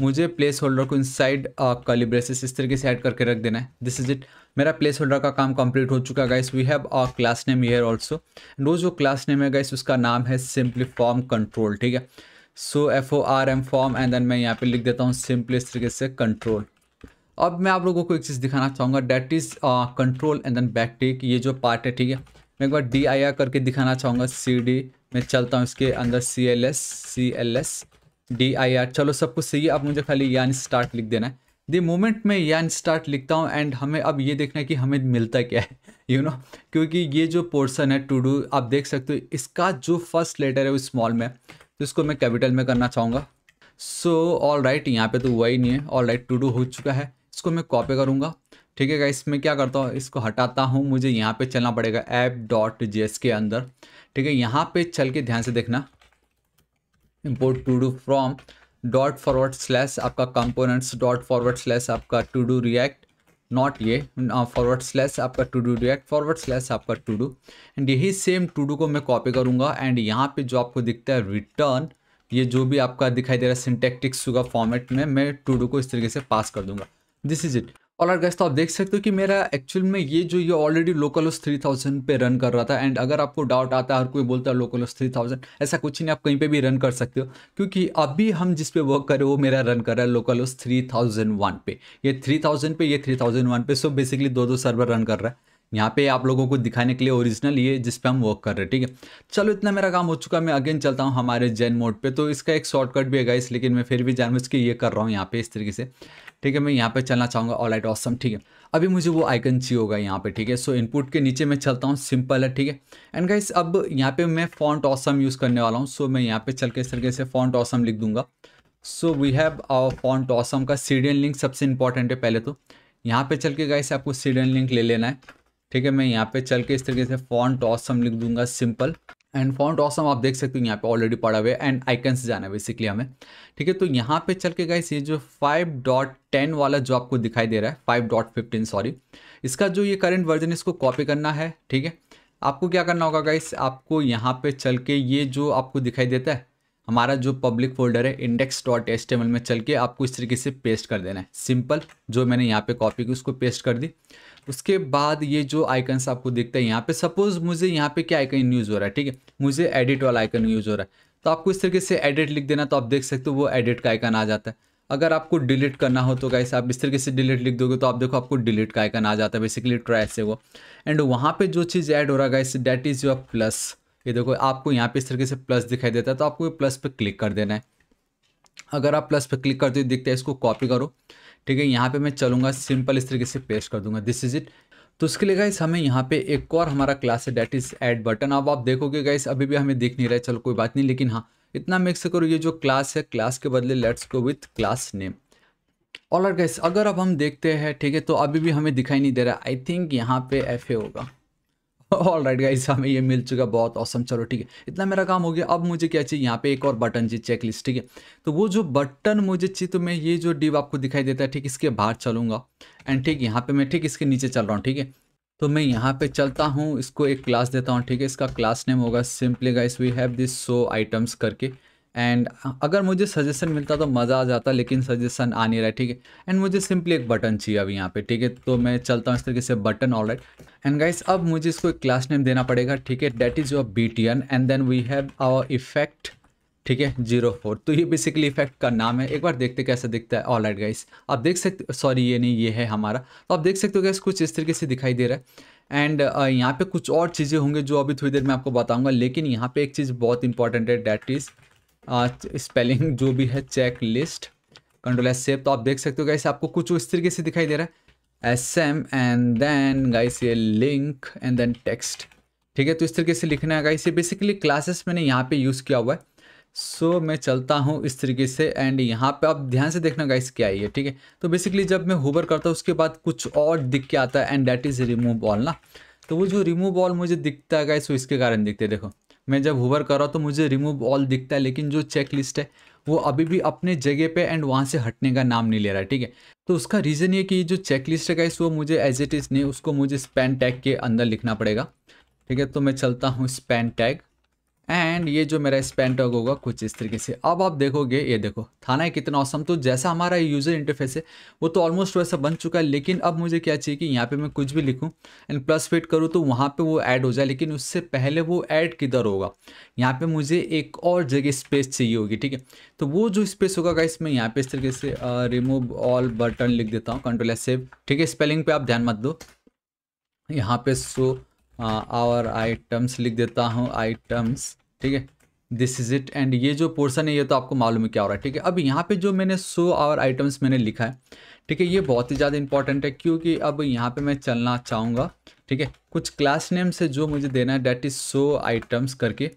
मुझे प्लेस होल्डर को इन साइड कॉलिब्रेसेस इस तरीके से ऐड करके रख देना है दिस इज इट मेरा प्लेस होल्डर का काम कंप्लीट हो चुका guys we have a class name here also and वो जो क्लास नेम है गाइस उसका नाम है सिंपली फॉर्म कंट्रोल ठीक है so F O R M form and then मैं यहाँ पे लिख देता हूँ सिंपली इस तरीके से कंट्रोल अब मैं आप लोगों को एक चीज़ दिखाना चाहूँगा that is control and then take ये जो पार्ट है ठीक है मैं एक बार डी आई आर करके दिखाना चाहूँगा सी डी मैं चलता हूँ इसके अंदर C L S C L S D I R चलो सब कुछ सही है अब मुझे खाली यानी स्टार्ट लिख देना है द मोमेंट मैं यान स्टार्ट लिखता हूँ एंड हमें अब ये देखना है कि हमें मिलता क्या है यू you नो know? क्योंकि ये जो पोर्सन है टू डू आप देख सकते हो इसका जो फर्स्ट लेटर है वो स्मॉल में तो इसको मैं कैपिटल में करना चाहूँगा सो ऑल राइट यहाँ पे तो हुआ ही नहीं है ऑल राइट टू डू हो चुका है इसको मैं कॉपी करूँगा ठीक है गाइस मैं क्या करता हूँ इसको हटाता हूँ मुझे यहाँ पे चलना पड़ेगा ऐप डॉट जी के अंदर ठीक है यहाँ पे चल के ध्यान से देखना import to do from dot forward slash आपका कंपोनेंट्स डॉट फॉरवर्ड स्लैश आपका टू डू रिएक्ट नॉट ये फॉरवर्ड स्लैश आपका to do react forward slash आपका टू डू एंड यही सेम टू डू को मैं कॉपी करूंगा एंड यहाँ पे जो आपको दिखता है रिटर्न ये जो भी आपका दिखाई दे रहा है सिंटेक्टिक्स का फॉर्मेट में मैं टू डू को इस तरीके से पास कर दूंगा दिस इज इट और गैस तो आप देख सकते हो कि मेरा एक्चुअल में ये जो ये already localhost three thousand पे रन कर रहा था एंड अगर आपको डाउट आता है और कोई बोलता है लोकल उस थ्री थाउजेंड ऐसा कुछ नहीं आप कहीं पे भी रन कर सकते हो क्योंकि अभी हम जिस पे वर्क करें वो मेरा रन कर रहा है local localhost three thousand one पे ये थ्री थाउजेंड पे ये थ्री थाउजेंड वन पे सो बेसिकली दो दो सर्वर रन कर रहा है यहाँ पे आप लोगों को दिखाने के लिए ओरिजिनल ये जिस पे हम वर्क कर रहे हैं ठीक है चलो इतना मेरा काम हो चुका है मैं अगेन चलता हूँ हमारे जेन मोड पे तो इसका एक शॉर्टकट भी है गाइस लेकिन मैं फिर भी जानबूझ के ये कर रहा हूँ यहाँ पे इस तरीके से ठीक है मैं यहाँ पे चलना चाहूँगा ऑल आइट ऑसम ठीक है अभी मुझे वो आइकन चाहिए होगा यहाँ पे ठीक है सो इनपुट के नीचे मैं चलता हूँ सिंपल है ठीक है एंड गाइस अब यहाँ पे मैं फॉन्ट ऑसम यूज़ करने वाला हूँ सो मैं यहाँ पे चल के इस तरीके से फॉन्ट ऑसम लिख दूंगा so we have our font awesome का सीडियन लिंक सबसे इंपॉर्टेंट है पहले तो यहाँ पे चल के गाइस आपको सीडियन लिंक ले लेना है ठीक है मैं यहाँ पे चल के इस तरीके से फॉन्ट ऑसम लिख दूंगा सिंपल एंड फॉन्ट ऑसम आप देख सकते हो यहाँ पे ऑलरेडी पड़ा हुआ है एंड आइकन से जाना है बेसिकली हमें ठीक है तो यहाँ पे चल के गाइस ये जो 5.10 वाला जो आपको दिखाई दे रहा है 5.15 सॉरी इसका जो ये करंट वर्जन इसको कॉपी करना है ठीक है आपको क्या करना होगा गाइस आपको यहाँ पे चल के ये जो आपको दिखाई देता है हमारा जो पब्लिक फोल्डर है इंडेक्स डॉट एच में चल के आपको इस तरीके से पेस्ट कर देना है सिंपल जो मैंने यहाँ पे कॉपी की उसको पेस्ट कर दी उसके बाद ये जो आइकन्स आपको दिखता है यहाँ पे सपोज मुझे यहाँ पे क्या आइकन यूज़ हो रहा है ठीक है मुझे एडिट वाला आइकन यूज़ हो रहा है तो आपको इस तरीके से एडिट लिख देना तो आप देख सकते हो वो एडिट का आइकन आ जाता है अगर आपको डिलीट करना हो तो गाइस आप इस तरीके से डिलीट लिख दोगे तो आप देखो आपको डिलीट का आइकन आ जाता है बेसिकली ट्राई से वो एंड वहाँ पे जो चीज़ ऐड हो रहा है guys that is your plus ये देखो आपको यहाँ पे इस तरीके से प्लस दिखाई देता है तो आपको ये प्लस पे क्लिक कर देना है अगर आप प्लस पे क्लिक करते हो दिखते हैं इसको कॉपी करो ठीक है यहाँ पे मैं चलूँगा सिंपल इस तरीके से पेश कर दूंगा दिस इज़ इट तो उसके लिए गाइस हमें यहाँ पे एक और हमारा क्लास है डेट इज़ एड बटन अब आप देखोगे गाइस अभी भी हमें दिख नहीं रहा है चलो कोई बात नहीं लेकिन हाँ इतना मिक्स करो ये जो क्लास है क्लास के बदले let's go with class name all guys अगर अब हम देखते हैं ठीक है तो अभी भी हमें दिखाई नहीं दे रहा आई थिंक यहाँ पे एफ होगा ऑल राइट गाइज हमें ये मिल चुका बहुत औसम चलो ठीक है इतना मेरा काम हो गया अब मुझे क्या चाहिए यहाँ पे एक और बटन चाहिए चेकलिस्ट ठीक है तो वो जो बटन मुझे चाहिए तो मैं ये जो डिब आपको दिखाई देता है ठीक इसके बाहर चलूँगा एंड ठीक यहाँ पे मैं ठीक इसके नीचे चल रहा हूँ ठीक है तो मैं यहाँ पे चलता हूँ इसको एक क्लास देता हूँ ठीक है इसका क्लास नेम होगा simply guys we have this so items करके एंड uh, अगर मुझे सजेशन मिलता तो मज़ा आ जाता लेकिन सजेशन आ नहीं रहा है ठीक है एंड मुझे सिंपली एक बटन चाहिए अभी यहाँ पे ठीक है तो मैं चलता हूँ इस तरीके से button all right and guys अब मुझे इसको एक क्लास नेम देना पड़ेगा ठीक है that is your B T N and then we have our effect ठीक है जीरो फोर तो ये बेसिकली इफेक्ट का नाम है एक बार देखते कैसे दिखता है ऑल राइट गाइस आप देख सकते सॉरी ये नहीं ये है हमारा तो आप देख सकते हो गैस कुछ इस तरीके से दिखाई दे रहा है एंड uh, यहाँ पे कुछ और चीज़ें होंगे जो अभी थोड़ी देर में आपको बताऊंगा लेकिन यहाँ पे एक चीज़ बहुत इंपॉर्टेंट है डैट इज़ स्पेलिंग जो भी है check list control S save तो आप देख सकते हो गाइस आपको कुछ इस तरीके से दिखाई दे रहा है S M and then guys ये लिंक एंड देन टेक्स्ट ठीक है तो इस तरीके से लिखना है गाइस ये बेसिकली क्लासेस मैंने यहाँ पे यूज़ किया हुआ है सो so, मैं चलता हूँ इस तरीके से एंड यहाँ पे आप ध्यान से देखना गाइस क्या है ठीक है तो बेसिकली जब मैं होवर करता हूँ उसके बाद कुछ और दिख के आता है and that is remove all ना तो वो जो रिमूव ऑल मुझे दिखता है गाइस वो इसके कारण दिखते देखो मैं जब होवर कर रहा हूँ तो मुझे रिमूव ऑल दिखता है लेकिन जो चेक लिस्ट है वो अभी भी अपने जगह पे एंड वहाँ से हटने का नाम नहीं ले रहा है ठीक है तो उसका रीज़न ये कि जो चेक लिस्ट है इस वो मुझे एज इट इज़ नहीं उसको मुझे स्पैन टैग के अंदर लिखना पड़ेगा ठीक है तो मैं चलता हूँ स्पैन टैग एंड ये जो मेरा स्पेंटॉग होगा कुछ इस तरीके से अब आप देखोगे ये देखो थाना है कितना औसम तो जैसा हमारा यूज़र इंटरफेस है वो तो ऑलमोस्ट वैसा बन चुका है लेकिन अब मुझे क्या चाहिए कि यहाँ पे मैं कुछ भी लिखूँ एंड प्लस फिट करूँ तो वहाँ पे वो ऐड हो जाए लेकिन उससे पहले वो ऐड किधर होगा यहाँ पर मुझे एक और जगह स्पेस चाहिए होगी ठीक है तो वो जो स्पेस होगा का इसमें यहाँ पर इस तरीके से रिमूव ऑल बटन लिख देता हूँ कंट्रोल एस सेव ठीक है स्पेलिंग पे आप ध्यान मत दो यहाँ पे सो आवर आइटम्स लिख देता हूँ आइटम्स ठीक है दिस इज़ इट एंड ये जो पोर्सन है ये तो आपको मालूम है क्या हो रहा है ठीक है अब यहाँ पे जो मैंने सो आवर आइटम्स मैंने लिखा है ठीक है ये बहुत ही ज़्यादा इंपॉर्टेंट है क्योंकि अब यहाँ पे मैं चलना चाहूँगा ठीक है कुछ क्लास नेम्स है जो मुझे देना है डैट इज़ सो आइटम्स करके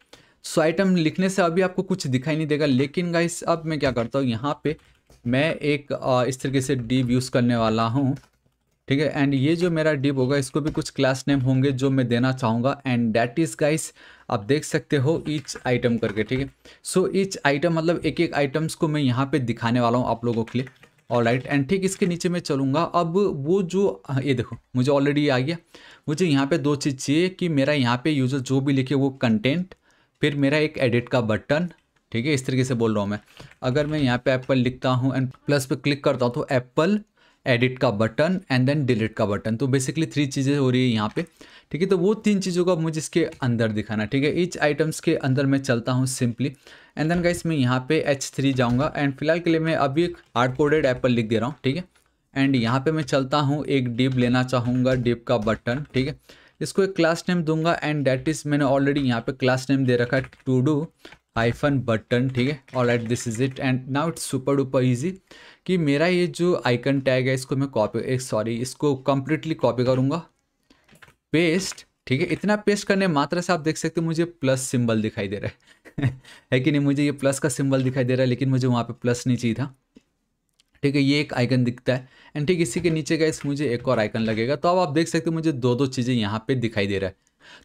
सो आइटम लिखने से अभी आपको कुछ दिखाई नहीं देगा लेकिन गाइस अब मैं क्या करता हूँ यहाँ पर मैं एक इस तरीके से डीप यूज़ करने वाला हूँ ठीक है एंड ये जो मेरा डीप होगा इसको भी कुछ क्लास नेम होंगे जो मैं देना चाहूँगा एंड डैट इज़ गाइस आप देख सकते हो ईच आइटम करके ठीक है सो ईच आइटम मतलब एक एक आइटम्स को मैं यहाँ पे दिखाने वाला हूँ आप लोगों के लिए ऑल राइट एंड ठीक इसके नीचे मैं चलूँगा अब वो जो ये देखो मुझे ऑलरेडी आ गया मुझे यहाँ पे दो चीज़ चाहिए कि मेरा यहाँ पे यूज़र जो भी लिखे वो कंटेंट फिर मेरा एक एडिट का बटन ठीक है इस तरीके से बोल रहा हूँ मैं अगर मैं यहाँ पे एप्पल लिखता हूँ एंड प्लस पे क्लिक करता हूँ तो एप्पल एडिट का बटन एंड देन डिलीट का बटन तो बेसिकली थ्री चीज़ें हो रही है यहाँ पे ठीक है तो वो तीन चीज़ों का मुझे इसके अंदर दिखाना ठीक है इच आइटम्स के अंदर मैं चलता हूँ सिंपली एंड देन गाइस मैं यहाँ पे एच थ्री जाऊँगा एंड फिलहाल के लिए मैं अभी एक हार्ड कोडेड एप्पल लिख दे रहा हूँ ठीक है एंड यहाँ पर मैं चलता हूँ एक डिप लेना चाहूँगा डिप का बटन ठीक है इसको एक क्लास नेम दूंगा एंड डैट इज़ मैंने ऑलरेडी यहाँ पर क्लास नेम दे रखा है टू डू आईफन बटन ठीक है all at this is it and now it's super duper easy कि मेरा ये जो आइकन टैग है इसको मैं कॉपी सॉरी इसको कम्प्लीटली कॉपी करूँगा पेस्ट ठीक है इतना पेस्ट करने मात्रा से आप देख सकते हो मुझे प्लस सिंबल दिखाई दे रहा है है कि नहीं मुझे ये प्लस का सिंबल दिखाई दे रहा है लेकिन मुझे वहाँ पे प्लस नहीं चाहिए था ठीक है ये एक आइकन दिखता है एंड ठीक इसी के नीचे इस मुझे एक और आइकन लगेगा तो अब आप देख सकते हो मुझे दो दो चीज़ें यहाँ पे दिखाई दे रहा है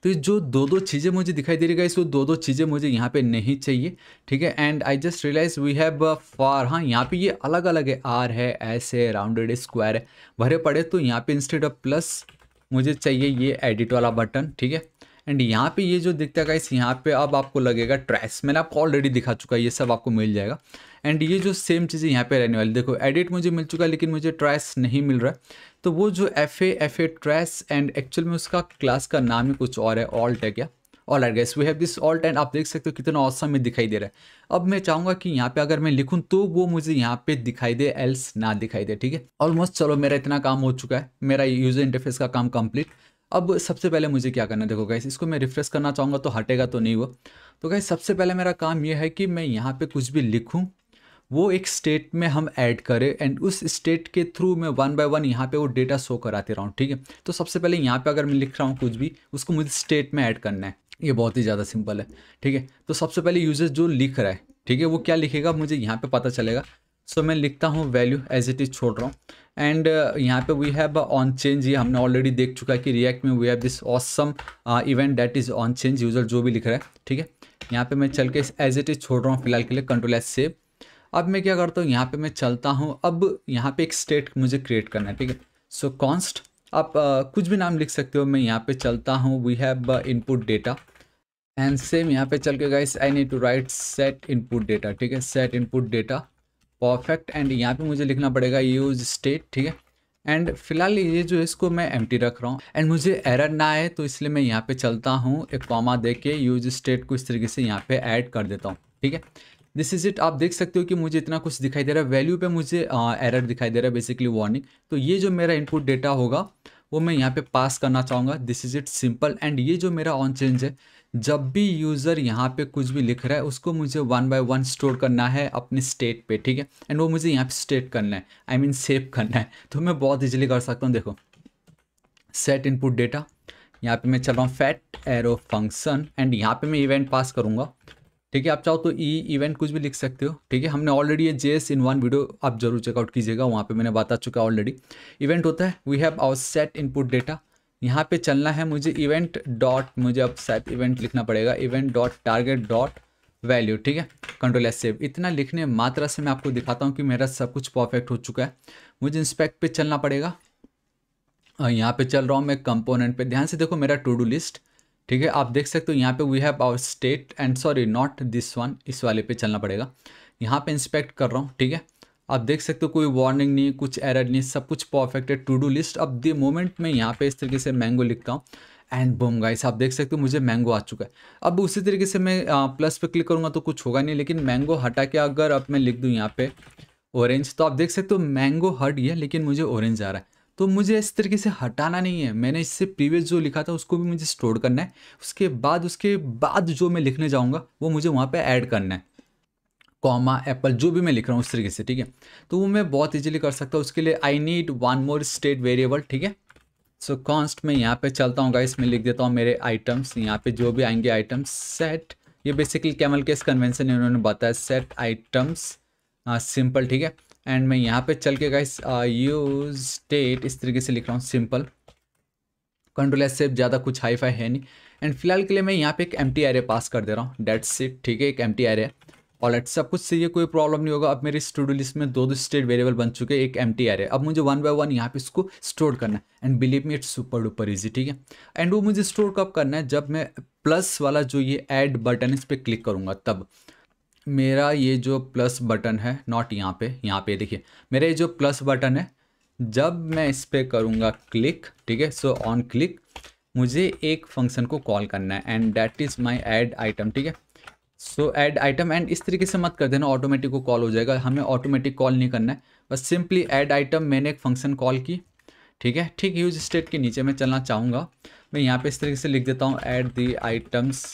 तो जो दो दो चीज़ें मुझे दिखाई दे रही गाइस वो दो दो चीज़ें मुझे यहाँ पे नहीं चाहिए ठीक है and I just realize we have far हाँ यहाँ पे ये अलग अलग है आर है एस है राउंडेड स्क्वायर है भरे पड़े तो यहाँ पे इंस्टेड ऑफ प्लस मुझे चाहिए ये एडिट वाला बटन ठीक है एंड यहाँ पे ये जो दिखता है गाइस यहाँ पे अब आपको लगेगा ट्रैस मैंने आपको ऑलरेडी दिखा चुका है ये सब आपको मिल जाएगा एंड ये जो सेम चीज़ें यहाँ पे रहने वाली देखो एडिट मुझे मिल चुका है लेकिन मुझे ट्रैस नहीं मिल रहा है तो वो जो F A F A trash and actual में उसका क्लास का नाम ही कुछ और है ऑल्ट है क्या all are guys we have this alt and आप देख सकते हो कितना औसम में दिखाई दे रहा है अब मैं चाहूँगा कि यहाँ पे अगर मैं लिखूँ तो वो मुझे यहाँ पे दिखाई दे एल्स ना दिखाई दे ठीक है ऑलमोस्ट चलो मेरा इतना काम हो चुका है मेरा यूजर इंटरफेस का काम कम्प्लीट अब सबसे पहले मुझे क्या करना देखो गैस इसको मैं रिफ्रेश करना चाहूँगा तो हटेगा तो नहीं हुआ तो गैस सबसे पहले मेरा काम यह है कि मैं यहाँ पर कुछ भी लिखूँ वो एक स्टेट में हम ऐड करें एंड उस स्टेट के थ्रू मैं वन बाय वन यहाँ पे वो डेटा शो कराते रहूँ ठीक है तो सबसे पहले यहाँ पे अगर मैं लिख रहा हूँ कुछ भी उसको मुझे स्टेट में ऐड करना है ये बहुत ही ज़्यादा सिंपल है ठीक है तो सबसे पहले यूजर जो लिख रहा है ठीक है वो क्या लिखेगा मुझे यहाँ पर पता चलेगा सो so, मैं लिखता हूँ वैल्यू एज इट इज़ छोड़ रहा हूँ एंड uh, यहाँ पे वी हैव ऑन चेंज ये हमने ऑलरेडी देख चुका है कि रिएक्ट में we have this awesome event that is on change user जो भी लिख रहा है ठीक है यहाँ पे मैं चल के एज इट इज़ छोड़ रहा हूँ फिलहाल के लिए कंट्रोल एस सेव अब मैं क्या करता हूँ यहाँ पे मैं चलता हूँ अब यहाँ पे एक स्टेट मुझे क्रिएट करना है ठीक है सो कॉन्स्ट आप आ, कुछ भी नाम लिख सकते हो मैं यहाँ पे चलता हूँ we have input data and same यहाँ पे चल के guys I need to write set input data ठीक है set input data perfect and यहाँ पे मुझे लिखना पड़ेगा यूज स्टेट ठीक है एंड फिलहाल ये जो इसको मैं एम रख रहा हूँ एंड मुझे एरर ना आए तो इसलिए मैं यहाँ पे चलता हूँ एक कॉमा दे के यूज स्टेट को इस तरीके से यहाँ पे ऐड कर देता हूँ ठीक है दिस इज़ इट आप देख सकते हो कि मुझे इतना कुछ दिखाई दे रहा है वैल्यू पे मुझे एरर दिखाई दे रहा है बेसिकली वार्निंग तो ये जो मेरा इनपुट डेटा होगा वो मैं यहाँ पे पास करना चाहूँगा this is it simple and ये जो मेरा ऑन चेंज है जब भी यूज़र यहाँ पे कुछ भी लिख रहा है उसको मुझे वन बाय वन स्टोर करना है अपने स्टेट पे ठीक है एंड वो मुझे यहाँ पे स्टेट करना है आई मीन सेव करना है तो मैं बहुत इजीली कर सकता हूँ देखो सेट इनपुट डेटा यहाँ पे मैं चल रहा हूँ फैट एरो फंक्शन एंड यहाँ पे मैं इवेंट पास करूँगा ठीक है आप चाहो तो ई इवेंट कुछ भी लिख सकते हो ठीक है हमने ऑलरेडी ये जे इन वन वीडियो आप जरूर चेकआउट कीजिएगा वहाँ पे मैंने बता चुका ऑलरेडी इवेंट होता है we have our set input data यहाँ पे चलना है मुझे इवेंट डॉट मुझे अब सेट इवेंट लिखना पड़ेगा event dot target dot value ठीक है कंट्रोल एस सेव इतना लिखने मात्रा से मैं आपको दिखाता हूँ कि मेरा सब कुछ परफेक्ट हो चुका है मुझे इंस्पेक्ट पर चलना पड़ेगा यहाँ पे चल रहा हूँ मैं कंपोनेंट पे ध्यान से देखो मेरा टू डू लिस्ट ठीक है आप देख सकते हो यहाँ पे we have our state and sorry not this one इस वाले पे चलना पड़ेगा यहाँ पे इंस्पेक्ट कर रहा हूँ ठीक है आप देख सकते हो कोई वार्निंग नहीं कुछ एरर नहीं सब कुछ परफेक्ट है टू डू लिस्ट अब द मोमेंट में यहाँ पे इस तरीके से मैंगो लिखता हूँ एंड बोम गाइस आप देख सकते हो मुझे मैंगो आ चुका है अब उसी तरीके से मैं आ, प्लस पे क्लिक करूँगा तो कुछ होगा नहीं लेकिन मैंगो हटा के अगर अब मैं लिख दूँ यहाँ पे ऑरेंज तो आप देख सकते हो मैंगो हट गया लेकिन मुझे ऑरेंज आ रहा है तो मुझे इस तरीके से हटाना नहीं है मैंने इससे प्रीवियस जो लिखा था उसको भी मुझे स्टोर करना है उसके बाद उसके बाद जो मैं लिखने जाऊँगा वो मुझे वहाँ पर ऐड करना है कॉमा एप्पल जो भी मैं लिख रहा हूँ उस तरीके से ठीक है तो वो मैं बहुत ईजिली कर सकता हूँ उसके लिए I need one more state variable ठीक है सो कॉन्स्ट मैं यहाँ पे चलता हूँ गाइस मैं लिख देता हूँ मेरे आइटम्स यहाँ पे जो भी आएंगे आइटम्स सेट ये बेसिकली कैमल केस कन्वेंशन उन्होंने बताया सेट आइटम्स सिंपल ठीक है एंड मैं यहाँ पे चल के गाइस यूज स्टेट इस तरीके से लिख रहा हूँ सिंपल कंट्रोल एस से ज़्यादा कुछ हाई फाई है नहीं एंड फिलहाल के लिए मैं यहाँ पे एक empty array pass कर दे रहा हूँ डेट सीट ठीक है एक एम टी आर ए और लेट सब कुछ से ये कोई प्रॉब्लम नहीं होगा अब मेरी स्टूडियो लिस्ट में दो दो स्टेट वेरिएबल बन चुके हैं एक एम टी आर है अब मुझे वन बाय वन यहाँ पे इसको स्टोर करना है and believe me it's super duper easy ठीक है एंड वो मुझे स्टोर कब करना है जब मैं प्लस वाला जो ये ऐड बटन इस पर क्लिक करूँगा तब मेरा ये जो प्लस बटन है नॉट यहाँ पे यहाँ पे देखिए मेरा ये जो प्लस बटन है जब मैं इस पर करूँगा क्लिक ठीक है सो ऑन क्लिक मुझे एक फंक्शन को कॉल करना है and that is my add item ठीक है सो ऐड आइटम एंड इस तरीके से मत कर देना ऑटोमेटिक को कॉल हो जाएगा हमें ऑटोमेटिक कॉल नहीं करना है बस सिंपली ऐड आइटम मैंने एक फंक्शन कॉल की ठीक है ठीक यूज स्टेट के नीचे मैं चलना चाहूँगा मैं यहाँ पे इस तरीके से लिख देता हूँ ऐड दी आइटम्स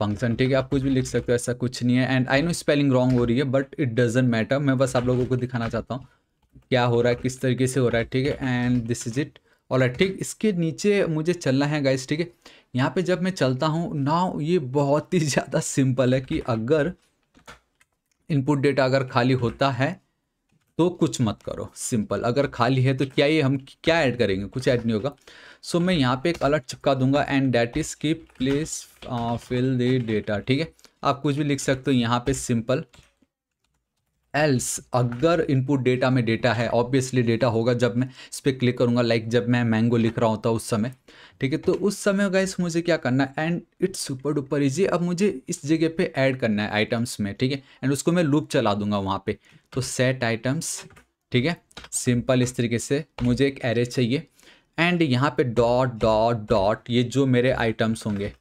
फंक्शन ठीक है आप कुछ भी लिख सकते हो ऐसा कुछ नहीं है and I know spelling wrong हो रही है बट इट डजेंट मैटर मैं बस आप लोगों को दिखाना चाहता हूँ क्या हो रहा है किस तरीके से हो रहा है ठीक है एंड दिस इज इट और ठीक इसके नीचे मुझे चलना है गाइस ठीक है यहाँ पे जब मैं चलता हूँ नाउ ये बहुत ही ज़्यादा सिंपल है कि अगर इनपुट डेटा अगर खाली होता है तो कुछ मत करो सिंपल अगर खाली है तो क्या ये हम क्या ऐड करेंगे कुछ ऐड नहीं होगा सो मैं यहाँ पे एक अलर्ट चिपका दूंगा एंड डैट इज़ की प्लीज़ फिल द डेटा ठीक है आप कुछ भी लिख सकते हो यहाँ पे सिंपल एल्स अगर इनपुट डेटा में डेटा है ऑब्वियसली डेटा होगा जब मैं इस पर क्लिक करूंगा लाइक जब मैं मैंगो लिख रहा होता उस समय ठीक है तो उस समय गाइस मुझे क्या करना है and it's super duper easy अब मुझे इस जगह पे ऐड करना है आइटम्स में ठीक है एंड उसको मैं लूप चला दूंगा वहां पे तो सेट आइटम्स ठीक है सिंपल इस तरीके से मुझे एक एरे चाहिए एंड यहाँ पे डॉट डॉट डॉट ये जो मेरे आइटम्स होंगे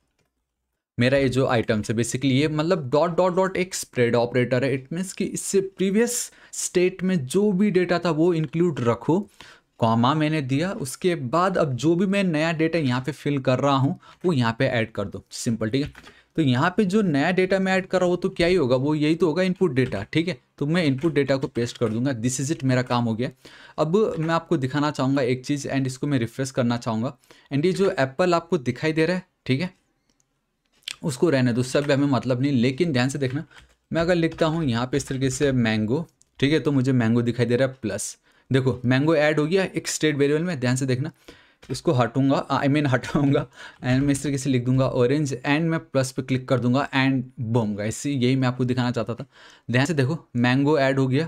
मेरा ये जो आइटम्स है बेसिकली ये मतलब डॉट डॉट डॉट एक स्प्रेड ऑपरेटर है इट मीन्स कि इससे प्रीवियस स्टेट में जो भी डेटा था वो इंक्लूड रखो कॉमा मैंने दिया उसके बाद अब जो भी मैं नया डेटा यहाँ पे फिल कर रहा हूँ वो यहाँ पे ऐड कर दो सिंपल ठीक है तो यहाँ पे जो नया डेटा मैं ऐड कर रहा हूँ तो क्या ही होगा वो यही तो होगा इनपुट डेटा ठीक है तो मैं इनपुट डेटा को पेस्ट कर दूंगा दिस इज इट मेरा काम हो गया अब मैं आपको दिखाना चाहूँगा एक चीज़ एंड इसको मैं रिफ्रेश करना चाहूँगा एंड ये जो एप्पल आपको दिखाई दे रहा है ठीक है उसको रहने दो सब हमें मतलब नहीं लेकिन ध्यान से देखना मैं अगर लिखता हूँ यहाँ पे इस तरीके से मैंगो ठीक है तो मुझे मैंगो दिखाई दे रहा है प्लस देखो मैंगो ऐड हो गया एक स्टेट वेरिएबल में ध्यान से देखना इसको हटूंगा आई मीन हटाऊंगा एंड मैं इस तरीके से लिख दूंगा ऑरेंज एंड मैं प्लस पे क्लिक कर दूंगा एंड बम इसी यही मैं आपको दिखाना चाहता था ध्यान से देखो मैंगो ऐड हो गया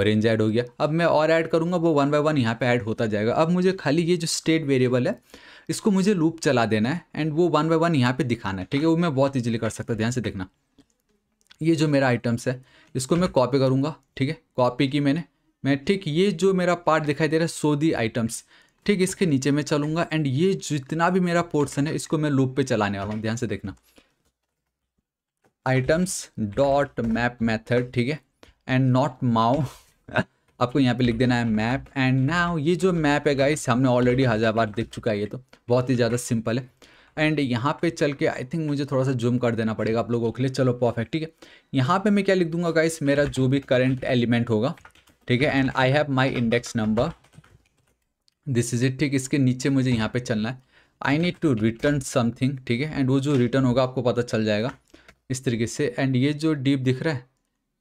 ऑरेंज ऐड हो गया अब मैं और ऐड करूंगा वो वन बाय वन यहाँ पे ऐड होता जाएगा अब मुझे खाली ये जो स्टेट वेरिएबल है इसको मुझे लूप चला देना है एंड वो वन बाय वन यहाँ पे दिखाना है ठीक है वो मैं बहुत ईजिली कर सकता ध्यान से देखना ये जो मेरा आइटम्स है इसको मैं कॉपी करूँगा ठीक है कॉपी की मैंने मैं ठीक ये जो मेरा पार्ट दिखाई दे रहा है सो दी आइटम्स ठीक इसके नीचे मैं चलूंगा एंड ये जितना भी मेरा पोर्सन है इसको मैं लूप पे चलाने वाला हूँ ध्यान से देखना आइटम्स डॉट मैप मैथड ठीक है एंड नॉट माओ आपको यहाँ पे लिख देना है मैप एंड नाउ ये जो मैप है गाइस हमने ऑलरेडी हज़ार बार देख चुका है ये तो बहुत ही ज़्यादा सिंपल है एंड यहाँ पे चल के आई थिंक मुझे थोड़ा सा जूम कर देना पड़ेगा आप लोगों के लिए चलो परफेक्ट ठीक है यहाँ पे मैं क्या लिख दूंगा गाइस मेरा जो भी करंट एलिमेंट होगा ठीक है and I have my index number this is it ठीक इसके नीचे मुझे यहाँ पे चलना है I need to return something ठीक है एंड वो जो रिटर्न होगा आपको पता चल जाएगा इस तरीके से एंड ये जो डीप दिख रहा है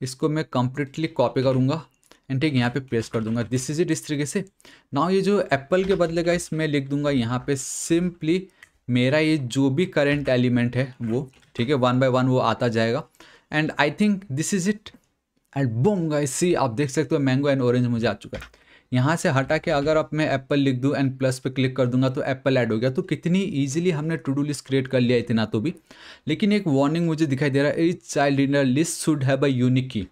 इसको मैं कम्प्लीटली कॉपी करूँगा एंड ठीक यहाँ पे पेस्ट कर दूंगा दिस इज इट इस तरीके से नाउ ये जो एप्पल के बदले का इसमें लिख दूंगा यहाँ पे सिंपली मेरा ये जो भी करेंट एलिमेंट है वो ठीक है वन बाय वन वो आता जाएगा and I think this is it and boom guys see आप देख सकते हो मैंगो एंड ऑरेंज मुझे आ चुका है यहाँ से हटा के अगर अब मैं एप्पल लिख दूँ एंड प्लस पे क्लिक कर दूंगा तो एप्पल ऐड हो गया तो कितनी ईजिली हमने टू डू लिस्ट क्रिएट कर लिया इतना तो भी लेकिन एक वार्निंग मुझे दिखाई दे रहा है each child in list should have a unique key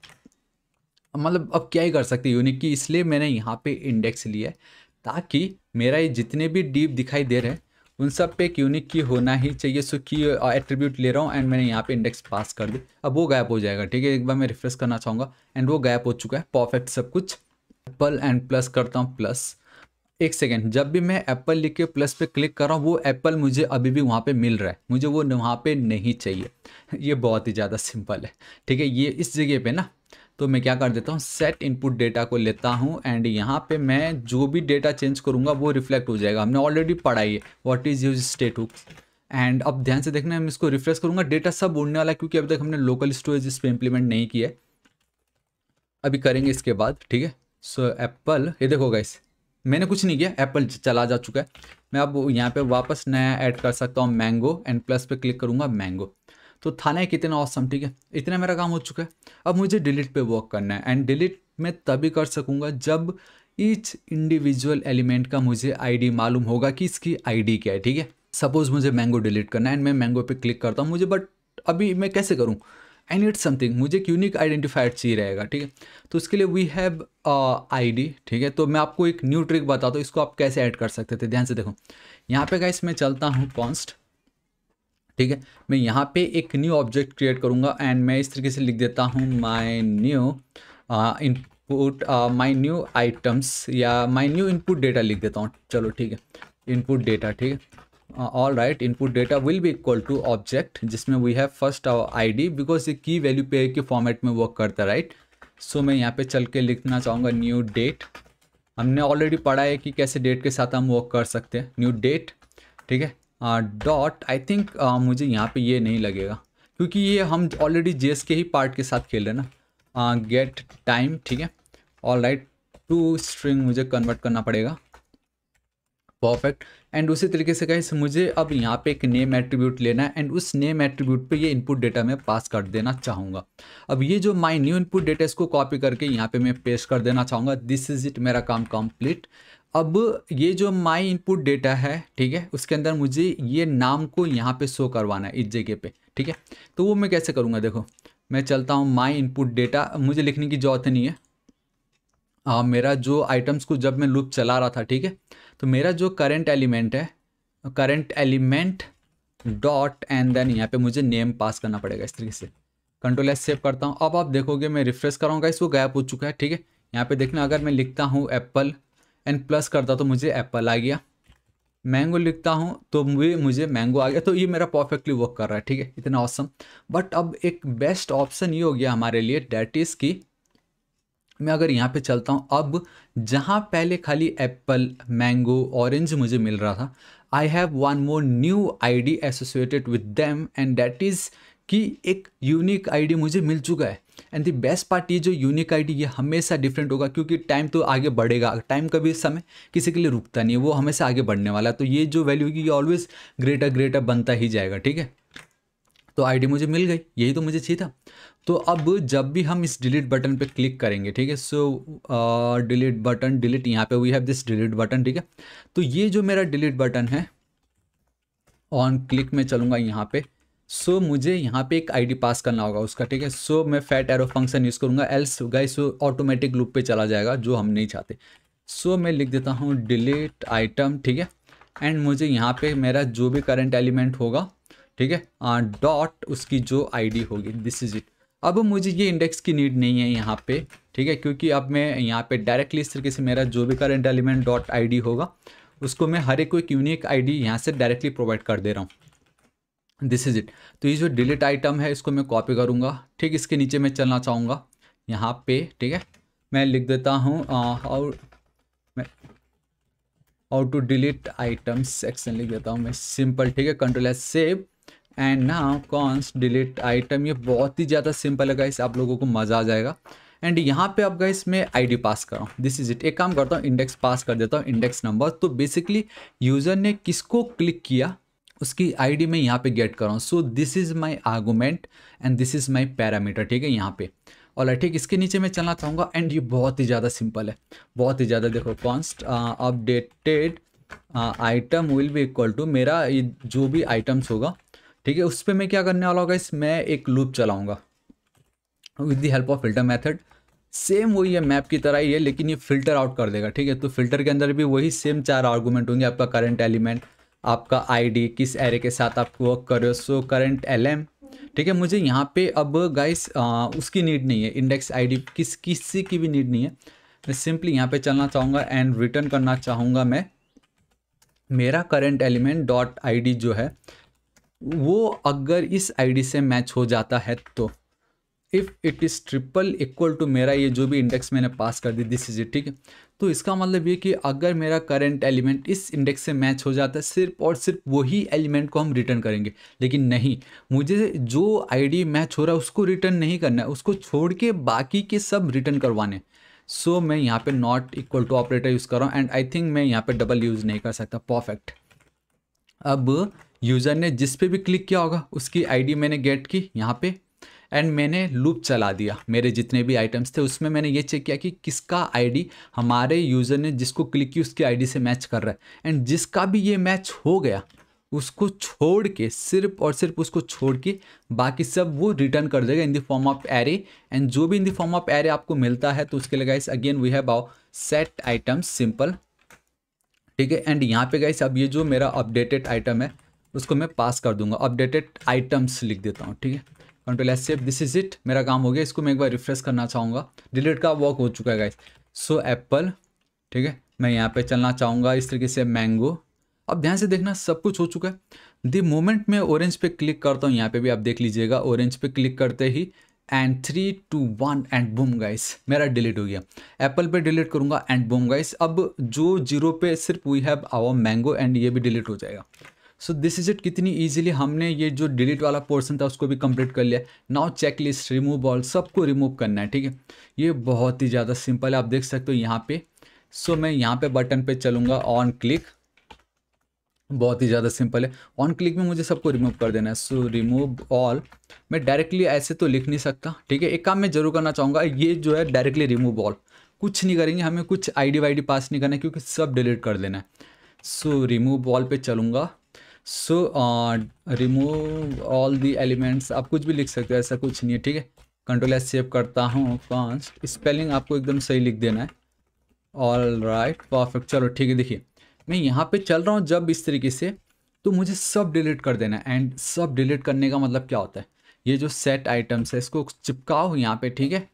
मतलब अब क्या ही कर सकते यूनिक की इसलिए मैंने यहाँ पर इंडेक्स लिया है ताकि मेरा ये जितने भी डीप दिखाई दे रहे हैं उन सब पे एक यूनिक की होना ही चाहिए सो की एट्रीब्यूट ले रहा हूँ एंड मैंने यहाँ पे इंडेक्स पास कर दी अब वो गायब हो जाएगा ठीक है एक बार मैं रिफ्रेश करना चाहूँगा एंड वो गायब हो चुका है परफेक्ट सब कुछ एप्पल एंड प्लस करता हूँ प्लस एक सेकेंड जब भी मैं एप्पल लिख के प्लस पे क्लिक कर रहा हूँ वो एप्पल मुझे अभी भी वहाँ पे मिल रहा है मुझे वो वहाँ पे नहीं चाहिए ये बहुत ही ज़्यादा सिंपल है ठीक है ये इस जगह पे ना तो मैं क्या कर देता हूँ सेट इनपुट डेटा को लेता हूँ एंड यहाँ पे मैं जो भी डेटा चेंज करूँगा वो रिफ्लेक्ट हो जाएगा हमने ऑलरेडी पढ़ाई है what is use state hook and अब ध्यान से देखना है मैं इसको रिफ्रेश करूँगा डेटा सब उड़ने वाला क्योंकि अभी तक हमने लोकल स्टोरेज इस पर इम्प्लीमेंट नहीं किया है अभी करेंगे इसके बाद ठीक है सो एप्पल ये देखो गाइस मैंने कुछ नहीं किया एप्पल चला जा चुका है मैं अब यहाँ पे वापस नया ऐड कर सकता हूँ मैंगो एंड प्लस पे क्लिक करूँगा मैंगो तो थाना है कितना औसम ठीक है इतना मेरा काम हो चुका है अब मुझे डिलीट पे वर्क करना है एंड डिलीट मैं तभी कर सकूँगा जब ईच इंडिविजुअल एलिमेंट का मुझे आईडी मालूम होगा कि इसकी आईडी क्या है ठीक है सपोज़ मुझे मैंगो डिलीट करना है एंड मैं मैंगो पर क्लिक करता हूँ मुझे बट अभी मैं कैसे करूँ आई नीड समथिंग मुझे एक यूनिक आइडेंटिफायर चाहिए रहेगा ठीक है तो उसके लिए वी हैव आई डी ठीक है तो मैं आपको एक न्यू ट्रिक बताता हूँ इसको आप कैसे ऐड कर सकते थे ध्यान से देखो यहाँ पे गाइस मैं चलता हूँ कॉन्स्ट ठीक है मैं यहाँ पे एक न्यू ऑब्जेक्ट क्रिएट करूँगा एंड मैं इस तरीके से लिख देता हूँ my new input my new items या माई न्यू इनपुट डेटा लिख देता हूँ चलो ठीक है इनपुट डेटा ठीक है all right input data will be equal to object जिसमें we have first our ID because ये की वैल्यू पे के फॉर्मेट में वर्क करता राइट right? सो so, मैं यहाँ पे चल के लिखना चाहूँगा न्यू डेट हमने ऑलरेडी पढ़ा है कि कैसे डेट के साथ हम वर्क कर सकते हैं न्यू डेट ठीक है डॉट आई थिंक मुझे यहाँ पे ये नहीं लगेगा क्योंकि ये हम ऑलरेडी जे के ही पार्ट के साथ खेल रहे हैं ना गेट uh, टाइम ठीक है ऑल राइट टू स्ट्रिंग मुझे कन्वर्ट करना पड़ेगा परफेक्ट एंड उसी तरीके से कहें मुझे अब यहाँ पे एक नेम एट्रीब्यूट लेना है एंड उस नेम एट्रीब्यूट पे ये इनपुट डेटा मैं पास कर देना चाहूँगा अब ये जो माई न्यू इनपुट डेटा इसको कॉपी करके यहाँ पे मैं पेस्ट कर देना चाहूँगा दिस इज़ इट मेरा काम कम्प्लीट अब ये जो माई इनपुट डेटा है ठीक है उसके अंदर मुझे ये नाम को यहाँ पे शो करवाना है इस जगह पे ठीक है तो वो मैं कैसे करूँगा देखो मैं चलता हूँ माई इनपुट डेटा मुझे लिखने की जरूरत नहीं है आ, हाँ, मेरा जो आइटम्स को जब मैं लूप चला रहा था ठीक है तो मेरा जो करंट एलिमेंट है current element dot and then यहाँ पे मुझे नेम पास करना पड़ेगा इस तरीके से कंट्रोल एस सेव करता हूँ अब आप देखोगे मैं रिफ्रेश कराऊंगा इसको गायब हो चुका है ठीक है यहाँ पे देखना अगर मैं लिखता हूँ एप्पल एंड प्लस करता तो मुझे एप्पल आ गया मैंगो लिखता हूँ तो मुझे मुझे मैंगो आ गया तो ये मेरा परफेक्टली वर्क कर रहा है ठीक है इतना औसम बट अब एक बेस्ट ऑप्शन ये हो गया हमारे लिए डैट इज़ की मैं अगर यहाँ पे चलता हूँ अब जहाँ पहले खाली एप्पल मैंगो ऑरेंज मुझे मिल रहा था I have one more new I D associated with them and that is कि एक यूनिक डी मुझे मिल चुका है एंड दी बेस्ट पार्ट ये जो यूनिक डी ये हमेशा डिफरेंट होगा क्योंकि टाइम तो आगे बढ़ेगा टाइम का भी समय किसी के लिए रुकता नहीं है वो हमेशा आगे बढ़ने वाला है तो ये जो वैल्यू होगी ये ऑलवेज ग्रेटर ग्रेटर बनता ही जाएगा ठीक है तो आईडी मुझे मिल गई यही तो मुझे चाहिए था तो अब जब भी हम इस डिलीट बटन पे क्लिक करेंगे ठीक है सो डिलीट बटन डिलीट यहाँ पे we have this delete button ठीक है तो ये जो मेरा डिलीट बटन है ऑन क्लिक में चलूँगा यहाँ पे सो so, मुझे यहाँ पे एक आईडी पास करना होगा उसका ठीक है सो मैं फैट एरो फंक्शन यूज़ करूँगा else guys so automatic loop पे चला जाएगा जो हम नहीं चाहते सो so, मैं लिख देता हूँ डिलीट आइटम ठीक है एंड मुझे यहाँ पे मेरा जो भी करंट एलिमेंट होगा ठीक है डॉट uh, उसकी जो आईडी होगी दिस इज़ इट अब मुझे ये इंडेक्स की नीड नहीं है यहाँ पे ठीक है क्योंकि अब मैं यहाँ पे डायरेक्टली इस तरीके से मेरा जो भी करेंट एलिमेंट डॉट आई होगा उसको मैं हर एक को एक यूनिक आई डी यहाँ से डायरेक्टली प्रोवाइड कर दे रहा हूँ दिस इज़ इट तो ये जो डिलीट आइटम है इसको मैं कॉपी करूँगा ठीक इसके नीचे मैं चलना चाहूँगा यहाँ पे ठीक है मैं लिख देता हूँ और मैं और टू डिलीट आइटम सेक्शन लिख देता हूँ मैं सिंपल ठीक है कंट्रोल है save and now const delete item ये बहुत ही ज़्यादा सिंपल है गाइस आप लोगों को मज़ा आ जाएगा एंड यहाँ पे अब गाइस मैं आईडी पास कर रहा हूँ दिस इज इट एक काम करता हूँ इंडेक्स पास कर देता हूँ इंडेक्स नंबर तो बेसिकली यूज़र ने किसको क्लिक किया उसकी आईडी मैं यहाँ पे गेट कर रहा हूँ so this is my argument and this is my parameter ठीक है यहाँ पे और ठीक इसके नीचे मैं चलना चाहूँगा एंड ये बहुत ही ज़्यादा सिंपल है बहुत ही ज़्यादा देखो const updated item will be equal to मेरा जो भी आइटम्स होगा ठीक है उस पर मैं क्या करने वाला होगा इस मैं एक लूप चलाऊंगा with the help of filter method same वही है मैप की तरह ही है लेकिन ये फिल्टर आउट कर देगा ठीक है तो फिल्टर के अंदर भी वही सेम चार आर्गूमेंट होंगे आपका करंट एलिमेंट आपका आईडी किस एरे के साथ आप वर्क कर रहे हो सो करंट एलएम ठीक है मुझे यहाँ पे अब गाइस उसकी नीड नहीं है इंडेक्स आईडी किस किसी की भी नीड नहीं है मैं सिंपली यहाँ पे चलना चाहूँगा एंड रिटर्न करना चाहूँगा मैं मेरा करंट एलिमेंट डॉट आई जो है वो अगर इस आईडी से मैच हो जाता है तो if it is triple equal to मेरा ये जो भी इंडेक्स मैंने पास कर दी दिस इज ठीक है तो इसका मतलब ये कि अगर मेरा करंट एलिमेंट इस इंडेक्स से मैच हो जाता है सिर्फ और सिर्फ वही एलिमेंट को हम रिटर्न करेंगे लेकिन नहीं मुझे जो आईडी मैच हो रहा है उसको रिटर्न नहीं करना है उसको छोड़ के बाकी के सब रिटर्न करवाने सो so, मैं यहाँ पे not equal to operator use कर रहा हूँ एंड आई थिंक मैं यहाँ पे डबल यूज़ नहीं कर सकता परफेक्ट अब यूज़र ने जिस पे भी क्लिक किया होगा उसकी आईडी मैंने गेट की यहाँ पे एंड मैंने लूप चला दिया मेरे जितने भी आइटम्स थे उसमें मैंने ये चेक किया कि किसका आईडी हमारे यूज़र ने जिसको क्लिक की उसकी आईडी से मैच कर रहा है एंड जिसका भी ये मैच हो गया उसको छोड़ के सिर्फ और सिर्फ उसको छोड़ के बाकी सब वो रिटर्न कर देगा in the form of array and जो भी in the form of array आपको मिलता है तो उसके लिए guys again we have our set items simple ठीक है एंड यहाँ पे गाइस अब ये जो मेरा अपडेटेड आइटम है उसको मैं पास कर दूंगा अपडेटेड आइटम्स लिख देता हूँ ठीक है control S save this is it मेरा काम हो गया इसको मैं एक बार रिफ्रेश करना चाहूँगा डिलीट का वर्क हो चुका है गाइस सो एप्पल ठीक है मैं यहाँ पे चलना चाहूँगा इस तरीके से मैंगो अब ध्यान से देखना सब कुछ हो चुका है दी मोमेंट मैं ऑरेंज पे क्लिक करता हूँ यहाँ पे भी आप देख लीजिएगा ऑरेंज पे क्लिक करते ही and three two one and boom guys मेरा डिलीट हो गया एप्पल पे डिलीट करूँगा एंड बूम गाइस अब जो जीरो पे सिर्फ we have our mango and ये भी डिलीट हो जाएगा सो दिस इज इट कितनी ईजिली हमने ये जो डिलीट वाला पोर्सन था उसको भी कंप्लीट कर लिया now check list remove all सबको रिमूव करना है ठीक है ये बहुत ही ज़्यादा सिंपल है आप देख सकते हो यहाँ पे सो so, मैं यहाँ पे बटन पे चलूँगा ऑन क्लिक बहुत ही ज़्यादा सिंपल है ऑन क्लिक में मुझे सबको रिमूव कर देना है सो रिमूव ऑल मैं डायरेक्टली ऐसे तो लिख नहीं सकता ठीक है एक काम मैं जरूर करना चाहूँगा ये जो है डायरेक्टली रिमूव ऑल कुछ नहीं करेंगे हमें कुछ आईडी वाईडी पास नहीं करना है क्योंकि सब डिलीट कर देना है सो रिमूव ऑल पे चलूँगा so remove all the elements आप कुछ भी लिख सकते हो ऐसा कुछ नहीं है ठीक है कंट्रोल एस सेव करता हूँ कॉन्स्ट स्पेलिंग आपको एकदम सही लिख देना है ऑल राइट परफेक्ट चलो ठीक है देखिए मैं यहाँ पे चल रहा हूँ जब इस तरीके से तो मुझे सब डिलीट कर देना है एंड सब डिलीट करने का मतलब क्या होता है ये जो सेट आइटम्स है इसको चिपकाओ यहाँ पे ठीक है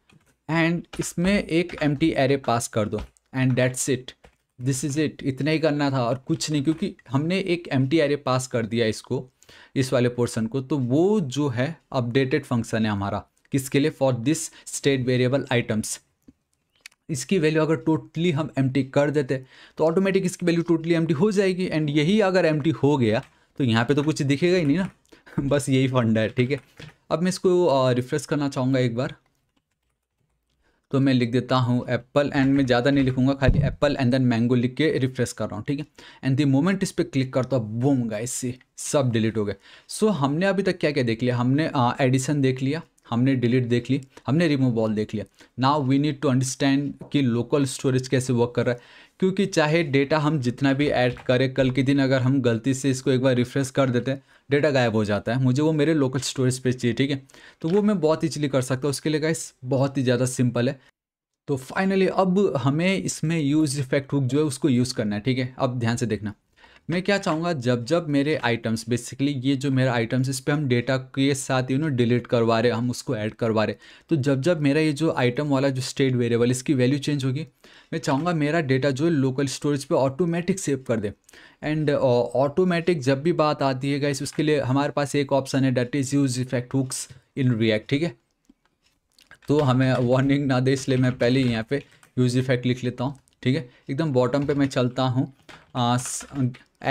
एंड इसमें एक एम टी एरे पास कर दो and that's it this is it इतना ही करना था और कुछ नहीं क्योंकि हमने एक empty array pass कर दिया इसको इस वाले पोर्सन को तो वो जो है अपडेटेड फंक्शन है हमारा किसके लिए for this state variable items इसकी वैल्यू अगर टोटली हम एम कर देते तो ऑटोमेटिक इसकी वैल्यू टोटली एम हो जाएगी एंड यही अगर एम हो गया तो यहाँ पे तो कुछ दिखेगा ही नहीं ना बस यही फंड है ठीक है अब मैं इसको रिफ्रेश करना चाहूँगा एक बार तो मैं लिख देता हूँ एप्पल एंड मैं ज़्यादा नहीं लिखूंगा खाली एप्पल एंड देन मैंगो लिख के रिफ्रेश कर रहा हूँ ठीक है एंड दी मोमेंट इस पर क्लिक करता हूँ बूम गाइस से सब डिलीट हो गए सो so, हमने अभी तक क्या क्या देख लिया हमने एडिशन देख लिया हमने डिलीट देख ली हमने रिमूव ऑल देख लिया now we need to understand कि लोकल स्टोरेज कैसे वर्क कर रहा है क्योंकि चाहे डेटा हम जितना भी ऐड करें कल के दिन अगर हम गलती से इसको एक बार रिफ्रेश कर देते हैं डेटा गायब हो जाता है मुझे वो मेरे लोकल स्टोरेज पे चाहिए ठीक है तो वो मैं बहुत इजीली कर सकता हूँ उसके लिए गाइस बहुत ही ज़्यादा सिंपल है तो फाइनली अब हमें इसमें यूज इफेक्ट हुक जो है उसको यूज़ करना है ठीक है अब ध्यान से देखना मैं क्या चाहूँगा जब जब मेरे आइटम्स बेसिकली ये जो मेरा आइटम्स इस पर हम डेटा के साथ यू नो डिलीट करवा रहे हम उसको ऐड करवा रहे तो जब जब मेरा ये जो आइटम वाला जो स्टेट वेरिएबल इसकी वैल्यू चेंज होगी मैं चाहूँगा मेरा डेटा जो है लोकल स्टोरेज पे ऑटोमेटिक सेव कर दे एंड ऑटोमेटिक uh, जब भी बात आती है गाइस उसके लिए हमारे पास एक ऑप्शन है that is use effect hooks in React ठीक है तो हमें वार्निंग ना दे इसलिए मैं पहले ही यहाँ पे यूज इफेक्ट लिख लेता हूँ ठीक है एकदम बॉटम पे मैं चलता हूँ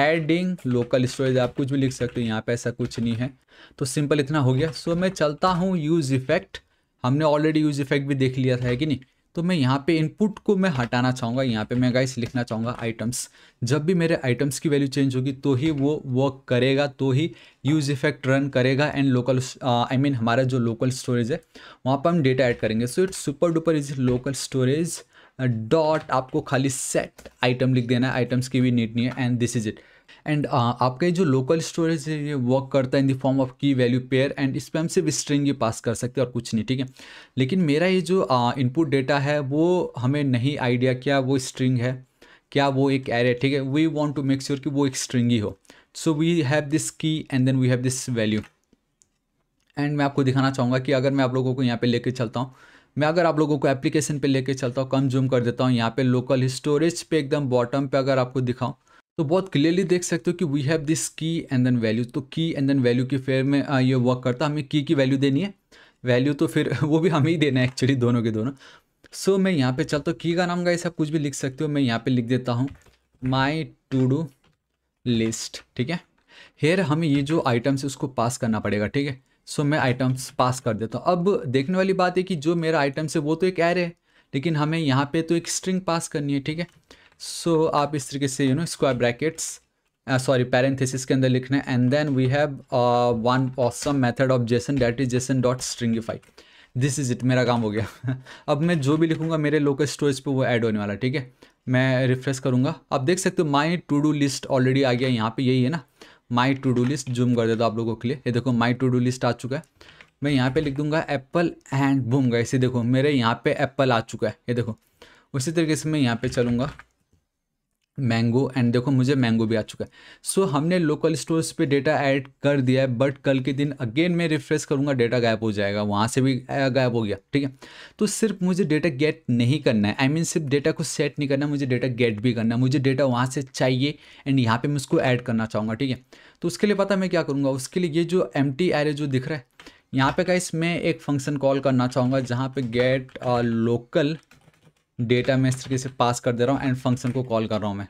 एडिंग लोकल स्टोरेज आप कुछ भी लिख सकते हो यहाँ पे ऐसा कुछ नहीं है तो सिंपल इतना हो गया सो so, मैं चलता हूँ यूज़ इफेक्ट हमने ऑलरेडी यूज़ इफेक्ट भी देख लिया था है कि नहीं तो मैं यहाँ पे इनपुट को मैं हटाना चाहूँगा यहाँ पे मैं गाइस लिखना चाहूँगा आइटम्स जब भी मेरे आइटम्स की वैल्यू चेंज होगी तो ही वो वर्क करेगा तो ही यूज़ इफेक्ट रन करेगा एंड लोकल आई मीन हमारा जो लोकल स्टोरेज है वहाँ पर हम डेटा ऐड करेंगे so it's super duper is local storage dot आपको खाली सेट आइटम लिख देना है आइटम्स की भी नीड नहीं है and this is it and uh, आपका जो लोकल स्टोरेज है ये वर्क करता है in the form of key value pair and इस पर हम सिर्फ स्ट्रिंग ही पास कर सकते हैं और कुछ नहीं ठीक है लेकिन मेरा ये जो इनपुट uh, डेटा है वो हमें नहीं आइडिया क्या वो स्ट्रिंग है क्या वो एक एरे ठीक है we want to make sure कि वो एक स्ट्रिंग ही हो so we have this key and then we have this value and मैं आपको दिखाना चाहूँगा कि अगर मैं आप लोगों को यहाँ पे लेके चलता हूँ मैं अगर आप लोगों को एप्लीकेशन पे लेके चलता हूँ कम जूम कर देता हूँ यहाँ पे लोकल स्टोरेज पे एकदम बॉटम पे अगर आपको दिखाऊँ तो बहुत क्लियरली देख सकते हो कि we have this key and then value तो की एंड देन वैल्यू के फेयर में ये वर्क करता है हमें की की वैल्यू देनी है वैल्यू तो फिर वो भी हमें ही देना है एक्चुअली दोनों के दोनों सो so, मैं यहाँ पे चलता हूँ की का नाम गाइस आप कुछ भी लिख सकते हो मैं यहाँ पे लिख देता हूँ माई टू डू लिस्ट ठीक है हेयर हमें ये जो आइटम्स है उसको पास करना पड़ेगा ठीक है सो so, मैं आइटम्स पास कर देता हूँ अब देखने वाली बात है कि जो मेरा आइटम्स है वो तो एक एरे है लेकिन हमें यहाँ पे तो एक स्ट्रिंग पास करनी है ठीक है सो so, आप इस तरीके से you know square brackets sorry parenthesis के अंदर लिखना है and then we have one awesome method of JSON that is JSON dot stringify this is it मेरा काम हो गया अब मैं जो भी लिखूंगा मेरे लोकल स्टोरेज पे वो ऐड होने वाला ठीक है मैं रिफ्रेश करूंगा आप देख सकते हो my to do list already आ गया यहाँ पे यही है ना my to do list zoom कर देता आप लोगों के लिए ये देखो माई टू डू लिस्ट आ चुका है मैं यहाँ पे लिख दूंगा एप्पल एंड बूम गए इसे देखो मेरे यहाँ पे एप्पल आ चुका है ये देखो उसी तरीके से मैं यहाँ पे चलूंगा मैंगो एंड देखो मुझे मैंगो भी आ चुका है सो so, हमने लोकल स्टोर्स पे डेटा ऐड कर दिया है बट कल के दिन अगेन मैं रिफ्रेश करूँगा डेटा गायब हो जाएगा वहाँ से भी गायब हो गया ठीक है तो सिर्फ मुझे डेटा गेट नहीं करना है आई I मीन mean, सिर्फ डेटा को सेट नहीं करना मुझे डेटा गेट भी करना मुझे डेटा वहाँ से चाहिए एंड यहाँ पर मैं उसको ऐड करना चाहूँगा ठीक है तो उसके लिए पता मैं क्या करूँगा उसके लिए ये जो एम टी जो दिख रहा है यहाँ पे का मैं एक फंक्शन कॉल करना चाहूँगा जहाँ पे गेट लोकल डेटा मैं इस तरीके से पास कर दे रहा हूँ एंड फंक्शन को कॉल कर रहा हूँ मैं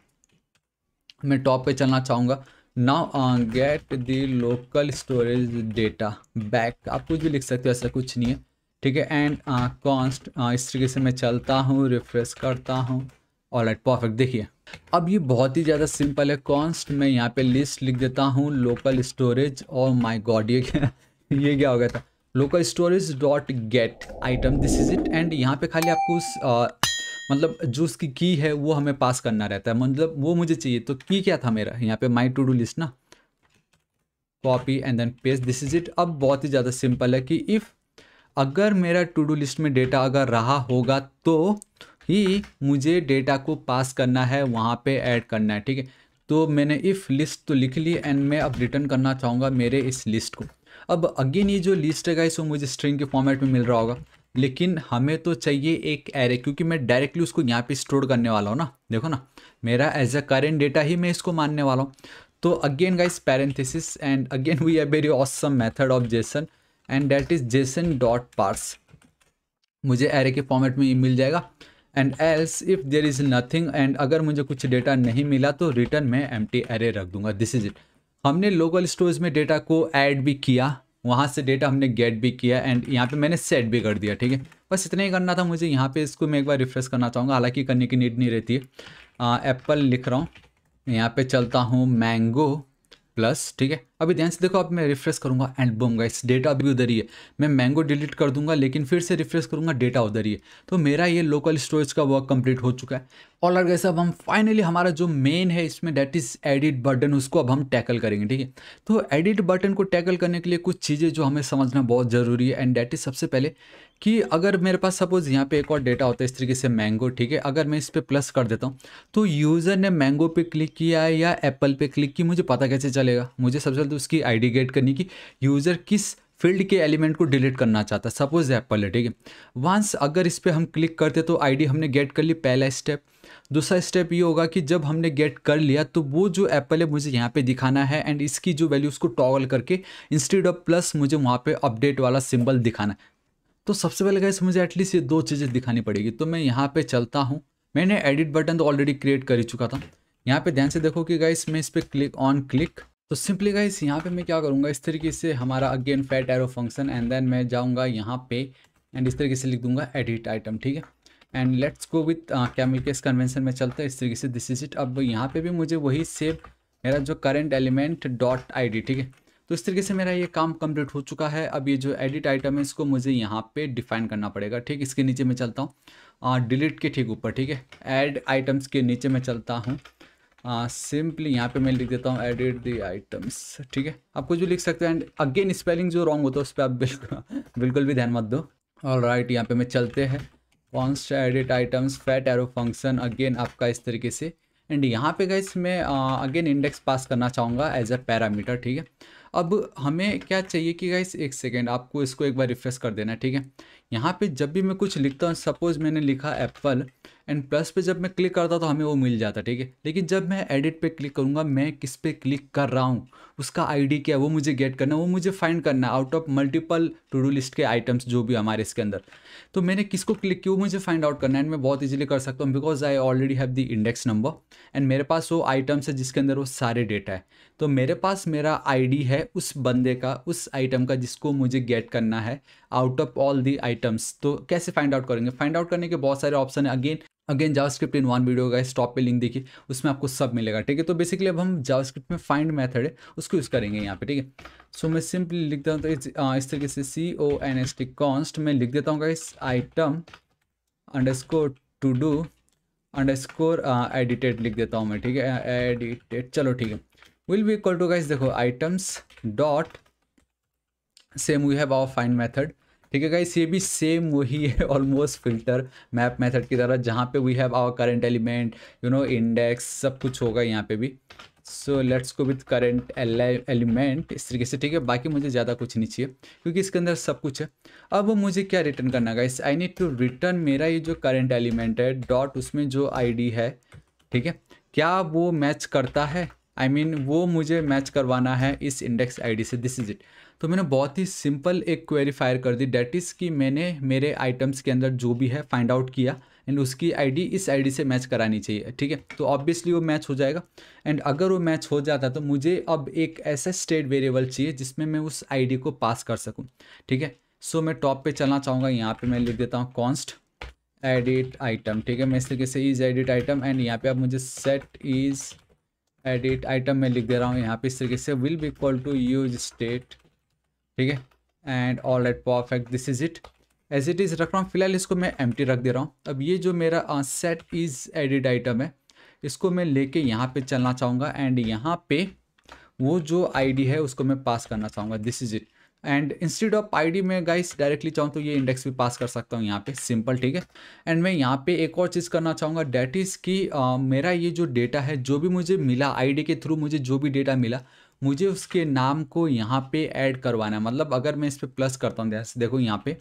मैं टॉप पे चलना चाहूँगा now get the local storage data back आप कुछ भी लिख सकते हो ऐसा कुछ नहीं है ठीक है एंड कॉन्स्ट uh, uh, इस तरीके से मैं चलता हूँ रिफ्रेश करता हूँ ऑल राइट परफेक्ट देखिए अब ये बहुत ही ज़्यादा सिंपल है कॉन्स्ट मैं यहाँ पे लिस्ट लिख देता हूँ लोकल स्टोरेज और माई गॉड ये क्या ये क्या हो गया था local storage dot get item this is it and यहाँ पे खाली आपको उस uh, मतलब जो उसकी की है वो हमें पास करना रहता है मतलब वो मुझे चाहिए तो की क्या था मेरा यहाँ पे माई टू डू लिस्ट ना copy and then paste this is it अब बहुत ही ज़्यादा सिंपल है कि इफ़ अगर मेरा टू डू लिस्ट में डेटा अगर रहा होगा तो ही मुझे डेटा को पास करना है वहाँ पे ऐड करना है ठीक है तो मैंने इफ़ लिस्ट तो लिख ली एंड मैं अब रिटर्न करना चाहूँगा मेरे इस लिस्ट को अब अगेन ये जो लिस्ट है गाइस वो मुझे स्ट्रिंग के फॉर्मेट में मिल रहा होगा लेकिन हमें तो चाहिए एक एरे क्योंकि मैं डायरेक्टली उसको यहाँ पे स्टोर करने वाला हूँ ना देखो ना मेरा एज अ करेंट डेटा ही मैं इसको मानने वाला हूँ तो again guys parenthesis and again we are very awesome method of JSON and that is JSON dot parse मुझे एरे के फॉर्मेट में मिल जाएगा and else if there is nothing and अगर मुझे कुछ डेटा नहीं मिला तो रिटर्न मैं एम टी एरे रख दूंगा दिस इज़ इट हमने लोकल स्टोरेज में डेटा को ऐड भी किया वहाँ से डेटा हमने गेट भी किया एंड यहाँ पे मैंने सेट भी कर दिया ठीक है बस इतना ही करना था मुझे यहाँ पे इसको मैं एक बार रिफ्रेश करना चाहूँगा हालांकि करने की नीड नहीं रहती है एप्पल लिख रहा हूँ यहाँ पे चलता हूँ मैंगो प्लस ठीक है अभी ध्यान से देखो अब मैं रिफ्रेश करूँगा एंड बूम गाइस डेटा अभी उधर ही है मैं मैंगो डिलीट कर दूंगा लेकिन फिर से रिफ्रेश करूंगा डेटा उधर ही है तो मेरा ये लोकल स्टोरेज का वर्क कंप्लीट हो चुका है और आर गैस अब हम फाइनली हमारा जो मेन है इसमें डेट इज़ एडिट बटन उसको अब हम टैकल करेंगे ठीक है तो एडिट बटन को टैकल करने के लिए कुछ चीज़ें जो हमें समझना बहुत ज़रूरी है एंड डेट इज़ सबसे पहले कि अगर मेरे पास सपोज यहाँ पे एक और डेटा होता है इस तरीके से मैंगो ठीक है अगर मैं इस पर प्लस कर देता हूँ तो यूज़र ने मैंगो पे क्लिक किया है या एप्पल पे क्लिक की मुझे पता कैसे चलेगा मुझे सबसे पहले तो उसकी आईडी गेट करनी कि यूज़र किस फील्ड के एलिमेंट को डिलीट करना चाहता है सपोज एप्पल है ठीक है वंस अगर इस पर हम क्लिक करते तो आई हमने गेट कर ली पहला स्टेप दूसरा स्टेप ये होगा कि जब हमने गेट कर लिया तो वो जो एप्पल है मुझे यहाँ पे दिखाना है एंड इसकी जो वैल्यू उसको टॉगल करके इंस्टीड ऑफ प्लस मुझे वहाँ पे अपडेट वाला सिंबल दिखाना है तो सबसे पहले गाइस मुझे एटलीस्ट ये दो चीज़ें दिखानी पड़ेगी तो मैं यहाँ पे चलता हूँ मैंने एडिट बटन तो ऑलरेडी क्रिएट कर ही चुका था यहाँ पे ध्यान से देखो कि गाइस मैं इस पर क्लिक ऑन क्लिक तो सिंपली गाइस यहाँ पे मैं क्या करूँगा इस तरीके से हमारा again fat arrow function and then मैं जाऊँगा यहाँ पे एंड इस तरीके से लिख दूंगा एडिट आइटम ठीक है and let's go with camel case convention में चलता है इस तरीके से दिस इज इट अब यहाँ पे भी मुझे वही सेव मेरा जो करेंट एलिमेंट डॉट आई ठीक है तो इस तरीके से मेरा ये काम कंप्लीट हो चुका है अब ये जो एडिट आइटम है इसको मुझे यहाँ पे डिफाइन करना पड़ेगा ठीक इसके नीचे मैं चलता हूँ डिलीट के ठीक ऊपर ठीक है ऐड आइटम्स के नीचे मैं चलता हूँ सिंपली यहाँ पे मैं लिख देता हूँ एडिट द आइटम्स ठीक है आप कुछ भी लिख सकते हैं एंड अगेन स्पेलिंग जो रॉन्ग होता है उस पर आप बिल्कुल बिल्कुल भी ध्यान मत दो और राइट यहाँ पर मैं चलते हैं const edit items fat arrow function again आपका इस तरीके से एंड यहाँ पे गई मैं अगेन इंडेक्स पास करना चाहूँगा एज अ पैरामीटर ठीक है अब हमें क्या चाहिए कि गाइस एक सेकेंड आपको इसको एक बार रिफ्रेश कर देना है ठीक है यहाँ पे जब भी मैं कुछ लिखता हूँ सपोज़ मैंने लिखा एप्पल एंड प्लस पे जब मैं क्लिक करता तो हमें वो मिल जाता ठीक है लेकिन जब मैं एडिट पे क्लिक करूँगा मैं किस पे क्लिक कर रहा हूँ उसका आईडी क्या है वो मुझे गेट करना है वो मुझे फाइंड करना है out of multiple to do list के आइटम्स जो भी हमारे इसके अंदर तो मैंने किसको क्लिक किया वो मुझे फाइंड आउट करना है एंड मैं बहुत ईजिली कर सकता हूँ because I already have the index number and मेरे पास वो आइटम्स है जिसके अंदर वो सारे डेटा है तो मेरे पास मेरा आई है उस बंदे का उस आइटम का जिसको मुझे गेट करना है out of all the items तो कैसे फाइंड आउट करेंगे फाइंड आउट करने के बहुत सारे ऑप्शन है again again JavaScript in one video का स्टॉप पे लिंक देखिए उसमें आपको सब मिलेगा ठीक है तो बेसिकली अब हम जावास्क्रिप्ट में फाइंड मेथड है उसको यूज़ करेंगे यहाँ पे ठीक है सो मैं सिंपली लिख देता हूँ तो इस तरीके से C O N S T const मैं लिख देता हूँ इस item underscore to do underscore edited लिख देता हूँ मैं ठीक है एडिटेड चलो ठीक है will be equal to guys देखो items dot same we have our find method ठीक है गाइस ये भी सेम वही है ऑलमोस्ट फिल्टर मैप मेथड की तरह जहाँ पे we have our current element you know index सब कुछ होगा यहाँ पे भी so let's go with current element इस तरीके से ठीक है बाकी मुझे ज़्यादा कुछ नहीं चाहिए क्योंकि इसके अंदर सब कुछ है अब मुझे क्या रिटर्न करना guys I need to return मेरा ये जो करेंट एलिमेंट है डॉट उसमें जो आई है ठीक है क्या वो मैच करता है आई I मीन mean, वो मुझे मैच करवाना है इस इंडेक्स आईडी से दिस इज इट तो मैंने बहुत ही सिंपल एक क्वेरी फायर कर दी डेट इज़ कि मैंने मेरे आइटम्स के अंदर जो भी है फाइंड आउट किया एंड उसकी आईडी इस आईडी से मैच करानी चाहिए ठीक है तो ऑब्वियसली वो मैच हो जाएगा एंड अगर वो मैच हो जाता तो मुझे अब एक ऐसा स्टेट वेरिएबल चाहिए जिसमें मैं उस आईडी को पास कर सकूँ ठीक है सो मैं टॉप पे चलना चाहूँगा यहाँ पे मैं लिख देता हूँ कॉन्स्ट एडिट आइटम ठीक है मैं इस तरीके से इज एडिट आइटम एंड यहाँ पर अब मुझे सेट इज एडिट आइटम मैं लिख दे रहा हूँ यहाँ पर इस तरीके से will be equal to use state ठीक है and all eight perfect this is it as it is रख रहा हूँ फिलहाल इसको मैं एम रख दे रहा हूँ अब ये जो मेरा सेट इज़ एडिड आइटम है इसको मैं लेके यहाँ पे चलना चाहूँगा एंड यहाँ पे वो जो आईडी है उसको मैं पास करना चाहूँगा this is it and instead of ID मैं गाइस डायरेक्टली चाहूँ तो ये इंडेक्स भी पास कर सकता हूँ यहाँ पे सिंपल ठीक है एंड मैं यहाँ पे एक और चीज़ करना चाहूँगा डैट इज़ कि uh, मेरा ये जो डेटा है जो भी मुझे मिला आई के थ्रू मुझे जो भी डेटा मिला मुझे उसके नाम को यहाँ पे ऐड करवाना है मतलब अगर मैं इस पर प्लस करता हूँ जैसे देखो यहाँ पे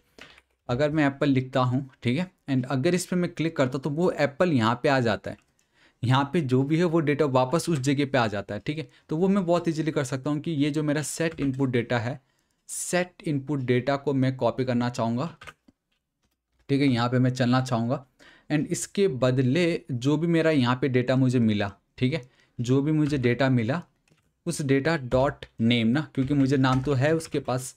अगर मैं एप्पल लिखता हूँ ठीक है एंड अगर इस पर मैं क्लिक करता हूँ तो वो एप्पल यहाँ पे आ जाता है यहाँ पे जो भी है वो डेटा वापस उस जगह पे आ जाता है ठीक है तो वो मैं बहुत ईजिली कर सकता हूँ कि ये जो मेरा सेट इनपुट डेटा है सेट इनपुट डेटा को मैं कॉपी करना चाहूँगा ठीक है यहाँ पर मैं चलना चाहूँगा एंड इसके बदले जो भी मेरा यहाँ पर डेटा मुझे मिला ठीक है जो भी मुझे डेटा मिला उस डेटा डॉट नेम ना क्योंकि मुझे नाम तो है उसके पास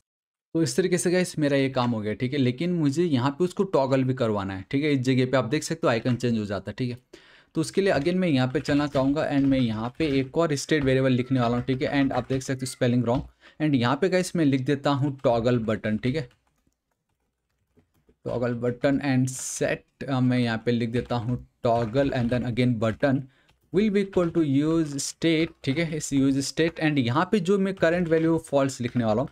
तो इस तरीके से गैस मेरा ये काम हो गया ठीक है लेकिन मुझे यहाँ पे उसको टॉगल भी करवाना है ठीक है इस जगह पे आप देख सकते हो आइकन चेंज हो जाता है ठीक है तो उसके लिए अगेन मैं यहाँ पे चलना चाहूँगा एंड मैं यहाँ पे एक और स्टेट वेरिएबल लिखने वाला हूँ ठीक है एंड आप देख सकते हो स्पेलिंग रॉन्ग एंड यहाँ पे गैस मैं लिख देता हूँ टॉगल बटन ठीक है टॉगल बटन एंड सेट मैं यहाँ पे लिख देता हूँ toggle and then again button will be equal to use state ठीक है इस यूज स्टेट एंड यहाँ पे जो मैं करंट वैल्यू फॉल्स लिखने वाला हूँ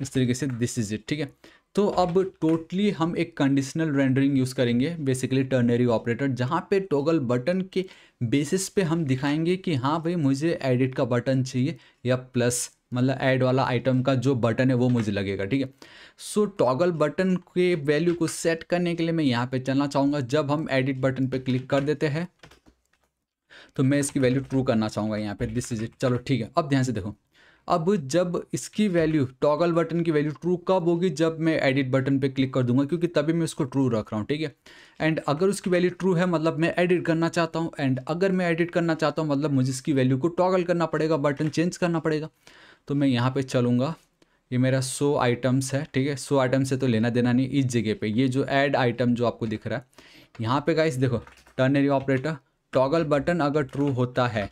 इस तरीके से दिस इज इट ठीक है तो अब टोटली हम एक कंडीशनल रेंडरिंग यूज़ करेंगे बेसिकली टर्नरी ऑपरेटर जहाँ पे टोगल बटन के बेसिस पे हम दिखाएंगे कि हाँ भाई मुझे एडिट का बटन चाहिए या प्लस मतलब ऐड वाला आइटम का जो बटन है वो मुझे लगेगा ठीक है सो टॉगल बटन के वैल्यू को सेट करने के लिए मैं यहाँ पे चलना चाहूँगा जब हम एडिट बटन पे क्लिक कर देते हैं तो मैं इसकी वैल्यू ट्रू करना चाहूँगा यहाँ पे दिस इज इट चलो ठीक है अब ध्यान से देखो अब जब इसकी वैल्यू टॉगल बटन की वैल्यू ट्रू कब होगी जब मैं एडिट बटन पे क्लिक कर दूंगा क्योंकि तभी मैं उसको ट्रू रख रहा हूँ ठीक है एंड अगर उसकी वैल्यू ट्रू है मतलब मैं एडिट करना चाहता हूँ एंड अगर मैं एडिट करना चाहता हूँ मतलब मुझे इसकी वैल्यू को टॉगल करना पड़ेगा बटन चेंज करना पड़ेगा तो मैं यहाँ पर चलूँगा ये मेरा सो आइटम्स है ठीक है सो आइटम्स से तो लेना देना नहीं इस जगह पर ये जो एड आइटम जो आपको दिख रहा है यहाँ पर गाइस देखो टर्नरी ऑपरेटर टॉगल बटन अगर ट्रू होता है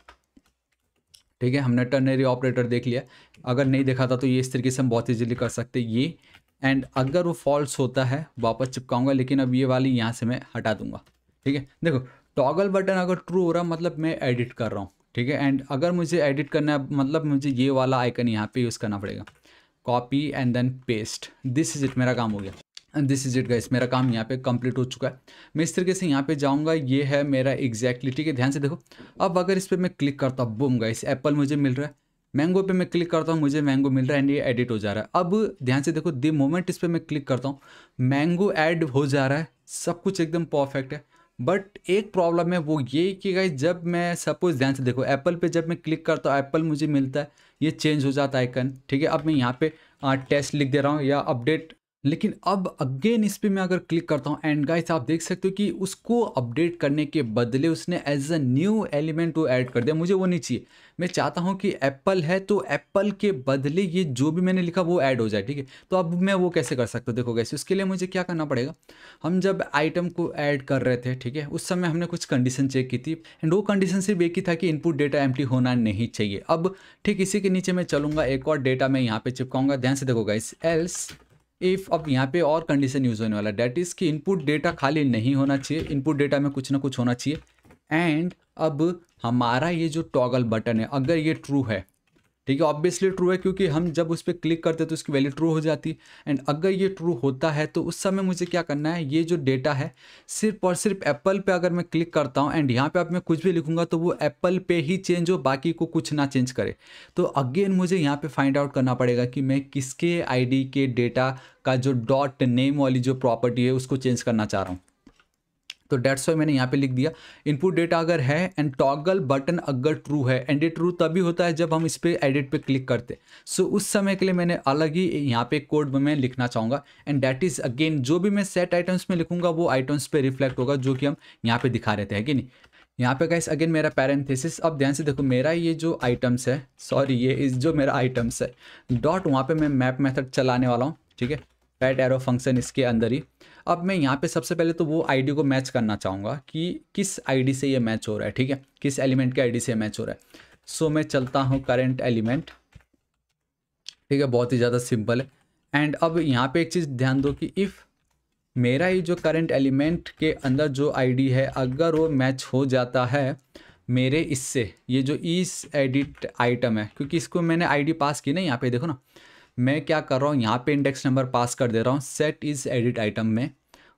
ठीक है हमने टर्नरी ऑपरेटर देख लिया अगर नहीं देखा था तो ये इस तरीके से हम बहुत ईजिली कर सकते ये एंड अगर वो फॉल्स होता है वापस चिपकाऊंगा लेकिन अब ये वाली यहाँ से मैं हटा दूंगा ठीक है देखो टॉगल बटन अगर ट्रू हो रहा मतलब मैं एडिट कर रहा हूँ ठीक है एंड अगर मुझे एडिट करना है मतलब मुझे ये वाला आइकन यहाँ पे यूज़ करना पड़ेगा copy and then paste this is it मेरा काम हो गया and this is it guys मेरा काम यहाँ पे कंप्लीट हो चुका है मैं इस तरीके से यहाँ पे जाऊँगा ये है मेरा एग्जैक्टली ठीक है ध्यान से देखो अब अगर इस पर मैं क्लिक करता हूँ बूम गाइस एप्पल मुझे मिल रहा है मैंगो पे मैं क्लिक करता हूँ मुझे मैंगो मिल रहा है एंड ये एडिट हो जा रहा है अब ध्यान से देखो दी मोमेंट इस पर मैं क्लिक करता हूँ मैंगो ऐड हो जा रहा है सब कुछ एकदम परफेक्ट है बट एक प्रॉब्लम है वो ये कि गाइस जब मैं सपोज ध्यान से देखो एप्पल पे जब मैं क्लिक करता हूँ एप्पल मुझे मिलता है ये चेंज हो जाता है आइकन ठीक है अब मैं यहाँ पे आ, टेस्ट लिख दे रहा हूँ या अपडेट लेकिन अब अगेन इस पर मैं अगर क्लिक करता हूँ एंड गाइस आप देख सकते हो कि उसको अपडेट करने के बदले उसने एज अ न्यू एलिमेंट वो ऐड कर दिया मुझे वो नहीं चाहिए मैं चाहता हूँ कि एप्पल है तो एप्पल के बदले ये जो भी मैंने लिखा वो ऐड हो जाए ठीक है तो अब मैं वो कैसे कर सकता हूँ देखो गैसे उसके लिए मुझे क्या करना पड़ेगा हम जब आइटम को ऐड कर रहे थे ठीक है उस समय हमने कुछ कंडीशन चेक की थी एंड वो कंडीशन सिर्फ एक ही था कि इनपुट डेटा एम होना नहीं चाहिए अब ठीक इसी के नीचे मैं चलूँगा एक और डेटा मैं यहाँ पर चिपकाऊँगा ध्यान से देखो गैस एल्स इफ़ अब यहाँ पे और कंडीशन यूज़ होने वाला डेट इज़ कि इनपुट डेटा खाली नहीं होना चाहिए इनपुट डेटा में कुछ ना कुछ होना चाहिए एंड अब हमारा ये जो टॉगल बटन है अगर ये ट्रू है ठीक है ऑब्वियसली ट्रू है क्योंकि हम जब उस पर क्लिक करते तो उसकी वैल्यू ट्रू हो जाती एंड अगर ये ट्रू होता है तो उस समय मुझे क्या करना है ये जो डेटा है सिर्फ और सिर्फ एप्पल पे अगर मैं क्लिक करता हूँ एंड यहाँ पे आप मैं कुछ भी लिखूंगा तो वो एप्पल पे ही चेंज हो बाकी को कुछ ना चेंज करे तो अगेन मुझे यहाँ पर फाइंड आउट करना पड़ेगा कि मैं किसके आई के डेटा का जो डॉट नेम वाली जो प्रॉपर्टी है उसको चेंज करना चाह रहा हूँ तो डेट्स वाई मैंने यहाँ पे लिख दिया इनपुट डेटा अगर है एंड टॉगल बटन अगर ट्रू है एंड ट्रू तभी होता है जब हम इस पर एडिट पे क्लिक करते सो so, उस समय के लिए मैंने अलग ही यहाँ पे कोड में लिखना चाहूँगा एंड डैट इज़ अगेन जो भी मैं सेट आइटम्स में लिखूंगा वो आइटम्स पे रिफ्लेक्ट होगा जो कि हम यहाँ पे दिखा रहे थे है कि नहीं यहाँ पे गाइस अगेन मेरा पैरेंथेसिस अब ध्यान से देखो मेरा ये जो आइटम्स है सॉरी ये इस जो मेरा आइटम्स है डॉट वहाँ पे मैं मैप मेथड चलाने वाला हूँ ठीक है पैट एरो फंक्शन इसके अंदर ही अब मैं यहाँ पे सबसे पहले तो वो आईडी को मैच करना चाहूँगा कि किस आईडी से ये मैच हो रहा है ठीक है किस एलिमेंट के आईडी से मैच हो रहा है सो so, मैं चलता हूँ करेंट एलिमेंट ठीक है बहुत ही ज़्यादा सिंपल है एंड अब यहाँ पे एक चीज़ ध्यान दो कि इफ़ मेरा ही जो करंट एलिमेंट के अंदर जो आई है अगर वो मैच हो जाता है मेरे इससे ये जो इस एडिट आइटम है क्योंकि इसको मैंने आई पास की ना यहाँ पर देखो ना मैं क्या कर रहा हूँ यहाँ पे इंडेक्स नंबर पास कर दे रहा हूँ सेट इज एडिट आइटम में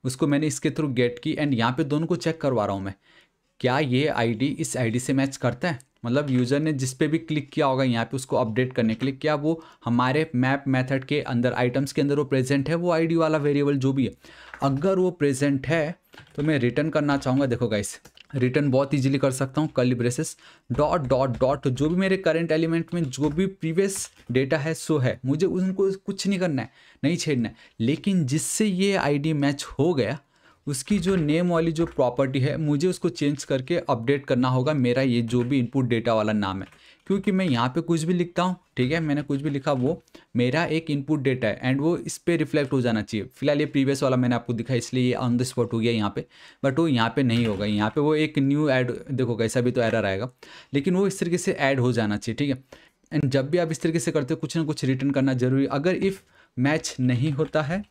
उसको मैंने इसके थ्रू गेट की एंड यहाँ पे दोनों को चेक करवा रहा हूँ मैं क्या ये आईडी इस आईडी से मैच करता है मतलब यूज़र ने जिस पे भी क्लिक किया होगा यहाँ पे उसको अपडेट करने के लिए क्या वो हमारे मैप मेथड के अंदर आइटम्स के अंदर वो प्रेजेंट है वो आईडी वाला वेरिएबल जो भी है अगर वो प्रेजेंट है तो मैं रिटर्न करना चाहूँगा देखो गाइस रिटर्न बहुत इजीली कर सकता हूँ curly braces dot dot dot जो भी मेरे करंट एलिमेंट में जो भी प्रीवियस डेटा है सो है मुझे उनको कुछ नहीं करना है नहीं छेड़ना है लेकिन जिससे ये आईडी मैच हो गया उसकी जो नेम वाली जो प्रॉपर्टी है मुझे उसको चेंज करके अपडेट करना होगा मेरा ये जो भी इनपुट डेटा वाला नाम है क्योंकि मैं यहाँ पे कुछ भी लिखता हूँ ठीक है मैंने कुछ भी लिखा वो मेरा एक इनपुट डेटा है एंड वो इस पर रिफ्लेक्ट हो जाना चाहिए फिलहाल ये प्रीवियस वाला मैंने आपको दिखा इसलिए ये ऑन द स्पॉट हो गया यहाँ पे बट वो यहाँ पे नहीं होगा यहाँ पे वो एक न्यू एड देखो कैसा भी तो एरर आएगा लेकिन वो इस तरीके से ऐड हो जाना चाहिए ठीक है एंड जब भी आप इस तरीके से करते हो कुछ ना कुछ रिटर्न करना जरूरी अगर इफ़ मैच नहीं होता है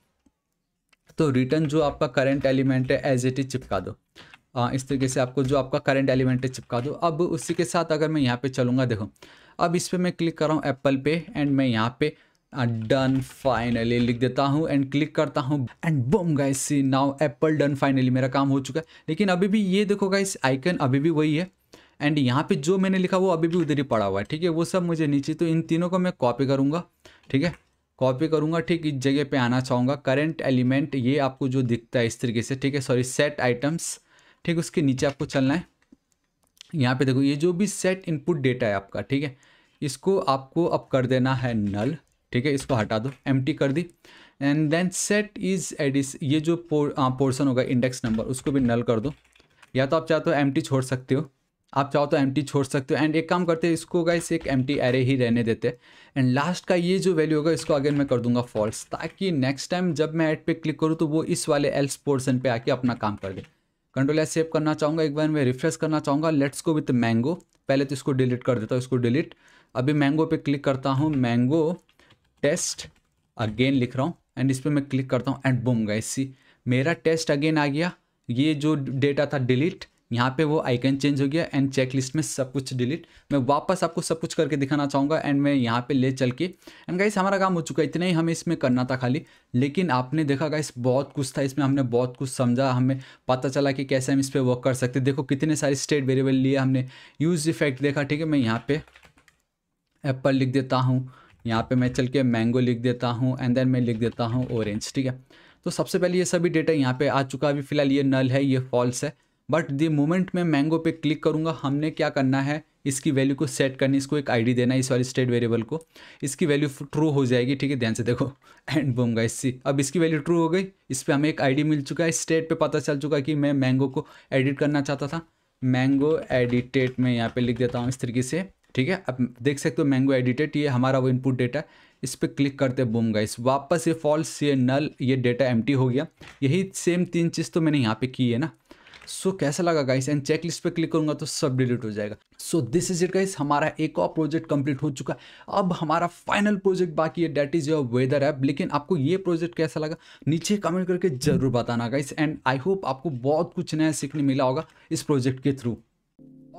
तो रिटर्न जो आपका करेंट एलिमेंट है एज इट इज चिपका दो इस तरीके से आपको जो आपका करंट एलिमेंट है चिपका दो अब उसी के साथ अगर मैं यहाँ पे चलूँगा देखो अब इस पर मैं क्लिक कर रहा हूँ एप्पल पे एंड मैं यहाँ पे डन फाइनली लिख देता हूँ एंड क्लिक करता हूँ and boom guys see now apple done finally मेरा काम हो चुका है लेकिन अभी भी ये देखो गाइस आइकन अभी भी वही है एंड यहाँ पे जो मैंने लिखा वो अभी भी उधर ही पड़ा हुआ है ठीक है वो सब मुझे नीचे तो इन तीनों को मैं कॉपी करूँगा ठीक है कॉपी करूँगा ठीक इस जगह पे आना चाहूँगा करंट एलिमेंट ये आपको जो दिखता है इस तरीके से ठीक है सॉरी सेट आइटम्स ठीक उसके नीचे आपको चलना है यहाँ पे देखो ये जो भी सेट इनपुट डेटा है आपका ठीक है इसको आपको अब कर देना है नल ठीक है इसको हटा दो एम कर दी एंड देन सेट इज़ एडिस ये जो पोर्सन होगा इंडेक्स नंबर उसको भी नल कर दो या तो आप चाहते हो एम छोड़ सकते हो आप चाहो तो एम छोड़ सकते हो एंड एक काम करते हैं इसको गाइस एक एम एरे ही रहने देते एंड लास्ट का ये जो वैल्यू होगा इसको अगेन मैं कर दूंगा फॉल्स ताकि नेक्स्ट टाइम जब मैं ऐड पे क्लिक करूँ तो वो इस वाले एल्स पोर्सन पे आके अपना काम कर दे कंट्रोल एस सेव करना चाहूँगा एक बार मैं रिफ्रेश करना चाहूँगा लेट्स को विथ मैंगो पहले तो इसको डिलीट कर देता हूँ इसको डिलीट अभी मैंगो पे क्लिक करता हूँ मैंगो टेस्ट अगेन लिख रहा हूँ एंड इस पर मैं क्लिक करता हूँ एंड बूम गाइस सी मेरा टेस्ट अगेन आ गया ये जो डेटा था डिलीट यहाँ पे वो आइकन चेंज हो गया एंड चेक लिस्ट में सब कुछ डिलीट मैं वापस आपको सब कुछ करके दिखाना चाहूँगा एंड मैं यहाँ पे ले चल के एंड गाइस हमारा काम हो चुका है इतना ही हमें इसमें करना था खाली लेकिन आपने देखा गाइस बहुत कुछ था इसमें हमने बहुत कुछ समझा हमें पता चला कि कैसे हम इस पर वर्क कर सकते देखो कितने सारे स्टेट वेरिएबल लिए हमने यूज इफेक्ट देखा ठीक है मैं यहाँ पर एप्पल लिख देता हूँ यहाँ पर मैं चल के मैंगो लिख देता हूँ एंड देन मैं लिख देता हूँ ऑरेंज ठीक है तो सबसे पहले ये सभी डेटा यहाँ पे आ चुका अभी फिलहाल ये नल है ये फॉल्स है बट द मोमेंट मैं मैंगो पे क्लिक करूँगा हमने क्या करना है इसकी वैल्यू को सेट करनी इसको एक आईडी देना इस वाली स्टेट वेरिएबल को इसकी वैल्यू ट्रू हो जाएगी ठीक है ध्यान से देखो एंड बूम गाइस सी अब इसकी वैल्यू ट्रू हो गई इस पर हमें एक आईडी मिल चुका है स्टेट पे पता चल चुका है कि मैं मैंगो को एडिट करना चाहता था मैंगो एडिटेट में यहाँ पे लिख देता हूँ इस तरीके से ठीक है अब देख सकते हो मैंगो एडिटेड ये हमारा वो इनपुट डेटा है इस पर क्लिक करते बूम गाइस वापस ये फॉल्स ये नल ये डेटा एम्प्टी हो गया यही सेम तीन चीज़ तो मैंने यहाँ पर की है ना सो so, कैसा लगा गाइस एंड चेक लिस्ट पर क्लिक करूंगा तो सब डिलीट हो जाएगा so this is it guys हमारा एक और प्रोजेक्ट कंप्लीट हो चुका है अब हमारा फाइनल प्रोजेक्ट बाकी है that is your weather app लेकिन आपको ये प्रोजेक्ट कैसा लगा नीचे कमेंट करके जरूर बताना गाइस एंड आई होप आपको बहुत कुछ नया सीखने मिला होगा इस प्रोजेक्ट के थ्रू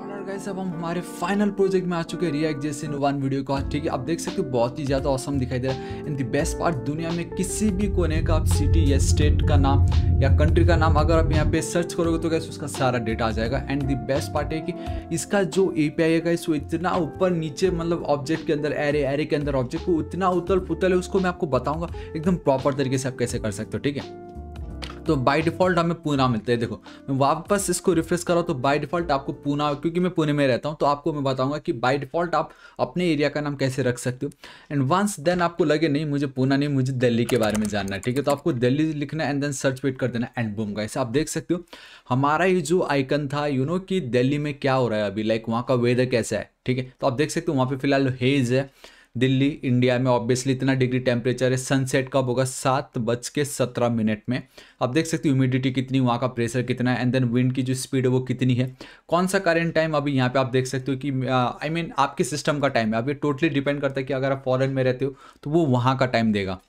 गाइस अब हम हमारे फाइनल प्रोजेक्ट में आ चुके हैं रिएक्ट जैसे वन वीडियो का ठीक है आप देख सकते हो बहुत ही ज़्यादा औसम दिखाई दे रहा है इन द बेस्ट पार्ट दुनिया में किसी भी कोने का आप सिटी या स्टेट का नाम या कंट्री का नाम अगर आप यहाँ पे सर्च करोगे तो गैस उसका सारा डेटा आ जाएगा एंड दी बेस्ट पार्ट है कि इसका जो ए पी आई है गैस वो इतना ऊपर नीचे मतलब ऑब्जेक्ट के अंदर एरे एरे के अंदर ऑब्जेक्ट को उतना उतल पुतल है उसको मैं आपको बताऊँगा एकदम प्रॉपर तरीके से आप कैसे कर सकते हो ठीक है तो बाय डिफ़ॉल्ट हमें पूना मिलता है देखो मैं वापस इसको रिफ्रेश करो तो बाय डिफ़ॉल्ट आपको पूना क्योंकि मैं पुणे में रहता हूँ तो आपको मैं बताऊँगा कि बाई डिफ़ॉल्ट आप अपने एरिया का नाम कैसे रख सकते हो एंड वंस देन आपको लगे नहीं मुझे पूना नहीं मुझे दिल्ली के बारे में जानना है ठीक है तो आपको दिल्ली लिखना एंड देन सर्च वेट कर देना एंड बूम ऐसे आप देख सकते हो हमारा ये जो आइकन था यू नो कि दिल्ली में क्या हो रहा है अभी लाइक वहाँ का वेदर कैसा है ठीक है तो आप देख सकते हो वहाँ पे फिलहाल हेज है दिल्ली इंडिया में ऑब्वियसली इतना डिग्री टेम्परेचर है सनसेट कब होगा सात बज के सत्रह मिनट में आप देख सकते हो ह्यूमिडिटी कितनी वहाँ का प्रेशर कितना है एंड देन विंड की जो स्पीड है वो कितनी है कौन सा करेंट टाइम अभी यहाँ पे आप देख सकते हो कि आई मीन आपके सिस्टम का टाइम है अभी टोटली डिपेंड करता है कि अगर आप फॉरन में रहते हो तो वो वहाँ का टाइम देगा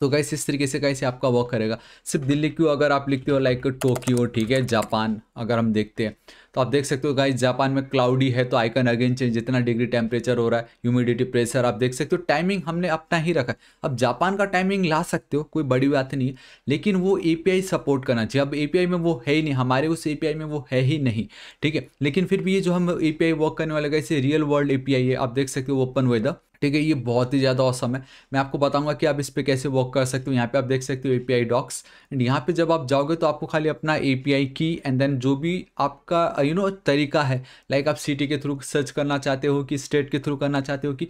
तो कैसे इस तरीके से कैसे आपका वर्क करेगा सिर्फ दिल्ली क्यों अगर आप लिखते हो लाइक टोक्यो ठीक है जापान अगर हम देखते हैं तो आप देख सकते हो गाइज जापान में क्लाउडी है तो आइकन अगेन चेंज जितना डिग्री टेम्परेचर हो रहा है ह्यूमिडिटी प्रेशर आप देख सकते हो टाइमिंग हमने अपना ही रखा है अब जापान का टाइमिंग ला सकते हो कोई बड़ी बात नहीं है लेकिन वो ए सपोर्ट करना चाहिए अब ए में वो है ही नहीं हमारे उस ए में वो है ही नहीं ठीक है लेकिन फिर भी ये जो हम ए वर्क करने वाले गए रियल वर्ल्ड ए है आप देख सकते हो ओपन वेदर ठीक है ये बहुत ही ज़्यादा औसम है मैं आपको बताऊंगा कि आप इस पर कैसे वर्क कर सकते हो यहाँ पे आप देख सकते हो एपीआई डॉक्स एंड यहाँ पे जब आप जाओगे तो आपको खाली अपना एपीआई की एंड देन जो भी आपका यू नो तरीका है लाइक आप सिटी के थ्रू सर्च करना चाहते हो कि स्टेट के थ्रू करना चाहते हो कि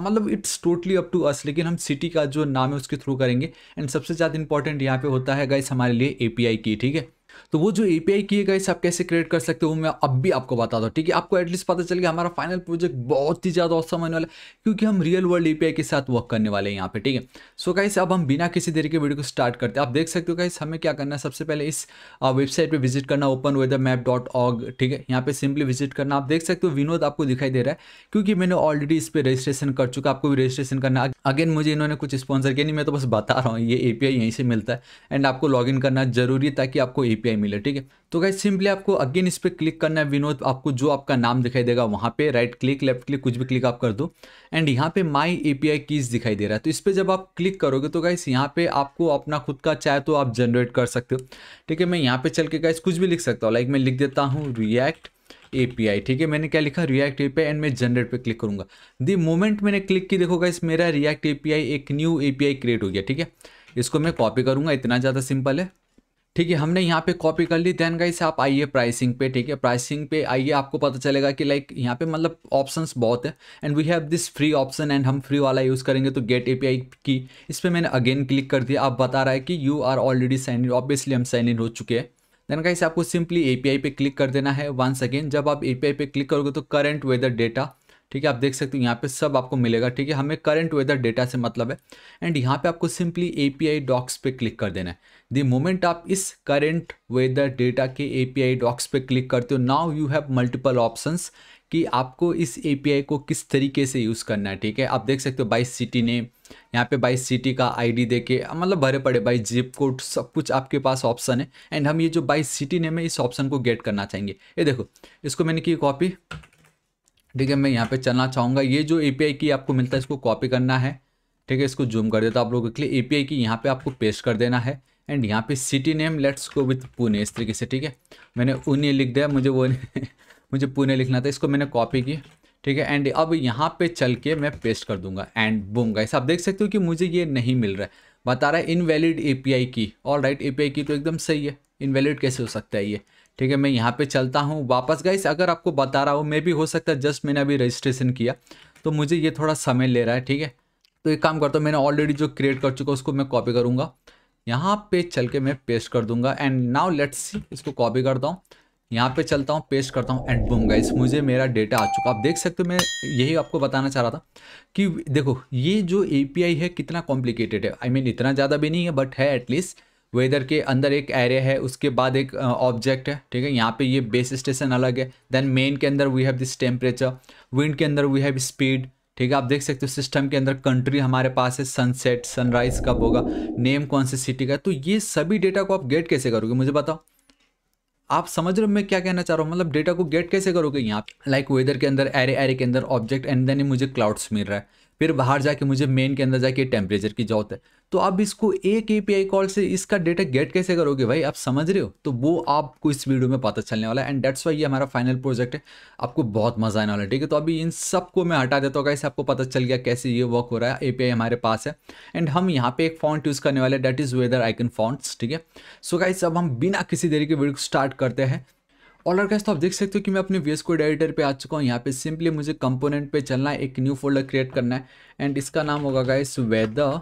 मतलब it's totally up to us लेकिन हम सिटी का जो नाम है उसके थ्रू करेंगे एंड सबसे ज़्यादा इंपॉर्टेंट यहाँ पे होता है गाइस हमारे लिए ए की ठीक है तो वो जो ए किए गए आप कैसे क्रिएट कर सकते हो मैं अब भी आपको बता दो ठीक है आपको एटलीस्ट पता चल गया हमारा फाइनल प्रोजेक्ट बहुत ही ज़्यादा औसम होने वाला है क्योंकि हम real world A P I के साथ वर्क करने वाले हैं यहाँ पे ठीक है सो कहीं अब हम बिना किसी देरी के वीडियो को स्टार्ट करते हैं आप देख सकते हो कहीं हमें क्या करना है सबसे पहले इस वेबसाइट पर विजिट करना open weather map dot org ठीक है यहाँ पे सिंपली विजिट करना आप देख सकते हो विनोद आपको दिखाई दे रहा है क्योंकि मैंने ऑलरेडी इस पर रजिस्ट्रेशन कर चुका आपको भी रजिस्ट्रेशन करना अगेन मुझे इन्होंने कुछ स्पॉन्सर किया नहीं मैं तो बस बता रहा हूँ ये ए यहीं से मिलता है एंड आपको लॉग करना जरूरी है ताकि आपको ए यूपीआई मिले ठीक है तो गाइज सिंपली आपको अगेन इस पर क्लिक करना है विनोद आपको जो आपका नाम दिखाई देगा वहाँ पे राइट क्लिक लेफ्ट क्लिक कुछ भी क्लिक आप कर दो एंड यहाँ पे माय एपीआई कीज दिखाई दे रहा है तो इस पर जब आप क्लिक करोगे तो गाइस यहाँ पे आपको अपना खुद का चाहे तो आप जनरेट कर सकते हो ठीक है मैं यहाँ पे चल के गाइस कुछ भी लिख सकता हूँ लाइक मैं लिख देता हूँ रिएक्ट ए ठीक है मैंने क्या लिखा रिएक्ट ए एंड मैं जनरेट पे क्लिक करूंगा दी मोमेंट मैंने क्लिक की देखो गाइस मेरा रिएक्ट ए एक न्यू ए क्रिएट हो गया ठीक है इसको मैं कॉपी करूंगा इतना ज़्यादा सिंपल है ठीक है हमने यहाँ पे कॉपी कर ली देन से आप आइए प्राइसिंग पे ठीक है प्राइसिंग पे आइए आपको पता चलेगा कि लाइक यहाँ पे मतलब ऑप्शंस बहुत है and we have this free option and हम फ्री वाला यूज़ करेंगे तो गेट एपीआई की इस पर मैंने अगेन क्लिक कर दिया आप बता रहा है कि you are already sign in obviously हम साइन इन हो चुके हैं देन गाइस आपको सिंपली ए पे क्लिक कर देना है वंस अगेन जब आप ए पे क्लिक करोगे तो करंट वेदर डेटा ठीक है आप देख सकते हो यहाँ पे सब आपको मिलेगा ठीक है हमें करंट वेदर डेटा से मतलब है एंड यहाँ पे आपको सिंपली ए डॉक्स पे क्लिक कर देना है द मोमेंट आप इस करेंट वेदर डेटा के एपीआई डॉक्स पे क्लिक करते हो now you have multiple options कि आपको इस एपीआई को किस तरीके से यूज़ करना है ठीक है आप देख सकते हो बाईस सिटी ने यहाँ पे बाईस सिटी का आईडी देके मतलब भरे पड़े बाई जिप कोड सब कुछ आपके पास ऑप्शन है एंड हम ये जो बाई सिटी नेम है इस ऑप्शन को गेट करना चाहेंगे ये देखो इसको मैंने की कॉपी ठीक है मैं यहाँ पे चलना चाहूँगा ये जो ए की आपको मिलता है इसको कॉपी करना है ठीक है इसको जूम कर देता आप लोगों के लिए ए की यहाँ पर आपको पेस्ट कर देना है एंड यहाँ पे city name let's go with Pune इस तरीके से ठीक है मैंने उन्हें लिख दिया मुझे वो मुझे पुणे लिखना था इसको मैंने कॉपी की ठीक है एंड अब यहाँ पे चल के मैं पेस्ट कर दूंगा एंड बूम गाइस आप देख सकते हो कि मुझे ये नहीं मिल रहा है बता रहा है invalid API key all right a key तो एकदम सही है इनवैलिड कैसे हो सकता है ये ठीक है मैं यहाँ पे चलता हूँ वापस गाइस अगर आपको बता रहा हूँ मैं भी हो सकता है जस्ट मैंने अभी रजिस्ट्रेशन किया तो मुझे ये थोड़ा समय ले रहा है ठीक है तो एक काम करता हूँ मैंने ऑलरेडी जो क्रिएट कर चुका उसको मैं कॉपी करूँगा यहाँ पे चल के मैं पेस्ट कर दूंगा एंड नाउ लेट्स सी इसको कॉपी करता हूँ यहाँ पे चलता हूँ पेस्ट करता हूँ एंड बूम गाइस मुझे मेरा डेटा आ चुका आप देख सकते हो मैं यही आपको बताना चाह रहा था कि देखो ये जो एपीआई है कितना कॉम्प्लिकेटेड है आई I मीन mean, इतना ज़्यादा भी नहीं है बट है एटलीस्ट वेदर के अंदर एक एरिया है उसके बाद एक ऑब्जेक्ट है ठीक है यहाँ पे ये बेस स्टेशन अलग है देन मेन के अंदर we have this temperature wind के अंदर वी हैव स्पीड ठीक है आप देख सकते हो सिस्टम के अंदर कंट्री हमारे पास है सनसेट सनराइज कब होगा नेम कौन सी सिटी का तो ये सभी डेटा को आप गेट कैसे करोगे मुझे बताओ आप समझ रहे हो मैं क्या कहना चाह रहा हूँ मतलब डेटा को गेट कैसे करोगे यहाँ लाइक वेदर के अंदर एरे एरे के अंदर ऑब्जेक्ट एंड देन मुझे क्लाउड्स मिल रहा है फिर बाहर जाके मुझे मेन के अंदर जाके टेम्परेचर की जरूरत है तो आप इसको एक ए कॉल से इसका डेटा गेट कैसे करोगे भाई आप समझ रहे हो तो वो आपको इस वीडियो में पता चलने वाला है एंड डेट्स वाई ये हमारा फाइनल प्रोजेक्ट है आपको बहुत मजा आने वाला है ठीक है तो अभी इन सबको मैं हटा देता हूँ कैसे आपको पता चल गया कैसे ये वर्क हो रहा है ए हमारे पास है एंड हम यहाँ पे एक फॉन्ट यूज़ करने वाले that is weather icon fonts ठीक है सो गाइस अब हम बिना किसी देरी के वीडियो को स्टार्ट करते हैं और तो आप देख सकते हो कि मैं अपने वी कोड एडिटर पे आ चुका हूँ यहाँ पे सिंपली मुझे कंपोनेंट पे चलना है एक न्यू फोल्डर क्रिएट करना है एंड इसका नाम होगा गाइस वेदर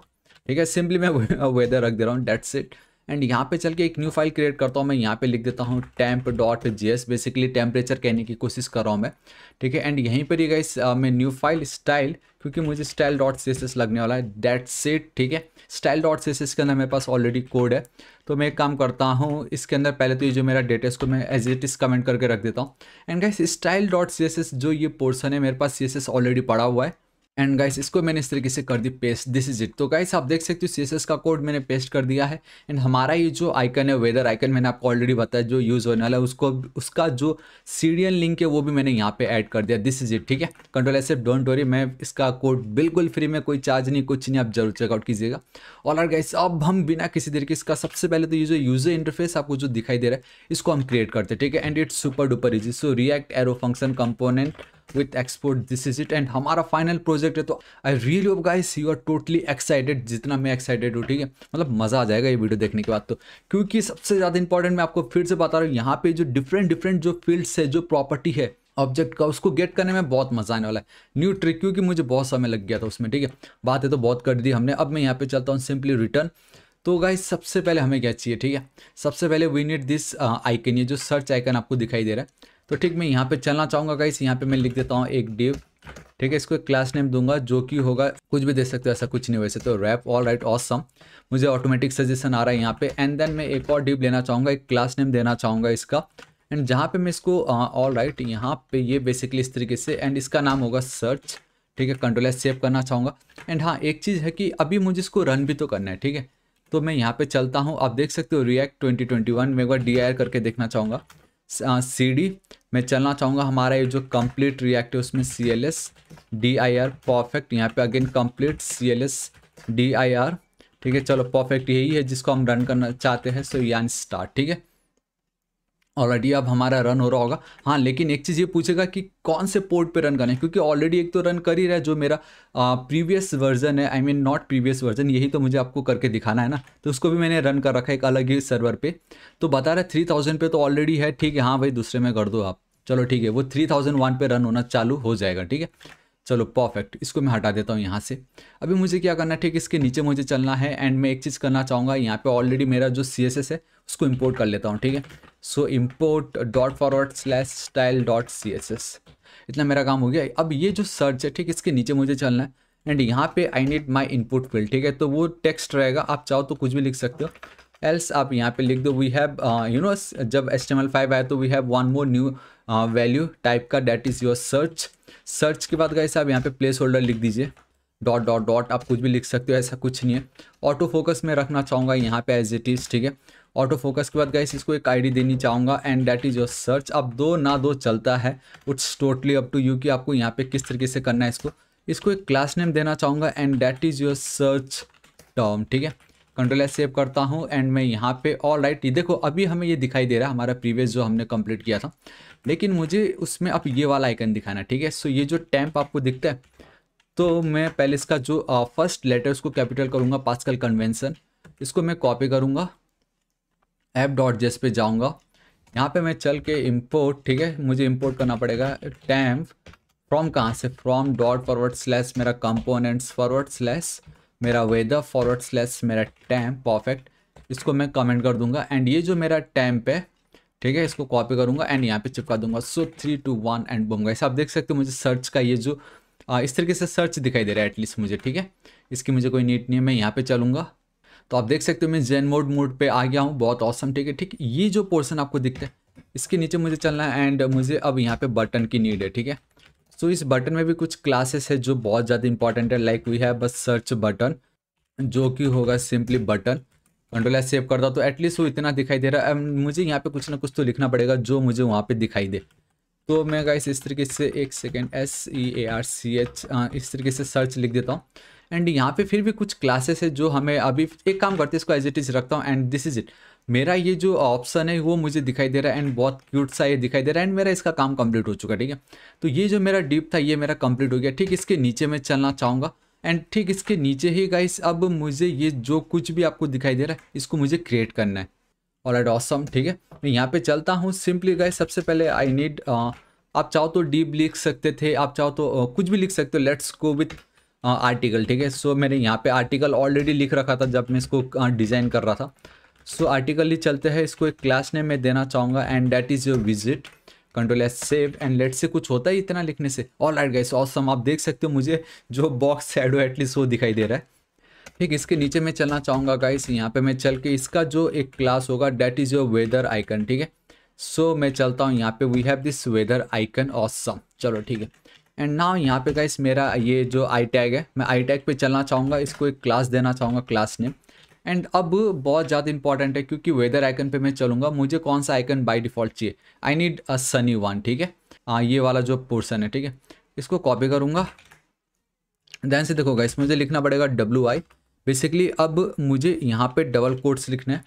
ठीक है सिंपली मैं वेदर रख दे रहा हूँ डेट्स इट एंड यहाँ पे चल के एक न्यू फाइल क्रिएट करता हूँ मैं यहाँ पे लिख देता हूँ टैंप डॉट जी एस बेसिकली टेम्परेचर कहने की कोशिश कर रहा हूँ मैं ठीक है एंड यहीं पर ही गई मैं न्यू फाइल स्टाइल क्योंकि मुझे style dot C S S लगने वाला है डेट सेट ठीक है style dot C S S के अंदर मेरे पास ऑलरेडी कोड है तो मैं एक काम करता हूँ इसके अंदर पहले तो ये जो मेरा डेटा इसको मैं एज इट इज़ कमेंट करके रख देता हूँ and guys style dot C S S जो ये पोर्सन है मेरे पास सी एस एस ऑलरेडी पड़ा हुआ है एंड गाइस इसको मैंने इस तरीके से कर दी पेस्ट दिस इज इट तो गाइस आप देख सकते हो सी का कोड मैंने पेस्ट कर दिया है एंड हमारा ये जो आइकन है वेदर आइकन मैंने आपको ऑलरेडी बताया जो यूज़ होने वाला है उसको उसका जो सीरियल लिंक है वो भी मैंने यहाँ पे ऐड कर दिया दिस इज इट ठीक है कंट्रोल एस डोंट वरी मैं इसका कोड बिल्कुल फ्री में कोई चार्ज नहीं कुछ नहीं आप जरूर चेकआउट कीजिएगा ऑल आर गाइस अब हम बिना किसी तरीके इसका सबसे पहले तो ये जो यूज़र इंटरफेस आपको जो दिखाई दे रहा है इसको हम क्रिएट करते हैं ठीक है and it's super duper easy so react arrow function component with export this is it and हमारा फाइनल प्रोजेक्ट है तो I really hope guys you are totally excited जितना मैं एक्साइटेड हूँ ठीक है मतलब मज़ा आ जाएगा ये वीडियो देखने के बाद तो क्योंकि सबसे ज़्यादा इंपॉर्टेंट मैं आपको फिर से बता रहा हूँ यहाँ पे जो डिफरेंट डिफरेंट जो फील्ड्स है जो प्रॉपर्टी है ऑब्जेक्ट का उसको गेट करने में बहुत मजा आने वाला है न्यू ट्रिक क्योंकि मुझे बहुत समय लग गया था उसमें ठीक है बात है तो बहुत कर दी हमने अब मैं यहाँ पे चलता हूँ सिंपली रिटर्न तो गाइस सबसे पहले हमें क्या चाहिए ठीक है सबसे पहले वी नीड दिस आइकन ये जो सर्च आइकन आपको दिखाई दे रहा है तो ठीक मैं यहाँ पे चलना चाहूँगा गाइस यहाँ पे मैं लिख देता हूँ एक डिव ठीक है इसको एक क्लास नेम दूंगा जो कि होगा कुछ भी दे सकते हो ऐसा कुछ नहीं वैसे तो रैप ऑल राइट ऑसम मुझे ऑटोमेटिक सजेशन आ रहा है यहाँ पे एंड देन मैं एक और डिव लेना चाहूँगा एक क्लास नेम देना चाहूँगा इसका एंड जहाँ पे मैं इसको ऑल uh, राइट right, यहाँ पे ये बेसिकली इस तरीके से एंड इसका नाम होगा सर्च ठीक है कंट्रोल एस सेव करना चाहूँगा एंड हाँ एक चीज़ है कि अभी मुझे इसको रन भी तो करना है ठीक है तो मैं यहाँ पे चलता हूँ आप देख सकते हो रिएक्ट 2021 में एक बार डी करके देखना चाहूँगा सी डी मैं चलना चाहूँगा हमारा ये जो कंप्लीट रिएक्ट है उसमें C L S D I R perfect यहाँ पे again complete C L S D I R ठीक है चलो परफेक्ट यही है जिसको हम रन करना चाहते हैं सो यान स्टार्ट ठीक है ऑलरेडी अब हमारा रन हो रहा होगा हाँ लेकिन एक चीज़ ये पूछेगा कि कौन से पोर्ट पे रन करना है क्योंकि ऑलरेडी एक तो रन कर ही रहा है जो मेरा प्रीवियस वर्जन है I mean not previous version यही तो मुझे आपको करके दिखाना है ना तो उसको भी मैंने रन कर रखा है एक अलग ही सर्वर पे तो बता रहा है थ्री थाउजेंड तो ऑलरेडी है ठीक है हाँ भाई दूसरे में कर दो आप चलो ठीक है वो थ्री थाउजेंड वन पे रन होना चालू हो जाएगा ठीक है चलो परफेक्ट इसको मैं हटा देता हूँ यहाँ से अभी मुझे क्या करना है ठीक इसके नीचे मुझे चलना है एंड मैं एक चीज़ करना चाहूँगा यहाँ पे ऑलरेडी मेरा जो सी है उसको इम्पोर्ट कर लेता हूँ ठीक है so import dot forward slash style dot C S S इतना मेरा काम हो गया अब ये जो सर्च है ठीक इसके नीचे मुझे चलना है एंड यहाँ पे I need my input field ठीक है तो वो टेक्स्ट रहेगा आप चाहो तो कुछ भी लिख सकते हो एल्स आप यहाँ पे लिख दो वी हैव यू नो जब टी एम एल फाइव आया तो we have one more new value type का that is your search search के बाद गए आप यहाँ पे प्लेस होल्डर लिख दीजिए डॉट डॉट डॉट आप कुछ भी लिख सकते हो ऐसा कुछ नहीं है ऑटो फोकस में रखना चाहूँगा यहाँ पे एज इट इज़ ठीक है ऑटो फोकस के बाद गाइस इसको एक आईडी देनी चाहूँगा and that is your search अब दो ना दो चलता है it's totally up to you कि आपको यहाँ पे किस तरीके से करना है इसको इसको एक क्लास नेम देना चाहूँगा and that is your search term ठीक है कंट्रोल एस सेव करता हूँ एंड मैं यहाँ पे ऑल राइट right, देखो अभी हमें ये दिखाई दे रहा है हमारा प्रीवियस जो हमने कंप्लीट किया था लेकिन मुझे उसमें अब ये वाला आइकन दिखाना ठीक है सो ये जो टैंप आपको दिखता है तो मैं पहले इसका जो फर्स्ट लेटर उसको कैपिटल करूँगा पास्कल कन्वेंसन इसको मैं कॉपी करूँगा एप डॉट जेस पे जाऊँगा यहाँ पे मैं चल के इम्पोर्ट ठीक है मुझे इम्पोर्ट करना पड़ेगा टैम फ्रॉम कहाँ से फ्रॉम डॉट फॉरवर्ड स्लैस मेरा कंपोनेंट्स फॉरवर्ड स्लैस मेरा वेदर फॉरवर्ड स्लैस मेरा टैम परफेक्ट इसको मैं कमेंट कर दूंगा एंड ये जो मेरा टैम्प है ठीक है इसको कॉपी करूंगा एंड यहाँ पे चिपका दूंगा so three two one and बोंगा ऐसे आप देख सकते हो मुझे सर्च का ये जो इस तरीके से सर्च दिखाई दे रहा है एटलीस्ट मुझे ठीक है इसकी मुझे कोई नीट नहीं है मैं यहाँ पे चलूँगा तो आप देख सकते हो मैं जेन मोड मोड पे आ गया हूँ बहुत औसम ठीक है ठीक ये जो पोर्सन आपको दिखता है इसके नीचे मुझे चलना है एंड मुझे अब यहाँ पे बटन की नीड है ठीक है सो इस बटन में भी कुछ क्लासेस है जो बहुत ज़्यादा इंपॉर्टेंट है लाइक वी है बस सर्च बटन जो कि होगा सिंपली बटन कंट्रोल सेव करता तो एटलीस्ट वो इतना दिखाई दे रहा है मुझे यहाँ पे कुछ ना कुछ तो लिखना पड़ेगा जो मुझे वहाँ पे दिखाई दे तो मैं गाइस इस तरीके से एक second S E A R C H इस तरीके से सर्च लिख देता हूँ एंड यहाँ पे फिर भी कुछ क्लासेस है जो हमें अभी एक काम करते हैं इसको एज इट इज़ रखता हूँ एंड दिस इज़ इट मेरा ये जो ऑप्शन है वो मुझे दिखाई दे रहा है एंड बहुत क्यूट सा ये दिखाई दे रहा है एंड मेरा इसका काम कंप्लीट हो चुका है ठीक है तो ये जो मेरा डीप था ये मेरा कंप्लीट हो गया ठीक इसके नीचे मैं चलना चाहूँगा एंड ठीक इसके नीचे ही गाइस अब मुझे ये जो कुछ भी आपको दिखाई दे रहा है इसको मुझे क्रिएट करना है और ऑसम ठीक है मैं यहाँ पे चलता हूँ सिंपली गए सबसे पहले आई नीड uh, आप चाहो तो डीप लिख सकते थे आप चाहो तो uh, कुछ भी लिख सकते हो लेट्स गो विथ आर्टिकल ठीक है सो मैंने यहाँ पे आर्टिकल ऑलरेडी लिख रखा था जब मैं इसको डिज़ाइन uh, कर रहा था सो so, आर्टिकल ही चलते हैं इसको एक क्लास नेम मैं देना चाहूँगा and that is your visit control S save and late से कुछ होता है इतना लिखने से ऑल राइट गाइस ऑसम आप देख सकते हो मुझे जो बॉक्स एड एटलीस्ट वो दिखाई दे रहा है ठीक इसके नीचे मैं चलना चाहूँगा गाइस यहाँ पे मैं चल के इसका जो एक क्लास होगा that is your weather icon ठीक है सो मैं चलता हूँ यहाँ पे we have this weather icon awesome चलो ठीक है एंड नाउ यहाँ पे गाइस मेरा ये जो आई टैग है मैं आई टैग पे चलना चाहूँगा इसको एक क्लास देना चाहूँगा क्लास नेम एंड अब बहुत ज़्यादा इंपॉर्टेंट है क्योंकि वेदर आइकन पे मैं चलूँगा मुझे कौन सा आइकन बाय डिफ़ॉल्ट चाहिए I need a sunny one ठीक है हाँ ये वाला जो पोर्सन है ठीक है इसको कॉपी करूँगा देन से देखो गाइस मुझे लिखना पड़ेगा डब्ल्यू आई बेसिकली अब मुझे यहाँ पे डबल कोट्स लिखना है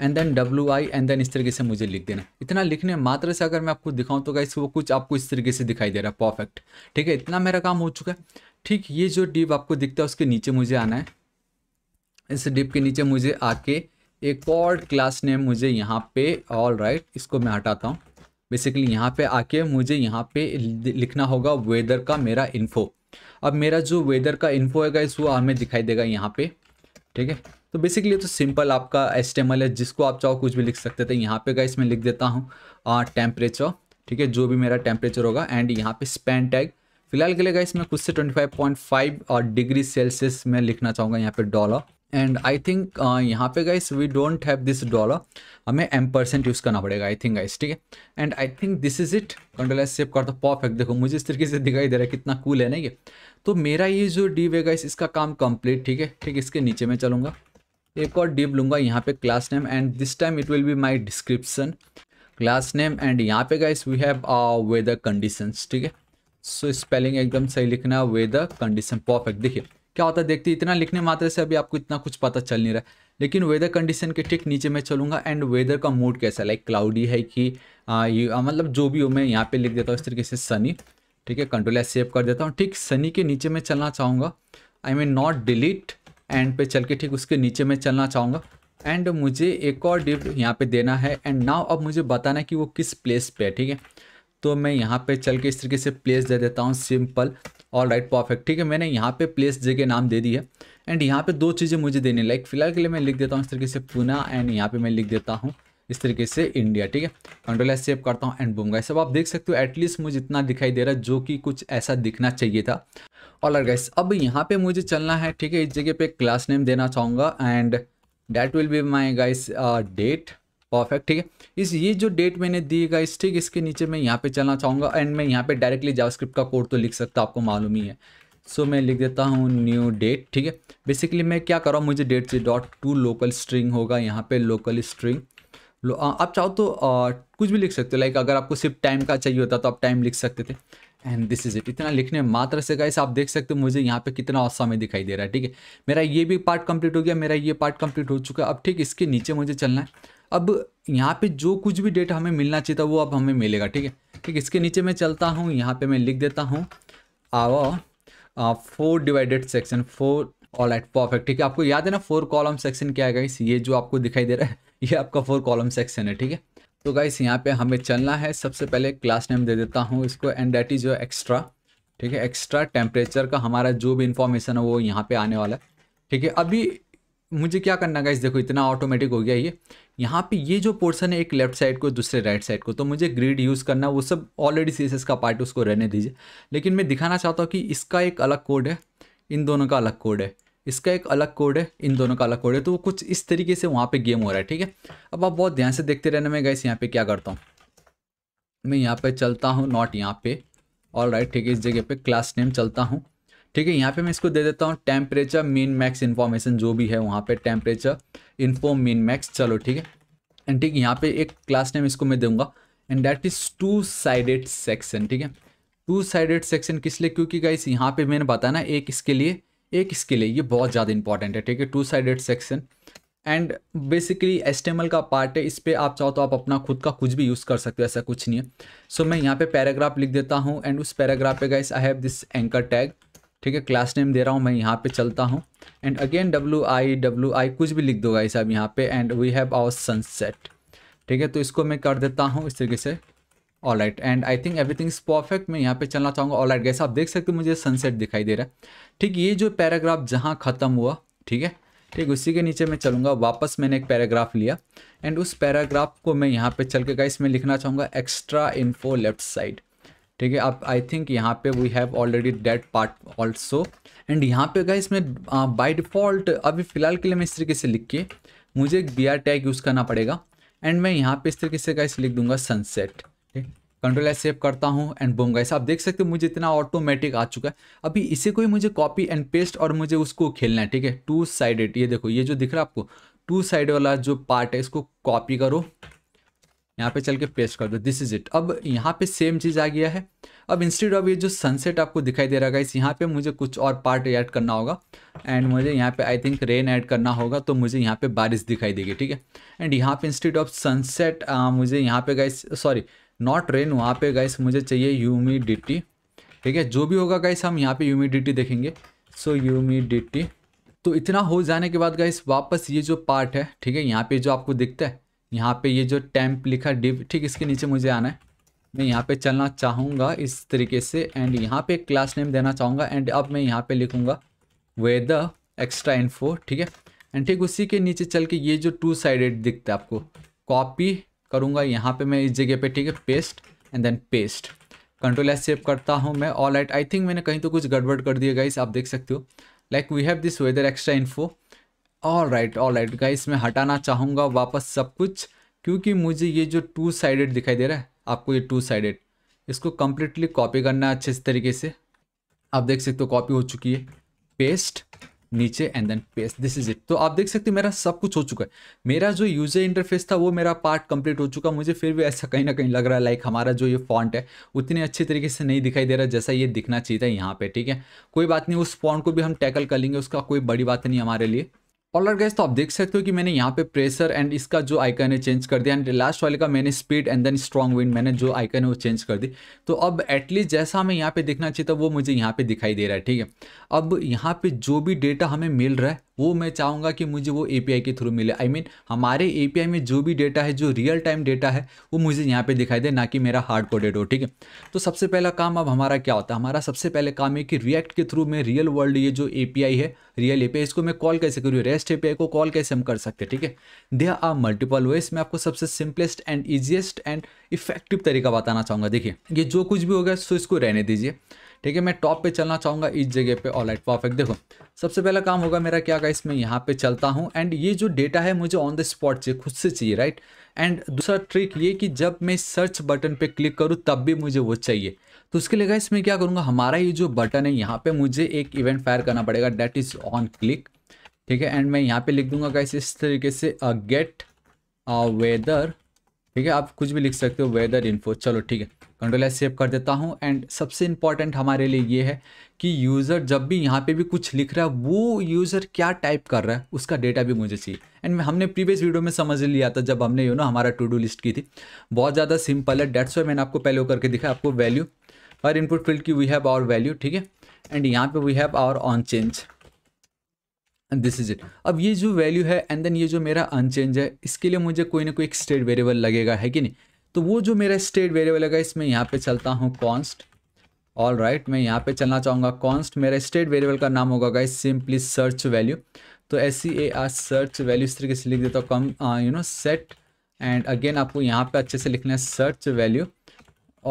and then W I and then इस तरीके से मुझे लिख देना इतना लिखने मात्र से अगर मैं आपको दिखाऊं तो गाइस वो कुछ आपको इस तरीके से दिखाई दे रहा है परफेक्ट ठीक है इतना मेरा काम हो चुका है ठीक ये जो डिप आपको दिखता है उसके नीचे मुझे आना है इस डिप के नीचे मुझे आके एक और क्लास नेम मुझे यहाँ पे ऑल राइट right, इसको मैं हटाता हूँ बेसिकली यहाँ पे आके मुझे यहाँ पे लिखना होगा वेदर का मेरा इन्फो अब मेरा जो वेदर का इन्फो है गाइस वो हमें दिखाई देगा यहाँ पे ठीक है तो बेसिकली तो सिंपल आपका एस है जिसको आप चाहो कुछ भी लिख सकते थे यहाँ पे का इसमें लिख देता हूँ टेम्परेचर ठीक है जो भी मेरा टेम्परेचर होगा एंड यहाँ पे स्पैन टैग फिलहाल के लिए गाइस मैं खुद से 25.5 और डिग्री सेल्सियस में लिखना चाहूँगा यहाँ पे डॉलर एंड आई थिंक यहाँ पे guys we don't have this dollar हमें एम परसेंट यूज़ करना पड़ेगा आई थिंक गाइस ठीक है and I think this is it control save करता परफेक्ट देखो मुझे इस तरीके से दिखाई दे रहा है कितना कूल है ना ये तो मेरा ये जो डीप है गाइस इसका काम कंप्लीट ठीक है ठीक इसके नीचे मैं चलूँगा एक और डीप लूँगा यहाँ पे class name and this time it will be my description class name एंड यहाँ पे guys we have weather conditions ठीक है सो स्पेलिंग एकदम सही लिखना है वेदर कंडीशन परफेक्ट देखिए क्या होता है देखते इतना लिखने मात्र से अभी आपको इतना कुछ पता चल नहीं रहा है लेकिन वेदर कंडीशन के ठीक नीचे मैं चलूँगा एंड वेदर का मूड कैसा लाइक क्लाउडी है कि uh, uh, मतलब जो भी हो मैं यहाँ पे लिख देता हूँ इस तरीके से सनी ठीक है कंट्रोल एस सेव कर देता हूँ ठीक सनी के नीचे मैं चलना चाहूँगा I mean not delete and पे चल के ठीक उसके नीचे मैं चलना चाहूँगा एंड मुझे एक और डिप यहाँ पे देना है एंड नाव अब मुझे बताना है कि वो किस प्लेस पे है ठीक है तो मैं यहाँ पे चल के इस तरीके से प्लेस दे देता हूँ सिंपल ऑल राइट परफेक्ट ठीक है मैंने यहाँ पे प्लेस जगह नाम दे दी है एंड यहाँ पे दो चीज़ें मुझे देने लाइक फ़िलहाल के लिए मैं लिख देता हूँ इस तरीके से पुना एंड यहाँ पे मैं लिख देता हूँ इस तरीके से इंडिया ठीक है कंट्रोल एस सेव करता हूँ एंड बूम गाइस अब आप देख सकते हो एटलीस्ट मुझे इतना दिखाई दे रहा है जो कि कुछ ऐसा दिखना चाहिए था और गैस अब यहाँ पे मुझे चलना है ठीक है इस जगह पे क्लास नेम देना चाहूँगा and that will be my guys date perfect ठीक है इस ये जो डेट मैंने दी गाइस ठीक इसके नीचे मैं यहाँ पे चलना चाहूँगा एंड मैं यहाँ पे डायरेक्टली जावास्क्रिप्ट का कोड तो लिख सकता आपको मालूम ही है सो so, मैं लिख देता हूँ न्यू डेट ठीक है बेसिकली मैं क्या कर रहा हूँ मुझे डेट से डॉट टू लोकल स्ट्रिंग होगा यहाँ पे लोकल स्ट्रिंग लो आप चाहो तो आ, कुछ भी लिख सकते हो लाइक अगर आपको सिर्फ टाइम का चाहिए होता तो आप टाइम लिख सकते थे एंड दिस इज इट इतना लिखने मात्र से गाइस आप देख सकते हो मुझे यहाँ पे कितना औसा में दिखाई दे रहा है ठीक है मेरा ये भी पार्ट कंप्लीट हो गया मेरा ये पार्ट कंप्लीट हो चुका है अब ठीक इसके नीचे मुझे चलना है अब यहाँ पे जो कुछ भी डेटा हमें मिलना चाहिए था वो अब हमें मिलेगा ठीक है ठीक इसके नीचे मैं चलता हूँ यहाँ पे मैं लिख देता हूँ आवा four divided section four all eight perfect ठीक है आपको याद है ना फोर कॉलम सेक्शन क्या है गाइस ये जो आपको दिखाई दे रहा है ये आपका फोर कॉलम सेक्शन है ठीक है तो गाइस यहाँ पे हमें चलना है सबसे पहले क्लास नेम दे देता हूँ इसको एंड डेट इज एक्स्ट्रा ठीक है एक्स्ट्रा टेम्परेचर का हमारा जो भी इन्फॉर्मेशन है वो यहाँ पे आने वाला है ठीक है अभी मुझे क्या करना गाइस देखो इतना ऑटोमेटिक हो गया ये यहाँ पे ये जो पोर्सन है एक लेफ्ट साइड को दूसरे राइट साइड को तो मुझे ग्रिड यूज़ करना वो सब ऑलरेडी सी का पार्ट उसको रहने दीजिए लेकिन मैं दिखाना चाहता हूँ कि इसका एक अलग कोड है इन दोनों का अलग कोड है इसका एक अलग कोड है इन दोनों का अलग कोड है तो वो कुछ इस तरीके से वहाँ पे गेम हो रहा है ठीक है अब आप बहुत ध्यान से देखते रहने मैं गैस यहाँ पे क्या करता हूँ मैं यहाँ पे चलता हूँ नॉट यहाँ पे ऑल राइट ठीक है इस जगह पे क्लास नेम चलता हूँ ठीक है यहाँ पे मैं इसको दे देता हूँ टेम्परेचर मीन मैक्स इन्फॉर्मेशन जो भी है वहाँ पे टेम्परेचर इन्फो मीन मैक्स चलो ठीक है एंड ठीक यहाँ पे एक क्लास नेम इसको मैं दूंगा and that is two sided section ठीक है टू साइडेड सेक्शन किस लिए क्योंकि गाइस यहाँ पे मैंने बताया ना एक इसके लिए एक इसके लिए ये बहुत ज़्यादा इंपॉर्टेंट है ठीक है two sided section and basically एस्टेमल का पार्ट है इस पर आप चाहो तो आप अपना खुद का कुछ भी यूज़ कर सकते हो ऐसा कुछ नहीं है सो so, मैं यहाँ पे पैराग्राफ लिख देता हूँ एंड उस पैराग्राफ पे guys I have this anchor tag ठीक है क्लास नेम दे रहा हूँ मैं यहाँ पे चलता हूँ and again W I W I कुछ भी लिख दो गाइस आप यहाँ पे and we have our sunset ठीक है तो इसको मैं कर देता हूँ इस तरीके से all right and I think everything is perfect मैं यहाँ पे चलना चाहूँगा ऑल राइट गैस आप देख सकते हो मुझे सनसेट दिखाई दे रहा है ठीक ये जो पैराग्राफ जहाँ ख़त्म हुआ ठीक है ठीक उसी के नीचे मैं चलूँगा वापस मैंने एक पैराग्राफ लिया एंड उस पैराग्राफ को मैं यहाँ पे चल के गाइस मैं लिखना चाहूँगा एक्स्ट्रा इन्फो लेफ्ट साइड ठीक है आप आई थिंक यहाँ पे we have already that part also and यहाँ पे गाइस मैं बाई डिफ़ॉल्ट अभी फ़िलहाल के लिए मैं इस तरीके से लिख के मुझे एक बी टैग यूज़ करना पड़ेगा एंड मैं यहाँ पे इस तरीके से गाइस लिख दूंगा सनसेट कंट्रोल एस सेव करता हूँ एंड बूम गाइस आप देख सकते हो मुझे इतना ऑटोमेटिक आ चुका है अभी इसे को ही मुझे कॉपी एंड पेस्ट और मुझे उसको खेलना है ठीक है टू साइडेड ये देखो ये जो दिख रहा है आपको टू साइड वाला जो पार्ट है इसको कॉपी करो यहाँ पे चल के पेस्ट कर दो दिस इज इट अब यहाँ पे सेम चीज़ आ गया है अब इंस्टेड ऑफ ये जो सनसेट आपको दिखाई दे रहा है इस यहाँ पे मुझे कुछ और पार्ट ऐड करना होगा एंड मुझे यहाँ पे आई थिंक रेन ऐड करना होगा तो मुझे यहाँ पे बारिश दिखाई देगी ठीक है एंड यहाँ पे इंस्टेड ऑफ सनसेट मुझे यहाँ पे गाइस सॉरी नॉट रेन वहाँ पे गाइस मुझे चाहिए ह्यूमिडिटी ठीक है जो भी होगा गाइस हम यहाँ पे ह्यूमिडिटी देखेंगे सो ह्यूमिडिटी तो इतना हो जाने के बाद गाइस वापस ये जो पार्ट है ठीक है यहाँ पे जो आपको दिखता है यहाँ पे ये जो टैंप लिखा डिप ठीक इसके नीचे मुझे आना है मैं यहाँ पे चलना चाहूँगा इस तरीके से एंड यहाँ पे क्लास नेम देना चाहूँगा एंड अब मैं यहाँ पे लिखूँगा वेदर एक्स्ट्रा इन्फो ठीक है एंड ठीक उसी के नीचे चल के ये जो टू साइडेड दिखता है आपको कॉपी करूँगा यहाँ पे मैं इस जगह पे ठीक है paste and then paste control S save करता हूँ मैं ऑल राइट आई थिंक मैंने कहीं तो कुछ गड़बड़ कर दिया गाइस आप देख सकते हो like we have this weather extra info all right all right guys मैं हटाना चाहूँगा वापस सब कुछ क्योंकि मुझे ये जो टू साइडेड दिखाई दे रहा है आपको ये टू साइडेड इसको कम्प्लीटली कॉपी करना है अच्छे तरीके से आप देख सकते हो कॉपी हो चुकी है पेस्ट नीचे and then paste this is it तो आप देख सकते हो मेरा सब कुछ हो चुका है मेरा जो यूज़र इंटरफेस था वो मेरा पार्ट कंप्लीट हो चुका मुझे फिर भी ऐसा कहीं ना कहीं लग रहा है लाइक हमारा जो ये फॉन्ट है उतने अच्छे तरीके से नहीं दिखाई दे रहा जैसा ये दिखना चाहिए था यहाँ पे ठीक है कोई बात नहीं उस फॉन्ट को भी हम टैकल कर लेंगे उसका कोई बड़ी बात नहीं हमारे लिए ऑलर गैस तो आप देख सकते हो कि मैंने यहाँ पे प्रेशर एंड इसका जो आइकन है चेंज कर दिया एंड लास्ट वाले का मैंने speed and then strong wind मैंने जो आइकन है वो चेंज कर दी तो अब एटलीस्ट जैसा हमें यहाँ पे देखना चाहिए था वो मुझे यहाँ पे दिखाई दे रहा है ठीक है अब यहाँ पे जो भी डेटा हमें मिल रहा है वो मैं चाहूँगा कि मुझे वो ए के थ्रू मिले आई I मीन mean, हमारे ए में जो भी डेटा है जो रियल टाइम डेटा है वो मुझे यहाँ पे दिखाई दे ना कि मेरा हार्ड कोडेड हो ठीक है तो सबसे पहला काम अब हमारा क्या होता है हमारा सबसे पहले काम है कि रिएक्ट के थ्रू मैं रियल वर्ल्ड ये जो ए है रियल ए इसको मैं कॉल कैसे करूँ रेस्ट ए को कॉल कैसे हम कर सकते हैं ठीक है दे आर मल्टीपल वेज मैं आपको सबसे simplest and easiest and effective तरीका बताना चाहूँगा देखिए ये जो कुछ भी होगा सो इसको रहने दीजिए ठीक है मैं टॉप पे चलना चाहूँगा इस जगह पे ऑल राइट परफेक्ट देखो सबसे पहला काम होगा मेरा क्या गाइस मैं यहाँ पे चलता हूँ एंड ये जो डेटा है मुझे ऑन द स्पॉट चाहिए खुद से चाहिए राइट एंड दूसरा ट्रिक ये कि जब मैं सर्च बटन पे क्लिक करूँ तब भी मुझे वो चाहिए तो उसके लिए गाइस मैं क्या करूँगा हमारा ये जो बटन है यहाँ पर मुझे एक इवेंट फायर करना पड़ेगा डेट इज़ ऑन क्लिक ठीक है एंड मैं यहाँ पर लिख दूंगा गाइस इस तरीके से गेट uh, वेदर uh, ठीक है आप कुछ भी लिख सकते हो वेदर इन्फो चलो ठीक है कंट्रोल एस सेव कर देता हूँ एंड सबसे इम्पॉर्टेंट हमारे लिए ये है कि यूज़र जब भी यहाँ पे भी कुछ लिख रहा है वो यूज़र क्या टाइप कर रहा है उसका डेटा भी मुझे चाहिए एंड हमने प्रीवियस वीडियो में समझ लिया था जब हमने यू नो हमारा टू डू लिस्ट की थी बहुत ज़्यादा सिंपल है डेट्स वाई मैंने आपको पहले वो करके दिखा आपको वैल्यू और इनपुट फील्ड की वी हैव आवर वैल्यू ठीक है एंड यहाँ पे we have our on change and this is it अब ये जो वैल्यू है एंड देन ये जो मेरा अनचेंज है इसके लिए मुझे कोई ना कोई एक स्टेट वेरिएबल लगेगा है कि नहीं तो वो जो मेरा स्टेट वेरिएबल है इसमें यहाँ पे चलता हूँ कॉन्स्ट ऑल राइट मैं यहाँ पे चलना चाहूँगा कॉन्स्ट मेरा स्टेट वेरिएबल का नाम होगा गाइस सिंपली सर्च वैल्यू तो S C A R search value इस तरीके से लिख देता हूँ come you know set and again आपको यहाँ पे अच्छे से लिखना है search value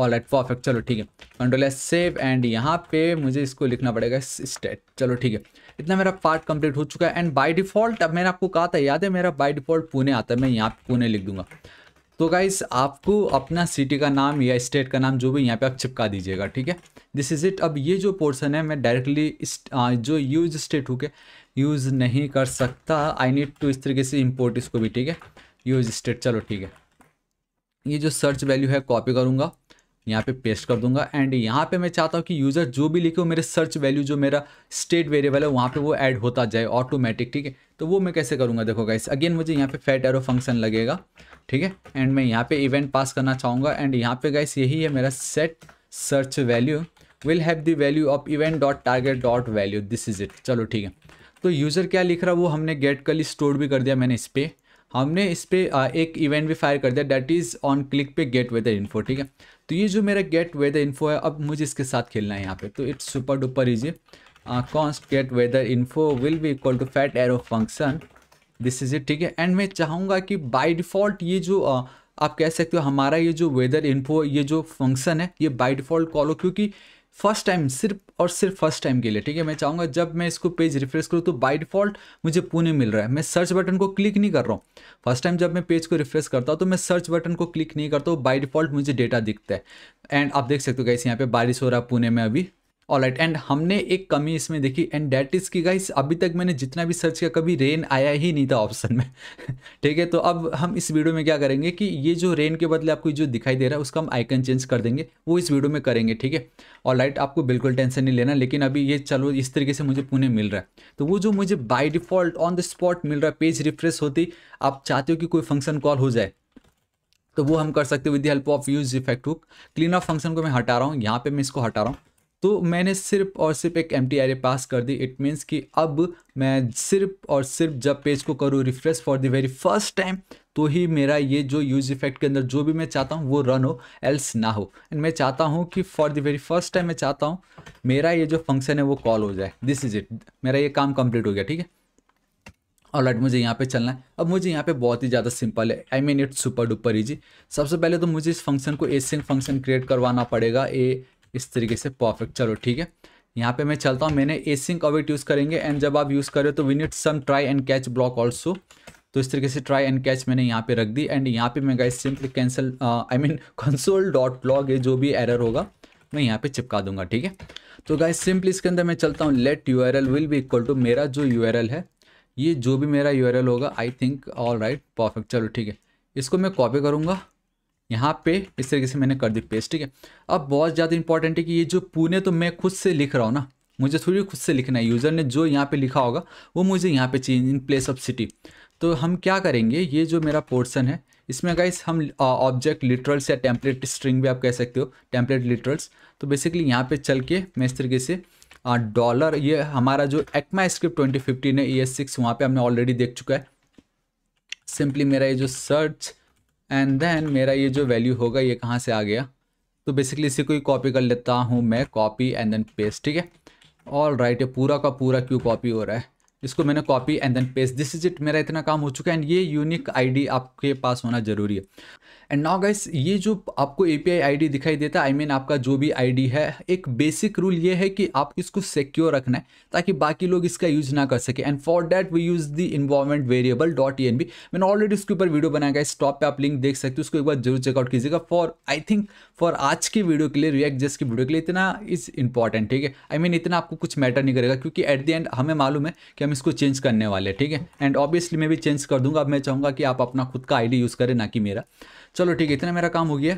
all right perfect चलो ठीक है कंट्रोल एस सेव एंड यहाँ पे मुझे इसको लिखना पड़ेगा स्टेट चलो ठीक है इतना मेरा पार्ट कंप्लीट हो चुका है एंड बाय डिफॉल्ट अब मैंने आपको कहा था याद है मेरा बाय डिफॉल्ट पुणे आता है मैं यहाँ पुणे लिख दूंगा तो गाइस आपको अपना सिटी का नाम या स्टेट का नाम जो भी यहाँ पे आप चिपका दीजिएगा ठीक है दिस इज़ इट अब ये जो पोर्सन है मैं डायरेक्टली इस जो यूज स्टेट हो के यूज़ नहीं कर सकता आई नीड टू इस तरीके से इम्पोर्ट इसको भी ठीक है यूज स्टेट चलो ठीक है ये जो सर्च वैल्यू है कॉपी करूँगा यहाँ पे पेस्ट कर दूंगा एंड यहाँ पे मैं चाहता हूँ कि यूज़र जो भी लिखे हो मेरे सर्च वैल्यू जो मेरा स्टेट वेरिएबल है वहाँ पे वो ऐड होता जाए ऑटोमेटिक ठीक है तो वो मैं कैसे करूँगा देखो गाइस अगेन मुझे यहाँ पे फैट एरो फंक्शन लगेगा ठीक है एंड मैं यहाँ पे इवेंट पास करना चाहूँगा एंड यहाँ पे गाइस यही है मेरा set search value will have the value of event dot target dot value this is it चलो ठीक है तो यूज़र क्या लिख रहा वो हमने गेट कल स्टोर भी कर दिया मैंने इस पर हमने इस पर एक इवेंट भी फायर कर दिया डैट इज़ ऑन क्लिक पे गेट वेदर इन्फो ठीक है तो ये जो मेरा गेट वेदर इन्फो है अब मुझे इसके साथ खेलना है यहाँ पे तो it's super duper easy const get weather info will be equal to fat arrow function this is it ठीक है एंड मैं चाहूँगा कि बाई डिफ़ॉल्ट ये जो आ, आप कह सकते हो हमारा ये जो वेदर इन्फो ये जो फंक्शन है ये बाई डिफ़ॉल्ट कॉल हो क्योंकि फर्स्ट टाइम सिर्फ और सिर्फ फर्स्ट टाइम के लिए ठीक है मैं चाहूँगा जब मैं इसको पेज रिफ्रेश करूँ तो बाई डिफ़ॉल्ट मुझे पुणे मिल रहा है मैं सर्च बटन को क्लिक नहीं कर रहा हूँ फर्स्ट टाइम जब मैं पेज को रिफ्रेश करता हूँ तो मैं सर्च बटन को क्लिक नहीं करता हूँ बाई डिफ़ॉल्ट मुझे डेटा दिखता है एंड आप देख सकते हो कैसे यहाँ पे बारिश हो रहा है पुणे में अभी ऑल राइट एंड हमने एक कमी इसमें देखी एंड डेट इज़ की गाइस अभी तक मैंने जितना भी सर्च किया कभी रेन आया ही नहीं था ऑप्शन में ठीक है तो अब हम इस वीडियो में क्या करेंगे कि ये जो रेन के बदले आपको जो दिखाई दे रहा है उसका हम आइकन चेंज कर देंगे वो इस वीडियो में करेंगे ठीक है राइट आपको बिल्कुल टेंशन नहीं लेना लेकिन अभी ये चलो इस तरीके से मुझे पुणे मिल रहा है तो वो जो मुझे by default on the spot मिल रहा है पेज रिफ्रेश होती आप चाहते हो कि कोई फंक्शन कॉल हो जाए तो वो हम कर सकते हो with the help of use effect hook clean up function को मैं हटा रहा हूँ यहाँ पे मैं इसको हटा रहा हूँ तो मैंने सिर्फ और सिर्फ एक एम टी पास कर दी इट मीन्स कि अब मैं सिर्फ और सिर्फ जब पेज को करूँ refresh for the very first time तो ही मेरा ये जो यूज इफेक्ट के अंदर जो भी मैं चाहता हूँ वो रन हो एल्स ना हो एंड मैं चाहता हूँ कि for the very first time मैं चाहता हूँ मेरा ये जो फंक्शन है वो कॉल हो जाए दिस इज़ इट मेरा ये काम कंप्लीट हो गया ठीक है और लाइट मुझे यहाँ पे चलना है अब मुझे यहाँ पे बहुत ही ज़्यादा सिंपल है I mean it super duper easy सबसे पहले तो मुझे इस फंक्शन को एसिंग फंक्शन क्रिएट करवाना पड़ेगा ए इस तरीके से परफेक्ट चलो ठीक है यहाँ पे मैं चलता हूँ मैंने एसिंक अवेट यूज़ करेंगे एंड जब आप यूज़ करें तो we need some try and catch block also तो इस तरीके से ट्राई एंड कैच मैंने यहाँ पे रख दी एंड यहाँ पे मैं guys simply cancel I mean console dot blog ये जो भी एरर होगा मैं यहाँ पे चिपका दूंगा ठीक है तो गाइस सिंपली इसके अंदर मैं चलता हूँ लेट यू विल भी इक्वल टू मेरा जो यू है ये जो भी मेरा यू होगा I think all right perfect चलो ठीक है इसको मैं कॉपी करूँगा यहाँ पे इस तरीके से मैंने कर दी पेस्ट ठीक है अब बहुत ज़्यादा इंपॉर्टेंट है कि ये जो पुणे तो मैं खुद से लिख रहा हूँ ना मुझे थोड़ी खुद से लिखना है यूज़र ने जो यहाँ पे लिखा होगा वो मुझे यहाँ पे change in place of city तो हम क्या करेंगे ये जो मेरा पोर्सन है इसमें अगर हम ऑब्जेक्ट लिटरल्स या टेम्पलेट स्ट्रिंग भी आप कह सकते हो टेम्पलेट लिटरल्स तो बेसिकली यहाँ पर चल के मैं इस तरीके से डॉलर ये हमारा जो एक्मा स्क्रिप्ट ट्वेंटी फिफ्टीन है ई एस सिक्स वहाँ पर हमने ऑलरेडी देख चुका है सिंपली मेरा ये जो सर्च एंड देन मेरा ये जो वैल्यू होगा ये कहाँ से आ गया तो बेसिकली इसे कोई कॉपी कर लेता हूँ मैं कॉपी एंड देन पेस्ट ठीक है ऑल राइट ये पूरा का पूरा क्यों कॉपी हो रहा है इसको मैंने copy and then paste this is it मेरा इतना काम हो चुका है एंड ये यूनिक आईडी आपके पास होना ज़रूरी है एंड नाउ गाइस ये जो आपको ए पी दिखाई देता है आई मीन आपका जो भी आई है एक बेसिक रूल ये है कि आप इसको सिक्योर रखना है ताकि बाकी लोग इसका यूज ना कर सके and for that we use the environment variable dot E N V मैंने ऑलरेडी उसके ऊपर वीडियो बनाया गया स्टॉप पे आप लिंक देख सकते हो उसको एक बार जरूर चेकआउट कीजिएगा फॉर आई थिंक फॉर आज की वीडियो के लिए रिएक्ट जस्ट की वीडियो के लिए इतना इज इंपॉर्टेंट ठीक है आई मीन इतना आपको कुछ मैटर नहीं करेगा क्योंकि एट द एंड हमें मालूम है कि हम इसको चेंज करने वाले हैं ठीक है एंड ऑब्वियसली मैं भी चेंज कर दूंगा अब मैं चाहूँगा कि आप अपना खुद का आई यूज़ करें ना कि मेरा चलो ठीक है इतना मेरा काम हो गया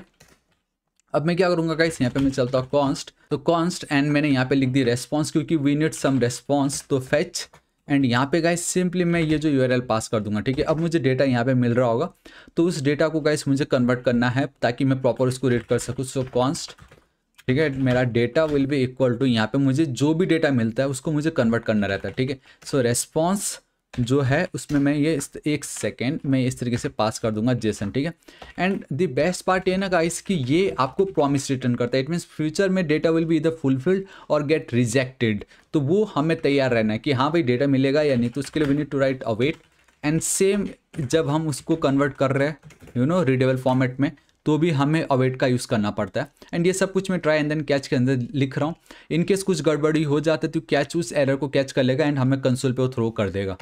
अब मैं क्या करूंगा गाइस यहाँ पे मैं चलता हूँ कॉन्स्ट तो कॉन्स्ट एंड मैंने यहाँ पे लिख दी रेस्पॉन्स क्योंकि वी नीड सम रेस्पॉन्स तो फैच एंड यहाँ पे गाइस सिंपली मैं ये जो यू पास कर दूंगा ठीक है अब मुझे डेटा यहाँ पे मिल रहा होगा तो उस डेटा को गाइस मुझे कन्वर्ट करना है ताकि मैं प्रॉपर उसको रीड कर सकूँ सो कॉन्स्ट ठीक है मेरा data will be equal to यहाँ पे मुझे जो भी डेटा मिलता है उसको मुझे कन्वर्ट करना रहता है ठीक है सो रेस्पॉन्स जो है उसमें मैं ये एक सेकेंड मैं इस तरीके से पास कर दूंगा जेसन ठीक है एंड द बेस्ट पार्ट ये ना गाइस कि ये आपको प्रॉमिस रिटर्न करता है इट मीन्स फ्यूचर में डेटा विल बी इधर फुलफिल्ड और गेट रिजेक्टेड तो वो हमें तैयार रहना है कि हाँ भाई डेटा मिलेगा या नहीं तो उसके लिए we need to write await and same जब हम उसको कन्वर्ट कर रहे हैं यू नो रिडेबल फॉर्मेट में तो भी हमें अवेट का यूज़ करना पड़ता है एंड ये सब कुछ मैं ट्राई एंड देन कैच के अंदर लिख रहा हूँ इनकेस कुछ गड़बड़ी हो जाता है तो कैच उस एरर को कैच कर लेगा एंड हमें कंसोल पे वो थ्रो कर देगा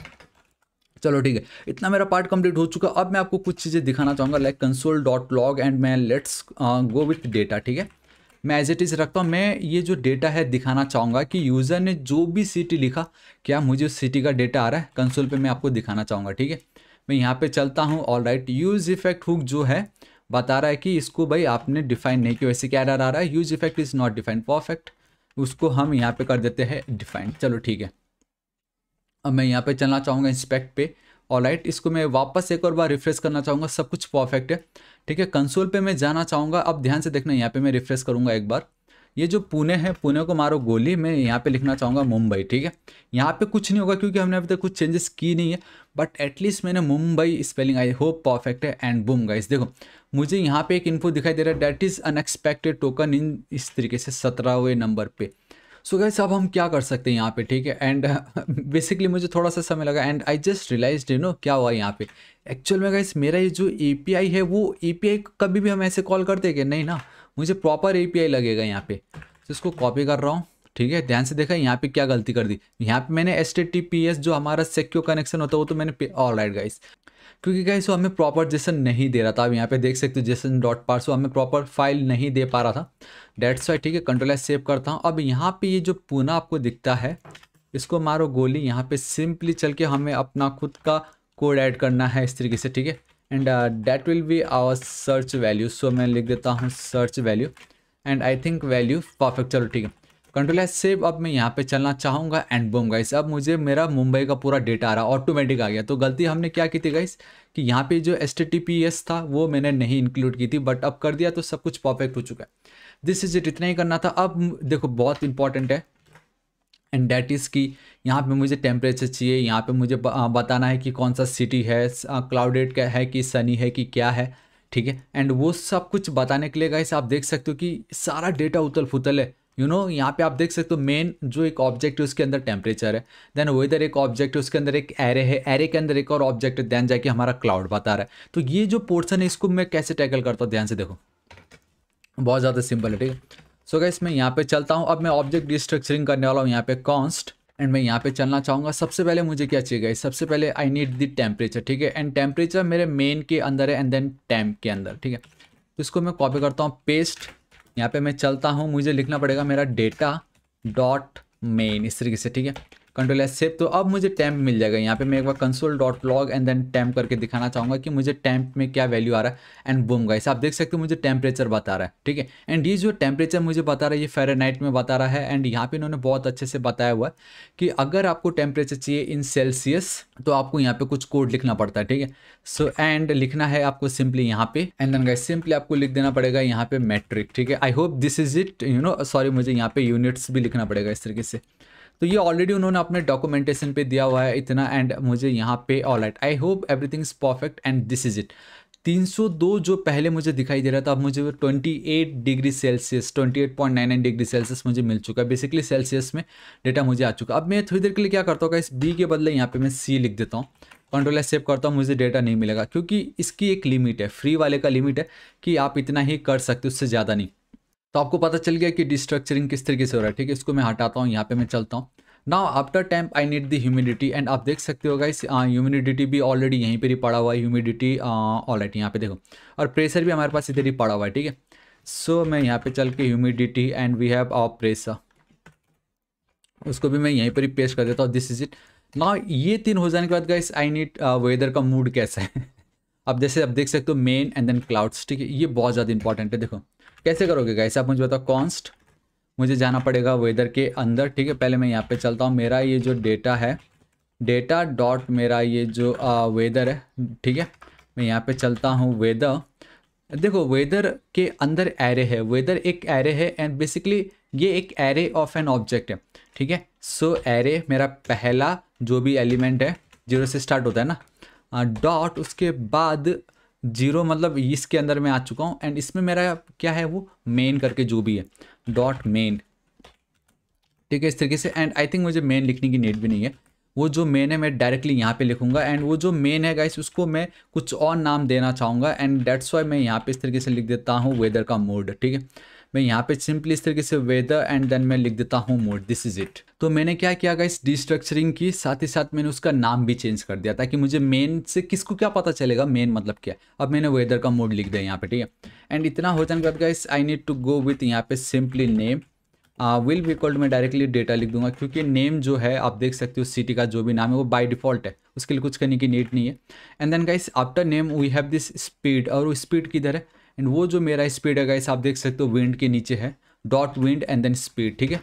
चलो ठीक है इतना मेरा पार्ट कंप्लीट हो चुका अब मैं आपको कुछ चीज़ें दिखाना चाहूँगा like console dot log and मैं लेट्स गो विथ डेटा ठीक है मैं एज इट इज़ रखता हूँ मैं ये जो डेटा है दिखाना चाहूँगा कि यूज़र ने जो भी सिटी लिखा क्या मुझे उस सिटी का डेटा आ रहा है कंसोल पे मैं आपको दिखाना चाहूँगा ठीक है मैं यहाँ पे चलता हूँ all right use effect hook जो है बता रहा है कि इसको भाई आपने डिफाइन नहीं किया वैसे क्या आ रहा है use effect is not defined perfect उसको हम यहाँ पे कर देते हैं डिफाइन चलो ठीक है मैं यहाँ पे चलना चाहूँगा इंस्पेक्ट पे ऑल राइट इसको मैं वापस एक और बार रिफ्रेश करना चाहूँगा सब कुछ परफेक्ट है ठीक है कंसोल पे मैं जाना चाहूँगा अब ध्यान से देखना यहाँ पे मैं रिफ्रेश करूँगा एक बार ये जो पुणे है पुणे को मारो गोली मैं यहाँ पे लिखना चाहूँगा मुंबई ठीक है यहाँ पे कुछ नहीं होगा क्योंकि हमने अभी तक कुछ चेंजेस की नहीं है बट एटलीस्ट मैंने Mumbai spelling I hope perfect है एंड बुम गाइस देखो मुझे यहाँ पे एक इन्फो दिखाई दे रहा है that is unexpected token in इस तरीके से सत्रहवें नंबर पर सो गाइस अब हम क्या कर सकते हैं यहाँ पे ठीक है एंड बेसिकली मुझे थोड़ा सा समय लगा and I just realize you know क्या हुआ यहाँ पे एक्चुअल में गाइस मेरा ये जो ए है वो ए कभी भी हम ऐसे कॉल कर देंगे नहीं ना मुझे प्रॉपर ए लगेगा यहाँ पे तो इसको कॉपी कर रहा हूँ ठीक है ध्यान से देखा यहाँ पे क्या गलती कर दी यहाँ पे मैंने एस जो हमारा सिक्योर कनेक्शन होता है वो तो मैंने ऑल राइट गाइस क्योंकि गाइस वो हमें प्रॉपर जेसन नहीं दे रहा था अब यहाँ पे देख सकते हो जेसन डॉट पार्स वो हमें प्रॉपर फाइल नहीं दे पा रहा था डेट्स वाई ठीक है कंट्रोल एस सेव करता हूँ अब यहाँ पे ये जो पूना आपको दिखता है इसको मारो गोली यहाँ पे सिंपली चल के हमें अपना खुद का कोड ऐड करना है इस तरीके से ठीक है and that will be our search value so मैं लिख देता हूँ search value and I think value perfect चलो ठीक है कंट्रोल है सेव अब मैं यहाँ पे चलना चाहूँगा एंड बोम गाइस अब मुझे मेरा मुंबई का पूरा डेटा आ रहा ऑटोमेटिक आ गया तो गलती हमने क्या की थी गाइस कि यहाँ पे जो एस था वो मैंने नहीं इंक्लूड की थी बट अब कर दिया तो सब कुछ परफेक्ट हो चुका है दिस इज इट इतना ही करना था अब देखो बहुत इंपॉर्टेंट है एंड डैट इज़ कि यहाँ पे मुझे टेम्परेचर चाहिए यहाँ पे मुझे बताना है कि कौन सा सिटी है क्लाउडेड क्या है कि सनी है कि क्या है ठीक है एंड वो सब कुछ बताने के लिए गाइस आप देख सकते हो कि सारा डेटा उतल फुतल है यू नो यहाँ पे आप देख सकते हो मेन जो एक ऑब्जेक्ट है उसके अंदर टेम्परेचर है देन वेदर एक ऑब्जेक्ट है उसके अंदर एक एरे है एरे के अंदर एक और ऑब्जेक्ट है देन जाके हमारा क्लाउड बता रहा है तो ये जो पोर्सन है इसको मैं कैसे टैकल करता हूँ ध्यान से देखो बहुत ज़्यादा सिंपल है ठीक है सो गैस मैं यहाँ पे चलता हूँ अब मैं ऑब्जेक्ट डिस्ट्रक्चरिंग करने वाला हूँ यहाँ पे कॉन्स्ट एंड मैं यहाँ पे चलना चाहूँगा सबसे पहले मुझे क्या चाहिए गाइस सबसे पहले आई नीड दी टेम्परेचर ठीक है एंड टेम्परेचर मेरे मेन के अंदर है एंड देन टैम के अंदर ठीक है तो इसको मैं कॉपी करता हूँ पेस्ट यहाँ पे मैं चलता हूँ मुझे लिखना पड़ेगा मेरा डेटा डॉट मेन इस तरीके से ठीक है कंट्रोल एस सेव तो अब मुझे टैम्प मिल जाएगा यहाँ पे मैं एक बार console dot log and then temp करके दिखाना चाहूँगा कि मुझे टैम्प में क्या वैल्यू आ रहा है एंड बूम गाइस आप देख सकते हो मुझे टेम्परेचर बता रहा है ठीक है एंड ये जो टेम्परेचर मुझे बता रहा है ये फेरेनाइट में बता रहा है एंड यहाँ पे इन्होंने बहुत अच्छे से बताया हुआ है कि अगर आपको टेम्परेचर चाहिए इन सेल्सियस तो आपको यहाँ पे कुछ कोड लिखना पड़ता है ठीक है सो एंड लिखना है आपको सिंपली यहाँ पे एंड देन गाइस सिंपली आपको लिख देना पड़ेगा यहाँ पे मेट्रिक ठीक है I hope this is it you know sorry मुझे यहाँ पे यूनिट्स भी लिखना पड़ेगा इस तरीके से तो ये ऑलरेडी उन्होंने अपने डॉक्यूमेंटेशन पे दिया हुआ है इतना एंड मुझे यहाँ पे all right I hope everything is perfect and this is it 302 जो पहले मुझे दिखाई दे रहा था अब मुझे 28 डिग्री सेल्सियस 28.99 डिग्री सेल्सियस मुझे मिल चुका है बेसिकली सेल्सियस में डेटा मुझे आ चुका अब मैं थोड़ी देर के लिए क्या करता हूँ इस बी के बदले यहाँ पे मैं सी लिख देता हूँ कंट्रोल एस सेव करता हूँ मुझे डेटा नहीं मिलेगा क्योंकि इसकी एक लिमिट है फ्री वाले का लिमिट है कि आप इतना ही कर सकते उससे ज़्यादा नहीं तो आपको पता चल गया कि डिस्ट्रक्चरिंग किस तरीके से हो रहा है ठीक है इसको मैं हटाता हूँ यहाँ पे मैं चलता हूँ now after time I need the humidity and आप देख सकते हो गाइस ह्यूमिडिटी भी ऑलरेडी यहीं पर ही पड़ा हुआ है ह्यूमिडिटी ऑलरेडी यहाँ पे देखो और प्रेशर भी हमारे पास इधर ही पड़ा हुआ है ठीक है सो मैं यहाँ पे चल के humidity and we have our pressure उसको भी मैं यहीं पर ही पेश कर देता हूँ दिस इज इट ना ये तीन हो जाने के बाद गाइस आई नीड वेदर का मूड कैसा है अब जैसे आप देख सकते हो मेन एंड देन क्लाउड्स ठीक है ये बहुत ज़्यादा इंपॉर्टेंट है देखो कैसे करोगे गाइस आप मुझे बताओ कॉन्स्ट मुझे जाना पड़ेगा वेदर के अंदर ठीक है पहले मैं यहाँ पे चलता हूँ मेरा ये जो डेटा है डेटा डॉट मेरा ये जो आ, वेदर है ठीक है मैं यहाँ पे चलता हूँ वेदर देखो वेदर के अंदर एरे है वेदर एक एरे है एंड बेसिकली ये एक एरे ऑफ एन ऑब्जेक्ट है ठीक है सो एरे मेरा पहला जो भी एलिमेंट है जीरो से स्टार्ट होता है ना डॉट उसके बाद जीरो मतलब इसके अंदर मैं आ चुका हूँ एंड इसमें मेरा क्या है वो मेन करके जो भी है डॉट मेन ठीक है इस तरीके से एंड आई थिंक मुझे मेन लिखने की नीड भी नहीं है वो जो मेन है मैं डायरेक्टली यहाँ पे लिखूंगा एंड वो जो मेन है गाइस उसको मैं कुछ और नाम देना चाहूँगा एंड डेट्स वाई मैं यहाँ पे इस तरीके से लिख देता हूँ वेदर का मोड ठीक है मैं यहाँ पे सिंपली इस तरीके से वेदर एंड देन मैं लिख देता हूँ मोड दिस इज इट तो मैंने क्या किया गया इस डिस्ट्रक्चरिंग की साथ ही साथ मैंने उसका नाम भी चेंज कर दिया ताकि मुझे मेन से किसको क्या पता चलेगा मेन मतलब क्या अब मैंने वेदर का मोड लिख दिया यहाँ पे ठीक है एंड इतना हो जाने का guys I need to go with यहाँ पे simply name will be called मैं डायरेक्टली डेटा लिख दूंगा क्योंकि नेम जो है आप देख सकते हो सिटी का जो भी नाम है वो बाई डिफॉल्ट है उसके लिए कुछ करने की नीड नहीं है and then guys after name we have this speed और वो स्पीड किधर है एंड वो जो मेरा स्पीड है गाइस आप देख सकते हो विंड के नीचे है dot wind and then speed ठीक है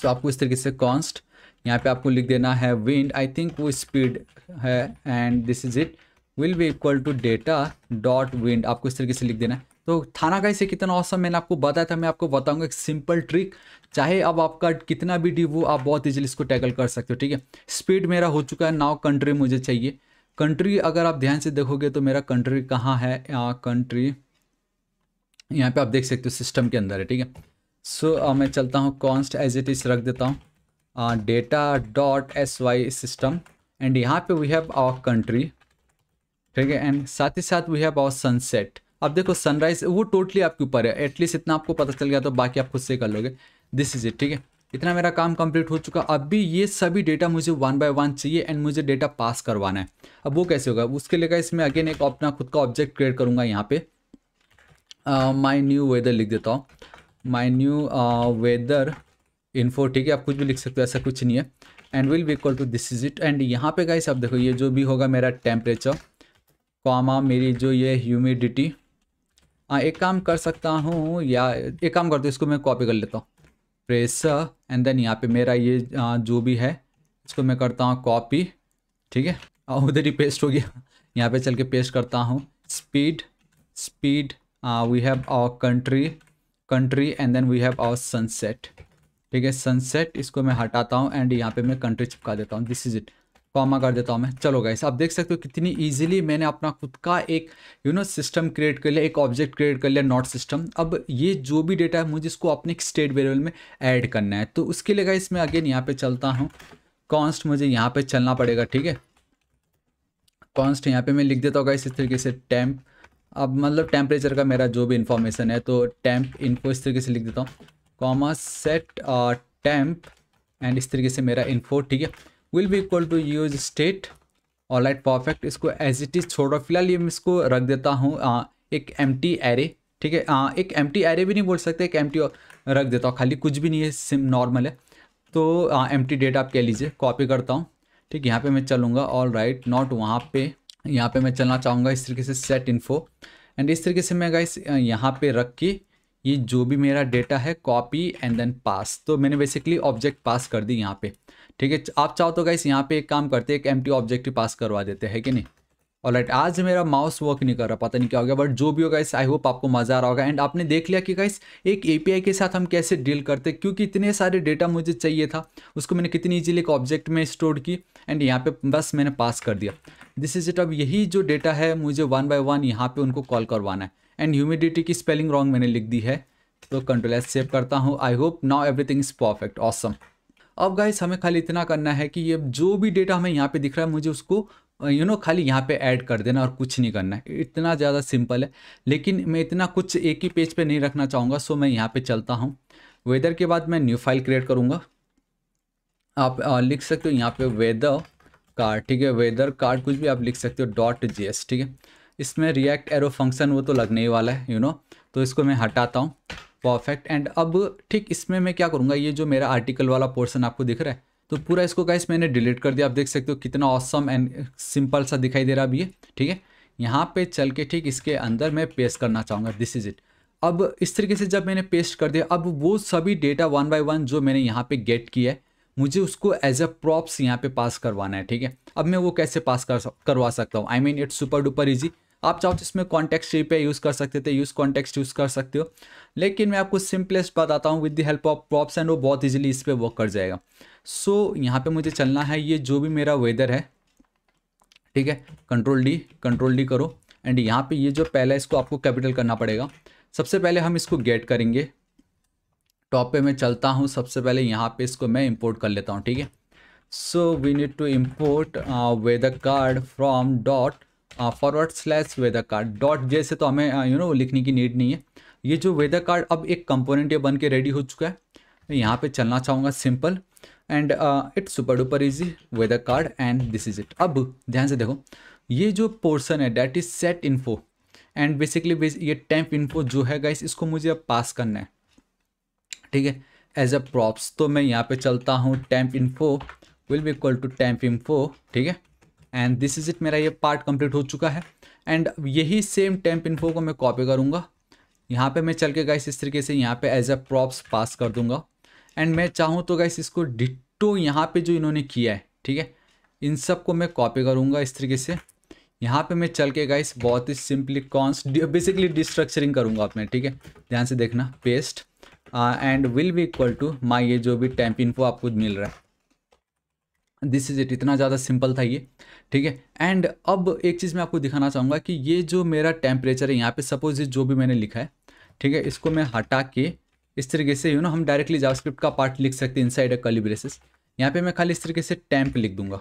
सो आपको इस तरीके से कॉन्स्ट यहाँ पे आपको लिख देना है विंड आई थिंक वो स्पीड है and this is it will be equal to data dot wind आपको इस तरीके से लिख देना है तो थाना का इसे कितना औसम मैंने आपको बताया था मैं आपको बताऊंगा एक सिंपल ट्रिक चाहे अब आपका कितना भी डी हो आप बहुत इजीली इसको टैकल कर सकते हो ठीक है स्पीड मेरा हो चुका है नाउ कंट्री मुझे चाहिए कंट्री अगर आप ध्यान से देखोगे तो मेरा कंट्री कहाँ है कंट्री यहाँ पे आप देख सकते हो सिस्टम के अंदर है ठीक है सो मैं चलता हूँ कॉन्स्ट एज इट इज़ रख देता हूँ data dot S Y system and यहाँ पे वी हैव आवर कंट्री ठीक है एंड साथ ही साथ वी हैव आवर सनसेट अब देखो सनराइज वो टोटली आपके ऊपर है एटलीस्ट इतना आपको पता चल गया तो बाकी आप खुद से कर लोगे दिस इज इट ठीक है इतना मेरा काम कंप्लीट हो चुका अब भी ये सभी डेटा मुझे वन बाय वन चाहिए एंड मुझे डेटा पास करवाना है अब वो कैसे होगा उसके लिए गाइस मैं अगेन एक अपना खुद का ऑब्जेक्ट क्रिएट करूँगा यहाँ पे माई न्यू वेदर लिख देता हूँ माई न्यू वेदर इन्फो ठीक है आप कुछ भी लिख सकते हो ऐसा कुछ नहीं है and will be equal to this is it and यहाँ पे गाइस आप देखो ये जो भी होगा मेरा टेम्परेचर कॉमा मेरी जो ये ह्यूमिडिटी हाँ एक काम कर सकता हूँ या एक काम करते इसको मैं कॉपी कर लेता हूँ प्रेस एंड देन यहाँ पे मेरा ये जो भी है इसको मैं करता हूँ कॉपी ठीक है उधर ही पेस्ट हो गया यहाँ पे चल के पेस्ट करता हूँ speed speed we have our country country and then we have our sunset ठीक है सनसेट इसको मैं हटाता हूँ एंड यहाँ पे मैं कंट्री चिपका देता हूँ दिस इज़ इट कॉमा कर देता हूँ मैं चलो गाइस आप देख सकते हो कितनी इजीली मैंने अपना खुद का एक यू नो सिस्टम क्रिएट कर लिया एक ऑब्जेक्ट क्रिएट कर लिया नॉट सिस्टम अब ये जो भी डेटा है मुझे इसको अपने स्टेट वेरिएबल में ऐड करना है तो उसके लिए गाइस मैं अगेन यहाँ पे चलता हूँ कॉन्स्ट मुझे यहाँ पे चलना पड़ेगा ठीक है कॉन्स्ट यहाँ पे मैं लिख देता हूँ गाइस इस तरीके से टैम्प अब मतलब टेम्परेचर का मेरा जो भी इन्फॉर्मेशन है तो टैम्प इनको इस तरीके से लिख देता हूँ कॉमा सेट टैम्प एंड इस तरीके से मेरा इन्फो ठीक है will be equal to use state all right perfect इसको एज इट इज़ छोड़ो फिलहाल ये मैं इसको रख देता हूँ एक एम टी एरे ठीक है आ, एक एम टी एरे भी नहीं बोल सकते एक एम टी रख देता हूँ खाली कुछ भी नहीं है सिम नॉर्मल है तो एम टी डेट आप कह लीजिए कॉपी करता हूँ ठीक यहाँ पे मैं चलूँगा ऑल राइट नॉट वहाँ पे यहाँ पे मैं चलना चाहूँगा इस तरीके से सेट इन्फो एंड इस तरीके से मैं गाइस यहाँ पे रख के ये जो भी मेरा डेटा है कॉपी एंड देन पास तो मैंने बेसिकली ऑब्जेक्ट पास कर दी यहाँ पे ठीक है आप चाहो तो गाइस यहाँ पे एक काम करते हैं एक एम ऑब्जेक्टिव पास करवा देते हैं कि नहीं और लाइट आज मेरा माउस वर्क नहीं कर रहा पता नहीं क्या हो गया बट जो भी होगा इस आई होप आपको मज़ा आ रहा होगा एंड आपने देख लिया कि गाइस एक एपीआई के साथ हम कैसे डील करते क्योंकि इतने सारे डेटा मुझे चाहिए था उसको मैंने कितनी इजीली एक ऑब्जेक्ट में स्टोर की एंड यहाँ पे बस मैंने पास कर दिया दिस इज इट अब यही जो डेटा है मुझे वन बाय वन यहाँ पर उनको कॉल करवाना है एंड ह्यूमिडिटी की स्पेलिंग रॉन्ग मैंने लिख दी है तो कंट्रोल एस सेव करता हूँ I hope now everything is perfect awesome अब गाइस हमें खाली इतना करना है कि ये जो भी डेटा हमें यहाँ पे दिख रहा है मुझे उसको you uh, you know know, खाली यहाँ पे ऐड कर देना और कुछ नहीं करना है इतना ज़्यादा सिंपल है लेकिन मैं इतना कुछ एक ही पेज पे नहीं रखना चाहूँगा सो मैं यहाँ पे चलता हूँ वेदर के बाद मैं न्यू फाइल क्रिएट करूँगा आप आ, uh, लिख सकते हो यहाँ पे वेदर कार्ड ठीक है वेदर कार्ड कुछ भी आप लिख सकते हो डॉट जी ठीक है इसमें रिएक्ट एरो फंक्शन वो तो लगने ही वाला है यू you नो know? तो इसको मैं हटाता हूँ परफेक्ट एंड अब ठीक इसमें मैं क्या करूँगा ये जो मेरा आर्टिकल वाला पोर्सन आपको दिख रहा है तो पूरा इसको गाइस मैंने डिलीट कर दिया आप देख सकते हो कितना औसम एंड सिंपल सा दिखाई दे रहा है अब ये ठीक है यहाँ पे चल के ठीक इसके अंदर मैं पेस्ट करना चाहूँगा दिस इज़ इट अब इस तरीके से जब मैंने पेस्ट कर दिया अब वो सभी डेटा वन बाय वन जो मैंने यहाँ पे गेट किया है मुझे उसको एज अ प्रॉप्स यहाँ पे पास करवाना है ठीक है अब मैं वो कैसे पास कर करवा सकता हूँ I mean it's super duper easy आप चाहो तो इसमें कॉन्टेक्स्ट रिपे यूज़ कर सकते थे यूज़ कॉन्टेक्स्ट यूज़ कर सकते हो लेकिन मैं आपको सिंपलेस्ट बताता हूँ with the help of props and वो बहुत ईजिली इस पर वर्क कर जाएगा सो so, यहाँ पर मुझे चलना है ये जो भी मेरा वेदर है ठीक है कंट्रोल डी कंट्रोल डी करो एंड यहाँ पे ये जो पहला इसको आपको कैपिटल करना पड़ेगा सबसे पहले हम इसको गेट करेंगे टॉप पे मैं चलता हूँ सबसे पहले यहाँ पे इसको मैं इंपोर्ट कर लेता हूँ ठीक है so we need to import weather card from dot forward slash weather card dot जैसे तो हमें you uh, know you know, लिखने की नीड नहीं है ये जो वेदर कार्ड अब एक कंपोनेंट ये बन के रेडी हो चुका है यहाँ पे चलना चाहूँगा simple and it's super duper easy weather card and this is it अब ध्यान से देखो ये जो पोर्सन है that is set info and basically ये टेम्प इन्फो जो है गाइस इसको मुझे अब पास करना है ठीक है एज अ प्रॉप्स तो मैं यहाँ पे चलता हूँ temp info will be equal to temp info ठीक है एंड दिस इज़ इट मेरा ये पार्ट कंप्लीट हो चुका है एंड यही सेम टेम्प इन्फो को मैं कॉपी करूँगा यहाँ पे मैं चल के गाइस इस तरीके से यहाँ पे एज अ प्रॉप्स पास कर दूंगा एंड मैं चाहूँ तो गाइस इसको डिट्टो यहाँ पे जो इन्होंने किया है ठीक है इन सब को मैं कॉपी करूँगा इस तरीके से यहाँ पे मैं चल के गाइस बहुत ही सिंपली कॉन्स बेसिकली डिस्ट्रक्चरिंग करूँगा अपने ठीक है ध्यान से देखना paste and will be equal to my ये जो भी टैंप इन्फो आपको मिल रहा है दिस इज़ इट इतना ज़्यादा सिंपल था ये ठीक है एंड अब एक चीज़ मैं आपको दिखाना चाहूँगा कि ये जो मेरा टेम्परेचर है यहाँ पे सपोज ये जो भी मैंने लिखा है ठीक है इसको मैं हटा के इस तरीके से यू नो हम डायरेक्टली जावास्क्रिप्ट का पार्ट लिख सकते हैं इनसाइड साइड कलिब्रेसिस यहाँ पे मैं खाली इस तरीके से टैंप लिख दूंगा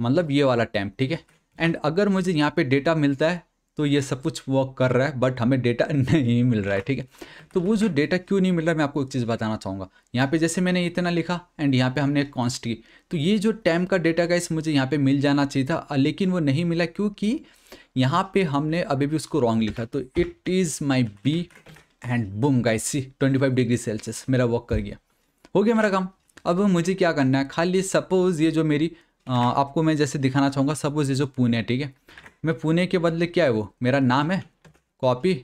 मतलब ये वाला टैंप ठीक है एंड अगर मुझे यहाँ पे डेटा मिलता है तो ये सब कुछ वर्क कर रहा है बट हमें डेटा नहीं मिल रहा है ठीक है तो वो जो डेटा क्यों नहीं मिल रहा है मैं आपको एक चीज़ बताना चाहूँगा यहाँ पे जैसे मैंने इतना लिखा एंड यहाँ पे हमने एक कॉन्स्ट की तो ये जो टाइम का डेटा इस मुझे यहाँ पे मिल जाना चाहिए था लेकिन वो नहीं मिला क्योंकि यहाँ पर हमने अभी भी उसको रॉन्ग लिखा तो it is maybe and boom guys see twenty five degree Celsius मेरा वर्क कर गया हो गया मेरा काम अब मुझे क्या करना है खाली सपोज़ ये जो मेरी आपको मैं जैसे दिखाना चाहूँगा सपोज़ ये जो पुणे ठीक है मैं पुणे के बदले क्या है वो मेरा नाम है कॉपी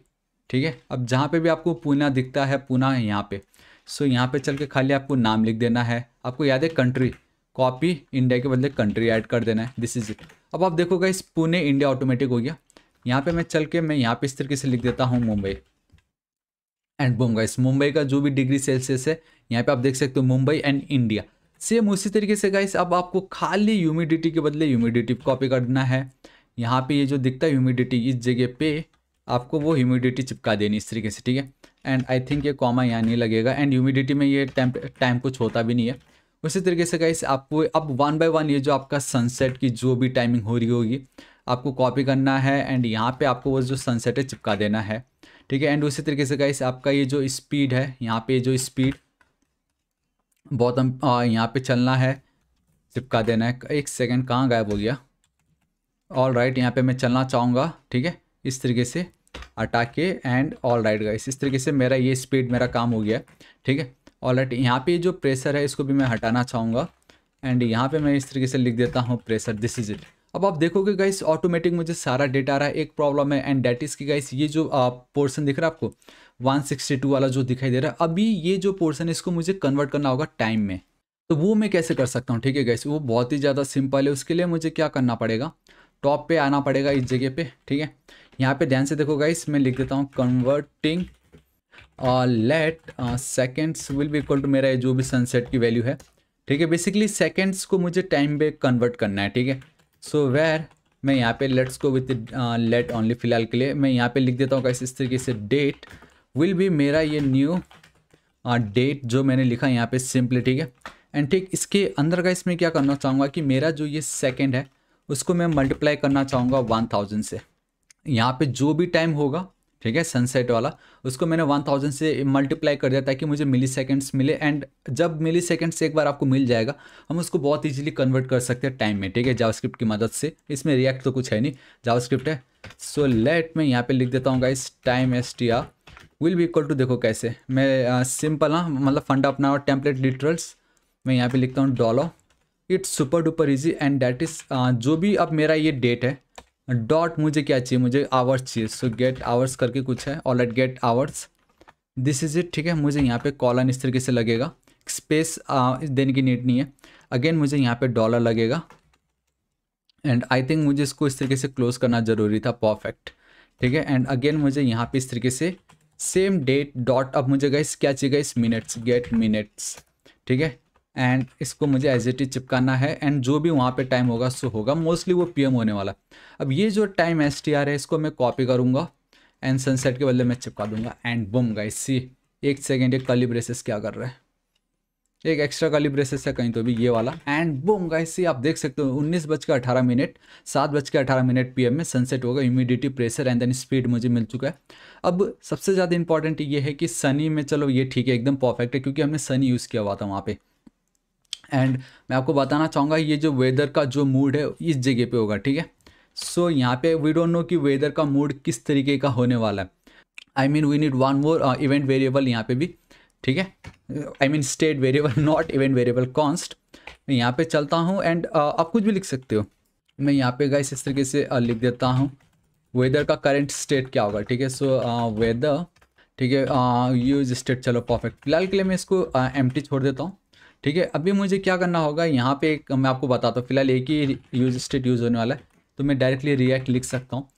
ठीक है अब जहाँ पे भी आपको पूना दिखता है पूना है यहाँ पे सो यहाँ पे चल के खाली आपको नाम लिख देना है आपको याद है कंट्री कॉपी इंडिया के बदले कंट्री ऐड कर देना है दिस इज इट अब आप देखोगा इस पुणे इंडिया ऑटोमेटिक हो गया यहाँ पे मैं चल के मैं यहाँ पे इस तरीके से लिख देता हूँ मुंबई एंड बोंगा गाइस मुंबई का जो भी डिग्री सेल्सियस है यहाँ पे आप देख सकते हो मुंबई एंड इंडिया सेम उसी तरीके से गाइस अब आपको खाली ह्यूमिडिटी के बदले ह्यूमिडिटी कॉपी करना है यहाँ पे ये जो दिखता है ह्यूमिडिटी इस जगह पे आपको वो ह्यूमिडिटी चिपका देनी इस तरीके से ठीक है एंड आई थिंक ये कॉमा यहाँ नहीं लगेगा एंड ह्यूमिडिटी में ये टाइम टाइम कुछ होता भी नहीं है उसी तरीके से कहीं आपको अब वन बाय वन ये जो आपका सनसेट की जो भी टाइमिंग हो रही होगी आपको कॉपी करना है एंड यहाँ पर आपको वो जो सनसेट है चिपका देना है ठीक है एंड उसी तरीके से कहीं आपका ये जो स्पीड है यहाँ पर जो स्पीड बहुत यहाँ पर चलना है चिपका देना है एक सेकेंड कहाँ गायब हो गया ऑल राइट यहाँ पे मैं चलना चाहूँगा ठीक है इस तरीके से हटा के एंड ऑल राइट गाइस इस तरीके से मेरा ये स्पीड मेरा काम हो गया ठीक है ऑल राइट यहाँ पे जो प्रेशर है इसको भी मैं हटाना चाहूँगा एंड यहाँ पे मैं इस तरीके से लिख देता हूँ प्रेशर दिस इज इट अब आप देखोगे गाइस ऑटोमेटिक मुझे सारा डेटा आ रहा है एक प्रॉब्लम है एंड डेट इज़ की गाइस ये जो पोर्शन दिख रहा है आपको 162 वाला जो दिखाई दे रहा है अभी ये जो पोर्शन है इसको मुझे कन्वर्ट करना होगा टाइम में तो वो मैं कैसे कर सकता हूँ ठीक है गाइस वो बहुत ही ज़्यादा सिंपल है उसके लिए मुझे क्या करना पड़ेगा टॉप पे आना पड़ेगा इस जगह पे ठीक है यहाँ पे ध्यान से देखो गाइस मैं लिख देता हूँ कन्वर्टिंग लेट सेकेंड्स विल भी इक्वल टू मेरा जो भी सनसेट की वैल्यू है ठीक है बेसिकली सेकेंड्स को मुझे टाइम पे कन्वर्ट करना है ठीक है सो वेर मैं यहाँ पे लेट्स को विथ लेट ऑनली फिलहाल के लिए मैं यहाँ पे लिख देता हूँ कैसे इस तरीके से डेट विल भी मेरा ये न्यू डेट uh, जो मैंने लिखा यहाँ पे सिंपली ठीक है एंड ठीक इसके अंदर का इसमें क्या करना चाहूँगा कि मेरा जो ये सेकेंड है उसको मैं मल्टीप्लाई करना चाहूँगा वन थाउजेंड से यहाँ पे जो भी टाइम होगा ठीक है सनसेट वाला उसको मैंने वन थाउजेंड से मल्टीप्लाई कर दिया ताकि मुझे मिली सेकेंड्स मिले एंड जब मिली सेकेंड्स एक बार आपको मिल जाएगा हम उसको बहुत ईजिली कन्वर्ट कर सकते हैं टाइम में ठीक है जावास्क्रिप्ट की मदद से इसमें रिएक्ट तो कुछ है नहीं जावास्क्रिप्ट है सो so, लेट मैं यहाँ पे लिख देता हूँ इस time S T R will भी इक्वल टू देखो कैसे मैं सिंपल हाँ मतलब फंडा अपना और टेम्पलेट लिटरल्स मैं यहाँ पे लिखता हूँ डॉलो it's super duper easy and that is जो भी अब मेरा ये डेट है डॉट मुझे क्या चाहिए मुझे आवर्स चाहिए सो गेट आवर्स करके कुछ है all at get hours this is it ठीक है मुझे यहाँ पे कॉलन इस तरीके से लगेगा स्पेस देने की नीड नहीं है अगेन मुझे यहाँ पे डॉलर लगेगा एंड आई थिंक मुझे इसको इस तरीके से क्लोज करना ज़रूरी था परफेक्ट ठीक है एंड अगेन मुझे यहाँ पे इस तरीके से सेम डेट डॉट अब मुझे गए क्या चाहिए गए मिनट्स गेट मिनट्स ठीक है एंड इसको मुझे एज इट इज चिपकाना है एंड जो भी वहाँ पे टाइम होगा सो होगा मोस्टली वो पीएम होने वाला अब ये जो टाइम एस टी आर है इसको मैं कॉपी करूँगा एंड सनसेट के बदले मैं चिपका दूंगा एंड बुम गाइस सी एक सेकेंड एक कली ब्रेसेस क्या कर रहा है एक एक्स्ट्रा कली ब्रेसेस है कहीं तो भी ये वाला एंड बुम गाइस सी आप देख सकते हो उन्नीस बज के अठारह मिनट सात बज के अठारह मिनट एम में सनसेट होगा humidity pressure and then speed मुझे मिल चुका है अब सबसे ज़्यादा इंपॉर्टेंट ये है कि सनी में चलो ये ठीक है एकदम परफेक्ट है क्योंकि हमने सनी यूज़ किया हुआ था वहाँ पर एंड मैं आपको बताना चाहूँगा ये जो वेदर का जो मूड है इस जगह पे होगा ठीक है सो यहाँ पे वी डोंट नो कि वेदर का मूड किस तरीके का होने वाला है I mean we need one more event variable यहाँ पे भी ठीक है I mean state variable not event variable const मैं यहाँ पे चलता हूँ एंड uh, आप कुछ भी लिख सकते हो मैं यहाँ पे गाइस इस तरीके से uh, लिख देता हूँ वेदर का करेंट स्टेट क्या होगा ठीक है सो वेदर uh, ठीक है यूज uh, स्टेट चलो परफेक्ट फिलहाल के लिए मैं इसको एम uh, छोड़ देता हूँ ठीक है अभी मुझे क्या करना होगा यहाँ पे एक मैं आपको बताता हूँ फिलहाल एक ही यूज स्टेट यूज़ होने वाला है तो मैं डायरेक्टली रिएक्ट लिख सकता हूँ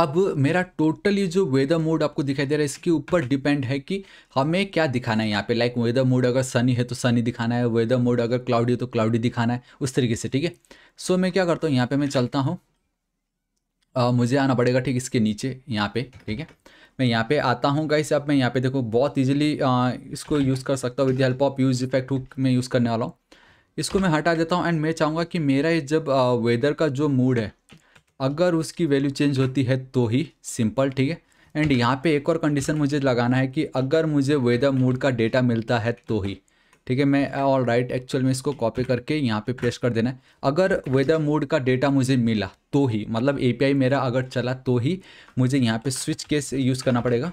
अब मेरा टोटली जो वेदर मोड आपको दिखाई दे रहा है इसके ऊपर डिपेंड है कि हमें क्या दिखाना है यहाँ पे लाइक वेदर मोड अगर सनी है तो सनी दिखाना है वेदर मोड अगर क्लाउडी है तो क्लाउडी दिखाना है उस तरीके से ठीक है सो मैं क्या करता हूँ यहाँ पे मैं चलता हूँ मुझे आना पड़ेगा ठीक इसके नीचे यहाँ पे ठीक है मैं यहाँ पे आता हूँ गाइस अब मैं यहाँ पे देखो बहुत ईजिली इसको यूज़ कर सकता हूँ with help of use effect hook में यूज़ करने वाला हूँ इसको मैं हटा देता हूँ एंड मैं चाहूँगा कि मेरा ये जब वेदर का जो मूड है अगर उसकी वैल्यू चेंज होती है तो ही सिंपल ठीक है एंड यहाँ पे एक और कंडीशन मुझे लगाना है कि अगर मुझे वेदर मूड का डेटा मिलता है तो ही ठीक है मैं ऑल राइट एक्चुअल में इसको कॉपी करके यहाँ पे प्रेस कर देना है अगर वेदर मोड का डेटा मुझे मिला तो ही मतलब एपीआई मेरा अगर चला तो ही मुझे यहाँ पे स्विच केस यूज़ करना पड़ेगा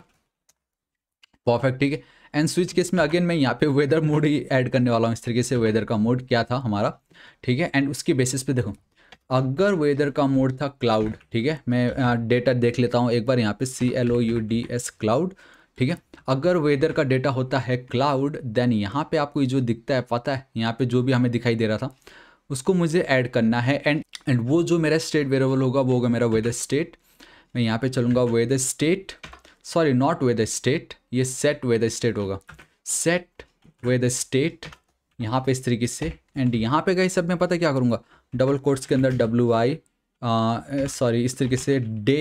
परफेक्ट ठीक है एंड स्विच केस में अगेन मैं यहाँ पे वेदर मोड ही ऐड करने वाला हूँ इस तरीके से वेदर का मोड क्या था हमारा ठीक है एंड उसके बेसिस पे देखो अगर वेदर का मोड था क्लाउड ठीक है मैं डेटा देख लेता हूँ एक बार यहाँ पे C L O U D S cloud ठीक है अगर वेदर का डेटा होता है क्लाउड देन यहाँ पे आपको ये जो दिखता है पता है यहाँ पे जो भी हमें दिखाई दे रहा था उसको मुझे ऐड करना है एंड एंड वो जो मेरा स्टेट वेरेबल होगा वो होगा मेरा वेदर स्टेट मैं यहाँ पे चलूँगा weather state sorry not weather state ये सेट वेदर स्टेट होगा सेट वेदर स्टेट यहाँ पे इस तरीके से एंड यहाँ पे गई सब मैं पता क्या करूँगा डबल कोर्ट्स के अंदर डब्ल्यू आई सॉरी इस तरीके से डे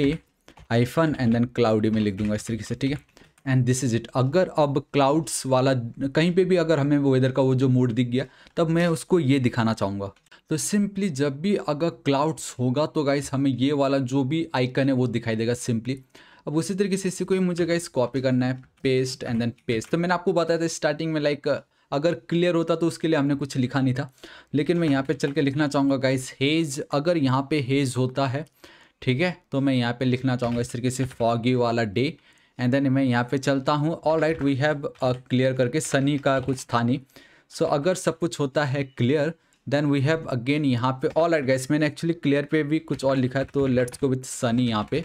आईफन एंड देन क्लाउडी में लिख दूंगा इस तरीके से ठीक है एंड दिस इज़ इट अगर अब क्लाउड्स वाला कहीं पे भी अगर हमें वो वेदर का वो जो मूड दिख गया तब मैं उसको ये दिखाना चाहूँगा तो सिंपली जब भी अगर क्लाउड्स होगा तो गाइस हमें ये वाला जो भी आइकन है वो दिखाई देगा सिंपली अब उसी तरीके से इसी को ही मुझे गाइस कॉपी करना है पेस्ट एंड देन पेस्ट तो मैंने आपको बताया था स्टार्टिंग में लाइक अगर क्लियर होता तो उसके लिए हमने कुछ लिखा नहीं था लेकिन मैं यहाँ पे चल के लिखना चाहूँगा गाइस हेज अगर यहाँ पे हेज होता है ठीक है तो मैं यहाँ पे लिखना चाहूँगा इस तरीके से फॉगी वाला डे एंड देन मैं यहाँ पे चलता हूँ all right we have clear करके सनी का कुछ थानी सो so, अगर सब कुछ होता है clear then we have again यहाँ पे ऑल राइट गाइस मैंने एक्चुअली क्लियर पे भी कुछ और लिखा है तो लेट्स गो विथ सनी यहाँ पे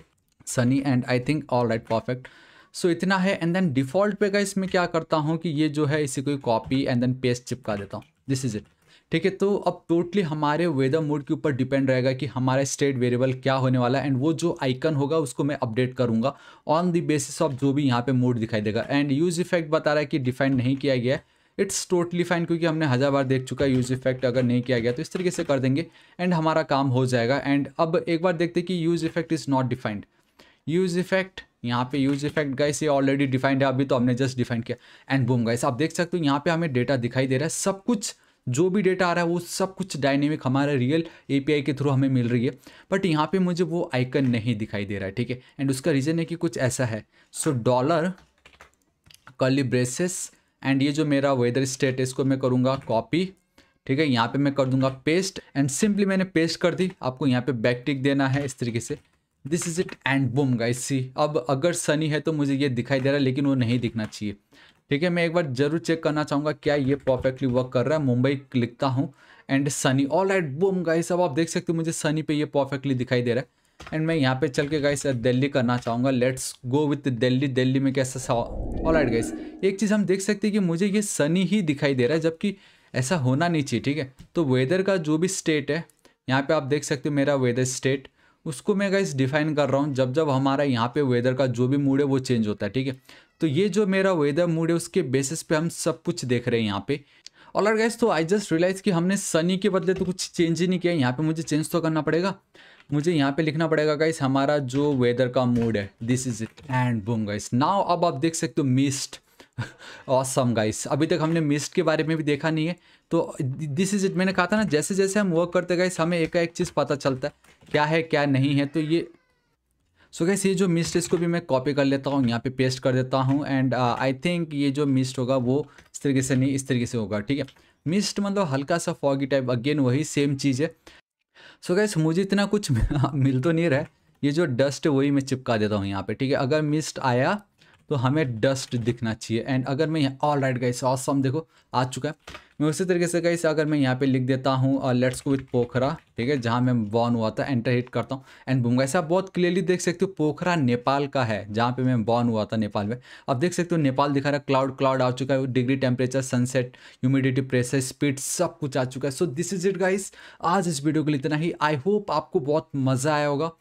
sunny and I think all right perfect so इतना है एंड देन डिफ़ॉल्ट पे गाइस मैं क्या करता हूँ कि ये जो है इसे कोई कॉपी एंड देन पेस्ट चिपका देता हूँ दिस इज़ इट ठीक है तो अब टोटली हमारे वेदर मोड के ऊपर डिपेंड रहेगा कि हमारा स्टेट वेरिएबल क्या होने वाला है एंड वो जो आइकन होगा उसको मैं अपडेट करूंगा ऑन द बेसिस ऑफ जो भी यहाँ पे मोड दिखाई देगा एंड यूज इफेक्ट बता रहा है कि डिफाइन नहीं किया गया है इट्स टोटली फाइन क्योंकि हमने हज़ार बार देख चुका है यूज़ इफेक्ट अगर नहीं किया गया तो इस तरीके से कर देंगे एंड हमारा काम हो जाएगा एंड अब एक बार देखते कि use effect is not defined use effect यहाँ पे यूज इफेक्ट गाइस ये ऑलरेडी डिफाइंड है अभी तो हमने जस्ट डिफाइंड किया एंड बूम गाइस आप देख सकते हो यहाँ पे हमें डेटा दिखाई दे रहा है सब कुछ जो भी डेटा आ रहा है वो सब कुछ डायनेमिक हमारे रियल एपीआई के थ्रू हमें मिल रही है बट यहाँ पे मुझे वो आइकन नहीं दिखाई दे रहा है ठीक है एंड उसका रीज़न है कि कुछ ऐसा है सो डॉलर ब्रेसेस एंड ये जो मेरा वेदर स्टेट इसको मैं करूँगा कॉपी ठीक है यहाँ पे मैं कर दूंगा पेस्ट एंड सिंपली मैंने पेस्ट कर दी आपको यहाँ पे बैकटिक देना है इस तरीके से this is it and boom guys see अब अगर सनी है तो मुझे ये दिखाई दे रहा है लेकिन वो नहीं दिखना चाहिए ठीक है मैं एक बार जरूर चेक करना चाहूँगा क्या ये परफेक्टली वर्क कर रहा है मुंबई लिखता हूँ and sunny all right boom guys अब आप देख सकते हो मुझे सनी पे ये परफेक्टली दिखाई दे रहा है एंड मैं यहाँ पे चल के गाइस दिल्ली करना चाहूँगा let's go with Delhi Delhi में कैसा सा ऑल राइट गाइस एक चीज़ हम देख सकते हैं कि मुझे ये सनी ही दिखाई दे रहा है जबकि ऐसा होना नहीं चाहिए ठीक है तो वेदर का जो भी स्टेट है यहाँ पे आप देख सकते हो मेरा वेदर स्टेट उसको मैं गाइस डिफाइन कर रहा हूँ जब जब हमारा यहाँ पे वेदर का जो भी मूड है वो चेंज होता है ठीक है तो ये जो मेरा वेदर मूड है उसके बेसिस पे हम सब कुछ देख रहे हैं यहाँ पे और गाइस तो आई जस्ट रियलाइज़ कि हमने सनी के बदले तो कुछ चेंज ही नहीं किया यहाँ पे मुझे चेंज तो करना पड़ेगा मुझे यहाँ पे लिखना पड़ेगा गाइस हमारा जो वेदर का मूड है this is it and boom guys now अब आप देख सकते हो मिस्ट ऑसम गाइस अभी तक हमने मिस्ट के बारे में भी देखा नहीं है तो दिस इज इट मैंने कहा था ना जैसे जैसे हम वर्क करते गाइस हमें एक एक चीज़ पता चलता है क्या है क्या नहीं है तो ये सो so गैस ये जो मिस्ट है इसको भी मैं कॉपी कर लेता हूँ यहाँ पे पेस्ट कर देता हूँ एंड आई थिंक ये जो मिस्ट होगा वो इस तरीके से नहीं इस तरीके से होगा ठीक है मिस्ट मतलब हल्का सा फॉगी टाइप अगेन वही सेम चीज़ है सो so गैस मुझे इतना कुछ मिल तो नहीं रहा है ये जो डस्ट है वही मैं चिपका देता हूँ यहाँ पर ठीक है अगर मिस्ट आया तो हमें डस्ट दिखना चाहिए एंड अगर मैं यहाँ ऑल राइट गाइस ऑसम देखो आ चुका है मैं उसी तरीके से कहीं अगर मैं यहाँ पे लिख देता हूँ लेट्स को विथ पोखरा ठीक है जहाँ मैं बॉर्न हुआ था एंटर हिट करता हूँ एंड बूम गाइस आप बहुत क्लियरली देख सकते हो पोखरा नेपाल का है जहाँ पे मैं बॉर्न हुआ था नेपाल में अब देख सकते हो नेपाल दिखा रहा है क्लाउड क्लाउड आ चुका है degree temperature sunset humidity pressure speed सब कुछ आ चुका है so this is it guys आज इस वीडियो के लिए इतना ही आई होप आपको बहुत मज़ा आया होगा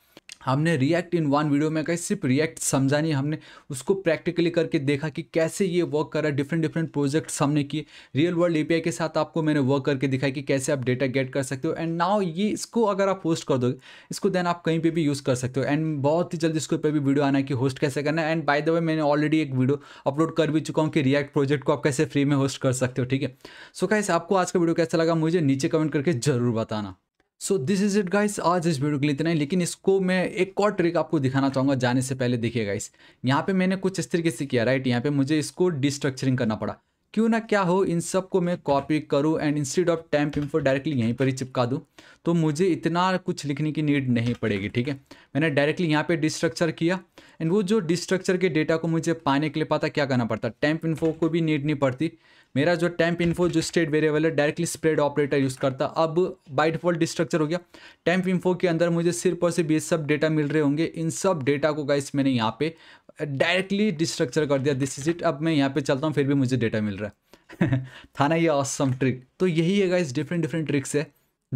हमने रिएक्ट इन वन वीडियो में कहीं सिर्फ रिएक्ट समझा नहीं हमने उसको प्रैक्टिकली करके देखा कि कैसे ये वर्क करा डिफरेंट डिफरेंट प्रोजेक्ट्स हमने किए रियल वर्ल्ड एपीआई के साथ आपको मैंने वर्क करके दिखाया कि कैसे आप डेटा गेट कर सकते हो एंड नाउ ये इसको अगर आप होस्ट कर दोगे इसको देन आप कहीं पर भी यूज़ कर सकते हो एंड बहुत ही जल्दी इसके ऊपर भी वीडियो आना है कि होस्ट कैसे करना है एंड बाय द वे मैंने ऑलरेडी एक वीडियो अपलोड कर भी चुका हूँ कि रिएक्ट प्रोजेक्ट को आप कैसे फ्री में होस्ट कर सकते हो ठीक है सो कैसे आपको आज का वीडियो कैसा लगा मुझे नीचे कमेंट करके जरूर बताना so this is it guys आज इस वीडियो के लिए इतना ही लेकिन इसको मैं एक और ट्रिक आपको दिखाना चाहूँगा जाने से पहले देखिए गाइस यहाँ पे मैंने कुछ इस तरीके से किया राइट यहाँ पे मुझे इसको डिस्ट्रक्चरिंग करना पड़ा क्यों ना क्या हो इन सब को मैं कॉपी करूँ and instead of time info directly यहीं पर ही चिपका दूँ तो मुझे इतना कुछ लिखने की नीड नहीं पड़ेगी ठीक है मैंने डायरेक्टली यहाँ पे डिस्ट्रक्चर किया एंड वो जो डिस्ट्रक्चर के डेटा को मुझे पाने के लिए पता क्या करना पड़ता टाइम इन्फो को भी नीड नहीं पड़ती मेरा जो टैंप इन्फो जो स्टेट वेरिएबल है डायरेक्टली स्प्रेड ऑपरेटर यूज़ करता अब बाई डिफॉल्ट डिस्ट्रक्चर हो गया टेम्प इन्फो के अंदर मुझे सिर्फ और सिर्फ ये सब डेटा मिल रहे होंगे इन सब डेटा को गाइस मैंने यहाँ पे डायरेक्टली डिस्ट्रक्चर कर दिया दिस इज इट अब मैं यहाँ पे चलता हूँ फिर भी मुझे डेटा मिल रहा है था ना ये ऑसम ट्रिक तो यही है गाइस डिफरेंट डिफरेंट ट्रिक्स है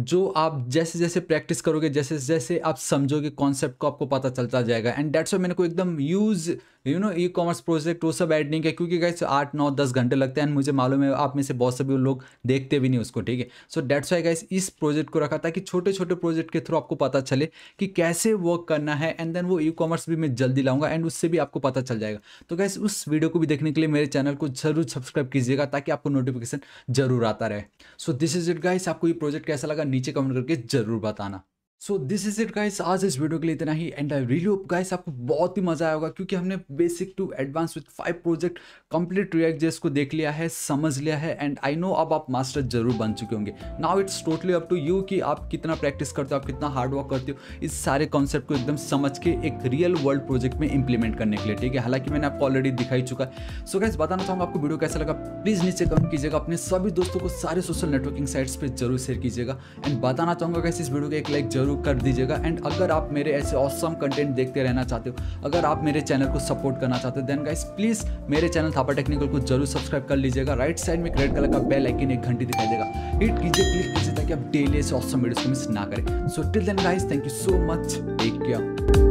जो आप जैसे जैसे प्रैक्टिस करोगे जैसे जैसे आप समझोगे कॉन्सेप्ट को आपको पता चलता जाएगा एंड डेट्स वाई मैंने को एकदम use you know e commerce project वो सब ऐड नहीं किया क्योंकि गाइस आठ नौ दस घंटे लगते हैं एंड मुझे मालूम है आप में से बहुत सभी लोग देखते भी नहीं उसको ठीक है सो डेट्स वाई गाइस इस प्रोजेक्ट को रखा ताकि छोटे छोटे प्रोजेक्ट के थ्रू आपको पता चले कि कैसे वर्क करना है एंड देन वो ई कॉमर्स भी मैं जल्दी लाऊंगा एंड उससे भी आपको पता चल जाएगा तो गैस उस वीडियो को भी देखने के लिए मेरे चैनल को जरूर सब्सक्राइब कीजिएगा ताकि आपको नोटिफिकेशन जरूर आता रहे so this is it guys आपको ये प्रोजेक्ट कैसा लगा नीचे कमेंट करके ज़रूर बताना so this is it guys आज इस वीडियो के लिए इतना ही and I really hope guys आपको बहुत ही मजा आया होगा क्योंकि हमने basic to advance with five project complete React JS को देख लिया है समझ लिया है एंड आई नो अब आप मास्टर जरूर बन चुके होंगे now it's totally up to you कि आप कितना प्रैक्टिस करते हो आप कितना हार्ड वर्क करते हो इस सारे कॉन्सेप्ट को एकदम समझ के एक रियल वर्ल्ड प्रोजेक्ट में इंप्लीमेंट करने के लिए ठीक है हालांकि मैंने आपको ऑलरेडी दिखाई चुका है सो गाइस बताना चाहूँगा आपको वीडियो कैसा लगा प्लीज़ नीचे कमेंट कीजिएगा अपने सभी दोस्तों को सारे सोशल नेटवर्किंग साइट्स पर जरूर शेयर कीजिएगा एंड बताना चाहूँगा कैसे इस वीडियो का एक लाइक जरूर जरूर कर दीजिएगा एंड अगर आप मेरे ऐसे ऑसम कंटेंट देखते रहना चाहते हो अगर आप मेरे चैनल को सपोर्ट करना चाहते हो देन गाइस प्लीज़ मेरे चैनल थापा टेक्निकल को जरूर सब्सक्राइब कर लीजिएगा राइट साइड में रेड कलर का बेल आइकन एक घंटी दिखाई देगा हिट कीजिए क्लिक कीजिए ताकि आप डेली ऐसे ऑसम वीडियोस को मिस ना करें so till then guys thank you so much take care